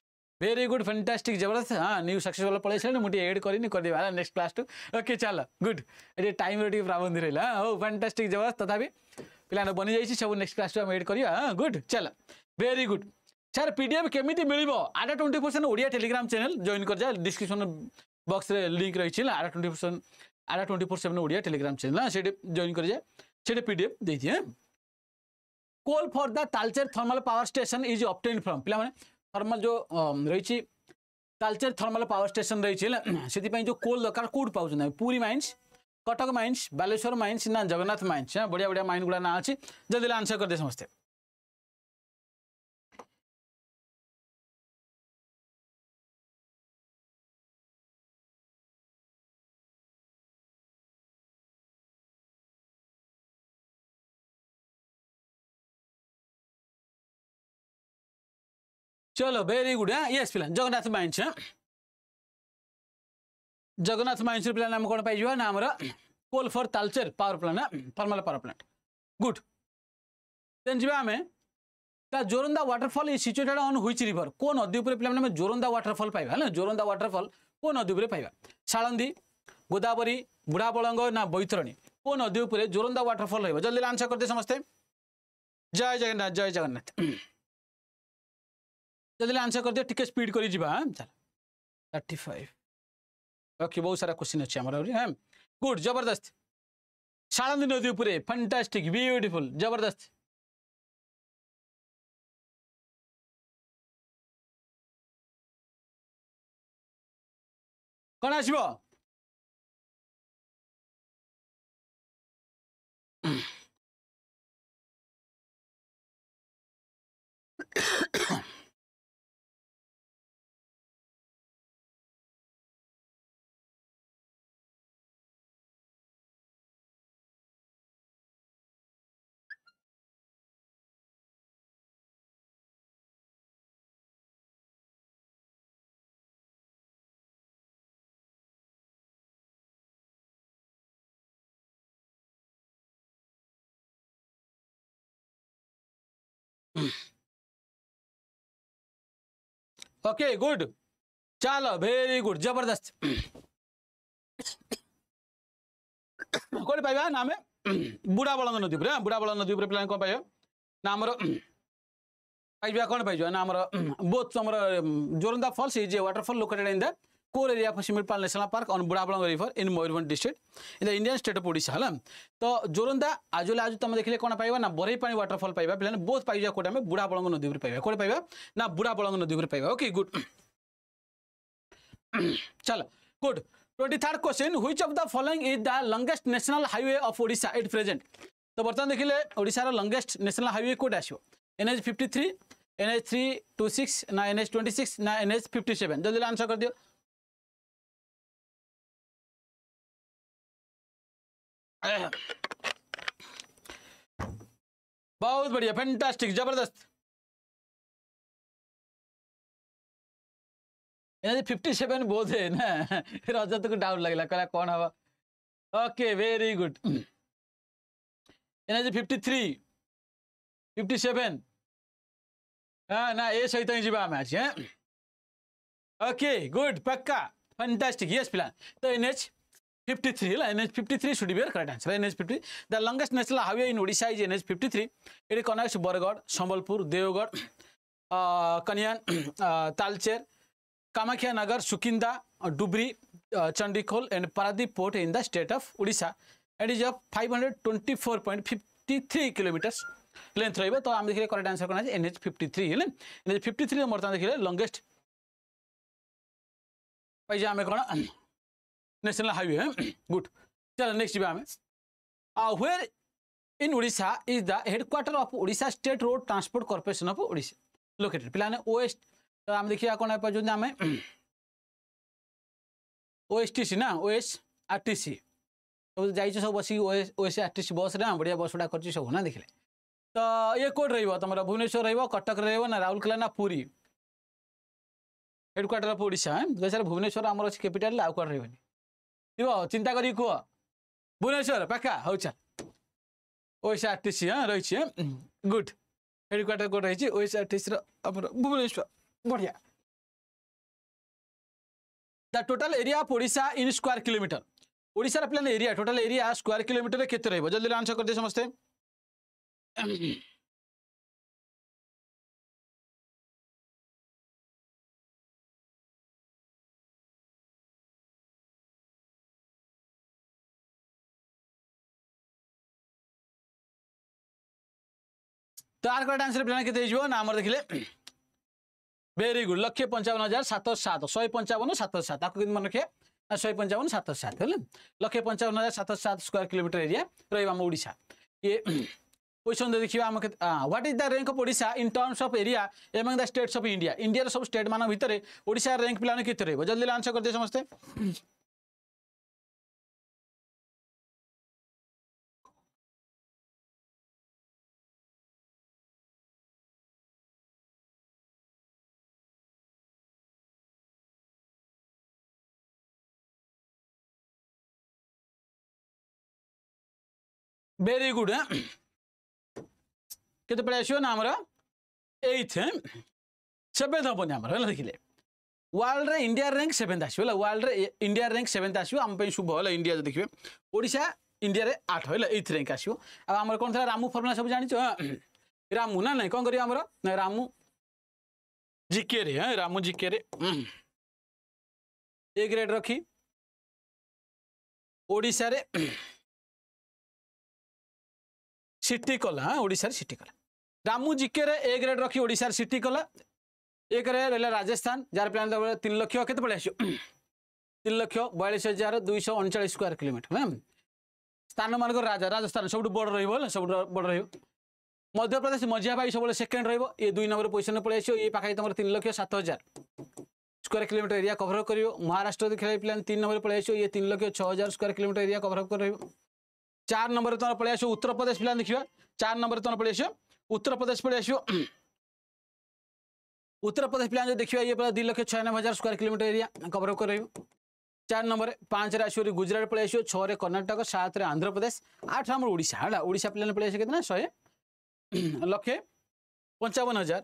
Speaker 2: वेरी गुड फैंटास्टिक जबरदस्त हाँ नहीं सक्सेसफुल पल मुझे एड कर नेक्स्ट क्लास टू ओके चल गुड ये टाइम रोटी प्रबंध रही हाँ हाँ फैंटास्टिक जबरदस्त तथा पे बनी जाइए सब नेक्स्ट क्लास टू एड करा हाँ गुड चल वेरी गुड सर पीडीएफ केमी मिले आटा twenty percent Odia Telegram channel join कर जाए डिस्क्रिप्सन बक्स में लिंक रही है आठ ट्वेंटी परसेंट आटा twenty four seven Odia Telegram channel हाँ सीट जॉइन कर जाए सीटे पीडीएफ दे दिए coal for the Talcher thermal power station is obtained from पे थर्मल जो रही कालचेर थर्मल पावर स्टेसन रही से जो कोल दरकार कौट पाऊँ पूरी mines Cuttack
Speaker 4: mines Baleshwar mines ना जगन्नाथ माइन्स हाँ, बढ़िया बढ़िया माइन गुड़ा ना अच्छी जल्दी आंसर कर दे समस्ते চলো ভেরি গুড হ্যাঁ ইয়েস প্ল্যান জগন্নাথ মাইন্স হ্যাঁ জগন্নাথ মাইন্স প্ল্যান আমি কোণ পাইযা না আমার coal
Speaker 2: for Talcher power plant হ্যাঁ thermal power plant good then যা আমি তা Joranda waterfall is situated on which river কোন নদী উপরে পিলাম আমি জোরন্দা ওয়াটারফল পাইবা হ্যাঁ জোরন্দা ওয়াটারফল কোন নদী উপরে পাইবা সালন্দি গোদাবরী বুড়াবলঙ্গ না বৈতরণী কোন নদী উপরে জোরন্দা ওয়াটারফল রহব জলদি আনসার করতে সমস্তে জয় জগন্নাথ জয় জগন্নাথ जल्दी आंसर कर दिए टी स्पीड कर
Speaker 4: थर्टी बहुत
Speaker 2: सारा क्वेश्चन अच्छे हाँ गुड जबरदस्त
Speaker 4: शाणंदी नदी पर फंटास्टिक ब्यूटीफुल जबरदस्त कौन आस Ahem. ओके गुड चलो वेरी गुड जबरदस्त
Speaker 2: কোটি পাইবা না আমি বুড়াবলঙ্গ নদী উপরে বুড়াবলঙ্গ নদী উপরে পিলা কম পাইবা না আমার পাইবা কোণ পাইবা না আমার বোথ আমার Joranda falls is a waterfall located in that core area for पाल national park on Budhabalanga river in Mayurbhanj district in the Indian state of Voda है तो जोरंदा आजोले आज तुम देखे कौन पाइबा ना बरई पानी वाटरफल पे बोथ पाइव कौटे आम बुढ़ाबलांग नदी पाइबा कौन पाया ना बुढ़ाबलांग नदी पाया ओके गुड चल good twenty third question which of the following is the longest national highway of ओडा इट प्रेजेंट तो बर्तमान देखिए ओडार लंगेस्ट नेशनल हाईवे कौटे आसो
Speaker 4: N H fifty three N H three two six ना एन एच ट्वेंटी सिक्स ना N H fifty seven जल्दी आंसर कर दिव्य बहुत बढ़िया फैंटास्टिक जबरदस्त फिफ्टी सेवेन बोध है ना रजत को डाउट लगे कह कौन हम ओके वेरी गुड एना फिफ्टी थ्री फिफ्टी सेवेन हाँ ना ये सहित ही जावा आम आज ओके
Speaker 2: गुड पक्का फैंटास्टिक यस पिला तो N H 53, NH53 should be your correct answer, NH53. The longest national highway in Odisha is NH53. It connects Bargarh, Sambalpur, Deogarh, uh, Kanyan, uh, Talcher, Kamakhya Nagar, Sukinda, Dubri, uh, Chandikol and Paradip port in the state of Odisha. It is of 524.53 kilometers. Length रही है तो आम देखिए correct answer करना है NH fifty three है NH fifty three बर्तमान देखिए लंगेस्ट पाइजे आम कौन नेशनल हाईवे है गुड चलो नेक्स्ट जी हमें वेयर इन ओडा इज द हेडक्वार्टर ऑफ ओडा state road transport corporation of ओडा लोकेटेड पे ओस्ट तो आम देखिए कौन पाँच आम ओएस टी सी ना ओएस आर टी सी सब जाइ सब बस ओएस आर टी सी बस रे बढ़िया बस गुड़ा कर सब ना देखे तो ये कौट तुम्हारा भुवनेश्वर रटक रहा राउरकला ना पुरी हेडक्वार्टर अफ ओडा दुई हजार भुवनेश्वर आम अच्छे कैपिटाल आउ कौन रही यो चिन्ता गरी को भुवनेश्वर पक्का हौ छ ओएसआरटीसी हँ रहेछ है गुड हेड क्वार्टर को रहेछ ओएसआरटीसी र अब भुवनेश्वर बढिया the total area of Odisha in square kilometer ओडिसा र plain area total area square
Speaker 4: kilometer रे केते रहबो जल्दी आन्सर कर दे समझते तर आन्सर प्लान के अरे देखिले भेरी गुड लक्षे पञ्चन हजार सत सत श
Speaker 2: पञ्चन सत सात के श पञ्चवत लक्षे पञ्चन हजार सत सत स्क्वायर किलोमिटर एरिया रहे question is the rank of Voda in terms of area at of India India र सब स्टेट भित्रा राङ्क प्लान के
Speaker 4: आन्सर गरिदिए समस्तै वेरी गुड है କେତେ ପଳେଇ ଆସିବ ନା ଆମର ଏଇଥ ସେଭେନ୍ଥ ହେବନି ଆମର ହେଲା ଦେଖିଲେ ୱାର୍ଲଡରେ ଇଣ୍ଡିଆ
Speaker 2: ର୍ୟାଙ୍କ ସେଭେନ୍ଥ ଆସିବ ହେଲା ୱାର୍ଲଡରେ ଇଣ୍ଡିଆ ର୍ୟାଙ୍କ ସେଭେନ୍ଥ ଆସିବ ଆମ ପାଇଁ ଶୁଭ ହେଲା ଇଣ୍ଡିଆ ଯଦି ଦେଖିବେ ଓଡ଼ିଶା ଇଣ୍ଡିଆରେ ଆଠ ହେଲା ଏଇଥ ର୍ୟାଙ୍କ ଆସିବ ଆଉ ଆମର କ'ଣ ଥିଲା ରାମୁ ଫର୍ମୁଲା ସବୁ ଜାଣିଛ ରାମୁ ନା ନାଇଁ କ'ଣ
Speaker 4: କରିବା ଆମର ନା ରାମୁ ଜିକେରେ ହଁ ରାମୁ ଜିକେରେ ଏ ଗ୍ରେଡ୍ ରଖି ଓଡ଼ିଶାରେ ସିଟି କଲା ଓଡ଼ିଶାରେ ସିଟି କଲା ରାମୁ ଜିକେରେ
Speaker 2: ଏକ ରେଟ୍ ରଖି ଓଡ଼ିଶାରେ ସିଟି କଲା ଏକରେ ରହିଲା ରାଜସ୍ଥାନ ଯାହାର ପ୍ଲାନ୍ ତିନି ଲକ୍ଷ କେତେ ପଳେଇ ଆସିବ ତିନି ଲକ୍ଷ ବୟାଳିଶ ହଜାର ଦୁଇଶହ ଅଣଚାଳିଶ ସ୍କୋୟାର କିଲୋମିଟର ମ୍ୟାମ୍ ସ୍ଥାନମାନଙ୍କର ରାଜା ରାଜସ୍ଥାନ ସବୁଠୁ ବଡ଼ ରହିବ ହେଲା ସବୁଠୁ ବଡ଼ ରହିବ ମଧ୍ୟପ୍ରଦେଶ ମଝିଆ ଭାଇ ସବୁବେଳେ ସେକେଣ୍ଡ ରହିବ ଏ ଦୁଇ ନମ୍ବର ପୋଜିସନ୍ ପଳେଇ ଆସିବ ଏ ପାଖାପାଖି ତମର ତିନି ଲକ୍ଷ ସାତ ହଜାର ସ୍କୋୟାର କିଲୋମିଟର ଏରିଆ କଭର କରିବ ମହାରାଷ୍ଟ୍ର ଦେଖିଲା ପ୍ଲାନ୍ ତିନି ନମ୍ବର ପଳେଇ ଆସିବ ଇଏ ତିନି ଲକ୍ଷ ଛଅ ହଜାର ସ୍କୋୟାର କିଲୋମିଟର ଏରିଆ କଭର କରିବ ଚାର ନମ୍ବରରେ ତୁମର ପଳେଇ ଆସିବ ଉତ୍ତରପ୍ରଦେଶ ପିଲା ଦେଖିବା ଚାର ନମ୍ବରରେ ତୁମର ପଳେଇ ଆସିବ ଉତ୍ତରପ୍ରଦେଶ ପଳେଇ ଆସିବ ଉତ୍ତରପ୍ରଦେଶ ପିଲା ଯଦି ଦେଖିବା ଇଏ ଦୁଇ ଲକ୍ଷ ଛୟାନବେ ହଜାର ସ୍କୋୟାର କିଲୋମିଟର ଏରିଆ କଭରଅପ୍ କରିବ ଚାରି ନମ୍ବରରେ ପାଞ୍ଚରେ ଆସିବ ଗୁଜରାଟ ପଳେଇ ଆସିବ ଛଅରେ କର୍ଣ୍ଣାଟକ ସାତରେ ଆନ୍ଧ୍ରପ୍ରଦେଶ ଆଠ ଆମର ଓଡ଼ିଶା ହେଲା ଓଡ଼ିଶା ପିଲାମାନେ ପଳେଇ ଆସିବ କେତେ ନା ଶହେ ଲକ୍ଷେ ପଞ୍ଚାବନ ହଜାର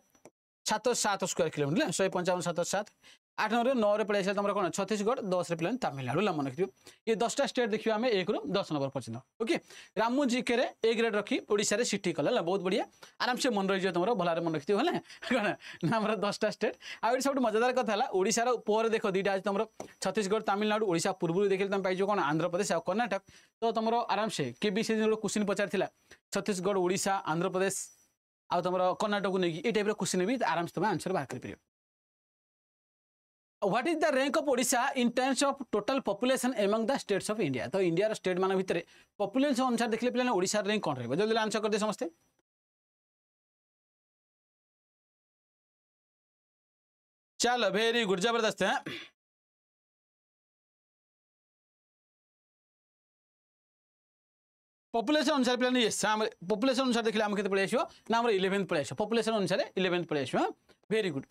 Speaker 2: ସାତ ସାତ ସ୍କୋୟାର କିଲୋମିଟର ହେଲା ଶହେ ପଞ୍ଚାବନ ସାତ ସାତ ଆଠ ନମ୍ବରରେ ନଅରେ ପଳେଇ ଆସିଲା ତମର କ'ଣ ଛତିଶଗଡ଼ ଦଶରେ ପିଲାମାନେ ତାମିଲନାଡ଼ୁ ହେଲା ମନେ ରଖିଥିବ ଏ ଦଶଟା ଷ୍ଟେଟ୍ ଦେଖିବା ଆମେ ଏକରୁ ଦଶ ନମ୍ବର ପର୍ଯ୍ୟନ୍ତ ଓକେ ରାମୁ ଜିକେରେ ଏ ଗ୍ରେଡ୍ ରଖି ଓଡ଼ିଶାରେ ସିଟି କଲା ହେଲା ବହୁତ ବଢ଼ିଆ ଆରାମସେ ମନେ ରହିଯିବ ତମର ଭଲରେ ମନେ ରଖିଥିବ ହେଲା କ'ଣ ନା ଆମର ଦଶଟା ଷ୍ଟେଟ୍ ଆଉ ଏଠି ସବୁଠୁ ମଜାଦାର କଥା ହେଲା ଓଡ଼ିଶାର ପରେ ଦେଖ ଦୁଇଟା ଅଛି ତମର ଛତିଶଗଡ଼ ତାମିଲନାଡ଼ୁ ଓଡ଼ିଶା ପୂର୍ବରୁ ଦେଖିଲେ ତମେ ପାଇଯିବ କ'ଣ ଆନ୍ଧ୍ରପ୍ରଦେଶ ଆଉ କର୍ଣ୍ଣାଟକ ତ ତମର ଆରାମସେ କେବି ସେ ଗୋଟେ କୋଶ୍ଚିନ୍ ପଚାରିଥିଲା ଛତିଶଗଡ଼ ଓଡ଼ିଶା ଆନ୍ଧ୍ରପ୍ରଦେଶ ଆଉ ତମର କର୍ଣ୍ଣାଟକକୁ ନେଇକି ଏ ଟାଇପ୍ର କୋଶ୍ଚିନ୍ ବି ଆରାମସେ ତମେ ଆନ୍ସର୍ ବାହାର କରିପାରିବ what is the rank of Odisha in terms of total population among the states of India तो इंडिया स्टेट मान भितर
Speaker 4: पपुलेशन अनुसार देखिए पे ओडार रैंक कौन रहा जल्दी आंसर करदे समस्ते चलो वेरी गुड जबरदस्त है पपुलेसन अनुसार पे ये पपुलेसन अनुसार देखिए आम कैसे पलैस ना आम इलेवेन्थ पलैस पपुलेसन
Speaker 2: अनुसार eleventh place very good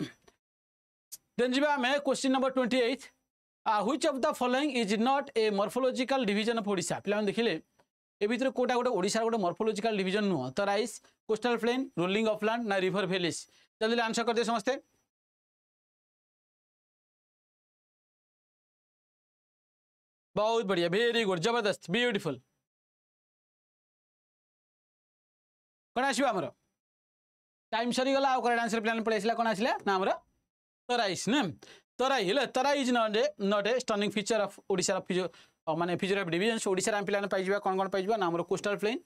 Speaker 2: Then jiba ame question number 28. Uh, which of the following is not a morphological division of Odisha? Pila ame dekhile এ ভিতরে কোটা গোটে ওড়িশার গোটে মর্ফোলোজিকাল ডিভিজন নুহ তো রাইস কোস্টাল প্লেন রোলিং অফল্যান্ড না রিভর
Speaker 4: ভ্যালিস জলদি আনসর করে দিয়ে সমস্তে बहुत बढ़िया भेरी गुड जबरदस्त ब्यूटीफुल कौन आसो आमर टाइम सरीगला आउ करेक्ट आंसर प्लान पलैसला कौन आसला ना आमर তরাইস না তরাই হলে Terai is
Speaker 2: not a not a stunning feature of ওড়িশার ফিজ মানে ফিচর অফ ডিভিজন্স ওড়িশার আমি পিলানে পাইযা কোণ কোণ পাইযা না আমার কোস্টাল প্লেন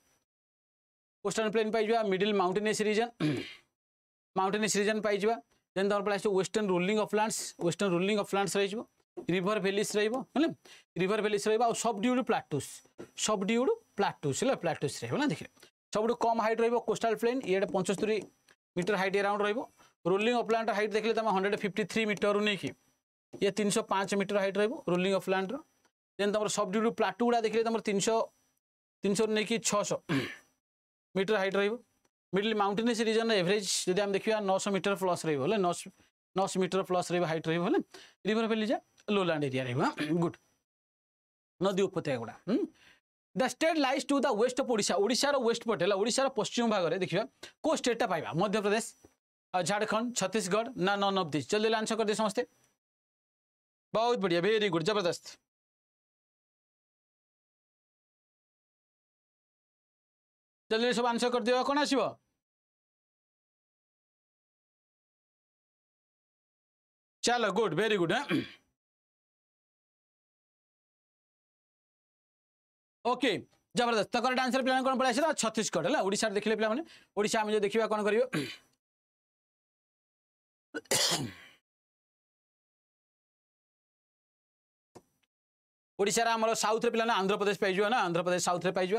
Speaker 2: কোস্টাল প্লেন পাইযা middle mountainous region mountainous region পাইযা দেন তোমার পড়ে আসছে western rolling western rolling uplands river valleys রহব হলে রিভর ভ্যালিস রহব আর সবডিউড প্লাটুস সবডিউড প্লাটুস হলে প্লাটুস রহব না দেখলে সবুঠু কম হাইট রহব কোস্টাল প্লেন ইয়ে পঞ্চস্তরি মিটর হাইট এরাউন্ড রহব रोलिंग अफलान्र हाइट देखे तुम हंड्रेड फिफ्टी थ्री मीटर नहीं कि ये तीन सौ पाँच meter height rolling rolling upland then तुम सब ड्यूटी प्लाटू गुड़ा देखे लेते तीन सौ तीन सौ नहीं कि छःश meter height middle mountainous region average जब आम देखा नौश मीटर प्लस नौ नौश मीटर प्लस रइट रोले रिवर भैली जा लोलांड एरिया रुड नदी उपत्य गुड़ा the state lies to the west of Voda ओडार वेस्ट पट ओडार पश्चिम भाग में देखा को स्टेटा पाइबा मध्यप्रदेश
Speaker 4: झारखंड छत्तीसगढ़ ना नन ऑफ दिस जल्दी आंसर कर दिए समस्ते बहुत बढ़िया वेरी गुड जबरदस्त जल्दी सब आंसर कर दिए कौन आस चलो गुड वेरी गुड ओके जबरदस्त तक आंसर पे कौन पड़ा छत्तीसगढ़ है छत्तीसगढ़ देखिले पे ओडा देखा कौन करेंगे Ahem. ওড়িশার আমার সাউথরে পিলা আন্ধ্রপ্রদেশ পাইযা না আন্ধ্রপ্রদেশ সাউথরে
Speaker 2: পাইযা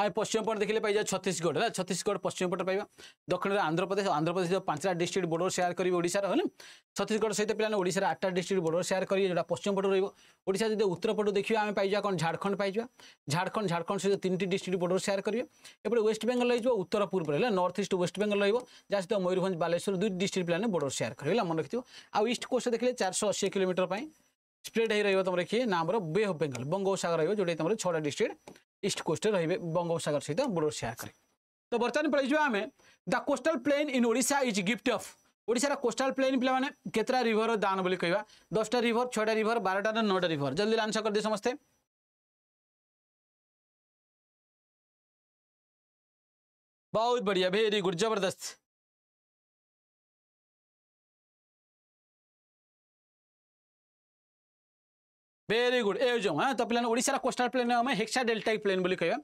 Speaker 2: আমি পশ্চিম পট দেখলে পাইযা ছত্তিশগড় হল ছত্তিশগড় পশ্চিম পটে পাইবা দক্ষিণের আন্ধ্রপ্রদেশ আন্ধ্রপ্রদেশ পাঁচটা ডিস্ট্রিক্ট বর্ডর সেয়ার করবে ওড়িশার হলে ছত্তিশগড় সহ পিলা ওড়িশার আটটা ডিস্ট্রিক্ট বর্ডর সেয়ার করবে যেটা পশ্চিম পটু রহব ওড়িশা যদি উত্তর পটু দেখবা আমি পাইযা কোণ ঝাড়খণ্ড পাইযা ঝাড়খণ্ড ঝাড়খণ্ড সহ তিনটি ডিস্ট্রিক্ট বর্ডর সেয়ার করবে এপটে ওয়েস্ট বেঙ্গল রয়েছে উত্তর পূর্ব হলে নর্থ ইস্ট ওয়েস্ট বেঙ্গল রহব যা সহ ময়ূরভঞ্জ বালেশ্বর দুই ডিস্ট্রিক্ট পিলা বর্ডর সেয়ার করবে মনে রাখি আউ ইস্ট কোস্ট দেখলে চারশো অশী কিলোমিটর পাই स्प्रेड हो रही है तुम किए ना आम बे अफ बेंगल बंगोपसगर रही है जोटा तुम छा डिस्ट्रिक्ट इस्ट कोस्ट रही बंगोपसगर सहित बोर्डर सेयार करें तो बर्तमान पढ़ाई आम द कोस्टल प्लेन इन ओडा इज गिफ्ट अफ ओडार कोस्टाल प्लेन पे मैंने केतटा रिभर दान बोली कह दसटा रिभर
Speaker 4: छा रिभर बारटा ना नौटा रिभर जल्दी आंसर कर दिए समस्ते बहुत बढ़िया भेरी गुड जबरदस्त भेरी गुड एउज हा त पहिला उडार coastal plain hexa deltaic plain पनि कहाँ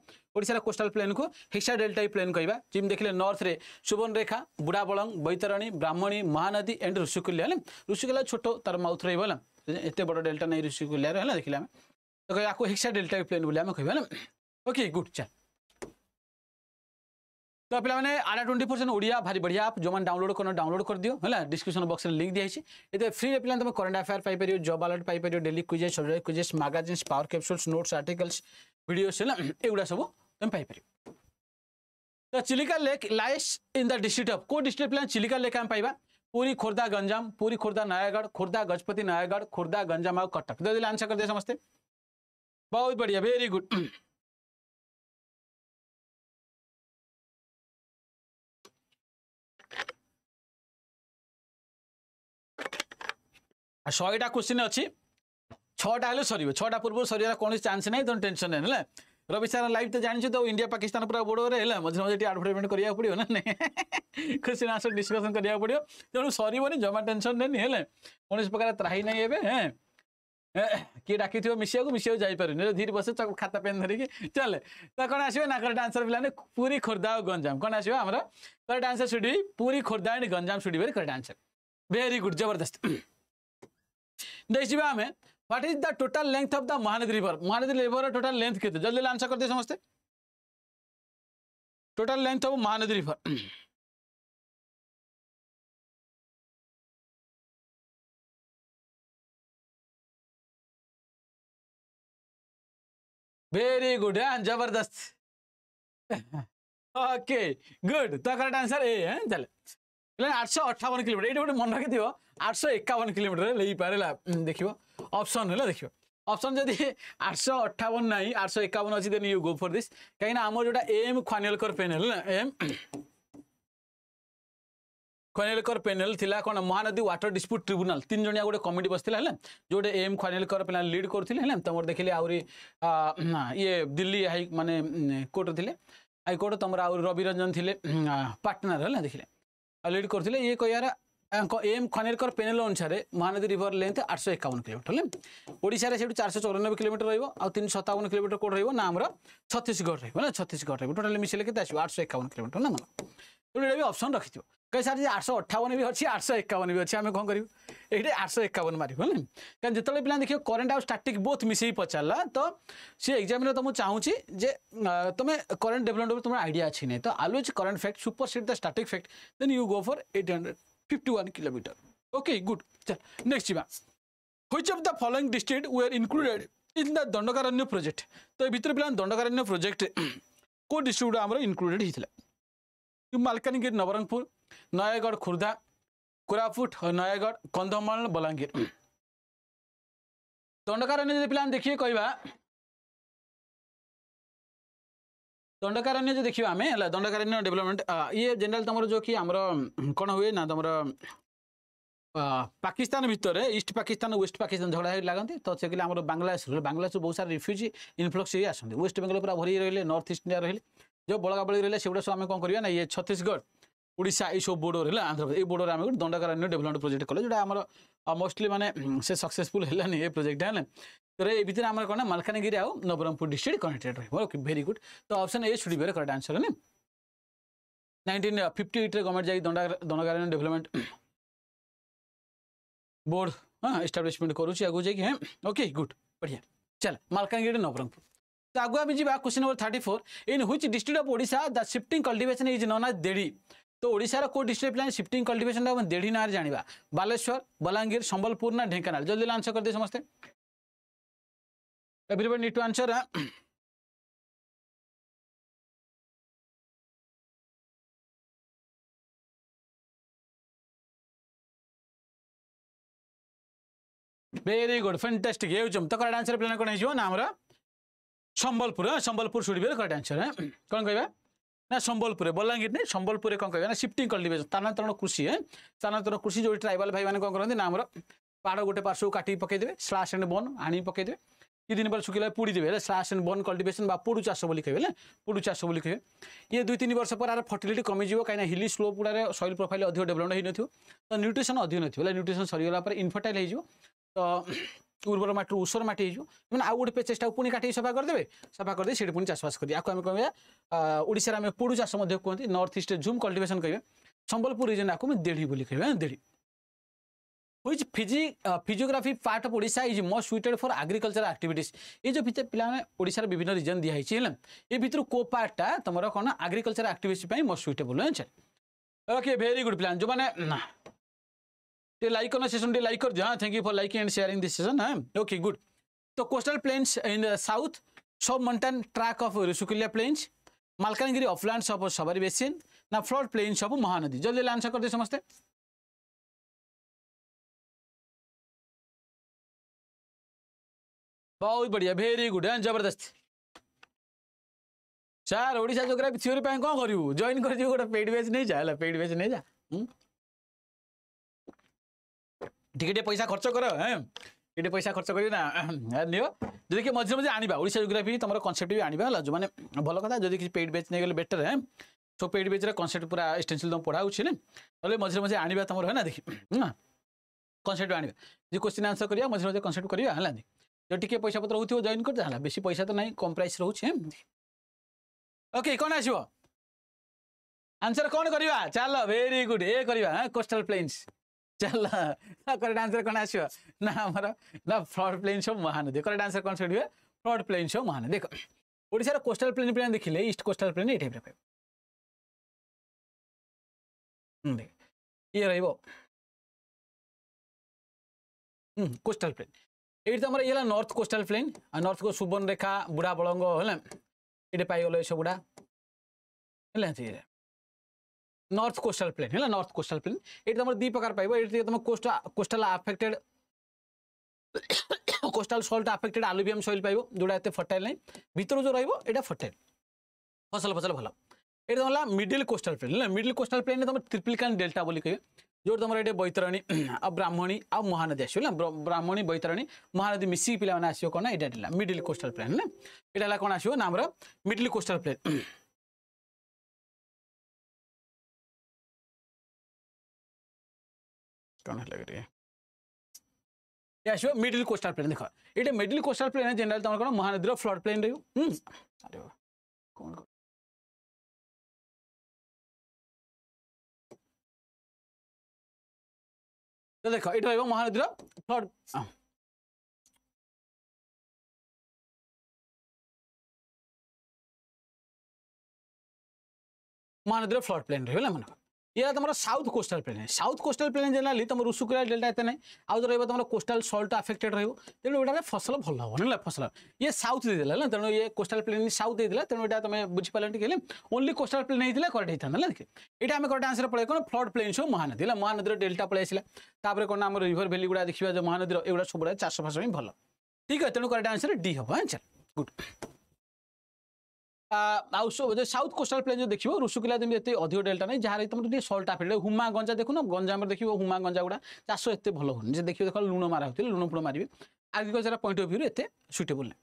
Speaker 2: ओडा प्लेन को हेक्सा प्लेनको हक्सा डेल्लटाइ प्लेन कहाँ जिम्मे देखिँदै नर्थे बुढाबङ बैतरणी ब्राह्मणी महानदी एन्ड ऋषिकल्या ऋषिकल्या छोटो तार माउथ रहे होला बड्टा नै ऋषिक होला हेक्स डेल्लटाइ प्लेन क्या ओके गुड चल तो पे आरा ट्वेंटी परसेंट ओडिया भारी बढ़िया आप जो मैं डाउनलोड करना डाउनलोड कर दियो है डिस्क्रिप्शन बक्स में लिंक दिखाई है ये तो फ्री पे तुम करेंट अफेयर पाइप जब अलर्ट पाइप डेली क्विजे क्विजे magazine power capsules notes articles videos है युवा सब तुम पाइपर तो Chilika lake lies in the district of को डिस्ट्रिक्ट पे चिलिका लेक आम पाइबा पूरी खोर्धा गंजाम पूरी खोर्धा नयगढ़ खोर्धा गजपति नयगढ़ खोर्धा
Speaker 4: गंजाम आउ कटक आंसर कर दिया समस्ते बहुत बढ़िया वेरी गुड सय खुसन अहि
Speaker 2: छटा हो सरेको छ पूर्व सरन्स नै तुन टेंशन नै होला रवि सार लभ त जान्छ त इंडिया पाकिस्तान पूरा बोडबर होला मजा मजाले आडभर्टाइजमेन्ट गर्यो खुसि आन्सर डिस्कसन गरिरहेको पऱ्यो तु नहीं जमा टेन्सन नै नि कसै प्रकार त्राही नै ए डाकिथ्यो मसिएको मिसिया धेरै बसेर खाता पेन्ट धरिक चाले त नरेक्ट आन्सर भए पुरी खोर्धा गञजाम कहाँ आस आन्सर सुड् पुरी खोर्धा गञ्जाम छुड्दै कन्सर भेरी गुड जबरदस्त नेक्स्ट जीवा आम what is the total length of the Mahanadi river Mahanadi river total length के जल्दी आंसर करते समस्ते
Speaker 4: total length of Mahanadi river very good है जबरदस्त ओके गुड तो करेक्ट आंसर ए है चले
Speaker 2: ଆଠଶହ ଅଠାବନ କିଲୋମିଟର ଏଇଟା ଗୋଟେ ମନେ ରଖିଥିବ ଆଠଶହ ଏକାବନ କିଲୋମିଟର ନେଇପାରେ ହେଲା ଦେଖିବ ଅପସନ୍ ହେଲା ଦେଖିବ অপশন যদি আটশো অঠাবন নাই আটশো একাবন অছি then you go for this কাইনা আমার যেটা M Khanialkar panel M খনিয়ালকর panel লা কোণ মহানদী ওয়াটর ডিসপ্যুট ট্রিব্যুনাল তিন জনিয়া গোটে কমিটি বসিলা হলে যেটা এম খনিয়ালকর প্যানেল লিড করুলে হলে তোমার দেখলি আহরি ইয়ে দিল্লি হাই মানে কোর্ট লে হাইকোর্ট তোমার আহ রবি রঞ্জন লে পার্টনার হলে দেখলে लिड गर्दै इ क्या एम खनेरकर पेनेल अनुसार महानदी रिभर लेंथ आठ सय एकाउन्न किलोमिटर होला उडाएर सोच्छु चार सौ चौरानब्बे किलोमिटर रहे अ ना किलोमिटर छत्तीसगढ़ अब छतिसगढ छत्तीसगढ़ छतिसग गढ रहे मिसेले आस आठ सय एकाउन्न किलोमिटर ना मलाई एउटा अप्सन रि कहीं सार आठ सौ अठावन भी अच्छी आठ सौ एकावन भी अच्छी आम कौन करूँ ये आठ सौ एकावन मारू है कहीं जो पे देख करेन्ट आउ स्टाटिक बोथ मिसई पचारा तो सी एक्जामिनर तुम चाहिए जे तुम करेन्ट डेभलपमेंट तुम आइडिया अच्छी नहीं तो आलोज current fact supersede the static fact then you go for eight hundred fifty one kilometre okay good चल नेक्स्ट जी which of the following district were included in the Dandakaranya project तो भितर पे दंडकारण्य प्रोजेक्ट कौ डिस्ट्रिक्ट आम included होता Malkangiri Nabarangpur
Speaker 4: Nayagarh Khurda, Koraput Nayagarh Kandhamal Balangir Dandakaranya plan देखि
Speaker 2: कण्डकारण्यो होला दण्डकारण्य डेभलपमेन्ट इ तमर जो कि तमर पाकिस्तान भित्र इस् पाकिस्तान वेस्ट पाकिस्तान झडा लाग्ने अब बाङ्लादेश बाङ्लादेश बहुस रिफ्युजी इनफ्लोक्स आसन वेस्ट बेङल भरि रे नर्थ इस्ट इन्डिया रहिले जो बलगा बढी कोन सबै ना आमना छत्तीसगढ ଓଡ଼ିଶା ଏଇସବୁ ବୋର୍ଡ଼ର୍ ହେଲା ଆନ୍ଧ୍ରପ୍ରଦେଶ ଏଇ ବୋର୍ଡ଼ରେ ଆମେ ଗୋଟେ ଦଣ୍ଡକାରଣ୍ୟ ଡେଭଲପମେଣ୍ଟ ପ୍ରୋଜେକ୍ଟ କଲେ ଯେଉଁଟା ଆମର ମୋଷ୍ଟଲି ମାନେ ସେ ସକ୍ସେସଫୁଲ୍ ହେଲାନି ଏ ପ୍ରୋଜେକ୍ଟଟା ହେଲେ ତ ଏ ଭିତରେ ଆମର କ'ଣ ମାଲକାନଗିରି ଆଉ ନବରଙ୍ଗପୁର ଡିଷ୍ଟ୍ରିକ୍ଟ କନେକ୍ଟେଡ୍ ରହିବ ଓକେ ଭେରି ଗୁଡ୍ ତ ଅପସନ୍ ଏ ସୁଡ଼ି ବେର କରେକ୍ଟ ଆନ୍ସର୍ ହେଲା ନାଇଣ୍ଟିନ୍ ଫିଫ୍ଟି ଏଇଟ୍ରେ ଗଭର୍ଣ୍ଣମେଣ୍ଟ ଯାଇକି ଦଣ୍ଡ ଦଣ୍ଡକାରଣ୍ୟ ଡେଭଲପମେଣ୍ଟ ବୋର୍ଡ଼ ହଁ ଏଷ୍ଟାବ୍ଲିଶମେଣ୍ଟ କରୁଛି ଆଗକୁ ଯାଇକି ହଁ ଓକେ ଗୁଡ୍ ବଢ଼ିଆ ଚାଲ ମାଲକାନଗିରି ନବରଙ୍ଗପୁର ତ ଆଗକୁ ଆମେ ଯିବା question number thirty four in which district of Odisha the shifting cultivation is known as ଦେଡ଼ି তো ওড়িশার কেউ ডিস্ট্রিক্ট প্ল্যান শিফটিং কল্টিভেশনটা আমি দেড়ি নাঁরে জাঁয়া বালেশ্বর বলাঙ্গীর সম্বলপুর না ঢেঙ্কানাল জলদি আনসর করে দিয়ে সমস্তে
Speaker 4: everybody need to answer very good fantastic ये तो करेक्ट आंसर पे कौन हो ना आमर संबलपुर संबलपुर सुड़ी करेक्ट
Speaker 2: आंसर कौन कह ना सम्लपुर बलङीर नै सम्बलपुर किफ्ट कल्टिभेसन तानात कृषि एनात कृषि जोडियो ट्राइबा भाइ म पा गोट पर्श्व काटि पकेद स्रासेन्ड बन आइ पैदे दुई दिन पर्सुला पोडिदिए सास एन्ड बन कल्टिभेसन बा पोडु चासो कि पोडु चास पनि कि दुई तीन वर्ष पर फर्टिलिटी कमी कमजोर कहीँ हिल्ली स्लोप गुडा सयल प्रोफाइल अधिक डेभलप हुनथ्यो त अधिक नथ्यो होला न्युट्रिसन सरिगला इनफर्टाइल ଉର୍ବର ମାଟିରୁ ଉଷର ମାଟି ହେଇଯିବ ମାନେ ଆଉ ଗୋଟେ ପେଚେସ୍ଟାକୁ ପୁଣି କାଟିକି ସଫା କରିଦେବେ ସଫା କରିଦେଇ ସେଠି ପୁଣି ଚାଷବାସ କରିବେ ଆକୁ ଆମେ କହିବା ଓଡ଼ିଶାରେ ଆମେ ପୋଡ଼ୁ ଚାଷ ମଧ୍ୟ କୁହନ୍ତି ନର୍ଥ ଇଷ୍ଟରେ ଝୁମ୍ କଲ୍ଟିଭେସନ୍ କହିବେ ସମ୍ବଲପୁର ରିଜନ୍ ଆକୁ ଆମେ ଦେଢ଼ି ବୋଲି କହିବା ଦେଢ଼ି হুইচ ফিজি physiography part of Odisha is most suited for agriculture activities এই যে ভিতরে পিলা ওড়িশার বিভিন্ন রিজন দিয়া হয়েছে হলে এই ভিতর কো পার্টটা তোমার কোণ আগ্রিকলচার আক্টিভিটিজ মোস্ট সুইটেবল হয়েছে ওকে ভেরি গুড প্ল্যান যে ये लाइक करना सेशन डे लाइक कर जहाँ thank you for liking and sharing this session है ओके गुड तो coastal plains in south sub mountain tract of Rushikulya plains Malkangiri upland of Sabari basin ना flood plains of Mahanadi जल्दी answer कर दे
Speaker 4: समस्ते बहुत बढ़िया भेरी गुड है जबरदस्त
Speaker 2: सर ओडा जोग्राफी थीओरी कौन करू जॉइन कर पेड बेच नहीं जा पेड बेच नहीं जा हुँ? टिके पैसा खर्च गर एउटा पैसा खर्च गरिन नियो जति कि मझि मझि आनिबा ओडिसा जियोग्राफी तमरो कन्सेप्ट बि आनिबा होला जो माने भलो कथा जदि कि पेड बेच नै गेले बेटर है सो पेड बेच रे कन्सेप्ट पुरा एक्सटेन्सिल तुम पढाउ छि ने तले मझि मझि आनिबा तमरो है ना देखि कन्सेप्ट आनिबा जे क्वेश्चन आन्सर करिया मझि मझि कन्सेप्ट करिया हला नि जो टिके पैसा पत्र होथियो जॉइन कर जाला बेसी पैसा त नै कम प्राइस रहउ छि ओके कोन आसीबो आन्सर कोन करिबा चलो वेरी गुड ए करिबा कोस्टल प्लेन्स चल ना करेक्ट आंसर कौन आसो ना आमर ना फ्रड प्लेन सब महानदी करेक्ट आंसर कौन सी फ्रड प्लेन सब महानदी देख ओडार कोस्टाल प्लेन पे
Speaker 4: देखिले ईस्ट कोस्टाल प्लेन ये टाइप रहा ये कोस्टल प्लेन
Speaker 2: ये ये नर्थ कोस्टाल प्लेन नर्थ को सुवर्णरेखा बुढ़ा बलंग है ये पाइल ये सब गुड़ा है नॉर्थ कोस्टल प्लेन है नॉर्थ कोस्टल प्लेन ये तुम दुई प्रकार पाइब ये तुम coast coastal affected coastal salt affected alluvium soil पाइब जोटा एत फर्टाइल ना भितर जो रोक यहाँ फर्टाइल फसल फसल भल ये तुम है मिडिल कोस्टाल प्लेन है मिडिल कोस्टाल प्लेन तुम ट्रिपलिकान डेल्टा बोली कहे जो तुम ये बैतरणी आ ब्राह्मणी आ महानदी आसो ब्राह्मणी बैतरणी महानदी मिसिक पे आसो कौन ये मिडिल कोस्टाल प्लेन है यहाँ कौन आसो ना आम मिडिल कोस्टाल
Speaker 4: प्लेन कौन लग रही है ये मिडिल कोस्टल प्लेन देख ये मिडिल कोस्टल प्लेन जेनेल तुम कौन महानदी फ्लड प्लेन रही कौन তো দেখো এটা এবং মহানদীর ফ্লড মহানদীর ফ্লড প্লেন রহলে মনে কর યા તમારો સાઉથ
Speaker 2: કોસ્ટલ પ્લેન હે સાઉથ કોસ્ટલ પ્લેન જનરલી તમારો ઉસુકુરા ડેલ્ટા એતે નહીં આઉ તો રહેવા તમારો કોસ્ટલ સોલ્ટ આફેક્ટેડ રહેવો તેણુ એટારે ફસલ ભલ હବ હેલા ફસલ યે સાઉથ દેદેલા હેલા તેણુ યે કોસ્ટલ પ્લેન સાઉથ દેદેલા તેણુ એટા તમે બુજી પાલંટી કેલે ઓન્લી કોસ્ટલ પ્લેન હેઈતલા કરેક્ટ હેઈતા હેલા દેખે એટા અમે કરેક્ટ આન્સર પળે કોન ફ્લડ પ્લેન છો મહાનદી હેલા મહાનદીર ડેલ્ટા પળે આસિલા તાપરે કોન આમર રિવર વેલી ગુડા દેખિવા જો મહાનદીર એગુડા સબુડા ચાષ ફાસ ભલ ठीक है तेणु correct answer D hmm answer good ଆଉ ସାଉଥ୍ କୋଷ୍ଟାଲ ପ୍ଲେନ୍ ଯଦି ଦେଖିବ ଋଷିକୁଲା ଯେମିତି ଏତେ ଅଧିକ ଡେଲ୍ଟା ନାହିଁ ଯାହାର ତୁମେ ଟିକେ ସଲ୍ଟା ଫିଲ୍ଡ ହୁମା ଗଞ୍ଜା ଦେଖୁନ ଗଞ୍ଜାମରେ ଦେଖିବ ହୁମା ଗଞ୍ଜା ଗୁଡ଼ା ଚାଷ ଏତେ ଭଲ ହେଉନି ଯେ ଦେଖିବ ଦେଖ ଲୁଣ ମାରା ହେଉଥିଲେ ଲୁଣ ଫୁଣ ମାରିବେ ଆଗ୍ରିକଲଚର ପଏଣ୍ଟ ଅଫ୍ ଭ୍ୟୁରୁ ଏତେ ସୁଇଟେବୁଲ୍ ନାହିଁ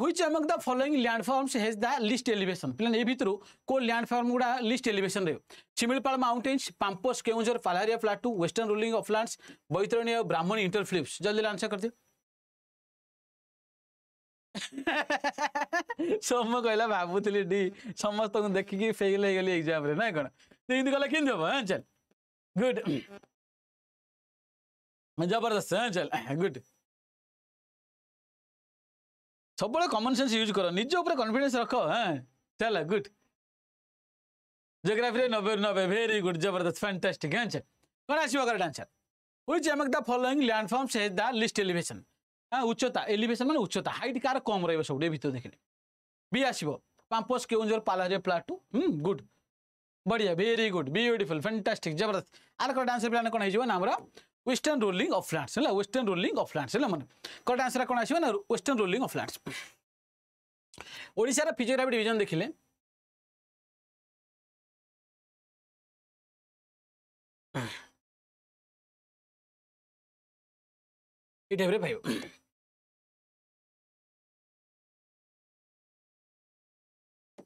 Speaker 2: which among the following landforms has the least elevation plain ଏ ଭିତରୁ କେଉଁ ଲ୍ୟାଣ୍ଡଫର୍ମ ଗୁଡ଼ା ଲିଷ୍ଟ ଏଲିଭେସନ୍ ରହିବ Similipal mountains Panposh Keonjhar Pallahara plateau western rolling uplands ଆଉ ବ୍ରାହ୍ମଣୀ ଇଣ୍ଟରଫ୍ଲିପ୍ସ ଜଲ୍ଦି ଆନ୍ସର୍ କରିଦେବେ ସୋମ କହିଲା ଭାବୁଥିଲି ଡି ସମସ୍ତଙ୍କୁ ଦେଖିକି ଫେଲ୍ ହେଇଗଲି ଏକ୍ଜାମ୍ରେ ନା କ'ଣ ଏମିତି କଲେ କେମିତି ହବ ହଁ ଚାଲ
Speaker 4: ଗୁଡ୍ ଜବରଦସ୍ତ ହଁ ଚାଲ ଗୁଡ୍ ସବୁବେଳେ କମନ୍ ସେନ୍ସ ୟୁଜ୍ କର ନିଜ ଉପରେ କନଫିଡେନ୍ସ ରଖ ହଁ ଚାଲ ଗୁଡ୍ ଜୋଗ୍ରାଫିରେ ନବେ ନବେ ଭେରି ଗୁଡ୍ ଜବରଦସ୍ତ
Speaker 2: ଫ୍ୟାଣ୍ଟାଷ୍ଟିକ୍ ହଁ ଚାଲ କ'ଣ ଆସିବ correct answer which among the following landform has the list elevation উচ্চতা এলিভেশন মানে উচ্চতা হাইট কার কম রহব সবুট এ ভিতর দেখলে বি আসব Panposh Keonjhar Pallahara plateau hmm good বড়িয়া ভেরি গুড বিউটিফুল ফ্যান্টাস্টিক জবরদস্ত আর কটা আনসার পিলানে কোণ হয়ে না আমরা western rolling uplands western rolling uplands মানে
Speaker 4: কটা আনসার কোণ আসবে না western rolling uplands physiography division দেখলে टाइपले भयो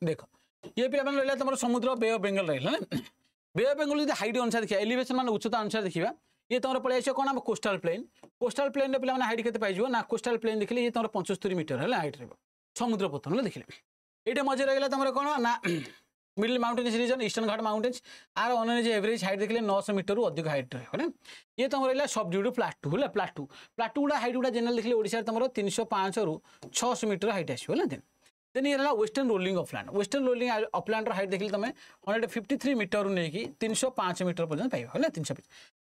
Speaker 4: देख ये पिलामान रहिला तमरो समुद्र बे अफ बेंगल रहिला bay of Bengal is height अनुसार
Speaker 2: देखिया एलिवेशन माने उच्चता अनुसार देखिबा ये तमरो पले आइछ कोन हम कोस्टल प्लेन कोस्टल प्लेन रे पिलामान हाइट केते पाइजो ना कोस्टल प्लेन देखिले ये तमरो 75 मीटर हला हाइट रे समुद्र पतन ल देखिले एटा मजे रहिला तमरो कोन ना middle mountains region eastern Ghat mountains आर अन्य जो एवरेज हाइट देखिए नौ सौ मीटर अधिक हाइट रहा ये तुम रहा सब ड्यू टू प्लाटू है प्लाटू प्लाटू गुड़ा हाइट गुड़ा जेनेल देखिए ओडार तुम तीन सौ पाँच रु छःश मीटर हाइट आसो है देन देन ये है western rolling upland western rolling upland height देखिए तुम हंड्रेड फिफ्टी थ्री मीटर नहीं तीन सौ पाँच मीटर पर्यटन पाइब है तीन सौ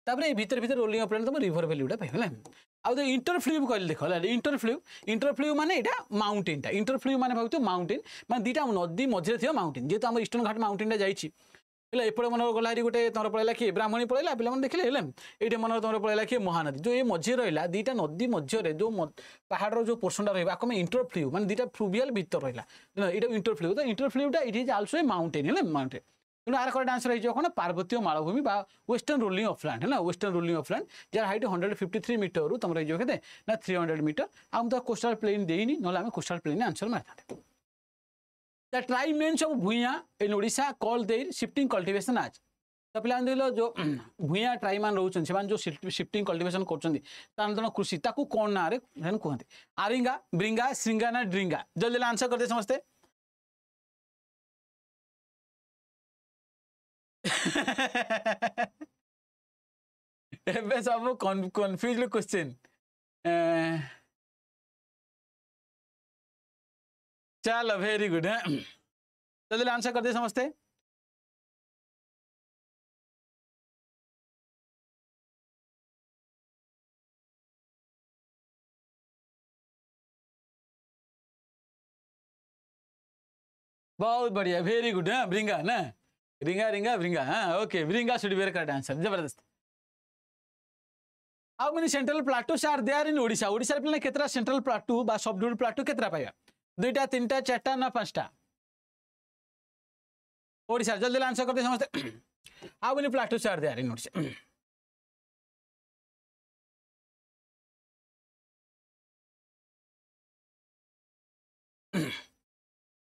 Speaker 2: ତାପରେ ଏଇ ଭିତରେ ଭିତରେ ରୋଲିଂ ଅପ୍ ତୁମେ ରିଭର୍ ଭ୍ୟାଲ୍ୟୁଟା ପାଇବ ହେଲା ଆଉ ତ ଇଣ୍ଟରଫ୍ଲିଭ୍ କହିଲେ ଦେଖ ହେଲା ଇଣ୍ଟରଫ୍ଲିଭ୍ ଇଣ୍ଟରଫ୍ଲିଭ୍ ମାନେ ଏଇଟା ମାଉଣ୍ଟେନ୍ଟା ଇଣ୍ଟରଫ୍ଲିଭ୍ ମାନେ ଭାବୁଥିବ ମାଉଣ୍ଟେନ୍ ମାନେ ଦୁଇଟା ନଦୀ ମଝିରେ ଥିବା ମାଉଣ୍ଟେନ୍ ଯେହେତୁ ଆମ ଇଷ୍ଟର୍ଣ୍ଣ ଘାଟ ମାଉଣ୍ଟେନ୍ଟା ଯାଇଛି ହେଲେ ଏପଟେ ମନେ ଗଲା ହେରି ଗୋଟେ ତମର ପଳେଇଲା କିଏ ବ୍ରାହ୍ମଣୀ ପଳେଇଲା ପିଲାମାନେ ଦେଖିଲେ ହେଲେ ଏଇଠି ମନେ ତମର ପଳେଇଲା କିଏ ମହାନଦୀ ଯେଉଁ ଏ ମଝିରେ ରହିଲା ଦୁଇଟା ନଦୀ ମଝିରେ ଯେଉଁ ପାହାଡ଼ର ଯେଉଁ ପୋର୍ସନଟା ରହିବ ଆକୁ ଆମେ ଇଣ୍ଟରଫ୍ଲିଭ୍ ମାନେ ଦୁଇଟା ଫ୍ଲୁଭିଆଲ୍ ଭିତର ରହିଲା ଏଇଟା ଇଣ୍ଟରଫ୍ଲିଭ୍ ତ ଇଣ୍ଟରଫ୍ଲିଭ୍ଟା it is also a mountain ହେଲେ ମାଉଣ୍ଟେନ୍ आर आरकट आंसर हो पार्वती मालभूमि western rolling upland ना western rolling upland height hundred fifty three metre तुम रही है ना थ्री हंड्रेड मीटर आम तो कोस्टाल प्लेन देनी ना आम कोस्टाल प्लेन आंसर मार था ट्राइ मेन सब भूं इन ओडा कल दे सिफ्ट कल्टेसन आज तो पे देख लो जो भूं ट्राइम मैं जो सिफ्टिंग कल्टेसन करते कृषि कौन ना
Speaker 4: कहते आरिंगा ब्रिंगा श्रृंगा ना ड्रिंगा जल्दी आंसर करते समस्ते Sabu con confused very good है चलिए तो आंसर करते समझते बहुत बढ़िया वेरी गुड है ब्रिंगा ना रिंगा रिंगा रिंगा हाँ ओके रिंगा शुड वेयर करेक्ट
Speaker 2: आंसर जबरदस्त how many central plateaus are there in Odisha Odisha पे केतरा सेंट्रल प्लाटू बा सब डूड प्लाटू केतरा पाया दुईटा तीनटा चारटा ना पांचटा
Speaker 4: ओडिशा जल्दी आंसर करते समस्त how many plateaus are there in Odisha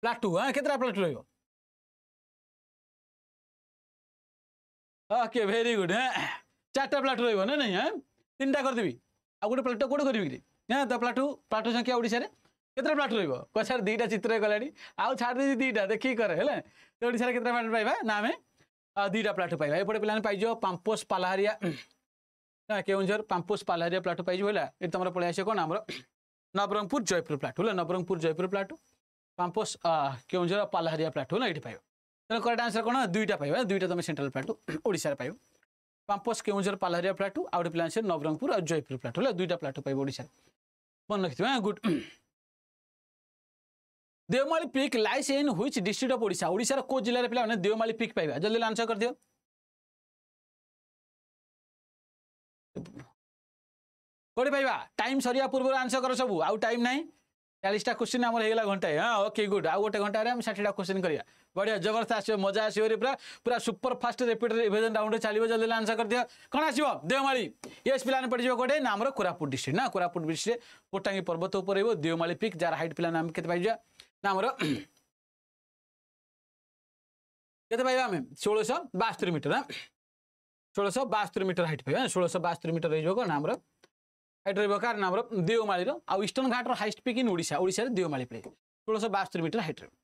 Speaker 4: plateau हाँ केतरा प्लाटू रही ओके भेरी गुड हाँ चार्टा प्लाट रही है ना हाँ तीन टा करदेवि आ गोटे प्लाटो कौटे करी
Speaker 2: हाँ तो प्लाटू प्लाटो संख्या ओडा कत प्लाट रही है कह सर दुटा चित्र गला आउ छाड़ दी दुटा देखिए कै है ओडार के प्लाट पाइबा ना आम दुटा प्लाट पाइबा एपटे पे पाइज पंपोस पालाहारिया के केवंझर पंपोस पालाहारिया प्लाट पाइज होगा ये तुम पलि आस कौन आम नवरंगपुर जयपुर प्लाट हो नवरंगपुर जयपुर प्लाटू पंपोस केवंझर पालाहारिया प्लाट है ना ये पाइबा ତେଣୁ କରେକ୍ଟ ଆନ୍ସର କ'ଣ ଦୁଇଟା ପାଇବା ଦୁଇଟା ତୁମେ ସେଣ୍ଟ୍ରାଲ ପ୍ଲାଟୁ ଓଡ଼ିଶାରେ ପାଇବ ପାମ୍ପସ୍ କେଉଁଝର ପାଲହରିଆ ପ୍ଲାଟୁ ଆଉ ଗୋଟେ ପିଲା ଆନ୍ସର ନବରଙ୍ଗପୁର ଆଉ ଜୟପୁର ପ୍ଲାଟୁ ହେଲା ଦୁଇଟା ପ୍ଲାଟୁ ପାଇବ ଓଡ଼ିଶାରେ ମନେ ରଖିଥିବେ good Deomali peak lies in which
Speaker 4: district of Odisha ওড়িশার কেউ জেলার পিলা মানে দেওমালি পিক পাইবা জলদি আনসর করে দিও কোটি পাইবা টাইম সরিয়া পূর্ব
Speaker 2: আনসর কর সবু আউ টাইম নাই চালিশটা কোশ্চিন আমার হয়ে গেল ঘন্টায় হ্যাঁ ওকে গুড আউ গোটে ঘন্টায় আমি ষাঠিটা কোশ্চিন করিয়া बढ़िया जबरदस्त आसो मजा आसो पूरा पूरा super fast rapid revision round चलो जल्दी आंसर कर दिया कौन आसो देवमाली ये पे पड़ जाए कौटे ना कोरापुट डिस्ट्रिक्ट ना कोरापुट डिस्ट्रिक्ट पोटांगी पर्वत उपर हो देवमाली पिक जार हाइट पे आम के पाइबा ना आम के पाइबा आम षोलश बास्तरी मीटर ना षोलश बास्तरी मीटर हाइट पाइबा षोलश बास्तरी मीटर रही ना आम हाइट रही कारण आम देवमाली आउ eastern Ghat highest peak in Voda ओडार देवमाली प्ले षोलश बास्तरी मीटर हाइट रहा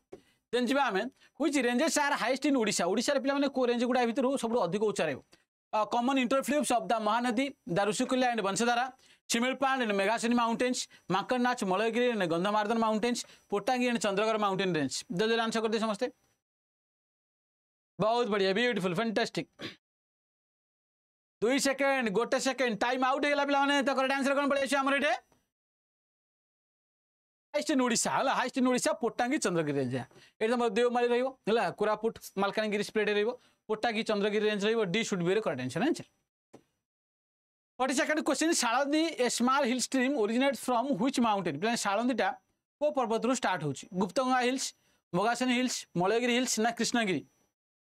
Speaker 4: देन जी आम which ranges are
Speaker 2: highest in Voda ओडार पे कौ रेज गुड़ा भितर सब अधिक उच्च रहा common interfluves of the Mahanadi Rushikulya and Vamsadhara Similipal and Meghasani mountains Mankadnacha Malayagiri and Gandhamardan mountains Pottangi and Chandragiri mountain range दो जो आंसर करते समस्ते
Speaker 4: बहुत बढ़िया ब्यूटीफुल फैंटास्टिक दुई सेकेंड गोटे सेकेंड टाइम आउट होगा पे डांस कौन पड़े आम ये
Speaker 2: हाइस्ट इन ओडिसा होला highest in Odisha Pottangi Chandragiri range यहाँ एट नम्बर देवमाली रह्यो होला कोरापुट मालकानगिरी स्प्रेड रह्यो Pottangi Chandragiri range D should be correct answer answer second question Salandi a hill stream originate from which mountain plan शाळंदीटा को पर्वतरू स्टार्ट होची hills Meghasani hills Malayagiri hills ना कृष्णगिरी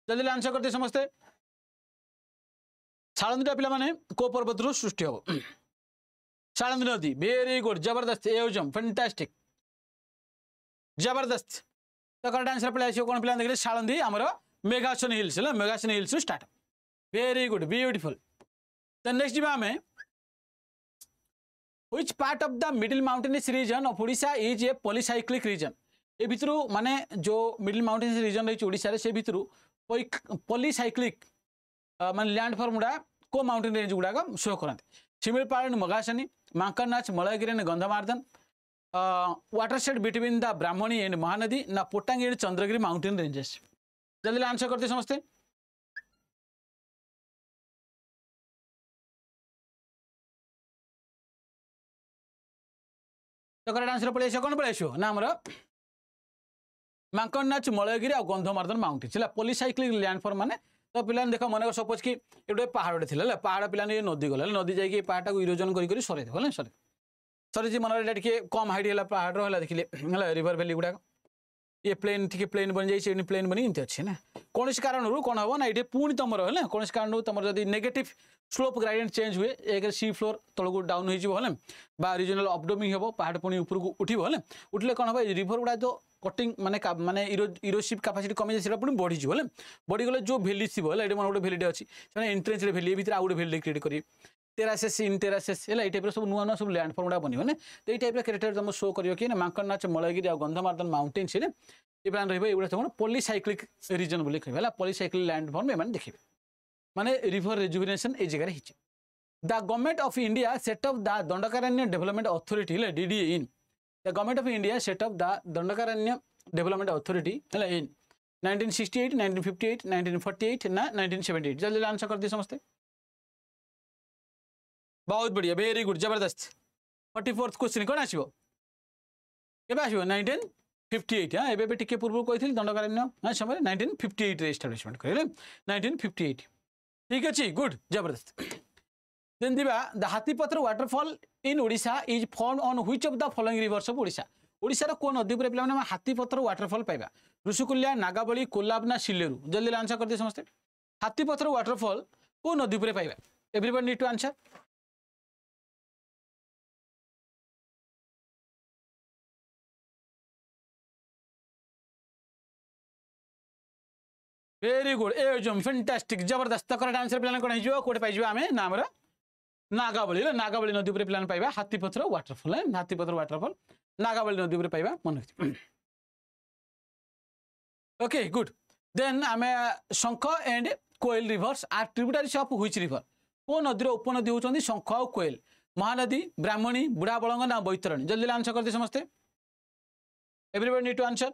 Speaker 2: जल्दी आंसर करते समस्ते शाळंदीटा पिलाने को पर्वतरू सृष्टि हम शाळंदी नदी भेरी गुड जबरदस्त एवजम फैंटास्टिक जबरदस्त तो करेक्ट आंसर कौन पे स्थल आमर Meghasani hills Meghasani hills start very good beautiful तो नेक्स्ट जी आम which part of the middle mountains region of Voda is a polycyclic region ए भितर मानने जो मिडिल माउंटेनस रीजन रही है ओडा से भितर पलिसाइक्लिक मान लैंडफर्म गुड़ा को माउंटेन रेज गुड़ाक शो करते सिमिल Similipal Meghasani Mankadnacha Malayagiri Gandhamardan watershed between the Brahmani and Mahanadi ନା Pottangi and Chandragiri mountain ranges ଜଲ୍ଦି
Speaker 4: ଆନ୍ସର୍ କରିଦିଏ ସମସ୍ତେ କରେକ୍ଟ ଆନ୍ସର୍ ପଳେଇ ଆସିବ କ'ଣ ପଳେଇ ଆସିବ ନା ଆମର ମାଙ୍କଡ ନାଚ ମଳୟଗିରି ଆଉ ଗନ୍ଧମାର୍ଦ୍ଧନ ମାଉଣ୍ଟେନ୍ ଥିଲା
Speaker 2: ପଲିସାଇକ୍ଲିକ୍ ଲ୍ୟାଣ୍ଡଫର୍ମ ମାନେ ତ ପିଲାମାନେ ଦେଖ ମନେକର ସପୋଜ୍ କି ଏଠି ଗୋଟେ ପାହାଡ଼ଟେ ଥିଲା ହେଲା ପାହାଡ଼ ପିଲାମାନେ ନଦୀ ଗଲେ ହେଲେ ନଦୀ ଯାଇକି ଏ ପାହାଡ଼ଟାକୁ ଇରୋଜନ କରିକି ସରେଇଦେବେ ହେଲା ସରେ ସରିଛି ମନରେ ଏଇଟା ଟିକେ କମ୍ ହାଇଟ୍ ହେଲା ପାହାଡ଼ର ହେଲା ଦେଖିଲେ ହେଲା ରିଭର ଭ୍ୟାଲି ଗୁଡ଼ାକ ଇଏ ପ୍ଲେନ୍ ଟିକେ ପ୍ଲେନ୍ ବନିଯାଇଛି ଏଠି ପ୍ଲେନ୍ ବନି ଏମିତି ଅଛି ନା କୌଣସି କାରଣରୁ କ'ଣ ହେବ ନା ଏଇଠି ପୁଣି ତୁମର ହେଲା କୌଣସି କାରଣରୁ ତୁମର ଯଦି ନେଗେଟିଭ୍ ସ୍ଲୋପ୍ ଗ୍ରାଡ଼ିଏଣ୍ଟ ଚେଞ୍ଜ ହୁଏ ଏକରେ ସି ଫ୍ଲୋର ତଳକୁ ଡାଉନ୍ ହେଇଯିବ ହେଲା ବା ରିଜନାଲ୍ ଅପଡମିଂ ହେବ ପାହାଡ଼ ପୁଣି ଉପରକୁ ଉଠିବ ହେଲା ଉଠିଲେ କ'ଣ ହେବ ରିଭର ଗୁଡ଼ା ଯେଉଁ କଟିଂ ମାନେ ମାନେ ଇରୋ ଇରୋସିପ୍ କାପାସିଟି କମିଯାଏ ସେଟା ପୁଣି ବଢ଼ିଯିବ ହେଲା ବଢ଼ିଗଲେ ଯେଉଁ ଭେଲି ଥିବ ହେଲା ଏଠି ମୋର ଗୋଟେ ଭେଲିଟେ ଅଛି ସେମାନେ ଏଣ୍ଟ୍ରେନ୍ସରେ ଭେଲି ଏ ଭିତରେ ଆଉ ଗୋଟେ ଭେଲି କ୍ରିଏଟ୍ କରିବେ ଟେରାସେସ୍ ଇନ୍ଟେରାସେସ୍ ହେଲା ଏଇ ଟାଇପ୍ର ସବୁ ନୂଆ ନୂଆ ସବୁ ଲ୍ୟାଣ୍ଡଫର୍ମ ଗୁଡ଼ା ବନିବ ନା ତ ଏଇ ଟାଇପ୍ର କ୍ୟାରେକ୍ଟର ତମକୁ ଶୋ କରିବ କି ନା ମାଙ୍କଡ଼ନାଚ ମଳୟଗିରି ଆଉ ଗନ୍ଧମାର୍ଦ୍ଦନ ମାଉଣ୍ଟେନ୍ସ ହେଲେ ଏମାନେ ରହିବ ଏଗୁଡ଼ା ସବୁ ପଲିସାଇକ୍ଲିକ୍ ରିଜନ୍ ବୋଲି କହିବେ ହେଲା ପଲିସାଇକ୍ଲିକ୍ ଲ୍ୟାଣ୍ଡଫର୍ମ ଏମାନେ ଦେଖିବେ ମାନେ ରିଭର୍ ରେଜୁଭିନେସନ୍ ଏଇ ଜାଗାରେ ହେଇଛି the government of India set up the Dandakaranya development authority D DD in the government of India set up the Dandakaranya development authority ହେଲା in nineteen sixty eight nineteen fifty eight nineteen forty eight ନା nineteen seventy eight জলদি answer করে ସମସ୍ତେ ବହୁତ ବଢ଼ିଆ very good ଜବରଦସ୍ତ forty fourth question କ'ଣ ଆସିବ କେବେ ଆସିବ ନାଇଣ୍ଟିନ୍ ଫିଫ୍ଟି ଏଇଟ୍ ହଁ ଏବେ ବି ଟିକେ ପୂର୍ବରୁ କହିଥିଲି ଦଣ୍ଡକାଳୀନ ସମୟରେ ନାଇଣ୍ଟିନ୍ ଫିଫ୍ଟି ଏଇଟ୍ରେ ଏଷ୍ଟାବ୍ଲିଶମେଣ୍ଟ କରିଲେ ନାଇଣ୍ଟିନ୍ ଫିଫ୍ଟି ଏଇଟ୍ ଠିକ୍ ଅଛି ଗୁଡ୍ ଜବରଦସ୍ତ ଦେନ୍ ଯିବା the Hatipatra waterfall in Odisha is form on which of the following rivers of Odisha ଓଡ଼ିଶାର କେଉଁ ନଦୀ ଉପରେ ପିଲାମାନେ ଆମେ ହାତୀପତ୍ର ୱାଟରଫଲ୍ ପାଇବା ଋଷିକୁଲ୍ୟା ନାଗାବଳି କୋଲାବ ନା ସିଲେରୁ
Speaker 4: ଜଲ୍ଦି ଆନ୍ସର୍ କରିଦିଏ ସମସ୍ତେ ହାତୀପତ୍ର ୱାଟରଫଲ୍ କେଉଁ ନଦୀ ଉପରେ ପାଇବା everyone need to answer very good এ ফ্যান্টাস্টিক জবরদস্ত করেক্ট আনসার প্ল্যান কোণ হয়ে কোটে পাইবা আমি না আমার
Speaker 2: নাগাবলি নাগাবলি নদী উপরে প্ল্যান পাইবা হাতিপথর ওয়াটারফল হ্যাঁ? হাতিপথর ওয়াটারফল নাগাবলি নদী উপরে পাইবা মনে হচ্ছে ওকে গুড দেন আমি Sankh and Koel rivers are tributary of which river কোন নদীর উপনদী হচ্ছেন শঙ্খ আও কোয়েল মহানদী ব্রাহ্মণী বুড়া বলঙ্গ না বৈতরণী জলদি আনসর করতে সমস্ত
Speaker 4: এভ্রিবডি নিড টু আনসর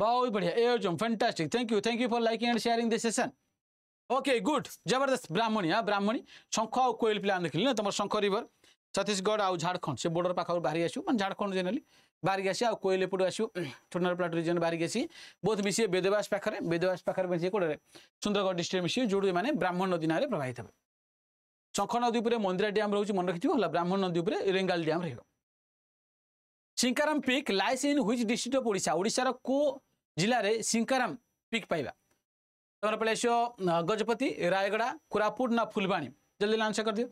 Speaker 4: बहुत बढ़िया एयरजम fantastic thank you thank you for
Speaker 2: liking and sharing this session okay good जबरदस्त ब्राह्मणी हाँ ब्राह्मणी शंख आउ कोयल पिला देखिली ना तुम शंख रिवर छत्तीसगढ़ आउ झारखंड से बॉर्डर पाखर बाहरी आसो मैं झारखंड जेनेली बाहरी आसी आउ कोयल एपटू आसो छोटनार प्लाट रिजन बाहरी आसी बहुत मिसिए बेदवास पाखे बेदवास पाखे मिसिए कौटे सुंदरगढ़ डिस्ट्रिक्ट मिसिए जो मैंने ब्राह्मण नदी नाँ प्रवाहित हे शंख नदी पर मंदिरा डैम रोचे मन रखी है ब्राह्मण नदी पर रेंगाल डैम रही Sinkaram peak lies in which district of Voda ओडार को जिले में सिंकाराम पिक पाइबा
Speaker 4: तुम्हारा पलि गजपति रायगढ़ कोरापुट ना फुलवाणी जल्दी आंसर कर दियो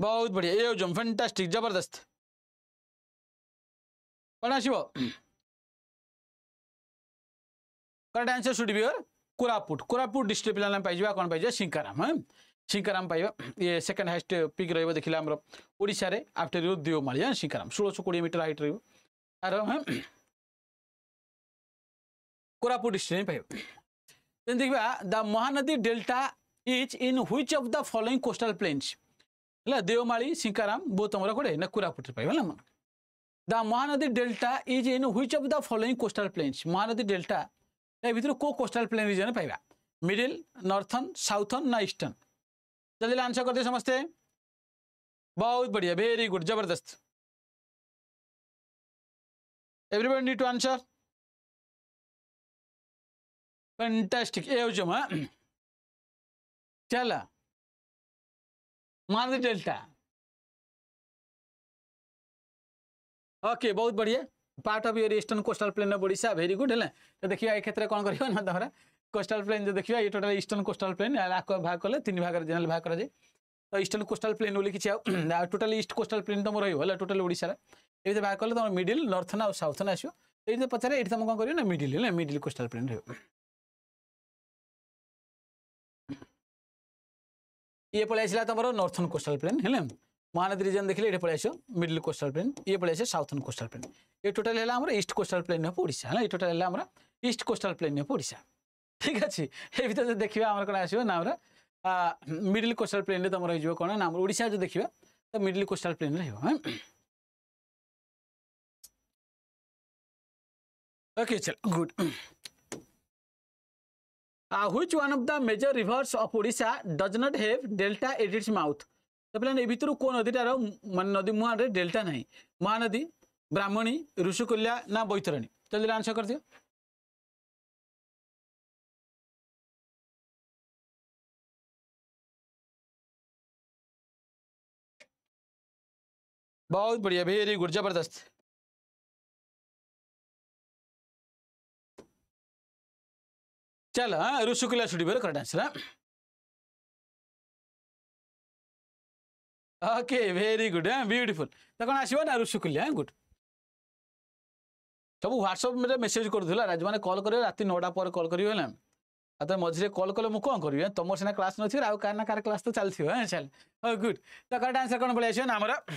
Speaker 4: बहुत बढ़िया ये जम फैंटास्टिक जबरदस्त कौन आस correct answer should be
Speaker 2: Koraput Koraput district पे कौन पाइबा सिंकाराम हाँ সিঙ্কারাম পাইবা ইয়ে সেকেন্ড হাইস্ট পিক রহব দেখলে আমার ওড়শার আফটার ইউ দেওমাড়ি হ্যাঁ সিঙ্কারাম ষোলশো কোড়ি মিটার হাইট রহব আর হ্যাঁ, হ্যাঁ, কোরাপুট ডিস্ট্রিক্ট পাইব দেন দেখবা the Mahanadi delta is in which of the following coastal plains হ্যাঁ দেওমাড়ি সিঙ্কারাম বোধ আমার কোড়ে না কোরাপুটে পাইব হ্যাঁ the Mahanadi delta is in which of the following coastal plains Mahanadi delta এ ভিতরে কেউ কোস্টাল প্লেন রিজন পাইবা মিডিল নর্থন সাউথন না ইষ্টর্ন जल्दी आंसर करते समझते
Speaker 4: बहुत बढ़िया वेरी गुड जबरदस्त everybody need to answer fantastic एवजम चला मार्ग डेल्टा ओके
Speaker 2: बहुत बढ़िया part of your eastern coastal plain of Odisha very good है तो देखिए एक क्षेत्र में कौन कर কোস্টাল প্লেন যে দেখবা ইয়ে টোটাল ইষ্টর্ন কোস্টাল প্লেন আকু ভাগ কলে তিন ভাগের জেনারেল ভাগ করা যায় তো ইষ্টর্ন কোস্টাল প্লেন বলে কিছু টোটাল ইষ্ট কোস্টাল প্লেন তোমার রহব হল টোটাল ওড়শার এমনি ভাগ কলে তোমার মিডিল নর্থ না সাউথ না আসবে এইটা পচারে এটি তুমি কম করবে না মিডিল হল মিডিল কোস্টাল প্লেন রহব ये पलि आसला तुम नर्थर्न कोस्टाल प्लेन है महानदी रिजन देखिए ये पलि आस मिडिल कोस्टाल प्लेन ये पलि आस साउथर्न कोस्टाल प्लेन ये टोटाल है east coastal plain of Voda है टोटाल है east coastal plain of Odisha ঠিক আছে এ ভিতরে যদি দেখিবা আমার কোন আসবে না আমরা মিডল কোস্টাল প্লেন্রে তোমার হয়ে যাব কোন
Speaker 4: না আমরা ওড়িশা যদি দেখিবা তো মিডল কোস্টাল প্লেন্রে হব হ্যাঁ Okay, chal, good.
Speaker 2: Uh, which one of the major rivers of Odisha does not have delta at its mouth? तो पहले ये भीतर कौन नदी टार मन नदी मुहां डेल्टा नहीं महानदी ब्राह्मणी
Speaker 4: ऋषिकुल्या ना बैतरणी तो आंसर कर दियो बहुत बढ़िया वेरी गुड जबरदस्त चल हाँ ऋषुकुला शुडी बरो correct answer okay very good हाँ ब्यूटीफुल तक आसो ना ऋषुकुल्या गुड
Speaker 2: सब ह्वाट्सअप मेसेज करूला आज मैंने कल कर रात नौटा पर कल करें ଆଉ ତମେ ମଝିରେ କଲ୍ କଲେ ମୁଁ କ'ଣ କରିବି ତମର ସିନା କ୍ଲାସ୍ ନଥିବ ଆଉ କାହାର ନା କାହାର କ୍ଲାସ୍ ତ ଚାଲିଥିବ ହଁ ଚାଲ ହଉ ଗୁଡ୍ ତ କରେକ୍ଟ ଆନ୍ସର୍ କ'ଣ ପଳେଇ ଆସିବ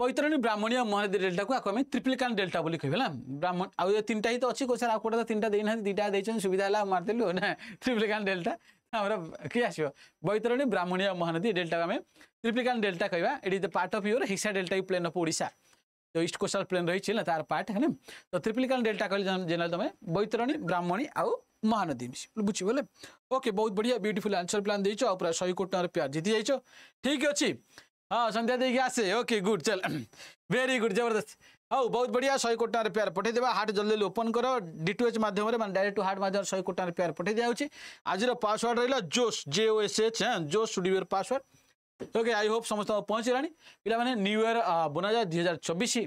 Speaker 2: বৈতরণী ব্রাহ্মণীয় মহানদী ডেল্টাকে আকু আমি ত্রিপ্লিকান ডেল্টা বলে কহিবে না ব্রাহ্মণ আউ তিনটা হি তো অছি কোসার আকু কোটা তিনটা দেই না দুইটা দেইছেন সুবিধা হলা মারদেলু না ত্রিপ্লিকান ডেল্টা ଆମର କିଏ ଆସିବ ବୈତରଣୀ ବ୍ରାହ୍ମଣୀୟ ମହାନଦୀ ଡେଲ୍ଟାକୁ ଆମେ ତ୍ରିପ୍ଲିକାନ୍ ଡେଲ୍ଟା କହିବା it is the part of your ହିସା ଡେଲ୍ଟା ପ୍ଲେନ୍ ଅଫ୍ ଓଡ଼ିଶା ଯେଉଁ ଇଷ୍ଟ କୋଷ୍ଟାଲ ପ୍ଲେନ୍ ରହିଛି ନା ତାର ପାର୍ଟ ହେଲେ ତ ତ୍ରିପ୍ଲିକାନ୍ ଡେଲ୍ଟା କହିଲେ ଜେନେରାଲ ତମେ ବୈତରଣୀ ବ୍ରାହ୍ମଣୀ ଆଉ ମହାନଦୀ ମିଶି ବୁଝିବ ବୋଲେ ଓକେ ବହୁତ ବଢ଼ିଆ ବ୍ୟୁଟିଫୁଲ୍ ଆନ୍ସର ପ୍ଲାନ୍ ଦେଇଛ ଆଉ ପୁରା ଶହେ କୋଟି ଟଙ୍କାର ପ୍ୟାର ଜିତି ଯାଇଛ ଠିକ୍ ଅଛି हाँ संध्या देखिए आसे ओके गुड चल वेरी गुड जबरदस्त हाउ बहुत बढ़िया शहे कोटा रुपयार पठे हार्ट जल्दी जल्दी ओपन कर एच माध्यम मैं डायरेक्ट टू हार्ट मध्यम शहे कोटा रिपेयर पठे दिखाऊँ आज पासवर्ड रहा जोश जे ओ एस एच हाँ जोश सुड पासवर्ड ओके आई होप समस्त पहुँचला पे न्यू इयर बना जाए दुई हजार चबिश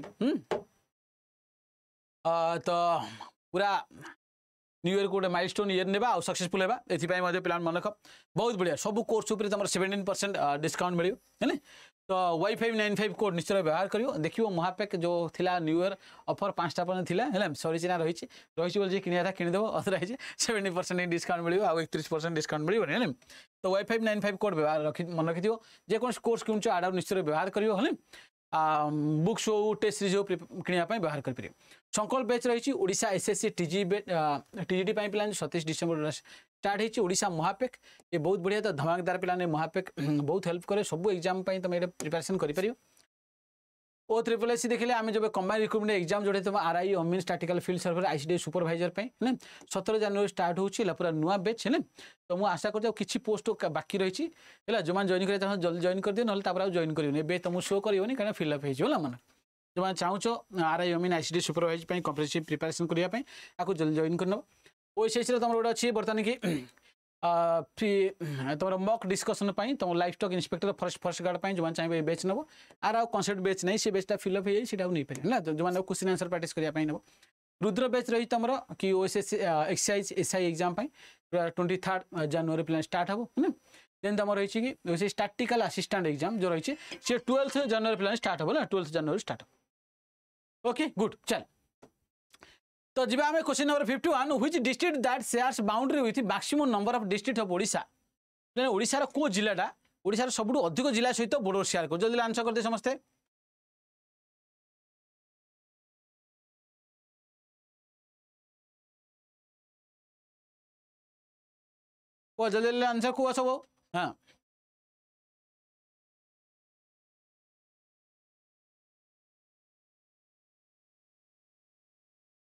Speaker 2: तो पूरा न्यू इयर को गोटे माइल स्टोन इयर ना सक्सेसफुल होगा ये पे मन रख बहुत बढ़िया सब कोर्स तुम सेवेन्टीन परसेंट डिस्काउंट मिले है तो वाई नाइन कोड निश्चय व्यवहार करियो देखो महापैक जो थिला न्यू इयर अफर पाँचटा पर्यटन थिला है सरी चिना रही रही बोल किणा किणीदेव अदरवाइज सेवेन्टी परसेंट डिस्काउंट मिले आउ एक परसेंट डिस्काउंट मिले है तो Y five nine five code व्यवहार मन रखी जेकोसी कोर्स निश्चय व्यवहार करो बुक्स हो टेस्ट सीरीज हो व्यवहार সংকল্প ব্যাচ রয়েছে ওড়শা এসএসসি টিজি টিজিডি পাই পিলা সতেশ ডিসেম্বর স্টার্ট হয়েছে ওড়শা মহাপেক এ বহু বড়িয়া তো ধমাকদার পিলা মহাপেক বহু হেল্প করে সবু এক্সাম তুমি এটা প্রিপারেশন করে পার ও ট্রিপল এসি দেখলে আমি যেবে কম্বাইন রিক্রুটমেন্ট এক্সাম যেটা তোমার আর আই অমিন স্ট্রাটিকাল ফিল্ড সর্ভে আইসিডি সুপরভাইজর হ্যাঁ সতেরো জানুয়ারি স্টার্ট হচ্ছে হল পুরা নূয়া ব্যাচ হ্যাঁ তো মু আশা করছি কিছু পোস্ট বাকি রয়েছে হল যে জয়েন করা চাহ জলদি জয়েন করে দিও নহলে তারপরে জয়েন করবেনি এবে তুমি শো করবনি কারণ ফিল আপ হয়ে যাবে মানে ଯେଉଁମାନେ ଚାହୁଁଛ ଆର୍ ଆଇ ଓମିନ୍ ଆଇ ସି ଡି ସୁପରଭାଇଜ୍ ପାଇଁ କମ୍ପିଟେଟିଭ୍ ପ୍ରିପାରେସନ୍ କରିବା ପାଇଁ ଆକୁ ଜଲ୍ଦି ଜଏନ୍ କରିନେବ ଓଏସ୍ଆଇସିରେ ତୁମର ଗୋଟେ ଅଛି ବର୍ତ୍ତମାନ କି ଫ୍ରି ତୁମର ମକ୍ ଡିସ୍କସନ୍ ପାଇଁ ତୁମ livestock inspector first first guard ପାଇଁ ଯେଉଁମାନେ ଚାହିଁବେ ବେଚ୍ ନେବ ଆର ଆଉ କନସେପ୍ଟ ବେଚ୍ ନାହିଁ ସେ ବେଚ୍ଟା ଫିଲ୍ଅପ୍ ହେଇଯାଇଛି ସେଇଟା ଆଉ ନେଇପାରିବେ ହେଲା ଯେଉଁମାନେ କୋଶ୍ଚିନ୍ ଆନ୍ସର୍ ପ୍ରାକ୍ଟିସ୍ କରିବା ପାଇଁ ନେବ ରୁଦ୍ର ବ୍ୟାଚ୍ ରହିଛି ତୁମର କି ଓଏସ୍ଏସ୍ ଏକ୍ସାଇଜ୍ ଏସ୍ଆଇ ଏକ୍ଜାମ୍ ପାଇଁ twenty third January plan start ହେବ ହେଲା দেন তোমার রয়েছে কি ଷ୍ଟାଟିକାଲ୍ স্ট্যাটিক্যাল অ্যাসিস্ট্যান্ট ଯେଉଁ ରହିଛି ସେ সে টুয়েলথ জানুয়ারি প্ল্যান স্টার্ট হবে না twelfth January start okay good चल तो जी आम question number fifty one which district that shares boundary with maximum number of district of Voda ओडार कौ जिलाटा ओडार सबुठ
Speaker 4: अधिक जिला सहित बोर्डर सेयार कर जल्दी आंसर करते समस्ते जल्दी आंसर कह सब हाँ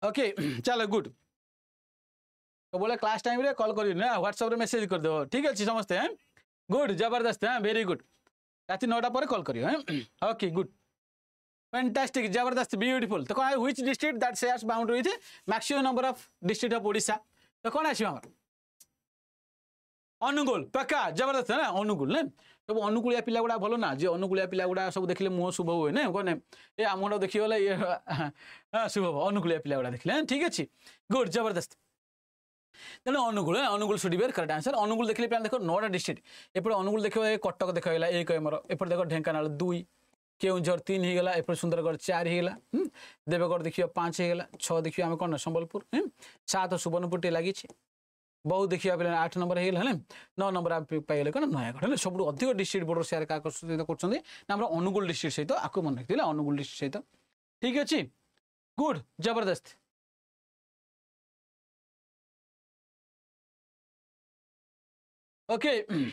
Speaker 4: ओके चलो गुड तो बोले
Speaker 2: क्लास टाइम रे कल कर ह्वाट्सअप मेसेज करदेव ठीक अच्छे समस्ते हैं गुड जबरदस्त हाँ भेरी गुड रात नौटा पर कल करियो ओके गुड फैंटास्टिक जबरदस्त ब्यूटीफुल तो कौन which district that shares boundary with maximum number of district of Odisha तो कौन आसो अनुगुल पक्का जबरदस्त है ना अनुगुल ना ସବୁ ଅନୁକୂଳିଆ ପିଲାଗୁଡ଼ା ଭଲ ନା ଯେ ଅନୁକୂଳିଆ ପିଲାଗୁଡ଼ା ସବୁ ଦେଖିଲେ ମୁହଁ ଶୁଭ ହୁଏ ନା କଣ ଏ ଆମର ଦେଖିଗଲେ ଇଏ ଶୁଭ ହବ ଅନୁକୂଳିଆ ପିଲାଗୁଡ଼ା ଦେଖିଲେ ଠିକ୍ ଅଛି ଗୁଡ୍ ଜବରଦସ୍ତ ତେଣୁ Angul Angul should correct answer Angul ଦେଖିଲେ ପିଲା ଦେଖ ନଅଟା ଡିଷ୍ଟ୍ରିକ୍ଟ ଏପଟେ ଅନୁଗୁଳ ଦେଖିବ ଏ କଟକ ଦେଖାଗଲା ଏକ ଆମର ଏପଟେ ଦେଖ ଢେଙ୍କାନାଳ ଦୁଇ କେଉଁଝର ତିନି ହେଇଗଲା ଏପଟେ ସୁନ୍ଦରଗଡ଼ ଚାରି ହେଇଗଲା ଦେବଗଡ଼ ଦେଖିବା ପାଞ୍ଚ ହେଇଗଲା ଛଅ ଦେଖିବା ଆମେ କ'ଣ ସମ୍ବଲପୁର ସାତ ସୁବର୍ଣ୍ଣପୁର ଟିକେ ଲାଗିଛି ବହୁତ ଦେଖିବା ପିଲା ଆଠ ନମ୍ବର ହେଇଗଲେ ହେଲେ ନଅ ନମ୍ବର ପାଇଗଲେ କ'ଣ ନୟାଗଡ଼ ହେଲେ ସବୁଠୁ ଅଧିକ ଡିଷ୍ଟ୍ରିକ୍ଟ ବୋର୍ଡର ସେୟାର କାହା ସହିତ କରୁଛନ୍ତି ନା ଆମର ଅନୁଗୁଳ ଡିଷ୍ଟ୍ରିକ୍ଟ ସହିତ ଆକୁ ମନେ ରଖିଥିଲେ ଅନୁଗୁଳ ଡିଷ୍ଟ୍ରିକ୍ଟ ସହିତ ଠିକ୍ ଅଛି
Speaker 4: ଗୁଡ୍ ଜବରଦସ୍ତ ଓକେ ଏସ୍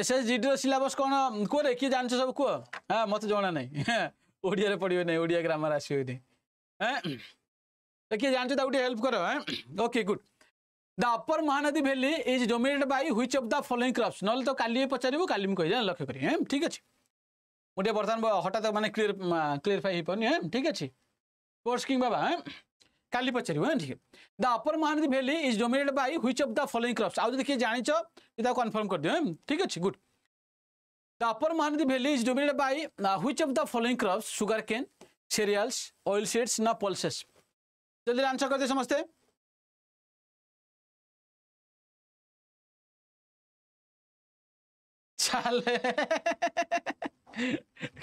Speaker 4: এসএসজিডির সিলাবস কোণ কুয়ে কি জানছ সব কুহ হ্যাঁ ମୋତେ জনা নাই
Speaker 2: ଓଡ଼ିଆରେ ପଢ଼ିବେ ନାହିଁ ଓଡ଼ିଆ গ্রামার আসবে হ্যাঁ देखिए जानते हेल्प कर okay good the upper Mahanadi valley is dominated by which of the following crops नल तो काली पचारिबो काली में लक्ष्य करी ठीक अछि मुझे बर्तमान हटात माने क्लियर क्लियरफाई हो पानी ठीक अछि कोर्स किंग बाबा का काली पचारिबो ठीक the upper Mahanadi valley is dominated by which of the following crops आउ किए जानिछ कनफर्म कर दियो ठीक अछि good the upper Mahanadi valley is dominated by which of the following crops
Speaker 4: sugarcane cereals oil seeds na pulses जल्दी answer करते समझते চালে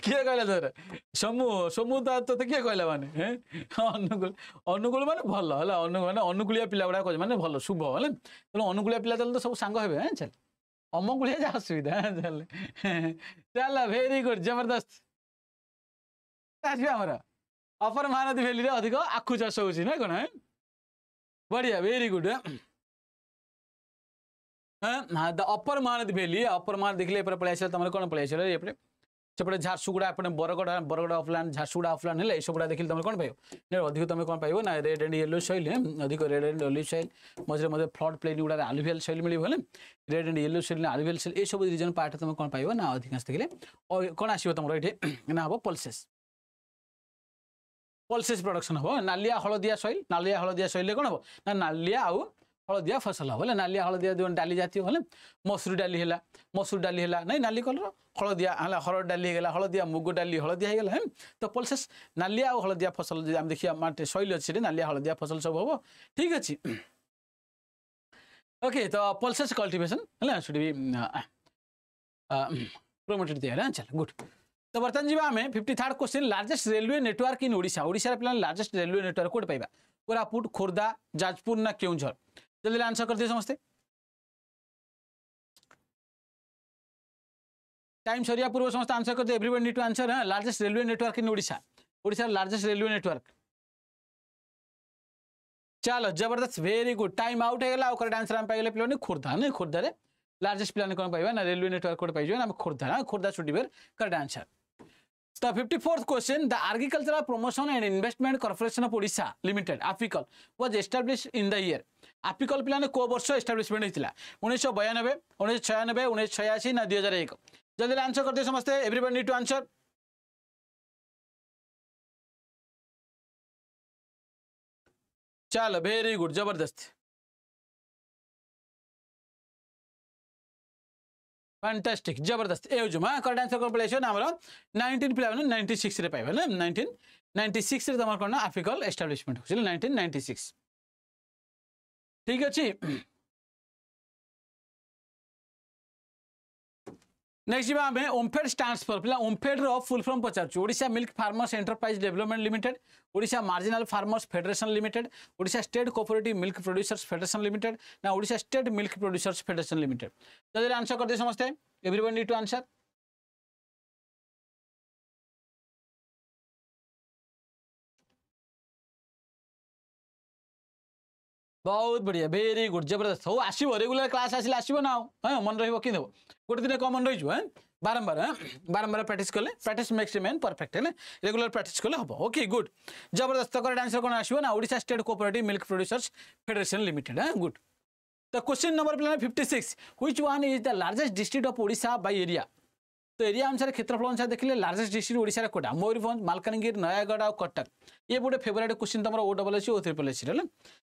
Speaker 4: কে কইলা তোর
Speaker 2: সমু সমু তা তোতে কে কইলা মানে হ্যাঁ অনুকূল অনুকূল মানে ভাল হল মানে অনুকূলিয়া পিলা গুড়া কইছে মানে ভাল শুভ হলে তাহলে অনুকূলিয়া পিলা তাহলে তো সব সাঙ্গ হবে হ্যাঁ চল অমঙ্গুলিয়া যা অসুবিধা হ্যাঁ চল চল ভেরি গুড জবরদস্ত আসবে আমরা ଅପର ମହାନଦୀ ଭ୍ୟାଲିରେ ଅଧିକ ଆଖୁ ଚାଷ ହେଉଛି ନା କ'ଣ ବଢ଼ିଆ very good the upper Mahanadi valley upper Mahanadi ଦେଖିଲେ ଏପଟେ ପଳେଇ ଆସିଲା ତମର କ'ଣ ପଳେଇ ଆସିଲା ଏପଟେ ସେପଟେ ଝାରସୁଗୁଡ଼ା ଏପଟେ ବରଗଡ଼ ବରଗଡ଼ ଅଫଲାଇନ୍ ଝାରସୁଗୁଡ଼ା ଅଫଲାଇନ୍ ହେଲେ ଏସବୁଗୁଡ଼ା ଦେଖିଲେ ତମେ କ'ଣ ପାଇବ ନା ଅଧିକ ତମେ କ'ଣ ପାଇବ ନା ରେଡ୍ ଆଣ୍ଡ ୟେଲୋ ସଏଲ୍ ଅଧିକ ରେଡ୍ ଆଣ୍ଡ ୟେଲୋ ସଏଲ୍ ମଝିରେ ମଧ୍ୟ ଫ୍ଲଡ୍ ପ୍ଲେନ୍ ଗୁଡ଼ାରେ ଆଲୁଭିଆଲ୍ ସଏଲ୍ ମିଳିବ ହେଲେ red and yellow soil alluvial soil ଏସବୁ ରିଜନ୍ ପାର୍ଟ ତମେ କ'ଣ ପାଇବ ନା ଅଧିକାଂଶ ଦେଖିଲେ କ'ଣ ଆସିବ ତମର ଏଠି ନା ହେବ ପଲ୍ସେସ୍ ପଲସେସ୍ ପ୍ରଡକ୍ସନ୍ ହେବ ନାଲିଆ ହଳଦିଆ ସଏଲ୍ ନାଲିଆ ହଳଦିଆ ସଏଲ୍ରେ କ'ଣ ହେବ ନା ନାଲିଆ ଆଉ ହଳଦିଆ ଫସଲ ହେବ ହେଲେ ନାଲିଆ ହଳଦିଆ ଯେଉଁ ଡାଲି ଜାତୀୟ ହେଲେ ମସୁରୀ ଡାଲି ହେଲା ମସୁରୀ ଡାଲି ହେଲା ନାଇଁ ନାଲି କଲର ହଳଦିଆ ହେଲା ହରଡ଼ ଡାଲି ହେଇଗଲା ହଳଦିଆ ମୁଗ ଡାଲି ହଳଦିଆ ହେଇଗଲା ହେଁ ତ ପଲସେସ୍ ନାଲିଆ ଆଉ ହଳଦିଆ ଫସଲ ଯଦି ଆମେ ଦେଖିବା ମାଟି ସଇଲ ଅଛି ସେଠି ନାଲିଆ ହଳଦିଆ ଫସଲ ସବୁ ହେବ ଠିକ୍ ଅଛି ଓକେ ତ ପଲସେସ୍ କଲ୍ଟିଭେସନ୍ ହେଲା ସେଠି ବି ପ୍ରମୋଟେଡ଼ ଦିଆହେଲା ଚାଲ ଗୁଡ଼ ତ ବର୍ତ୍ତମାନ ଯିବା fifty third question largest railway network in Voda ओडार पे लार्जेस्ट रेलवे नेटवर्क कौट କୋଉଠି कोरापुट खोर्धा जाजपुर ना ନା जल्दी आंसर कर दिए ସମସ୍ତେ
Speaker 4: टाइम सर पूर्व समस्त आंसर करते एवरीवन नीड टू आंसर हाँ largest railway network in Voda ओडार लार्जेस्ट रेलवे नेटवर्क चलो
Speaker 2: जबरदस्त वेरी गुड टाइम आउट होगा करेक्ट आंसर आम पाइले पे खोर्धा ना खोर्धार लार्जेस्ट प्लान कौन पाइबा ना रेलवे नेटवर्क कौन पाइबा ना खोर्धा ना हाँ। खोर्धा छुटबे correct answer The 54th question, the Agricultural Promotion and Investment Corporation of Odisha Limited, Apical, was established in the year. APICOL plan को वर्ष establishment ହେଇଥିଲା 1992 1996
Speaker 4: 1986 ना 2001 जल्दी answer करते समझते everybody need to answer. Chal, very good, जबरदस्त फान्टास्टिक जबरदस्त एउजमान्सर हाम्रो नाइन्टिन प्लान नाइन्टी पायो हो नाइन्टिन नाइन्टी सिक्सले त आफिकल एस्टाब्लिसमेन्ट हुन्छ नाइन्टिन नाइन्टी सिक्स ठिक अछि नेक्स्ट आम ओमफेड स्टाण्स फर पे ओमफेड रुल फर्म पचारा milk
Speaker 2: farmers enterprise development limited Odisha marginal farmers federation limited Odisha state cooperative milk producers federation limited ना Odisha state milk producers federation limited जल्दी तो आंसर कर दे
Speaker 4: समस्ते एवरीवन नीड टू आंसर बहुत बढिया भेरी गुड जबरदस्त हो आसो र लेगुलर क्लास आसि आस मन र कि दो
Speaker 2: गएन कमन रह्यो बारम्बार बारम्बार प्राक्स कले practice makes a man perfect हो रेगुलर प्राक्ट कले हे ओके गुड जबरदस्त डान्सर कसो नाटेट cooperative milk producer federation limited हा गुड त क्वेसन नम्बर प्लान fifty six which one is the largest district of Odisha by area तो एरिया अनुसार क्षेत्रफल देखिँदै लर्जेस्ट लार्जेस्ट डिस्ट्रिक्ट र केटा मयुरभन्दा मालकानगिर नयागढ आउ कटक यट क्वेसन तर ओबल एच ओ त्रिप्लए हो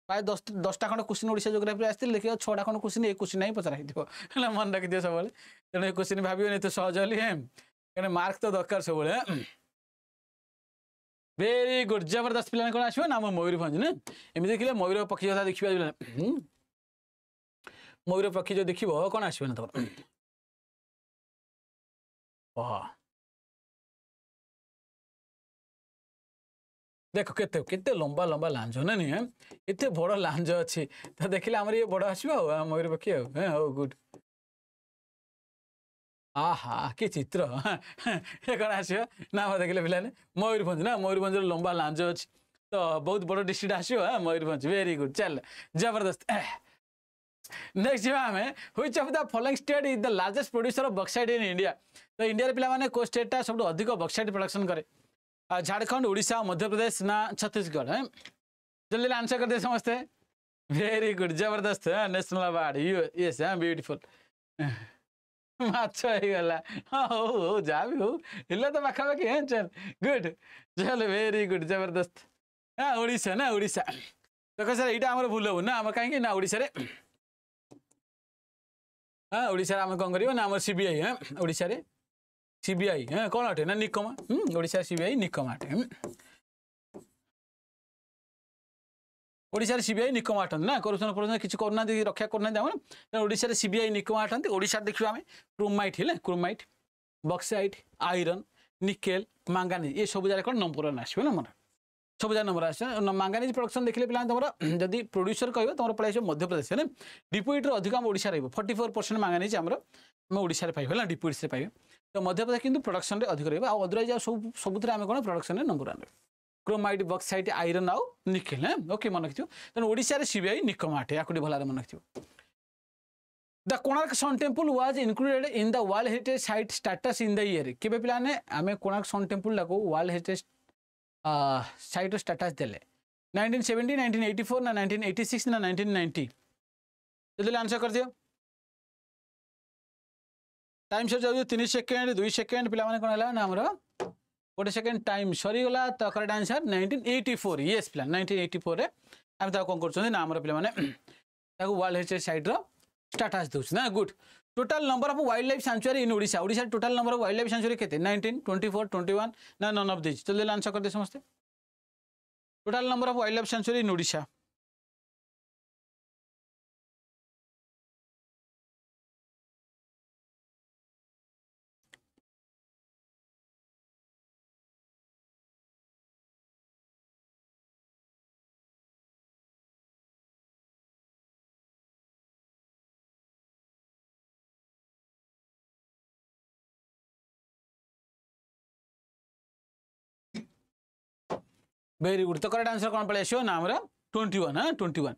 Speaker 2: প্রায় দশ দশটা খণ্ড কোশ্চিন ওড়িশা জিওগ্রাফি আসছিল দেখি ছটা খণ্ড কোশ্চিন এই কোশ্চিন ହିଁ ପଚରା ହେଇଥିବ ହେଲା ମନେ ରଖିଥିବ ସବୁବେଳେ ତେଣୁ ଏ କୋଶ୍ଚିନ୍ ଭାବିବନି ଏତେ ସହଜ ବୋଲି ହେଁ କାରଣ ମାର୍କ ତ ଦରକାର ସବୁବେଳେ ଭେରି ଗୁଡ୍ ଜବରଦସ୍ତ ପିଲାମାନେ କ'ଣ ଆସିବ ନା ଆମ ମୟୂରଭଞ୍ଜ ନା ଏମିତି ଦେଖିଲେ ମୟୂର ପକ୍ଷୀ
Speaker 4: କଥା ଦେଖିବା ପିଲାମାନେ ମୟୂର ପକ୍ଷୀ ଯେଉଁ ଦେଖିବ କ'ଣ ଆସିବ ନା ତମର देखे के लम्बा लम्बा ला बड
Speaker 2: लाज अख बड आस मयू पक्ष चित आसे पहिला मयुरभञ्ज न मयुरभँ्ज र लम्बा अछि त बहुत हो मोर बंज वेरी गुड चल जबरदस्त next which of the following state is the largest producer of bauxite in India त इन्डिया पहिला कोेटा सब अधिक बॉक्साइट प्रोडक्शन करे झारखंड उड़ीसा मध्य प्रदेश ना छत्तीसगढ़ है जल्दी आंसर कर दे समझते वेरी गुड जबरदस्त है नेशनल अवार्ड यू यस हाँ ब्यूटीफुल ମାଛ ହେଇଗଲା ହଁ ହଉ ହଉ ଯାହା ବି ହଉ ହେଲା ତ ପାଖାପାଖି ହଁ ଚାଲ ଗୁଡ୍ ଚାଲ ଭେରି ଗୁଡ୍ ଜବରଦସ୍ତ ହଁ ଓଡ଼ିଶା ନା ଓଡ଼ିଶା ଦେଖ ସାର୍ ଏଇଟା ଆମର ଭୁଲ ହବ ନା ଆମର କାହିଁକି ନା ଓଡ଼ିଶାରେ ହଁ ଓଡ଼ିଶାରେ ଆମେ କ'ଣ କରିବୁ ନା ଆମର ସି ବି ଆଇ ହଁ ଓଡ଼ିଶାରେ সিবিআই হ্যাঁ কোন আটে না নিকমা হুম ওড়িশার সিবিআই নিকমা আটে ওড়িশার সিবিআই নিকমা আটନ୍ତି না করুপশন ফরুপশন কিছু করু না রক্ষা করু না আমার ওড়িশার সিবিআই নিকমা আটନ୍ତି ওড়িশার দেখবা আমি ক্রোমাইট হলে হ্যাঁ, chromite bauxite iron nickel manganese এসব যার কোন নম্বর আসবে না আমার সব যার নম্বর আসছে মাঙ্গানিজ প্রডকশন দেখলে পিলা তোমার যদি প্রোড্যুসর কহব তোমার পড়ে আসবে মধ্যপ্রদেশ হলে ডিপোইটর অধিক আমার ওড়িশা রহব ফর্টি ফোর পরসেন্ট মাঙ্গানিজ আমার আমি ওড়িশার পাইব হল ডিপোইটসে পাইবে ତ ମଧ୍ୟପ୍ରଦେଶ କିନ୍ତୁ ପ୍ରଡକ୍ସନରେ ଅଧିକ ରହିବ ଆଉ ଅଦରୱାଇଜ୍ ଆଉ ସବୁ ସବୁଥିରେ ଆମେ କ'ଣ ପ୍ରଡକ୍ସନରେ ନମ୍ବର ଆଣିବେ କ୍ରୋମାଇଟ୍ ବକ୍ସାଇଟ୍ ଆଇରନ୍ ଆଉ ନିକେଲ୍ ହେଁ ଓକେ ମନେ ରଖିଥିବ ତେଣୁ ଓଡ଼ିଶାରେ ସି ବି ଆଇ ନିକମ ଆଠେ ୟାକୁ ଟିକେ ଭଲରେ ମନେ ରଖିଥିବ the Konark sun temple was included in the world heritage site status in the year କେବେ ପିଲାମାନେ ଆମେ କୋଣାର୍କ ସନ୍ ଟେମ୍ପଲ୍ଟାକୁ ୱାର୍ଲଡ ହେରିଟେଜ୍ ସାଇଟ୍ର ଷ୍ଟାଟସ୍ ଦେଲେ nineteen seventy nineteen eighty four ନା ନାଇଣ୍ଟିନ୍ ଏଇଟି ସିକ୍ସ ନା ନାଇଣ୍ଟିନ୍ ନାଇଣ୍ଟି ଯେତେବେଳେ ଆନ୍ସର୍ କରିଦିଅ টাইম সরি যাচ্ছে তিন সেকেন্ড দুই সেকেন্ড পিলা মানে কোণ হল না আমার গোটে সেকেন্ড টাইম সরিগলা তো correct answer nineteen eighty four yes পিলা নাইনটিন এইটি ফোরে আমি তাকে কম করছেন না আমার পিলা মানে তাকে ওয়ার্ল্ড হেরিটেজ সাইট্র স্টাটাস দেছি না good total number of wildlife sanctuary in Odisha ওড়িশার total number of wildlife sanctuary কেতে nineteen twenty four twenty one না নন অফ তো
Speaker 4: জলদি আনসার করে দে সমস্তে total number of wildlife sanctuary in Odisha very good त correct answer कोण पळेसो ना हाँ आमरा 21 हां 21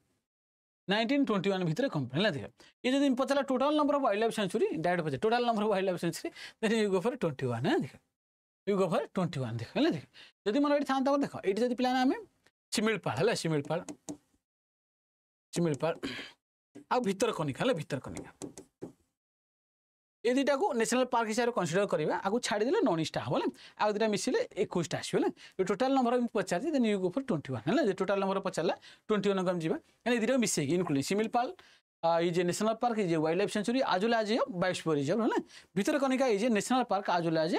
Speaker 2: 1921 भित्र कंप्लीट होला थियो ए जति पछला total number of wildlife sanctuary direct पछ total number of wildlife sanctuary then you go for 21 हां देख यु गो फर 21 देख होला देख जति मन एटी थान्ता देख एटी जति प्लान आमे सिमिलपाल होला सिमिलपाल सिमिलपाल आउ भित्र कनिका होला भित्र कनिका ए दुईटा न्यासनाल पर्क हिसाबले कन्सडर गरेको आएको छाडिदिने ननिटा हो आउ दुई मिसे एकै आयो हो टोटा नम्बर पचास देन युगो फोर ट्वेन्टी व्वा टोटा नम्बर पचारेला ट्वेन्टी वान्को जाने दुईवटा मिसैक इन्क्लुड सिमिलपा एजेन्यास पर्किए वाइड लाइफ साङ्गुरु आजुला जियुपरज हो भित्र नेशनल पार्क आजुला आज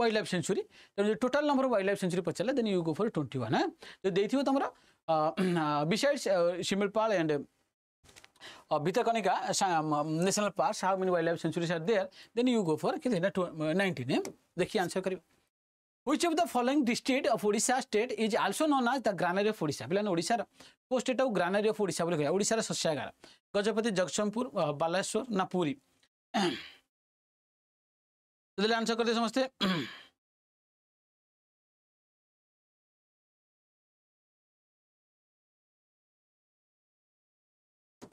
Speaker 2: wild wildlife sanctuary total number wildlife sanctuary पचारे देन युगो है ट्वेन्टी वान् ह्याथि त Similipal and Bitakoni um, National Park, how many wildlife centuries are there? Then you go for Kitana to, uh, 19. Eh? The key answer. Which of the following district of Odisha state is also known as the Granary of Odisha? Pilan Odisha, post state of Granary of Odisha, Odisha Sashyagara, Gajapati Jagsampur, uh, Balaswar, Napuri.
Speaker 4: Answer. Karibu.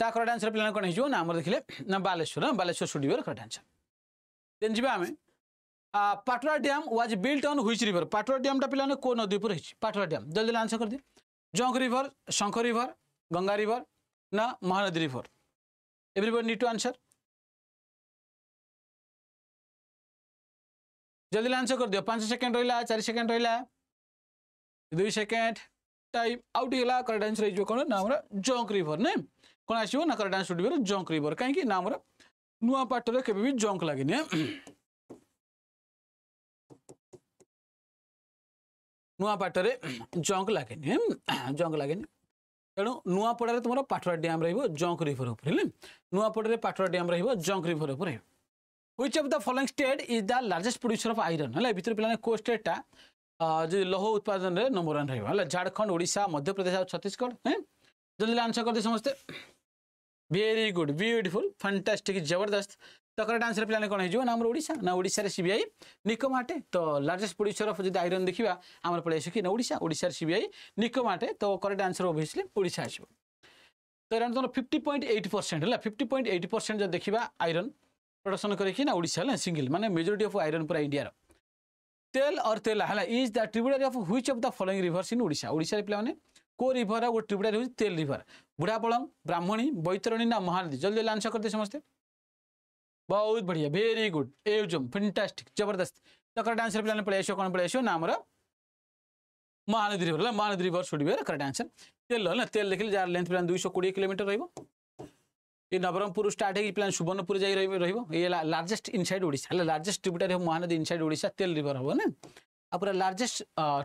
Speaker 4: ତା correct answer ପିଲାମାନେ କ'ଣ ହେଇଯିବ ନା ଆମର ଦେଖିଲେ ନା Baleswar Baleswar should
Speaker 2: be correct answer then ଯିବା ଆମେ Patora dam was built on which river Patora ଡ୍ୟାମ୍ଟା ପିଲାମାନେ କେଉଁ ନଦୀ ଉପରେ ହେଇଛି ପାଟୁରା ଡ୍ୟାମ୍ ଜଲ୍ଦି ଜଲ୍ଦି ଆନ୍ସର କରିଦିଏ Jonk river Sankh river
Speaker 4: Ganga river ନା Mahanadi river everybody need to answer ଜଲ୍ଦି आंसर କରିଦିଅ ପାଞ୍ଚ ସେକେଣ୍ଡ ରହିଲା ଚାରି ସେକେଣ୍ଡ ରହିଲା ଦୁଇ ସେକେଣ୍ଡ सेकेंड टाइम आउट होगा करेक्ट आंसर हो कौन ना
Speaker 2: आम जंक रिभर ना କ'ଣ ଆସିବ ନା କରେ ଡ୍ୟାନ୍ସ ଷ୍ଟୁଡ଼ିଓରେ ଜଙ୍କ ରିଭର କାହିଁକି ନା ଆମର ନୂଆ ପାଠରେ
Speaker 4: କେବେ ବି ଜଙ୍କ୍ ଲାଗିନି ନୂଆ ପାଠରେ ଜଙ୍କ ଲାଗେନି ଜଙ୍କ ଲାଗେନି ତେଣୁ
Speaker 2: ନୂଆପଡ଼ାରେ ତୁମର ପାଠୁଆ ଡ୍ୟାମ୍ ରହିବ ଜଙ୍କ୍ ରିଭର ଉପରେ ହେଲେ ନୂଆପଡ଼ାରେ ପାଠୁଆ ଡ୍ୟାମ୍ ରହିବ ଜଙ୍କ୍ ରିଭର ଉପରେ which of the following state is the largest producer of iron হলে ভিতরে পিলানে কো স্টেটটা যে লৌহ উৎপাদনের নম্বর ওয়ান রহব হলে ঝাড়খণ্ড ওড়িশা মধ্যপ্রদেশ আর ছত্তিশগড় হ্যাঁ জলদি আনসার করে সমস্তে ଭେରି ଗୁଡ଼୍ বিউটিফুল ଫାଣ୍ଟାଷ୍ଟିକ୍ ଜବରଦସ୍ତ ତ କରେକ୍ଟ ଆନ୍ସର ପିଲାମାନେ କ'ଣ ହେଇଯିବ ନା ଆମର ଓଡ଼ିଶା ନା ଓଡ଼ିଶାରେ ସି ବି ଆଇ ନିକମ ଆଟେ ତ ଲାର୍ଜେଷ୍ଟ ପ୍ରଡ୍ୟୁସର ଅଫ୍ ଯଦି ଆଇରନ୍ ଦେଖିବା ଆମର ପଳେଇ ଆସିବ କି ନା ଓଡ଼ିଶା ଓଡ଼ିଶାର ସି ବି ଆଇ ନିକମ ଆଟେ ତ କରେକ୍ଟ ଆନ୍ସର ଓଭିୟସଲି ଓଡ଼ିଶା ଆସିବ ତ ଏଇଟା ତମର ଫିଫ୍ଟି ପଏଣ୍ଟ ଏଇଟ୍ ପରସେଣ୍ଟ ହେଲା ଫିଫ୍ଟି ପଏଣ୍ଟ ଏଇଟ୍ ପରସେଣ୍ଟ ଯଦି ଦେଖିବା ଆଇରନ୍ ପ୍ରଡକ୍ସନ କରିକି ନା ଓଡ଼ିଶା ହେଲା ସିଙ୍ଗିଲ୍ ମାନେ ମେଜୋରିଟି ଅଫ୍ ଆଇରନ୍ ପୁରା ଇଣ୍ଡିଆର ତେଲ ଅର୍ ତେଲା ହେଲା is the tributary of which of the following rivers in Odisha ଓଡ଼ିଶାରେ ପିଲାମାନେ को रिभर है गोटे ट्रिब्यूटारी हूँ तेल रिभर बुढ़ापल ब्राह्मणी बैतरणी ना महानदी जल्दी जल्दी आंसर करते समस्ते बहुत बढ़िया भेरी गुड एवजम फिंटास्टिक जबरदस्त तो करेक्ट आंसर पे पड़े आसो कौन पलि आस ना आमर Mahanadi river Mahanadi river should be correct answer Tel ना तेल देखे जार लेंथ पे दुईश कोड़े किलोमीटर रोक ये नवरंगपुर स्टार्ट है प्लान सुवर्णपुर जाए रही लार्जेस्ट इनसाइड ओडा लार्जेस्ट हम महानदी इनसाइड ओडा तेल रिवर हम ना ଆଉ ପୁରା ଲାର୍ଜେଷ୍ଟ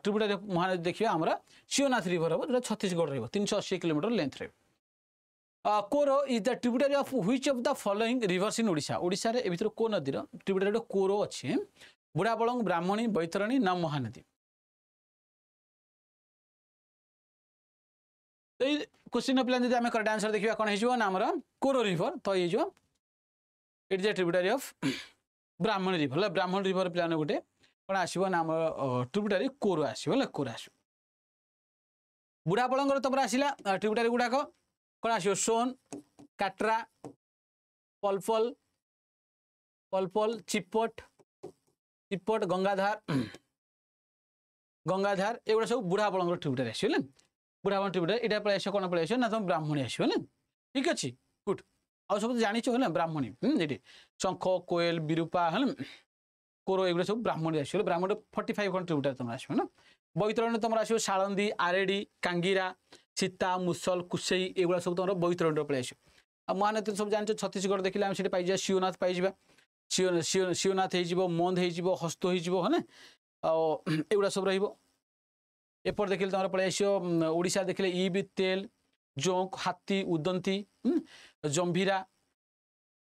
Speaker 2: ଟ୍ରିବ୍ୟୁଟାରୀ ମହାନଦୀ ଦେଖିବା ଆମର ଶିଓନାଥ ରିଭର ହେବ ଯେଉଁଟା ଛତିଶଗଡ଼ ରହିବ ତିନିଶହ ଅଶୀ କିଲୋମିଟର ଲେନ୍ଥ ରହିବ Koro is the tributary of which of the following rivers in Odisha ଓଡ଼ିଶାରେ ଏ ଭିତରେ କେଉଁ ନଦୀର ଟ୍ରିବ୍ୟୁଟାରୀ ଗୋଟେ କୋର ଅଛି ବୁଢ଼ାବଳଂ ବ୍ରାହ୍ମଣୀ ବୈତରଣୀ ନା ମହାନଦୀ
Speaker 4: ଏଇ କୋଶ୍ଚିନ୍ର ପିଲା ଯଦି ଆମେ କରେକ୍ଟ ଆନ୍ସର ଦେଖିବା କ'ଣ ହେଇଯିବ ନା ଆମର କୋରୋ ରିଭର୍ ତ ହେଇଯିବ it is a
Speaker 2: tributary of Brahmani river Brahmani river ପିଲାମାନେ ଗୋଟେ କ'ଣ ଆସିବ ନା ଆମର ଟ୍ରିବ୍ୟୁଟାରୀ କୋରୁ ଆସିବ ହେଲା କୋରୁ ଆସିବ ବୁଢ଼ାପଳଙ୍କର ତମର ଆସିଲା ଟ୍ରିବ୍ୟୁଟାରୀ ଗୁଡ଼ାକ କ'ଣ ଆସିବ ସୋନ କାଟ୍ରା ପଲପଲ ପଲପଲ ଚିପଟ ଚିପଟ ଗଙ୍ଗାଧାର গঙ্গাধার এগুলো সব বুড়া বলঙ্গর ট্রিবিউটারি আসবে হলেন বুড়া বলঙ্গ ট্রিবিউটারি এটা পড়ে আসবে কোন পড়ে আসবে না তোমার ব্রাহ্মণী আসবে হলেন ঠিক আছে গুড আউ সব জানিছো হলেন ব্রাহ্মণী হুম এটি শঙ্খ কোয়েল বিরূপা হলেন কোরো এগুলো সব ব্রাহ্মণে আসছিল ব্রাহ্মণে ফর্টি ফাইভ কন্ট্রিবিউটার তোমরা আসবে না বৈতরণে তোমরা আসবে সাড়ন্দি আরেডি কাঙ্গিরা সীতা মুসল কুসেই এগুলো সব তোমরা বৈতরণের উপরে আসবে আর মহানাথ সব জানিছ ছত্তিশগড় দেখলে আমি সেটা পাইযা শিওনাথ পাইযা শিওনাথ হয়েযিব মন্দ হয়েযিব হস্ত হয়েযিব হ্যাঁ এগুলা সব রহব এপর দেখলে তোমার পড়ে আসিও ওড়িশা দেখলে ইবি তেল জোঁক হাতি উদন্তি জম্ভিরা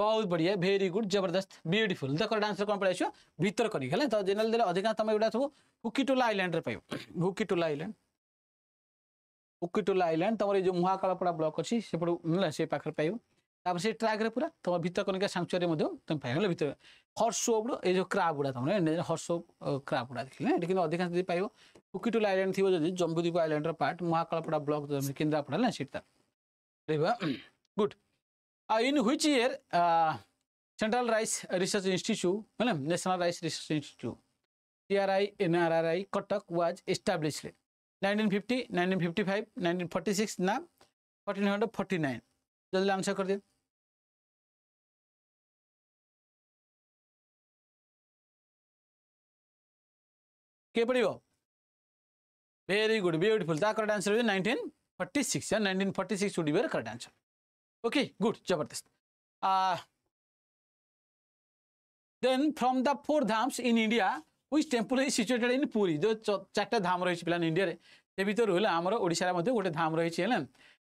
Speaker 4: बहुत बढिया भेरी गुड जबरदस्त ब्यूटीफुल द
Speaker 2: करेक्ट आंसर कोन पळे आछो भीतर करी हेले त जनरल देले अधिकांश तमे एडा सब हुकिटोला आइलैंड रे पाइब हुकिटोला आइलैंड हुकिटोला आइलैंड तमर ए जो मुहाकालपड़ा ब्लॉक अछि से पड़ हला से पाखर पाइब তারপরে সেই ট্র্যাক পুরা তোমার ভিতরকনিকা স্যাংচুয়ারি মধ্যে তুমি পাইগলে ভিতরে হর্সোপর এই যে ক্রাব গুড়া তোমার হর্সোপ ক্রাব গুড়া দেখলে এটা কিন্তু অধিকাংশ যদি পাইব কুকিটুল আইল্যান্ড থিব যদি জম্বুদ্বীপ আইল্যান্ডর পার্ট মহাকালপড়া ব্লক কেন্দ্রাপড়া না সেটা good uh, in which year uh, Central Rice Research Institute, well, National Rice Research Institute, CRI NRRI Kotak was established.
Speaker 4: 1950, 1955, 1946 ना 1449 जल्दी answer कर दिया के पड़ो very good beautiful correct answer nineteen forty six nineteen forty six would correct answer
Speaker 2: okay good jabardast uh, then from the four dhams in india which temple is situated in puri jo চারটা ধাম রয়েছে plan India রে সে ভিতর হলো আমার ওড়িশার মধ্যে গোটে ধাম রয়েছে হলেন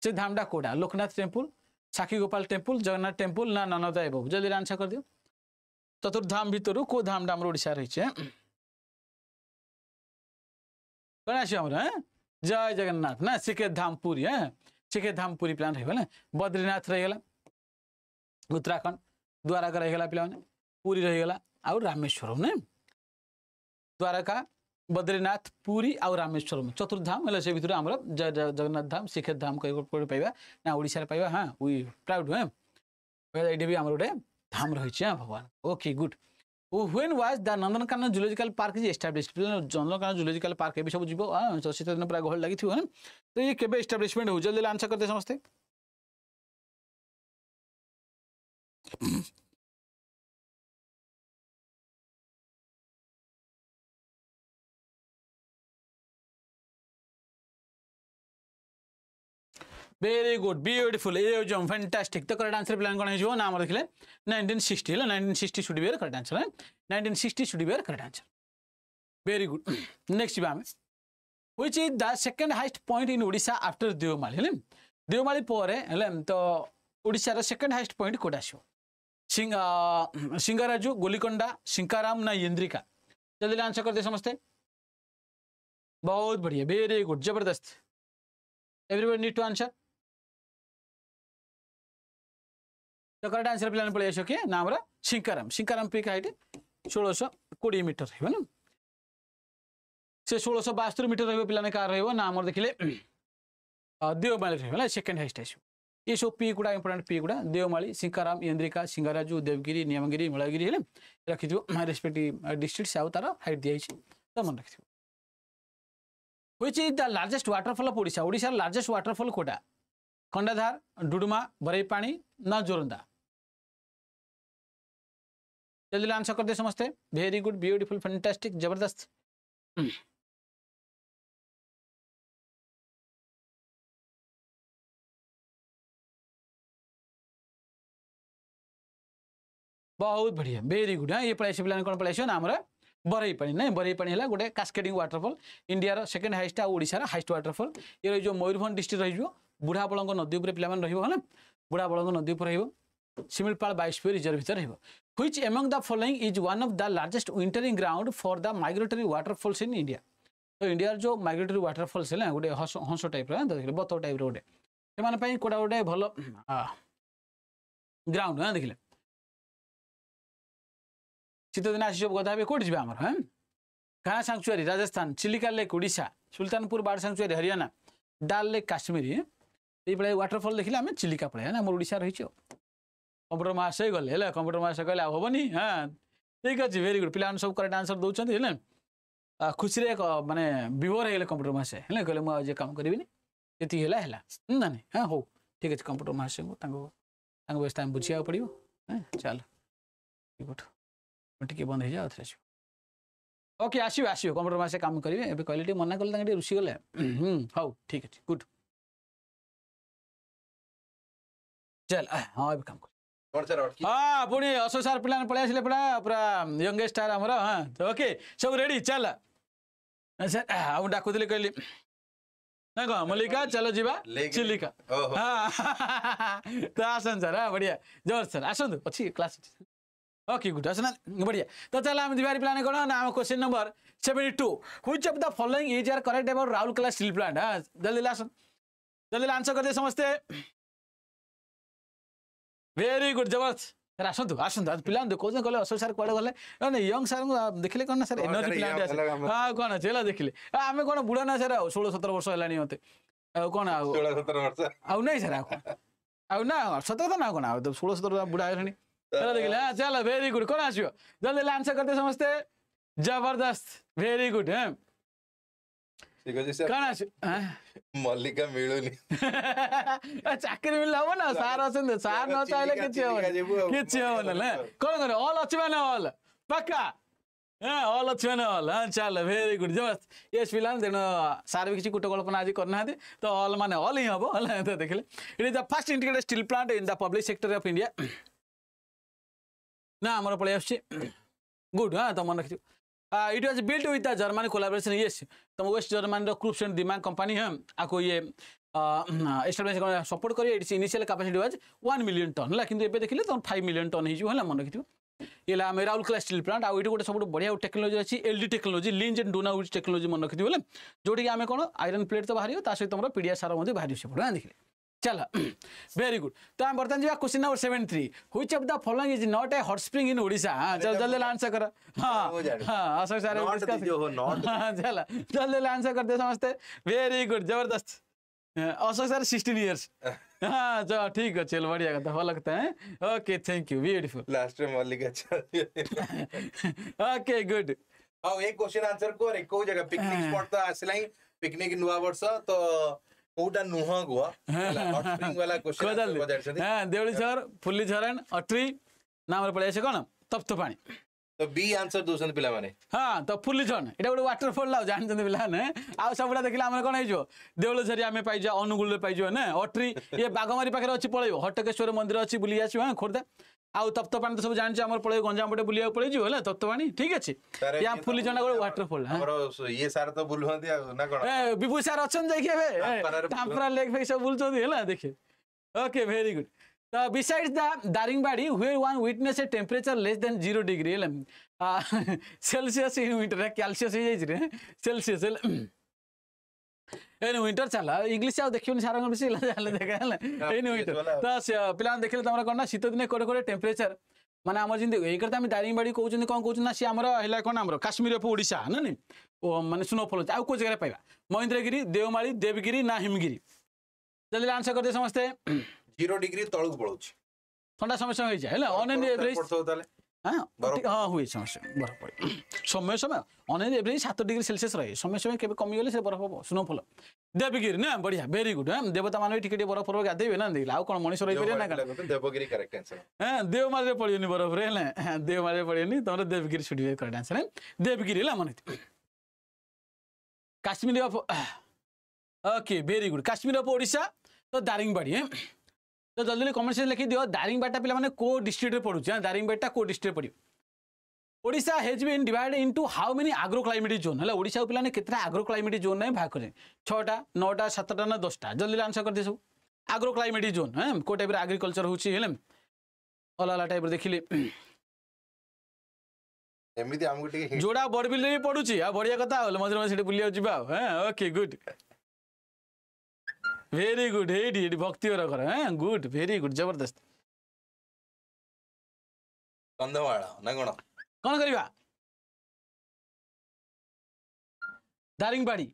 Speaker 2: সে ধামটা কোটা লোকনাথ টেম্পল সাক্ষী গোপাল টেম্পল জগন্নাথ টেম্পল না ননদায় বাবু জলদি আনসার করে দিও চতুর্ধাম ভিতর কেউ ধামটা আমার ওড়িশা রয়েছে কোন আসি আমরা হ্যাঁ জয় জগন্নাথ না শ্রীকের ধাম পুরী হ্যাঁ चेके धाम पूरी प्लान रही बद्रीनाथ रहीगला उत्तराखंड द्वारका रहीगला पे पूरी रहीगला आउ रामेश्वरम ने द्वारका बद्रीनाथ पुरी आउ रामेश्वरम चतुर्धाम से भितर आम जगन्नाथ धाम श्रीक्षेत्र धाम कहीं पाइबा ना ओडार पाइबा हाँ वी प्राउड हाँ ये भी आम गोटे धाम रही है भगवान ओके गुड नन्दनक zoological park Nandankanan zoological park ए सब
Speaker 4: जस्तो शिर दिन पहिला घर लाग्यो यस्टाब्लिसमेन्ट हुन्छ आन्सर त्यो समस्त ভেরি গুড বিউটিফুল
Speaker 2: এই হচ্ছে ফ্যান্টাস্টিক তো করেক্ট আনসার প্ল্যান কোণ হয়ে নাম লিখলে নাইনটিন সিক্সটি হলে nineteen sixty should bear correct answer nineteen sixty should bear correct answer very good next যা আমি which is the second highest point in Odisha after Deomali হলে দেওমালি পরে হলে তো ওড়িশার সেকেন্ড হাইস্ট পয়েন্ট কোটা আসব সিঙ্গারাজু गोलीकोंडा सिंकाराम ना इंद्रिका जल्दी आंसर करते समझते बहुत
Speaker 4: बढ़िया वेरी गुड जबरदस्त everybody need to answer correct answer पहिला पल्यास कि नाम सिङ्गाराम सिङ्कारम पिक हाइट
Speaker 2: षो किडियो मिटर रहेछ हो सोह्र बाहत्तर मिटर रहेको पहिला कहाँ देखिले अब देखिमाली सेकेन्ड हाइस्ट आइसो ए सब पि गुडा इम्पोर्ट्यान्ट पी गुडा देवमाली सिङ्कारम इंद्रिका सिङ्गाराजु देवगिरी नियमगिरी नीगिरी हो रेस्पेक्ट डिस्ट्रिक्ट सब हाइट है दिन्छ मन is the largest waterfall of ओडाओडा लार्जेस्ट वाटरफल कोटा खंडाधार डुडुमा बरैपा नजोरदा जल्दी आंसर
Speaker 4: कर दे समझते वेरी गुड ब्यूटीफुल फैंटास्टिक जबरदस्त बहुत बढ़िया वेरी गुड हाँ ये
Speaker 2: पढ़ाई से पाने कौन पढ़ाई ना आम बरई पाणी ना बरई पाणी है गोटे cascading waterfall India second highest आड़शार हाइस्ट वाटरफल ये रही मयूरभ डिस्ट्रिक्ट रही बुढ़ाबल नदी पर पाला रही है ना बुढ़ाबल नदी पर रही सीमिलपाड़ बायोस्फीयर रिजर्व भर रही है which among the following is one of the largest wintering ground for the migratory waterfalls in India. तो इंडिया जो माइग्रेटरी वाटरफल्स है गोटे हंस टाइप टाइप बत टाइप रोटे से कौटा गोटे भल ग्राउंड है देखे शीत दिन आसी कौट जाए आमर हाँ घाना सांक्चुआरी राजस्थान चिलिका लेक ओडा Sultanpur bird sanctuary Haryana Dal lake Kashmir तो ये वाटरफल देखिले आम चिलिका पड़े ना मोर ओडा रही कंप्यूटर में आसे गले है कंप्यूटर में आसे गले हाँ ठीक अच्छे भेरी गुड पे सब करेक्ट आंसर दौरान है खुशी मानने विवर हो गए कंप्यूटर में है कहे मुझे आज काम करी ये हाला हाँ हाँ हो ठीक अच्छे कंप्यूटर में आसमु व्यस्त आम बुझे पड़ो चल टे बंद हो जाए ओके आस कंप्यूटर में आसे काम करेंगे ए कहे मना कले
Speaker 4: रोसी गले हाउ ठीक अच्छे गुड चल हाँ काम कर పుణి అసోసారి పిల్లని పడేసిలే ఇప్పుడు ఇప్పుడు
Speaker 2: యంగెస్ట్ స్టార్ అమరా ఓకే సబ్ రెడీ చల్ సార్ అవును డాకుదిలే కళ్ళి ना कौन मलिका चलो जीवा चिलिका त आसन सर बढ़िया जोर सर आसन क्लास ओके गुड आसन बढ़िया त चल हम दिवारी प्लान question of the following is correct about Rahul जल्दी जल्दी आंसर कर दे ଭେରି গুড জবরদস্ত ସାର୍ ଆସନ୍ତୁ ଆସନ୍ତୁ ଆଜି ପିଲାଙ୍କୁ ଦେଖାଉଛନ୍ତି କହିଲେ ଅଶୋକ ସାର୍ କୁଆଡ଼େ ଗଲେ ନାଇଁ ୟଙ୍ଗ ସାର୍ଙ୍କୁ ଦେଖିଲେ କ'ଣ ନା ସାର୍ ଏନର୍ଜି ପିଲାଟେ ଆସେ ଆଉ କ'ଣ ଅଛି ହେଲା ଦେଖିଲେ ଆମେ କ'ଣ ବୁଢ଼ା ନା ସାର୍ ଆଉ ଷୋହଳ ସତର ବର୍ଷ ହେଲାଣି ମୋତେ ଆଉ କ'ଣ ଆଉ ଆଉ ନାଇଁ ସାର୍ ଆଉ ଆଉ ନା ସତର ତ ନା କ'ଣ ଆଉ ଷୋହଳ ସତର ବୁଢ଼ା ହେଲାଣି ହେଲା ଦେଖିଲେ ହଁ ଚାଲ ଭେରି ଗୁଡ୍ କ'ଣ ଆସିବ ଜଲ୍ଦି ହେଲେ ଆନ୍ସର କରିଦିଅ ସମସ୍ତେ ଜବରଦସ୍ତ ଭେରି ଗୁଡ୍ ହଁ ମଲ୍ଲିକା ମିଳୁନି ଚାକିରି ମିଳିଲେ ହବ ନା ସାର୍ ଅଛନ୍ତି ସାର୍ ନ ଚାହିଁଲେ କିଛି ହବ କିଛି ହବ ନା କଣ କର ଅଲ୍ ଅଛି ମାନେ ଅଲ୍ ପକ୍କା ଅଲ୍ ଅଛି ମାନେ ଅଲ୍ ହଁ ଚାଲ ଭେରି ଗୁଡ୍ ଜବରଦସ୍ତ ୟେସ୍ ପିଲାମାନେ ତେଣୁ ସାର୍ ବି କିଛି କଳ୍ପନା ଆଜି କରିନାହାନ୍ତି ତ ଅଲ୍ ମାନେ ଅଲ୍ ହିଁ ହବ ହେଲା ତ ଦେଖିଲେ it is the first integrated steel plant in the public sector of India ନା ଆମର ପଳେଇ ଆସୁଛି ଗୁଡ୍ ହଁ ତ ମନେ ରଖିଛୁ it was build with the Germany collaboration yes तुम west Germany Krupps and Demag company है आपको ये एस्टाब्लीश सपोर्ट करें it's initial capacity was one million ton है कि देखिले तुम फाइव मिलियन टन हो मन रखी ହେଲା ଆମେ ରାଉରକେଲା ଷ୍ଟିଲ୍ ପ୍ଲାଣ୍ଟ ଆଉ ଏଇଠି ଗୋଟେ ସବୁଠୁ ବଢ଼ିଆ ଟେକ୍ନୋଲୋଜି ଅଛି L D technology Linz and Donawitz technology ମନେ ରଖିଥିବ ବୋଲେ ଯେଉଁଠିକି ଆମେ କ'ଣ ଆଇରନ୍ ପ୍ଲେଟ୍ ତ ବାହାରିବ ତା ସହିତ ଆମର ପିଡ଼ିଆ ସାର ମଧ୍ୟ ବାହାରିବ ସେପଟେ ଦେଖିଲେ Chala. Very good. So I am Bartan ji question number 73. Which of the following is not a hot spring in Odisha? हां चल जल्दी आंसर करो हां हां असर सारे इसका जो हो नॉट चला जल्दी आंसर करते समझते वेरी गुड जबरदस्त असर सर 16 इयर्स हां चलो ठीक है चल बढ़िया कथा हो लगता है okay thank you beautiful last में मल्लिक अच्छा
Speaker 1: ओके गुड ଆଉ ଏ କ୍ୱେଶ୍ଚିନ୍ ଆନ୍ସର କରେ କୋଉ ଜାଗା ପିକନିକ ସ୍ପଟ ତ ଆସିଲାଇଁ ପିକନିକ ନୂଆ ବର୍ଷ ତ ওডা নুহ গো হ লট্রিং ওয়ালা কোশ্চেন গো দ্যাটস হে দেয়ার ইজ স্যার
Speaker 2: ফুলি ঝরেন অট্রি না আমরে পড়াইছে কোন তপ্ত পানি
Speaker 1: তো বি আনসার দোসন পিলা মানে
Speaker 2: হ্যাঁ তো ফুলি ঝরেন এটা ওয়াটারফল লাও জানছেন বিলানে আ সবড়া দেখিলে আমরে কোন আইছো দেওল সরি আমি পাই যা অনুকূল পাই যা না অট্রি ইয়ে বাগামারি পাখরে ওচি পড়াইও হট্টকেশ্বর মন্দির ওচি বুলিয়াচি হ্যাঁ খোরদা ଆଉ ତପ୍ତପାଣି ତ ସବୁ ଜାଣିଛୁ ଆମର ପଳେଇବ ଗଞ୍ଜାମ ପଟେ ବୁଲିବାକୁ ପଳେଇଯିବ ହେଲା ତପ୍ତପାଣି ଠିକ ଅଛି ୟା ଫୁଲି ଜଣା ଜଣାଗଡ଼ ୱାଟରଫଲ୍
Speaker 1: ଇଏ ସାର୍ ତ ବୁଲୁଛନ୍ତି ଆଉ ନା କ'ଣ
Speaker 2: ବିଭୁ ସାର୍ ଅଛନ୍ତି ଯାଇକି ଏବେ ଟାମ୍ପରା ଲେକ୍ ଫେକ୍ ସବୁ ବୁଲୁଛନ୍ତି ହେଲା ଦେଖେ ଓକେ ଭେରି ଗୁଡ୍ ତ ବିସାଇଡ୍ସ ଦ ଦାରିଙ୍ଗବାଡ଼ି ହୁଏ one witness a temperature less than zero degree ହେଲା ସେଲସିୟସ୍ ଇନ୍ ୱିଣ୍ଟର କ୍ୟାଲସିୟସ୍ ହେଇଯାଇଛି ରେ ସେଲସିୟସ୍ ହେଲା ଏଇନେ ୱିଣ୍ଟର ଚାଲା ଇଂଲିଶ ଆଉ ଦେଖିବନି ସାରଙ୍କ ବେଶୀ ହେଲେ ଦେଖା ହେଲା ଏଇନେ ୱିଣ୍ଟର ତ ପିଲାମାନେ ଦେଖିଲେ ତମର କ'ଣ ନା ଶୀତ ଦିନେ କୋଟେ କୋଟେ ଟେମ୍ପରେଚର ମାନେ ଆମର ଯେମିତି ଏଇକରେ ତ ଆମେ ଦାରିଙ୍ଗବାଡ଼ି କହୁଛନ୍ତି କ'ଣ କହୁଛନ୍ତି ନା ସିଏ ଆମର ହେଲା କ'ଣ ଆମର କାଶ୍ମୀର ଅଫ୍ ଓଡ଼ିଶା ନା ଓ ମାନେ ସ୍ନୋଫଲ୍ ଅଛି ଆଉ କେଉଁ ଜାଗାରେ ପାଇବା ମହେନ୍ଦ୍ରଗିରି ଦେଓମାଳି ଦେବଗିରି ନା ହିମଗିରି ଯଦି ଆନ୍ସର କରିଦିଏ ସମସ୍ତେ ଜିରୋ ଡିଗ୍ରୀ ତଳକୁ ପଳାଉଛି ଥଣ୍ଡା ସମସ୍ୟା ହେଇଯାଏ ହେଲା ଅନ୍ ଏଭରେଜ হ্যাঁ হ্যাঁ ହୁଏ ସମସ୍ୟା ବରଫ ପଡ଼େ ସମୟ ସମୟ ଅନେକ ଏଭରେଜ୍ ସାତ ଡିଗ୍ରୀ ସେଲସିୟସ୍ ରହେ ସମୟ ସମୟ କେବେ କମିଗଲେ ସେ ବରଫ ହବ ସ୍ନୋଫଲ ଦେବଗିରି ନା ବଢିଆ ଭେରି ଗୁଡ୍ ହଁ ଦେବତାମାନେ ଟିକେ ଟିକେ ବରଫ ଫରଫ ଗାଧେଇବେ ନା ଦେଖିଲେ ଆଉ କ'ଣ ମଣିଷ ରହିପାରିବେ ନା
Speaker 1: କ'ଣ ଦେବଗିରି କରେକ୍ଟ ଆନ୍ସର
Speaker 2: ହଁ ଦେଓମାଳିରେ ପଡ଼ିବନି ବରଫରେ ହେଲା ଦେଓମାଳିରେ ପଡ଼ିବନି ତମର ଦେବଗିରି ସୁଟିବେ କରେକ୍ଟ ଆନ୍ସର ଦେବଗିରି ହେଲା ମନେ Kashmir of okay very good Kashmir of Odisha ତ ଦାରିଙ୍ଗବାଡ଼ି তো জলদি কমেন্ট সেকশন লিখি দিও দারিংবাড়টা পিলামানে কো ডিস্ট্রিক্টরে পড়ুছে হ্যাঁ? দারিংবাড়টা কো ডিস্ট্রিক্টরে পড়িব Odisha has been divided into how many agro climatic zone হলে ওড়িশা পিলামানে কেতটা আগ্রো ক্লাইমেটিক জোন নাই ভাগ করে ছটা নটা সাতটা না দশটা জলদি আনসার করে সব আগ্রো ক্লাইমেটিক জোন হ্যাঁ কো টাইপের আগ্রিকলচার হচ্ছে হলে হ্যাঁ? অলা অলা টাইপের দেখিলে
Speaker 1: এমনি আমাকে টিকে
Speaker 2: জোড়া বড়বিল পড়ুছি আর বড়িয়া কথা হলো মাঝে মাঝে সেটা বুলিয়া যাবা হ্যাঁ ওকে
Speaker 4: গুড वेरी गुड हेडी हेडी भक्ति वाला करो हैं गुड वेरी गुड जबरदस्त कंधमाड़ा नगण कौन करवा Daringbadi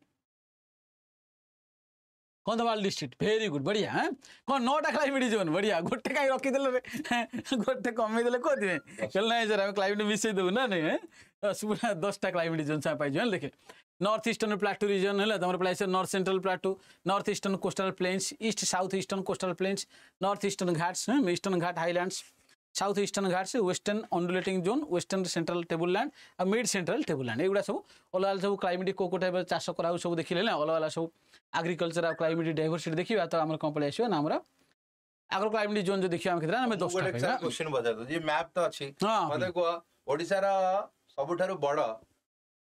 Speaker 4: Kandhamal district very good बढ़िया हाँ कौन नौटा क्लाइमेट जोन
Speaker 2: बढ़िया गोटे कहीं रखीदे गोटे कमेदे कौदे कल ना सर आम क्लाइमेट मिसईदेबू ना नहीं पूरा दसटा क्लाइमेट जोन पाइज देखे नर्थ ईस्टर्न प्लाटू रिजन है तुम पलि north central plateau north eastern coastal plains east south eastern coastal plains north eastern Ghats eastern Ghat highlands south eastern Ghats western undulating zone western central tableland आ mid central tableland एगुड़ा सब अलग अलग सब climate कौ कौ टाइप चाष कर सब देखिले ना अलग अलग सब आग्रिकल्चर आ क्लाइमेट डाइवर्सिटी देखिए तो आम कौन पलि आसो आम आग्रो
Speaker 1: क्लाइमेट जोन जो देखिए आम दस क्वेश्चन बजार मैप तो अच्छी मतलब कह ओडार सबुठ बड़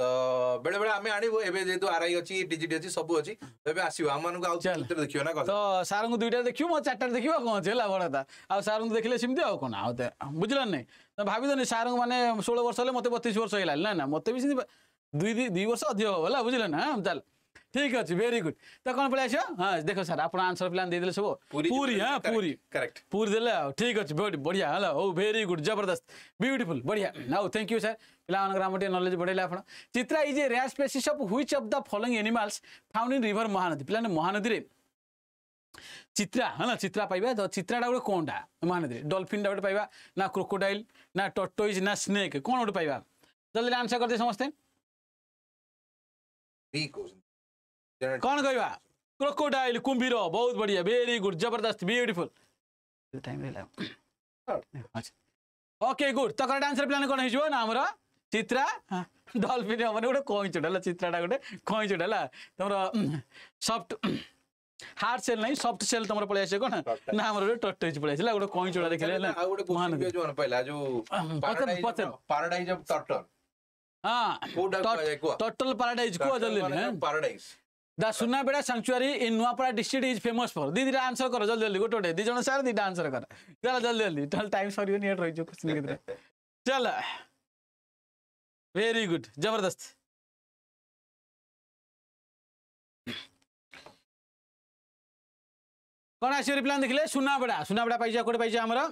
Speaker 1: ତ ବେଳେବେଳେ ଆମେ ଆଣିବୁ ଏବେ ଯେହେତୁ ଆର୍ଆଇ ଅଛି ଡିଜିଟି ଅଛି ସବୁ ଅଛି ଏବେ ଆସିବ ଆମମାନଙ୍କୁ ଆଉ ଭିତରେ ଦେଖିବ ନା ତ
Speaker 2: ସାର୍ଙ୍କୁ ଦୁଇଟା ଦେଖିବ ମୋ ଚାରିଟାରେ ଦେଖିବୁ କ'ଣ ଅଛି ହେଲା ବଡ଼ କଥା ଆଉ ସାର୍ଙ୍କୁ ଦେଖିଲେ ସେମିତି ଆଉ କ'ଣ ଆଉ ବୁଝିଲ ନାହିଁ ଭାବିଦନି ସାର୍ଙ୍କୁ ମାନେ ଷୋହଳ ବର୍ଷ ହେଲେ ମୋତେ ବତିଶ ବର୍ଷ ହେଇଗଲା ନା ନା ମୋତେ ବି ସେମିତି ଦୁଇ ଦୁଇ ବର୍ଷ ଅଧିକ ହେବ ହେଲା ବୁଝିଲ ନା ଚାଲ ठीक अच्छा भेरी गुड तस देखर पहिला सबै पुर बढ़िया ठिक ओ बढियाेरी गुड जबरदस्त ब्यूटीफुल बढिया हौ थ्याङ्क नॉलेज सार पहिला Chitra is a rare species of which of the found in river Mahanadi Mahanadi रे चित्रा चित्रा चित त चित्राटा गएर कोहानदी डलफिन्टा गाइड नकुटोज ना स्नेक जल्दी आन्सर गरिदिए समस्तै
Speaker 4: कौन कहवा क्रोकोडाइल कुम्भिरो बहुत बढ़िया वेरी गुड जबरदस्त ब्यूटीफुल टाइम
Speaker 2: ओके गुड तकर डांसर प्लान कौन हो ना आमर चित्रा डलफिन हम गोटे कईचट है चित्राटा गोटे कईचट है तुम सफ्ट हार्ड सेल नहीं सॉफ्ट सेल तुम पलि आस कौन ना हमर टट होई पलि आसला गोटे कई चोड़ा देखले ना आ गोटे महान जो मन पहिला जो पैराडाइज ऑफ टर्टल हां टर्टल पैराडाइज को जल्दी paradise the Sunabeda sanctuary in Nuapada district is famous for the दीटा आंसर कर जल्दी जल्दी गोटे दी जन सर दीटा आंसर कर चल जल्दी जल्दी चल
Speaker 4: टाइम सर नेट रही क्वेश्चन चल वेरी गुड जबरदस्त कौन आस रिप्लान देखिले सुनाबेड़ा सुनाबेड़ा पाई कौटे पाई आमर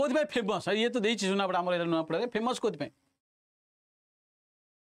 Speaker 2: कौन फेमस ये तो देखिए सुनाबेड़ा आम नुआपड़ा फेमस कौन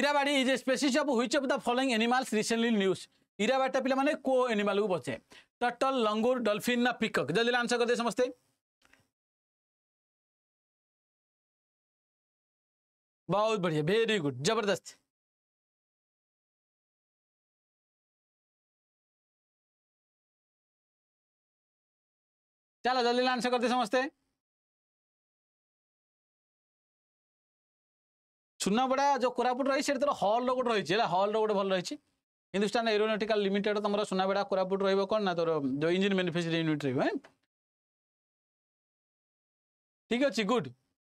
Speaker 2: Irrawaddy is a species of which of the following animals recently news Irrawaddy पिला माने को एनिमल को बचे
Speaker 4: टटल लंगूर डल्फिन ना पिकक जल्दी आंसर कर दे समझते बहुत बढ़िया वेरी गुड जबरदस्त चलो जल्दी आंसर कर दे ସୁନାବେଡ଼ା ଯେଉଁ କୋରାପୁଟ ରହିଛି ସେଠି ତା'ର ହଲ୍ର
Speaker 2: ଗୋଟେ ରହିଛି ହେଲା ହଲ୍ର ଗୋଟେ ଭଲ ରହିଛି ହିନ୍ଦୁସ୍ତାନ ଏରୋନେଟିକାଲ ଲିମିଟେଡ୍ ତୁମର ସୁନାବେଡ଼ା କୋରାପୁଟ ରହିବ କ'ଣ ନା ତୋର ଯେଉଁ ଇଞ୍ଜିନ୍ ମ୍ୟାନୁଫ୍ୟାକ୍ଚରିଂ ୟୁନିଟ୍ ରହିବ ଠିକ୍ ଅଛି good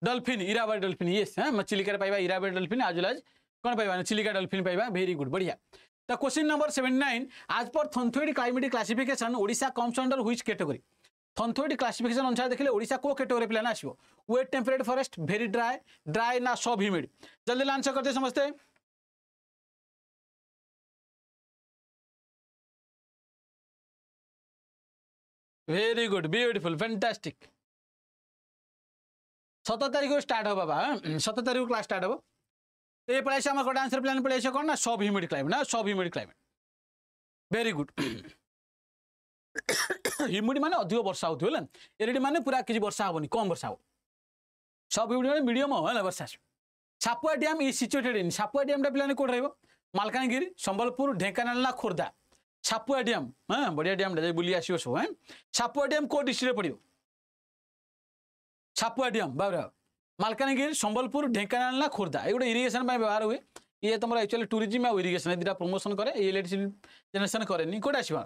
Speaker 2: dolphin Irrawaddy dolphin yes হ্যাঁ চিলিকার পাইবা ইরাবাড়ি ডলফিন আজলাজ কোণ পাইবা চিলিকা ডলফিন পাইবা ভেরি গুড বড়িয়া তা কোশ্চিন নম্বর সেভেন্টি নাইন আজ পর Thornthwaite climatic classification Odisha comes under which category Thornthwaite classification अनुसार देखिले ओडिसा को कैटेगोरी प्लान आसो
Speaker 4: wet temperate forest very dry dry ना सब ह्यूमिड जल्दी आंसर दे समझते वेरी गुड ब्यूटीफुल फैंटास्टिक 7 तारीख को स्टार्ट हो बाबा 7 तारीख को क्लास स्टार्ट हो तो ये पढ़ाई आम गोटे आंसर प्लान
Speaker 2: पढ़ाई कौन ना सब ह्यूमिड क्लाइमेट ना सब humid climate very good humid ମାନେ ଅଧିକ ବର୍ଷା ହେଉଥିବ ହେଲା ଏରିଡ଼ି ମାନେ ପୁରା କିଛି ବର୍ଷା ହେବନି କମ୍ ବର୍ଷା ହେବ ସବୁ ହିମୁଡ଼ି ମାନେ ମିଡ଼ିୟମ୍ ହେଲା ବର୍ଷା ଆସିବ ସାପୁଆ ଡ୍ୟାମ୍ ଏଇ ସିଚୁଏଟେଡ୍ ହେଇନି ସାପୁଆ ଡ୍ୟାମ୍ଟା ପିଲାମାନେ କେଉଁଠି ରହିବ ମାଲକାନଗିରି ସମ୍ବଲପୁର ଢେଙ୍କାନାଳ ନା ଖୋର୍ଦ୍ଧା ଛାପୁଆ ଡ୍ୟାମ୍ ହଁ ବଢ଼ିଆ ଡ୍ୟାମ୍ଟା ଯାଇ ବୁଲି ଆସିବ ସବୁ ହଁ ସାପୁଆ ଡ୍ୟାମ୍ କେଉଁ ଡିଷ୍ଟ୍ରିକ୍ଟରେ ପଡ଼ିବ ଛାପୁଆ ଡ୍ୟାମ୍ ବା ମାଲକାନଗିରି ସମ୍ବଲପୁର ଢେଙ୍କାନାଳ ନା ଖୋର୍ଦ୍ଧା ଏ ଗୋଟେ ଇରିଗେସନ୍ ପାଇଁ ବ୍ୟବହାର ହୁଏ ଇଏ ତମର ଆକ୍ଚୁଆଲି ଟୁରିଜିମ୍ ଆଉ ଇରିଗେସନ୍ ଏ ଦୁଇଟା ପ୍ରମୋସନ୍ କରେ ଇଲେକ୍ଟ୍ରିସିଟି ଜେନେରେସନ୍ କରେନି କେଉଁଠି ଆସିବା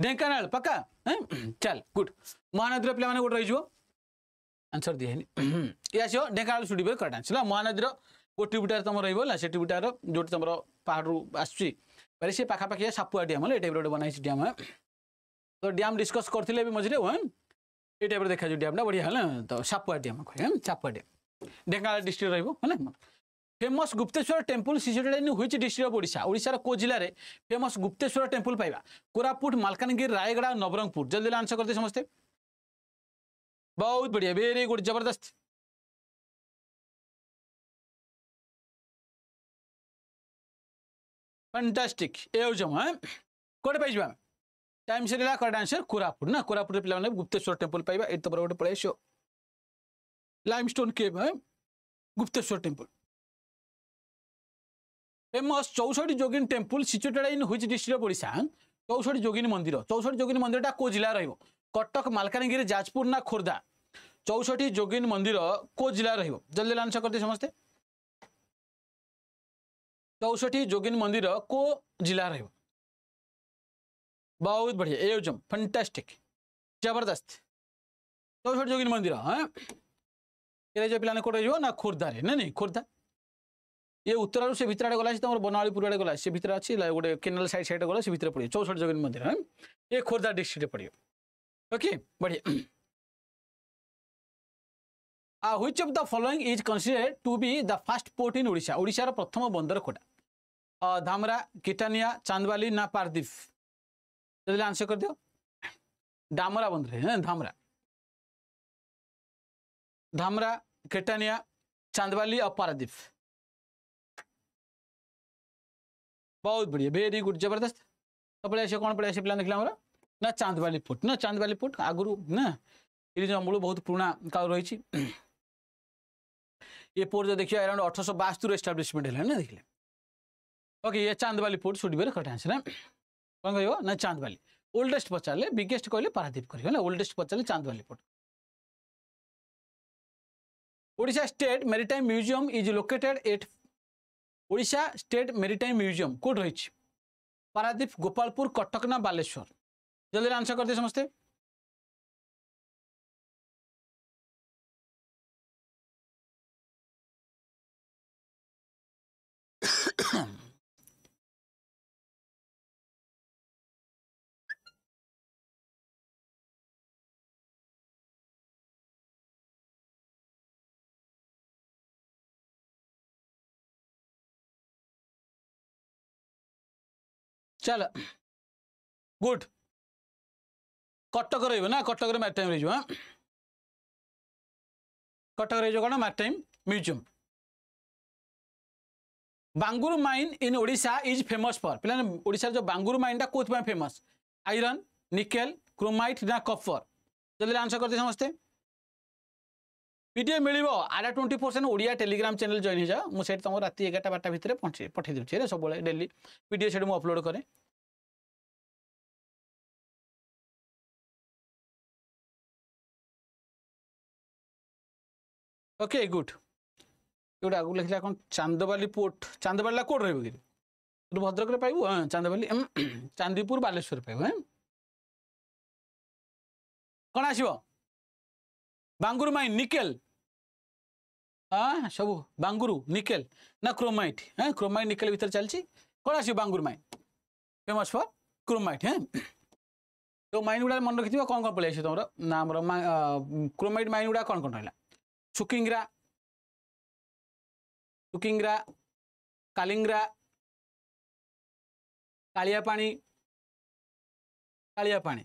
Speaker 2: पक्का पका चाल गुड महानदी र प्लान गएर रहन्सर दिए यहाँ आसो ढेङ सुटियो कटान्स हो महानदीर गो ट्युबुटार त जोटि तर पाहाडहरू आसु पाखापा सापुवा ड्याम होला एटाइप्री बनाइस ड्याम त ड्याम डिसक गरि मजाले टाइपको देखाएको ड्याम बढिया होला त सापुवा ड्यम सापुवा ढेङ डिस्ट्रिक्ट रह्यो हो famous Gupteswar temple situated which district of Odisha ওড়শার কো জেলার ফেমস গুপ্তেশ্বর টেম্পল পাইবা কোরাপুট মালকানগির রায়গড়া
Speaker 4: নবরঙ্গপুর জলদি আনসর করতে সমস্তে বহুত বড়িয়া ভেরি গুড জবরদস্ত ফ্যান্টাস্টিক এ হচ্ছে হ্যাঁ কোটে পাইবা টাইম সরিলা করেক্ট
Speaker 2: আনসর কোরাপুট না কোরাপুটের পিলামানে গুপ্তেশ্বর টেম্পল পাইবা এই তোমার গোটে পড়ে আসো লাইমস্টোন কেভ হ্যাঁ গুপ্তেশ্বর টেম্পল फेमस चौसठी जोगिन टेम्पल सिचुएटेड इन हुई डिस्ट्रिक्ट ओडा चौसठी जोगिन मंदिर चौसठी जोगिन टा को जिला रहबो कटक मालकानगिरि जाजपुर ना खोरदा चौसठी जोगिन मंदिर
Speaker 4: को जिला रहबो रल्दी आंसर करते समस्ते चौसठी जोगिन मंदिर को जिला रहबो बहुत बढ़िया एजम
Speaker 2: फंटास्टिक जबरदस्त चौसठी जोगिन मंदिर हाँ ये जो को कौटे ना खोर्धार ना नहीं खोरदा ଇଏ ଉତ୍ତରାରୁ ସେ ଭିତରେ ଆଡ଼େ ଗଲା ସେ ତମର ବନାବଳୀପୁର ଆଡ଼େ ଗଲା ସେ ଭିତରେ ଅଛି ଗୋଟେ କେନାଲ ସାଇଡ଼ ସାଇଡ୍ ଗଲା ସେ ଭିତରେ ପଡ଼ିବ ଚୌଷଠି ଜଗନ୍ନାଥ ମନ୍ଦିର ଇଏ ଖୋର୍ଦ୍ଧା ଡିଷ୍ଟ୍ରିକ୍ଟରେ ପଡ଼ିବ ଓକେ ବଢ଼ିଆ ଆ which of the following is consider to be the first port in Odisha ଓଡ଼ିଶାର ପ୍ରଥମ ବନ୍ଦର କୋଟା ଧାମରା କିଟାନିଆ ଚାନ୍ଦବାଲି ନା ପାରଦୀପ ଯଦି ଆନ୍ସର କରିଦିଅ
Speaker 4: ଡାମରା ବନ୍ଦର ଧାମରା ଧାମରା କେଟାନିଆ কেটানিয়া ଆଉ আর
Speaker 2: बहुत बढ़िया वेरी गुड जबरदस्त तो पलि आस कौन पड़े आस प्लान देखिए आमर ना चांदवाली फोर्ट ना चांदवाली फुट आगुरी ना ये जो अमूल बहुत पुराणा काल रही ये पोर्ट जो देखिए अराउंड अठरश बास्तुर एस्टाब्लीशमेंट है ना देखिए ओके ये चांदवाली पोर्ट सुट भी करेक्ट आंसर कौन कह ना चांदवाली ओल्डेस्ट पचारे बिगेस्ट कहे पारादीप कर ओल्डेस्ट पचारे Chandbali port Odisha state maritime museum is located at Odisha state
Speaker 4: maritime museum କେଉଁଠି ରହିଛି ପାରାଦ୍ୱୀପ ଗୋପାଳପୁର କଟକ ନା ବାଲେଶ୍ୱର ଜଲ୍ଦି ଆନ୍ସର୍ କରିଦିଏ ସମସ୍ତେ ଚାଲ ଗୁଡ୍ କଟକ ରହିବ ନା କଟକରେ ମାରି ଟାଇମ୍ ରହିଯିବ କଟକ ରହିଯିବ କ'ଣ maritime museum Bangur mine in
Speaker 2: Odisha is famous for ପିଲାମାନେ ଓଡ଼ିଶାର ଯେଉଁ ବାଙ୍ଗୁରୁ ମାଇନ୍ଟା କେଉଁଥିପାଇଁ ଫେମସ୍ ଆଇରନ୍ ନିକେଲ୍ କ୍ରୋମାଇଟ୍ ନା କଫର୍ ଜଲ୍ଦି ଆନ୍ସର୍ କରିଦିଏ ସମସ୍ତେ পিডিএফ মিলব আডা twenty four seven Odia Telegram channel join হয়ে যাও মু সেটি তোমার রাতে এগারোটা বারটা ভিতরে পৌঁছে পঠাই দেছি হ্যাঁ
Speaker 4: সবুলে ডেলি পিডিএফ সেটি মু অপলোড করে ওকে গুড ଗୋଟେ ଆଗକୁ ଲେଖିଲା କ'ଣ ଚାନ୍ଦବାଲି ପୋର୍ଟ ଚାନ୍ଦବାଲିଟା କେଉଁଠି ରହିବ কি ତୁ ଭଦ୍ରକରେ ପାଇବୁ ହଁ ଚାନ୍ଦବାଲି ଚାନ୍ଦିପୁର ବାଲେଶ୍ୱର ପାଇବୁ ହଁ କ'ଣ ଆସିବ ବାଙ୍ଗୁର ମାଇ ନିକେଲ ସବୁ ବାଙ୍ଗୁରୁ ନିକେଲ ନା କ୍ରୋମାଇଟ୍ ହଁ କ୍ରୋମାଇଟ୍ ନିକେଲ ଭିତରେ ଚାଲିଛି
Speaker 2: କ'ଣ ଆସିବ Bangur mine famous for chromite ହଁ তো মাইନ୍ গুড়া মনে রাখিথিব কোন কোন পলাই আসছে তোমার না আমার ক্রোমাইট মাইন গুড়া কোন কোন রহিলা সুকিংরা
Speaker 4: সুকিংরা কালিংরা কালিয়া পানি কালিয়া পানি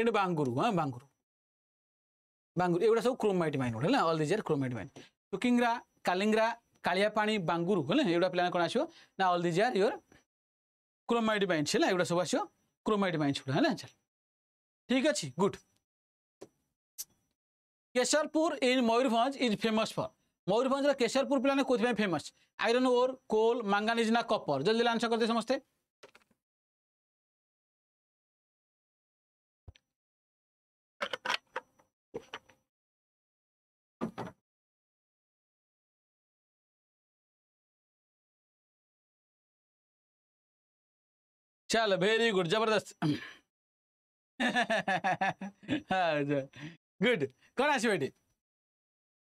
Speaker 4: এন্ড বাঙ্গুরু হ্যাঁ বাঙ্গুরু বাঙ্গুরু এগুলা সব ক্রোমাইট মাইন গুড়া হ্যাঁ all these are
Speaker 2: chromite mine ଟୁକିଙ୍ଗରା କାଲିଙ୍ଗରା କାଳିଆପାଣି ବାଙ୍ଗୁରୁ ହେଲେ ଏଗୁଡ଼ା ପିଲାମାନେ କ'ଣ ଆସିବ ନା all these are your chromite mines ହେଲା ଏଗୁଡ଼ା ସବୁ ଆସିବ କ୍ରୋମାଇଟ୍ ବାଇଣ୍ଡସ୍ ଗୁଡ଼ା ହେଲା ଚାଲ ଠିକ୍ ଅଛି good Kesharpur in Mayurbhanj is famous for ମୟୂରଭଞ୍ଜର କେଶରପୁର ପିଲାମାନେ କେଉଁଥିପାଇଁ famous iron ore coal manganese ନା କପର୍
Speaker 4: ଜଲ୍ଦି আনসর করতে ସମସ୍ତେ चल वेरी गुड जबरदस्त गुड कौन आस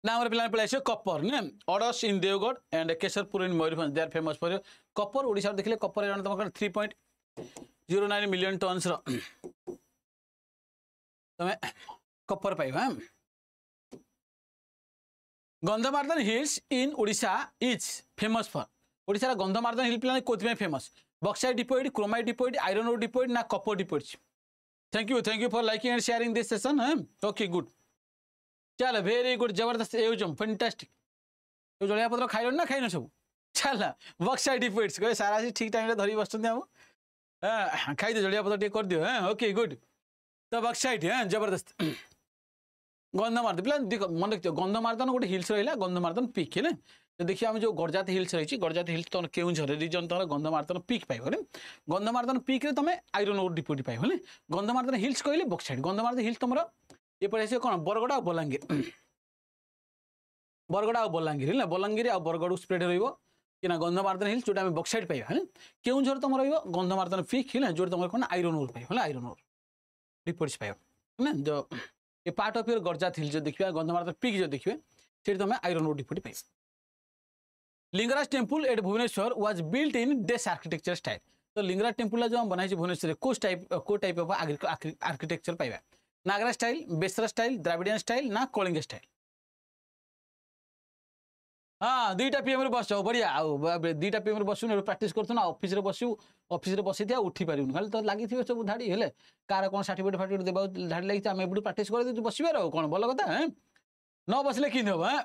Speaker 4: ना आम
Speaker 2: पिला पिछले कपर ने ores in Deogarh and Kesharpur in मयूरभ they are famous for copper ओडार देखिले कपर जो तुम three point zero nine million tons तुम्हें कपर पाइब गंधमार्दन हिल्स इन ओडा इज फेमस फर ओार गंधमार्दन हिल पे कौन famous bauxite deposit chromite deposit iron ore deposit ना copper deposit thank you thank you for liking and sharing this session okay good चल very good जबरदस्त एवजम fantastic तो जलिया पत्र खाइल ना खाइन सब चल बक्साइड डिपोइड्स कहे सारा ठीक टाइम धरी बसते आम खाइद जलिया पत्र टे करदि हाँ ओके गुड हाँ, तो बक्साइड हाँ जबरदस्त गंध मारद पे देख मन रखियो गंध मारदन गोटे हिल्स रहा गंध मारदन पिक है देखिए आम जो गरजात हिल्स रही गरजात हिल्स तुम केझर रिजन तुम गंधमार्दन पिक् पाइबले गंधमार्दन पिक्रे तुम आईरन ओर डिपोट पाइबले गंधमार्दन हिल्स कहले बक्साइड गंधमार्दन हिल्स तुम ଏପଟେ ଆସିବ କ'ଣ ବରଗଡ଼ ଆଉ ବଲାଙ୍ଗୀର ବରଗଡ଼ ଆଉ ବଲାଙ୍ଗୀର ହେଲା ବଲାଙ୍ଗୀର ଆଉ ବରଗଡ଼କୁ ସ୍ପ୍ରେଡ୍ ରହିବ କିନା ଗନ୍ଧମାର୍ଦ୍ଦନ ହିଲ୍ ଯେଉଁଟା ଆମେ ବକ୍ସାଇଡ୍ ପାଇବା ହେଲା କେଉଁଝର ତୁମ ରହିବ ଗନ୍ଧମାର୍ଦ୍ଦନ ପିକ୍ ହେଲା ଯେଉଁଟା ତୁମର କ'ଣ ଆଇରନ୍ ଓର୍ ପାଇବ ହେଲା ଆଇରନ୍ ଓର୍ ରିପୋର୍ଟସ୍ ପାଇବ ହେଲା a part of your Garjat hill ଯଦି ଦେଖିବା ଗନ୍ଧମାର୍ଦ୍ଦନ ପିକ୍ ଯଦି ଦେଖିବେ ସେଠି ତୁମେ ଆଇରନ୍ ଓର୍ ଡିପୋଟି ପାଇବ Lingaraj temple at Bhubaneswar was built in डेस आर्किटेक्चर स्टाइल तो लिंगराज टेम्पल जो बनाई भुवनेश्वर कौ टाइप कौ टाइप अफ आर्किटेक्चर पाइबा Nagara style Besara style Dravidian style ना कलिंग स्टाइल हाँ दुईटा पीएम बस बढ़िया आउ दुईटा पीएम बसुन प्राक्ट करूँ ना अफिस बसु अफिस बसी थे उठी पार खाली तो लगी थे सब धाड़ी हेले कार कौन सार्टिफिकेट फार्टिफिकेट देवा धाड़ी लगी आम एपटू प्राक्ट कर बसबार कौन भल कथा न बसले कि हम हाँ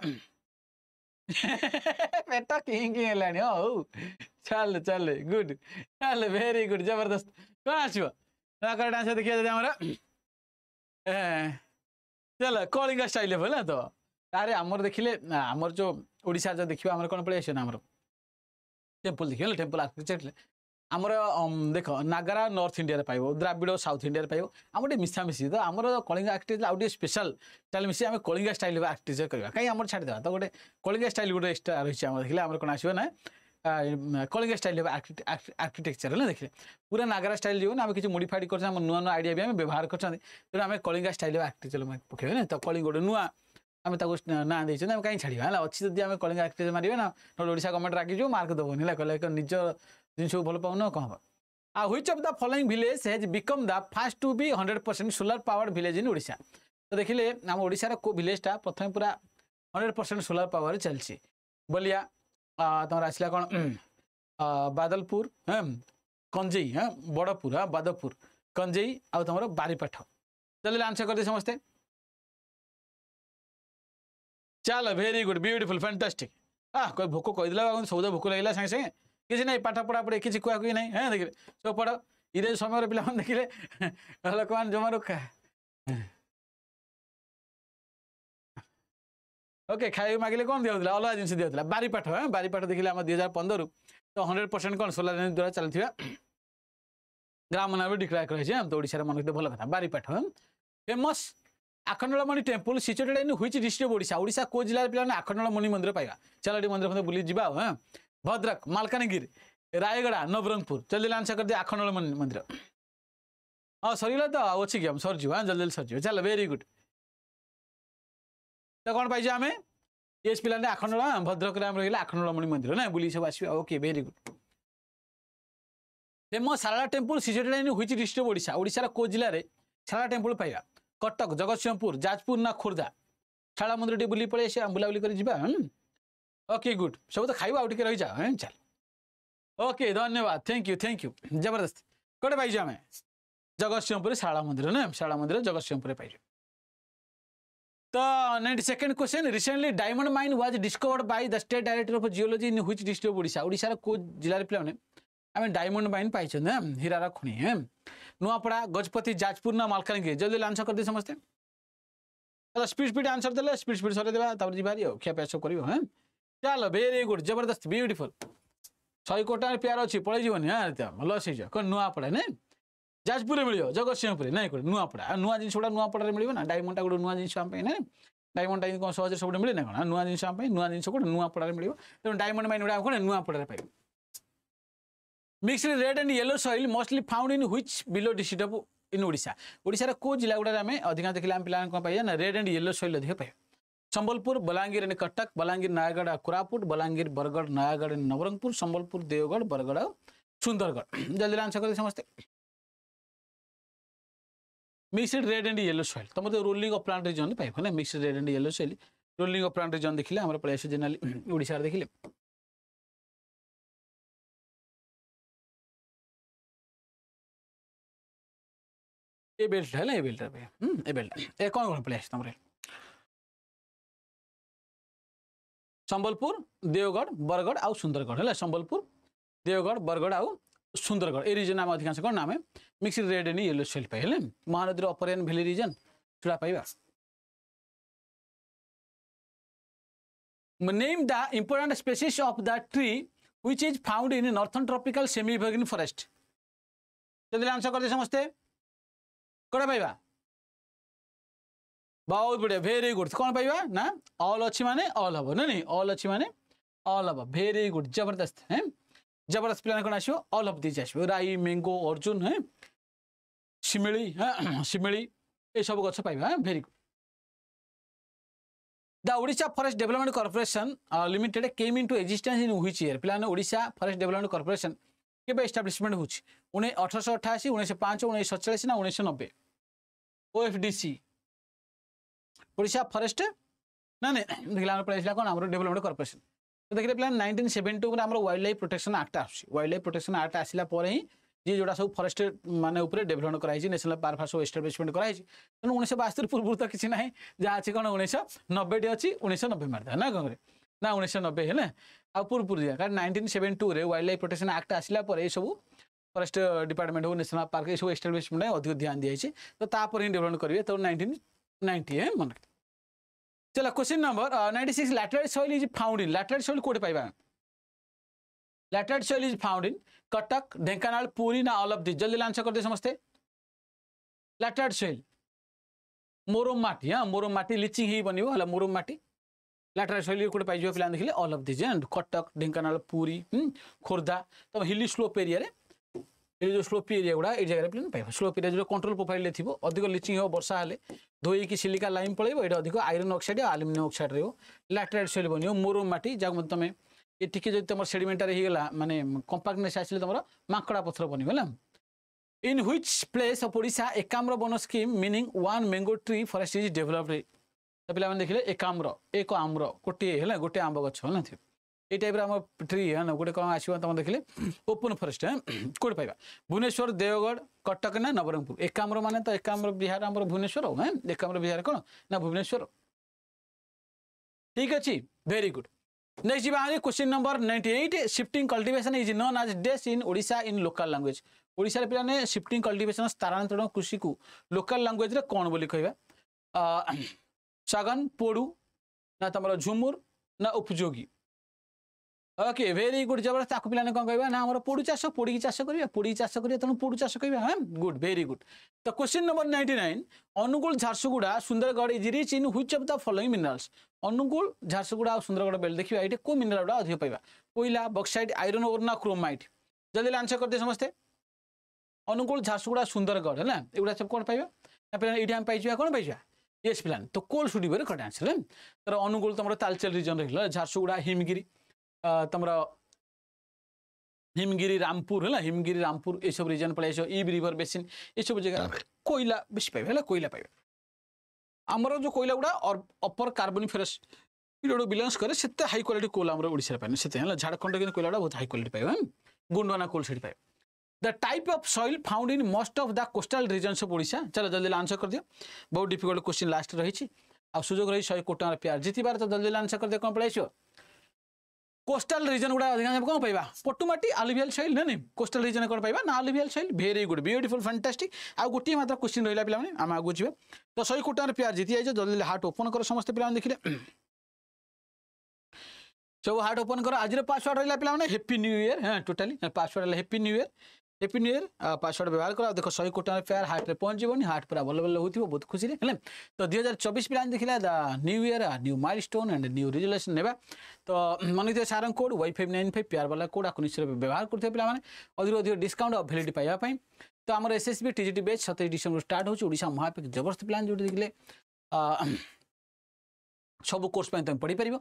Speaker 2: పెట్టా ఇంకే వెళ్ళాను ఓ చాలు చాలు గుడ్ చాలు వెరీ గుడ్ జబర్దస్త్ శివ అక్కడ డాన్స్ అయితే खेल हमारा चल कलिंगा स्टाइल बोला तो अरे आमर देखिले आमर जो ओडिशा जो देखियो आमर कोन पळे आसे ना आमर टेंपल देखियो टेंपल आर्किटेक्ट ଆମର ଦେଖ ନାଗାରା ନର୍ଥ ଇଣ୍ଡିଆରେ ପାଇବ ଦ୍ରାବିଡ଼ ସାଉଥ୍ ଇଣ୍ଡିଆରେ ପାଇବ ଆମ ଟିକେ ମିଶାମିଶି ତ ଆମର କଳିଙ୍ଗା ଆକ୍ଟିଭ୍ ଆଉ ଟିକେ ସ୍ପେଶାଲ ଷ୍ଟାଇଲ୍ ମିଶି ଆମେ କଳିଙ୍ଗା ଷ୍ଟାଇଲ୍ ଆକ୍ଟିଭ୍ କରିବା କାହିଁକି ଆମର ଛାଡ଼ିଦେବା ତ ଗୋଟେ କଳିଙ୍ଗା ଷ୍ଟାଇଲ୍ ଗୋଟେ ଏକ୍ସଟ୍ରା ରହିଛି ଆମର ଦେଖିଲେ ଆମର କ'ଣ ଆସିବ ନା କଳିଙ୍ଗା ଷ୍ଟାଇଲ୍ ଆର୍କିଟେକ୍ଚର ହେଲେ ଦେଖିଲେ ପୁରା ନାଗାରା ଷ୍ଟାଇଲ୍ ଯିବନି ଆମେ କିଛି ମୋଡ଼ିଫାଇଡ୍ କରୁଛୁ ଆମ ନୂଆ ନୂଆ ଆଇଡ଼ିଆ ବି ଆମେ ବ୍ୟବହାର କରୁଛନ୍ତି ତେଣୁ ଆମେ କଳିଙ୍ଗା ଷ୍ଟାଇଲ୍ ଆର୍କିଟେକ୍ଚର ପକେଇବା ନା ତ କଳିଙ୍ଗ ଗୋଟେ ନୂଆ ଆମେ ତାକୁ ନାଁ ଦେଇଛନ୍ତି ଆମେ କାହିଁ ଛାଡ଼ିବା ହେଲା ଅଛି ଯଦି ଆମେ କଳିଙ୍ଗା ଆର୍କିଟେକ୍ଚର ମାରିବା ନା ନହେଲେ ଓଡ଼ିଶା ଗଭର୍ଣ୍ଣମେଣ୍ଟ ରାଗିଯିବ ମାର୍କ ଦେବନି ହେଲା କହିଲେ ଏକ ନିଜ ଜିନିଷକୁ ଭଲ ପାଉନ କ'ଣ ହେବ ଆଉ which of the following village has become the first to be hundred percent solar powered village in Odisha ତ ଦେଖିଲେ ଆମ ଓଡ଼ିଶାର କେଉଁ ଭିଲେଜ୍ଟା ପ୍ରଥମେ ପୁରା ହଣ୍ଡ୍ରେଡ୍ ପରସେଣ୍ଟ ସୋଲାର ପାୱାରରେ ଚାଲିଛି ବଲିଆ ତମର ଆସିଲା କ'ଣ ବାଦଲପୁର କଞ୍ଜେଇ ହଁ ବଡ଼ପୁର ହଁ ବାଦପୁର କଞ୍ଜେଇ ଆଉ ତମର ବାରିପାଠ ଜଲ୍ଦି ଆନ୍ସର୍ କରିଦିଏ ସମସ୍ତେ ଚାଲ ଭେରି ଗୁଡ୍ ବ୍ୟୁଟିଫୁଲ୍ ଫ୍ୟାଣ୍ଟାଷ୍ଟିକ୍ ହଁ ଭୋକ କହିଦେଲା ସଉଦା ଭୋକ ଲାଗିଲା ସାଙ୍ଗେ ସାଙ୍ଗେ କିଛି ନାହିଁ ପାଠ ପଢ଼ାପଢ଼ି କିଛି କୁହାକୁହି ନାହିଁ ହଁ ଦେଖିଲେ ଚୋପଡ଼ ଇଂରେଜ ସମୟରେ ପିଲାମାନେ ଦେଖିଲେ ଲୋକମାନେ ଜମାରୁ ଓକେ ଖାଇବାକୁ ମାଗିଲେ କ'ଣ ଦିଆହେଉଥିଲା ଅଲଗା ଜିନିଷ ଦିଆହେଉଥିଲା ବାରିପାଠ ହଁ ବାରିପାଠ ଦେଖିଲେ ଆମ ଦୁଇ ହଜାର ପନ୍ଦରରୁ ତ ହଣ୍ଡ୍ରେଡ଼ ପରସେଣ୍ଟ କ'ଣ ସୋଲାର ଏନର୍ଜି ଦ୍ୱାରା ଚାଲିଥିବା ଗ୍ରାମ ନାମରେ ଡିକ୍ଲାର କରାଯାଇଛି ଆମ ତ ଓଡ଼ିଶାରେ ମନେ ଭଲ କଥା Baripada famous Akhandalamani temple situated in which district Odisha Odisha କେଉଁ ଜିଲ୍ଲାରେ ପିଲାମାନେ ଆଖଣ୍ଡଳମଣି ମନ୍ଦିର ପାଇବା ଚାଲ ଏଠି ମନ୍ଦିର ଫନ୍ଦିର ବୁଲି ଯିବା ଆଉ ହଁ ଭଦ୍ରକ ମାଲକାନଗିରି ରାୟଗଡ଼ା ନବରଙ୍ଗପୁର ଜଲ୍ଦି ଆନ୍ସର୍ କରିଦିଅ ଆଖଣ୍ଡଳ ମନ୍ଦିର ହଁ ସରିଗଲା ତ ଆଉ ଅଛି କି ଆମେ ସରିଯିବ ହଁ ଜଲ୍ଦି ଜଲ୍ଦି ସରିଯିବ ଚାଲ ଭେରି ଗୁଡ୍ ତ କ'ଣ ପାଇଛୁ ଆମେ ଏସ୍ ପିଲାମାନେ ଆଖଣ୍ଡଳ ଭଦ୍ରକରେ ଆମେ ରହିଲା ଆଖଣ୍ଡଳମଣି ମନ୍ଦିର ନା ବୁଲି ସବୁ ଆସିବେ okay very good famous Sarala temple situated in which district Odisha ଓଡ଼ିଶାର କେଉଁ ଜିଲ୍ଲାରେ ସାରଳା ଟେମ୍ପୁଲ ପାଇବା କଟକ ଜଗତସିଂହପୁର ଯାଜପୁର ନା ଖୋର୍ଦ୍ଧା ଶାରଳା ମନ୍ଦିର ଟିକେ ବୁଲି ପଳେଇ ଆସିବା ବୁଲାବୁଲି କରି ଯିବା ओके गुड सब तो खाइब आउ रही जा हैं चल ओके धन्यवाद थैंक यू थैंक यू जबरदस्त कौटे पाइजे आम जगत सिंहपुर शारा मंदिर ना शारा मंदिर जगत सिंहपुर पाइजे तो ninety second question recently diamond mine was discovered by the state director of geology in which district Odisha ओडिशार को जिलार पे आम डायमंड माइन पाई हीरार खुणी हाँ नुआपड़ा गजपति जाजपुर ना मलकानगि जल्दी आंसर करदे समस्ते स्पीड स्पीड आंसर दे स्पीड स्पीड सरदेवा जी भारी खियापिया सब कर ଚାଲ ଭେରି ଗୁଡ଼୍ ଜବରଦସ୍ତ બ્યુટીફુલ ଶହେ કોટાની પ્યારો છે પડી જવાની હા ଲସ୍ ହେଇଯିବ କଣ ନୂଆପଡ଼ା નુઆપડા નહીં ଯାଜପୁରରେ ମିଳିବ ଜଗତସିଂହପୁରରେ ନାଇଁ କୋଉଠି ନୂଆପଡ଼ା ନୂଆ ଜିନିଷ ଗୁଡ଼ା ନୂଆପଡ଼ାରେ ମିଳିବ ନା ଡାଇମଣ୍ଡଟା ଗୋଟେ ନୂଆ ଜିନିଷ ଆମ ପାଇଁ ନାଇଁ ଡାଇମଣ୍ଡଟା କ'ଣ ସହଜରେ ସବୁଠି ମିଳେ ନା କ'ଣ ନୂଆ ଜିନିଷ ଆମ ପାଇଁ ନୂଆ ଜିନିଷ ଗୋଟେ ନୂଆପଡ଼ାରେ ମିଳିବ ତେଣୁ ଡାଇମଣ୍ଡ ମାଇନ୍ ଗୁଡ଼ା କ'ଣ ନୂଆପଡ଼ାରେ ପାଇବ mixed red and yellow soil mostly found in which below district of in Odisha ଓଡ଼ିଶାର କେଉଁ ଜିଲ୍ଲା ଗୁଡ଼ାରେ ଆମେ ଅଧିକା ଦେଖିଲେ ଆମେ ପିଲାମାନେ କ'ଣ ପାଇବା ନା ରେଡ୍ ଆଣ୍ଡ ୟେଲୋ ସଏଲ୍ ଅଧିକ ପାଇବା संबलपुर बलांगीर एंड कटक बलांगीर नायगढ़ कोरापुट बलांगीर बरगढ़ नयागढ़ नवरंगपुर संबलपुर देवगढ़ बरगढ़ सुंदरगढ़ जल्दी आंसर करते समस्ते mixed red and yellow soil तुम तो रोलिंग अफ प्लांट रिजन पाइबना mixed red and yellow soil rolling of plant region
Speaker 4: देखिले आम पलैस जेनेल ओडार देखिले ए बेल्ट है ए बेल्ट बेल्ट ए कौन कौन पलैस तुम
Speaker 2: সম্বলপুর দেওগড় বরগড় আউ সুন্দরগড় হল হ্যাঁ, সম্বলপুর দেওগড় বরগড় আউ সুন্দরগড় এই রিজন আমি অধিকাংশ কোণ আমি mixed red and yellow soil পাই হলে হ্যাঁ, মহানদীর অপরিয়ান
Speaker 4: ভ্যালি রিজন সেটা পাইবা name the important species of the tree which is found in northern tropical
Speaker 2: semi-virgin forest। যদি আনসার করতে সমস্তে কোটা পাইবা बहुत बढ़िया भेरी गुड कौन पाइबा ना अल अच्छी माने अल हम ना नहीं अल अच्छी माने अल हम भेरी गुड जबरदस्त हैं जबरदस्त पिलाने कौन आसो अल हफ देखे आसो राई मैंगो अर्जुन हैं शिमिली हाँ शिमिली ये सब गछ पाइबा very good the Odisha forest development corporation limited came into existence in which year पिलाने ओडिशा फॉरेस्ट डेवलपमेंट कॉर्पोरेशन केबे एस्टाब्लिशमेंट होछि अठरश अठाशी उन्नीस पाँच उन्नीस सतचाश ना उन्नीस नब्बे ओएफडीसी ଓଡ଼ିଶା ଫରେଷ୍ଟ ନା ନାଇଁ ଦେଖିଲା ଆମର ପଳେଇ ଆସିଲା କ'ଣ ଆମର ଡେଭଲପମେଣ୍ଟ କର୍ପୋରେସନ୍ ଦେଖିଲେ ପିଲା ନାଇନଟିନ୍ ସେଭେନ୍ ଟୁରେ ଆମର ୱାଇଲ୍ଡ ଲାଇଫ୍ ପ୍ରୋଟେକ୍ସନ୍ ଆକ୍ଟ ଆସୁଛି ୱାଇଲ୍ଡ ଲାଇଫ୍ ପ୍ରୋଟେକ୍ସନ୍ ଆକ୍ଟ ଆସିଲା ପରେ ହିଁ ଯିଏ ଯେଉଁଟା ସବୁ ଫରେଷ୍ଟ ମାନେ ଉପରେ ଡେଭଲପମେଣ୍ଟ କରାଯାଇଛି ନ୍ୟାସନାଲ୍ ପାର୍କ ଫାର୍କ ସବୁ ଏଷ୍ଟାବ୍ଲିଶମେଣ୍ଟ କରାଯାଇଛି ତେଣୁ ଉଣେଇଶହ ବାସ୍ତରି ପୂର୍ବରୁ ତ କିଛି ନାହିଁ ଯାହା ଅଛି କ'ଣ ଉଣେଇଶହ ନବେଟି ଅଛି ଉଣେଇଶହ ନବେ ମାରିଦେବା ନା କ'ଣ ନା ଉଣେଇଶହ ନବେ ହେଲା ଆଉ ପୂର୍ବରୁ ଯିବା କାରଣ ନାଇନଟିନ୍ ସେଭେନ୍ ଟୁରେ ୱାଇଲ୍ଡ ଲାଇଫ୍ ପ୍ରୋଟେକ୍ସନ୍ ଆକ୍ଟ ଆସିଲା ପରେ ଏସବୁ ଫରେଷ୍ଟ ଡିପାର୍ଟମେଣ୍ଟ ହଉ ନ୍ୟାସନାଲ୍ ପାର୍କ ଏସବୁ ଏଷ୍ଟାବ୍ଲିଶମେଣ୍ଟ ଅଧିକ ଧ୍ୟାନ ଦିଆଯାଇଛି ତ ତାପରେ ହିଁ ଡେଭଲପମେଣ୍ଟ କରିବେ ତ ନାଇନଟିନ୍ 98 eh, মনে চলো question number 96 laterite soil is found in laterite soil কোডে পাইবা laterite soil is found in Cuttack Dhenkanal Puri না অল অফ দিস জলদি আনসার করে দে সমস্তে ল্যাটেরাইট সয়েল মোরম মাটি হ্যাঁ মোরম মাটি লিচিং হয়ে বনিব হল মোরম মাটি ল্যাটেরাইট সয়েল কোডে পাইଯିବ ପିଲାମାନେ ଦେଖିଲେ all of this Cuttack Dhenkanal Puri Khordha ତମ হিলি স্লোপ এরিয়ারে ଏ ଯେଉଁ ସ୍ଲୋପି ଏରିଆ ଗୁଡ଼ା ଏଇ ଜାଗାରେ ପ୍ଲେନ୍ ପାଇବ ସ୍ଲୋପି ଏରିଆ ଯେଉଁ କଣ୍ଟ୍ରୋଲ ପ୍ରୋଫାଇଲ୍ରେ ଥିବ ଅଧିକ ଲିଚିଂ ହେବ ବର୍ଷା ହେଲେ ଧୋଇକି ସିଲିକା ଲାଇମ୍ ପଳେଇବ ଏଇଟା ଅଧିକ ଆଇରନ୍ ଅକ୍ସାଇଡ଼ ଆଉ ଆଲୁମିନିୟମ୍ ଅକ୍ସାଇଡ଼ ରହିବ ଲାଟେରାଇଟ୍ ସୋଇଲ୍ ବନିବ ମୋର ମାଟି ଯାହାକୁ ମଧ୍ୟ ତୁମେ ଏ ଟିକେ ଯଦି ତୁମର ସେଡ଼ିମେଣ୍ଟାରେ ହେଇଗଲା ମାନେ କମ୍ପାକ୍ଟନେସ୍ ଆସିଲେ ତୁମର ମାଙ୍କଡ଼ା ପଥର ବନିବ ହେଲା in which place of Odisha Ekamra Van scheme meaning one mango tree forest is developed ପିଲାମାନେ ଦେଖିଲେ ଏକାମ୍ର ଏକ ଆମ୍ର ଗୋଟିଏ ହେଲା ଗୋଟିଏ ଆମ୍ବ ଗଛ ହେଲା এই টাইপের আমার ট্রি হ্যাঁ গোটে কম আসবে তোমার দেখলে ওপেন ফরেস্ট হ্যাঁ কোটি পাইবা ভুবনেশ্বর দেওগড় কটক না নবরঙ্গপুর একাম্র মানে তো একাম্র বিহার আমার ভুবনেশ্বর হ্যাঁ একাম্র বিহার কোণ না ভুবনেশ্বর ঠিক আছে ভেরি গুড नेक्स्ट जी आगे question number 98 shifting cultivation is known as डेस in Odisha in local language Odisha रे पिलाने शिफ्टिंग कल्टिवेशन स्थानांतरण कृषि को लोकल लैंग्वेज रे कोन बोली कहबा सागन पोडू ना तमरो झुमुर ना उपयोगी ওকে ভেরি গুড জবরদস্ত ଆକୁ ପିଲାମାନେ କ'ଣ କହିବା ନା ଆମର ପୋଡ଼ୁ ଚାଷ ପୋଡ଼ିକି ଚାଷ କରିବା ପୋଡ଼ିକି ଚାଷ କରିବା ତେଣୁ ପୋଡ଼ୁ ଚାଷ କହିବା ହଁ ଗୁଡ୍ ଭେରି ଗୁଡ୍ ତ question number ninety nine Angul Jharsuguda Sundargarh is rich in which of the following minerals Angul Jharsuguda ଆଉ ସୁନ୍ଦରଗଡ଼ ବେଲ୍ଟ ଦେଖିବା ଏଇଠି କେଉଁ ମିନେରାଲ୍ ଗୁଡ଼ା ଅଧିକ ପାଇବା କୋଇଲା ବକ୍ସାଇଟ୍ ଆଇରନ୍ ଓର୍ ନା କ୍ରୋମାଇଟ୍ ଜଲ୍ଦି ଆନ୍ସର କରିଦିଏ ସମସ୍ତେ ଅନୁଗୁଳ ଝାରସୁଗୁଡ଼ା ସୁନ୍ଦରଗଡ଼ ହେଲା ଏଗୁଡ଼ା ସବୁ କ'ଣ ପାଇବା ନା ପିଲାମାନେ ଏଇଠି ଆମେ ପାଇଯିବା କ'ଣ ପାଇଯିବା ୟେସ୍ ପିଲାମାନେ ତ କୋଲ୍ ସୁଡ଼ିବରେ କରେକ୍ଟ ଆନ୍ସର ହେଲା ତାର ଅନୁଗୁଳ ତମର ତାଲଚେଲ ରିଜନ୍ ରହିଲା ଝାରସୁଗୁଡ଼ା ହିମଗିରି ତମର হিমগিরি রামপুর হ্যাঁ হিমগিরি রামপুর এইসব রিজন পড়ে আসো ইব রিভর বেসিন এইসব জায়গা আচ্ছা। কইলা বেশি পাইবে হ্যাঁ কইলা পাইবে আমার যে কইলা গুড়া অপর কার্বনিফেরস পিরিয়ড বিলংস করে সেতে হাই কোয়ালিটি কোল আমার ওড়িশার পাইনি সেতে হ্যাঁ ঝাড়খণ্ড কিন্তু কোইলাটা বহুত হাই কোয়ালিটি পাইবে হ্যাঁ, গুন্ডানা কোল সেটি পাইবে the type of soil found in most of the coastal regions of Odisha चलो जल्दी आंसर कर दियो बहुत डिफिकल्ट क्वेश्चन लास्ट रही सुजोग रही शहे कोटी टाइम प्यार जीतार तो जल्दी आंसर कर दिया कौन पलैस কোস্টাল রিজন গুড়া অধিকাংশ কোণ পাইবা পটুমাটি আলুভিয়াল সৈল না নেই কোস্টাল রিজন কোণ পাইবা না alluvial soil very good beautiful fantastic আর গোটিয়ে মাত্র কোশ্চিন রহিলা পিলামানে আমি আগুক যা তো শহে কোটি টাকার পেয়ার জিতি যাইছ জলদি হার্ট ওপন কর সমস্ত পিলামানে দেখিলে সব হার্ট ওপন কর আজির পাসওয়ার্ড রহিলা পিলামানে হ্যাপি নিউ ইয়ার হ্যাঁ টোটালি পাসওয়ার্ড হল happy new year happy new year password ব্যবহার করা দেখ শহে কোটি টাকার ফেয়ার হাটরে পৌঁছবনি হাট পুরা ভাল ভাল হোক বহুত খুশি হলে তো দুই হাজার চবিশ পিলান দেখিলা the new year new milestone and new resolution নেবা তো মনে থাকে sir code Y five nine five পেয়ার বালা কোড আকু নিশ্চয় ব্যবহার করতে পিলা মানে অধিক অধিক ডিসকাউন্ট আর ভ্যালিডি পাইবা তো আমার এসএসবি টিজিটি বেচ সতেশ ডিসেম্বর স্টার্ট হচ্ছে ওড়শা মহাপেক জবরদস্ত প্লান যেটি দেখলে ସବୁ କୋର୍ସ ପାଇଁ ତୁମେ ପଢ଼ିପାରିବ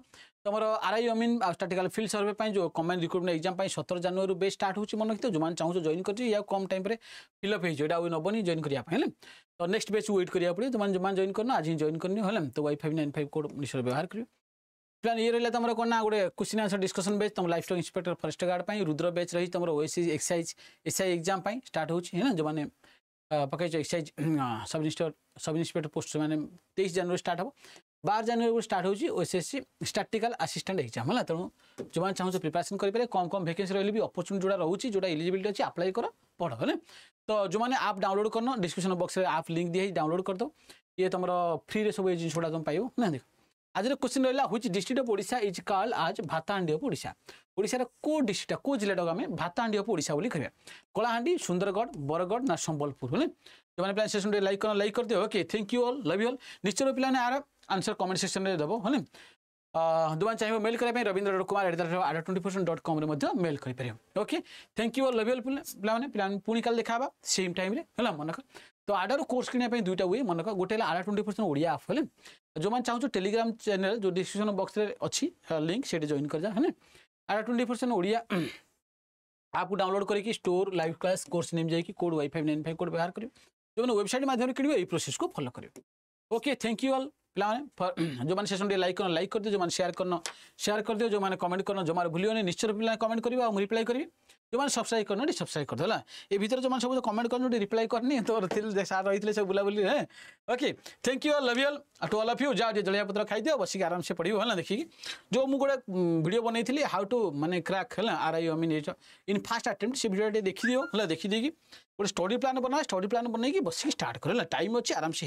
Speaker 2: ତୁମର ଆର୍ ଆଇ ଅମିନ୍ ଆଉ ଷ୍ଟାଟିକାଲ ଫିଲ୍ଡ ସର୍ଭେ ପାଇଁ ଯେଉଁ କମ୍ବାଇନ୍ ରିକ୍ରୁଟମେଣ୍ଟ ଏକ୍ଜାମ୍ ପାଇଁ ସତର ଜାନୁଆରୀରୁ ବେସ୍ ଷ୍ଟାର୍ଟ ହେଉଛି ମନେ ରଖିଥିବ ଯେଉଁମାନେ ଚାହୁଁଛ ଜଏନ୍ କରିଛି ଆଉ କମ୍ ଟାଇମ୍ରେ ଫିଲ୍ଅପ୍ ହେଇଯିବ ଏଇଟା ଆଉ ନେବନି ଜଏନ୍ କରିବା ପାଇଁ ହେଲେ ତ ନେକ୍ସଟ ବେଚ୍ ୱେଟ୍ କରିବାକୁ ପଡ଼ିବ ତୁମେ ଯେଉଁମାନେ ଜଏନ୍ କରିନ ଆଜି ଜଏନ୍ କରିନି ହେଲେ ତ Y five nine five code ନିଶ୍ଚୟ ବ୍ୟବହାର କରିବେ ପ୍ଲାନ୍ ଇଏ ରହିଲା ତୁମର କ'ଣ ନା ଗୋଟେ କ୍ୱେଶ୍ଚିନ୍ ଆନ୍ସର ଡିସ୍କସନ୍ ବେଚ୍ ତୁମ livestock inspector forest guard ପାଇଁ ରୁଦ୍ର ବେଚ୍ ରହି ତୁମର ଓଏସି ଏକ୍ସାଇଜ୍ ଏସ୍ଆଇ ଏକ୍ଜାମ୍ ପାଇଁ ଷ୍ଟାର୍ଟ ହେଉଛି ହେଲା ଯେଉଁମାନେ ପକାଇଛ excise sub inspector sub inspector post ସେମାନେ ତେଇଶ ଜାନୁଆରୀ ଷ୍ଟାର୍ଟ ହେବ ବାର ଜାନୁଆରୀକୁ ଷ୍ଟାର୍ଟ ହେଉଛି ଓଏସ୍ଏସ୍ସି ଷ୍ଟାଟିକାଲ ଆସିଷ୍ଟାଣ୍ଟ ଏକ୍ଜାମ୍ ହେଲା ତେଣୁ ଯେଉଁମାନେ ଚାହୁଁଛ ପ୍ରିପାରେସନ୍ କରିପାରିବେ କମ୍ କମ୍ ଭେକେନ୍ସି ରହିଲେ ବି ଅପରଚ୍ୟୁନିଟି ଯେଉଁଟା ରହୁଛି ଯେଉଁଟା ଇଲିଜିବିଲିଟି ଅଛି ଆପ୍ଲାଏ କର ପଢ଼ ହେଲେ ତ ଯେଉଁମାନେ ଆପ୍ ଡାଉନଲୋଡ଼ କରିନ ଡିସ୍କ୍ରିପସନ୍ ବକ୍ସରେ ଆପ୍ ଲିଙ୍କ୍ ଦିଆହେଇ ଡାଉନଲୋଡ଼ କରିଦେବ ଇଏ ତୁମର ଫ୍ରିରେ ସବୁ ଏଇ ଜିନିଷଗୁଡ଼ା ତୁମେ ପାଇବ ନା ଦେଖ ଆଜିର କୋଶ୍ଚିନ୍ ରହିଲା which district of Odisha is called as Bhatahandi of Odisha ଓଡ଼ିଶାର କେଉଁ ଡିଷ୍ଟ୍ରିକ୍ଟଟା କେଉଁ ଜିଲ୍ଲାଟାକୁ ଆମେ ଭାତାହାଣ୍ଡି ଅପ ଓଡ଼ିଶା ବୋଲି କହିବା କଳାହାଣ୍ଡି ସୁନ୍ଦରଗଡ଼ ବରଗଡ଼ ନା ସମ୍ବଲପୁର ହେଲେ ଯେଉଁମାନେ ପ୍ଲାନ୍ ସେକ୍ସନ୍ରେ ଲାଇକ୍ କର ଲାଇକ୍ କରିଦିଅ okay thank you all love you all ନିଶ୍ଚୟ ପିଲାମାନେ ଆର ଆନ୍ସର୍ କମେଣ୍ଟ ସେକ୍ସନ୍ରେ ଦେବ ହେଲେ ଯେଉଁମାନେ ଚାହିଁବେ ମେଲ୍ କରିବା ପାଇଁ Rabindra dot Kumar at twenty four dot କମ୍ରେ ମଧ୍ୟ ମେଲ୍ କରିପାରିବ okay thank you all love you all ପିଲାମାନେ ପିଲାମାନେ ପୁଣି କାଲି ଦେଖାହେବା ସେମ୍ ଟାଇମ୍ରେ ହେଲା ମନେକର ତ ଆଡ଼ାରୁ କୋର୍ସ କିଣିବା ପାଇଁ ଦୁଇଟା ହୁଏ ମନେକର ଗୋଟେ ହେଲା ad twenty percent Odia app ହେଲେ ଯେଉଁମାନେ ଚାହୁଁଛୁ ଟେଲିଗ୍ରାମ ଚ୍ୟାନେଲ୍ ଯେଉଁ ଡିସ୍କ୍ରିପସନ୍ ବକ୍ସରେ ଅଛି ଲିଙ୍କ୍ ସେଠି ଜଏନ୍ କରିଯା ହେଲେ আর টোয়েন্টি ফোর সেवन ଓଡ଼ିଆ ଆପକୁ ଡାଉନଲୋଡ଼୍ କରିକି store live class course name ଯାଇକି code Y five nine five code ବ୍ୟବହାର କରିବେ ଯେଉଁମାନେ ୱେବସାଇଟ୍ ମାଧ୍ୟମରେ କିଣିବେ ଏଇ ପ୍ରୋସେସ୍କୁ ଫଲୋ କରିବେ ଓକେ ଥ୍ୟାଙ୍କ ୟୁ ଅଲ୍ पहिला जो भनेदि जोयार कन सयार गरिदियो भने कमेन्ट गर्नु जो भुल्यो भने निश्चय पहिला कमेन्ट गर्नु रिप्लाइ कि जो भने सब्सक्राइब गर्नु सब्सक्राइब गरिदिए ए भित्र जो भने कमेन्ट गर्नु रिप्लाइ कि सार बुला बुलाबुली okay thank you love you love you too of you जा जियापत्र खाइदियो आराम से पढ्यो होला देखिकि जो मैले भिडियो बनैली हाउ टू टु मे है आर आई आइय इन फास्ट आटेम्प्ट सिडियो
Speaker 4: देखिदियो होला देखिदि गोटो स्टडी प्लान बनाए स् प्लान बनाइक बसिक स्टार्ट कर टाइम आराम से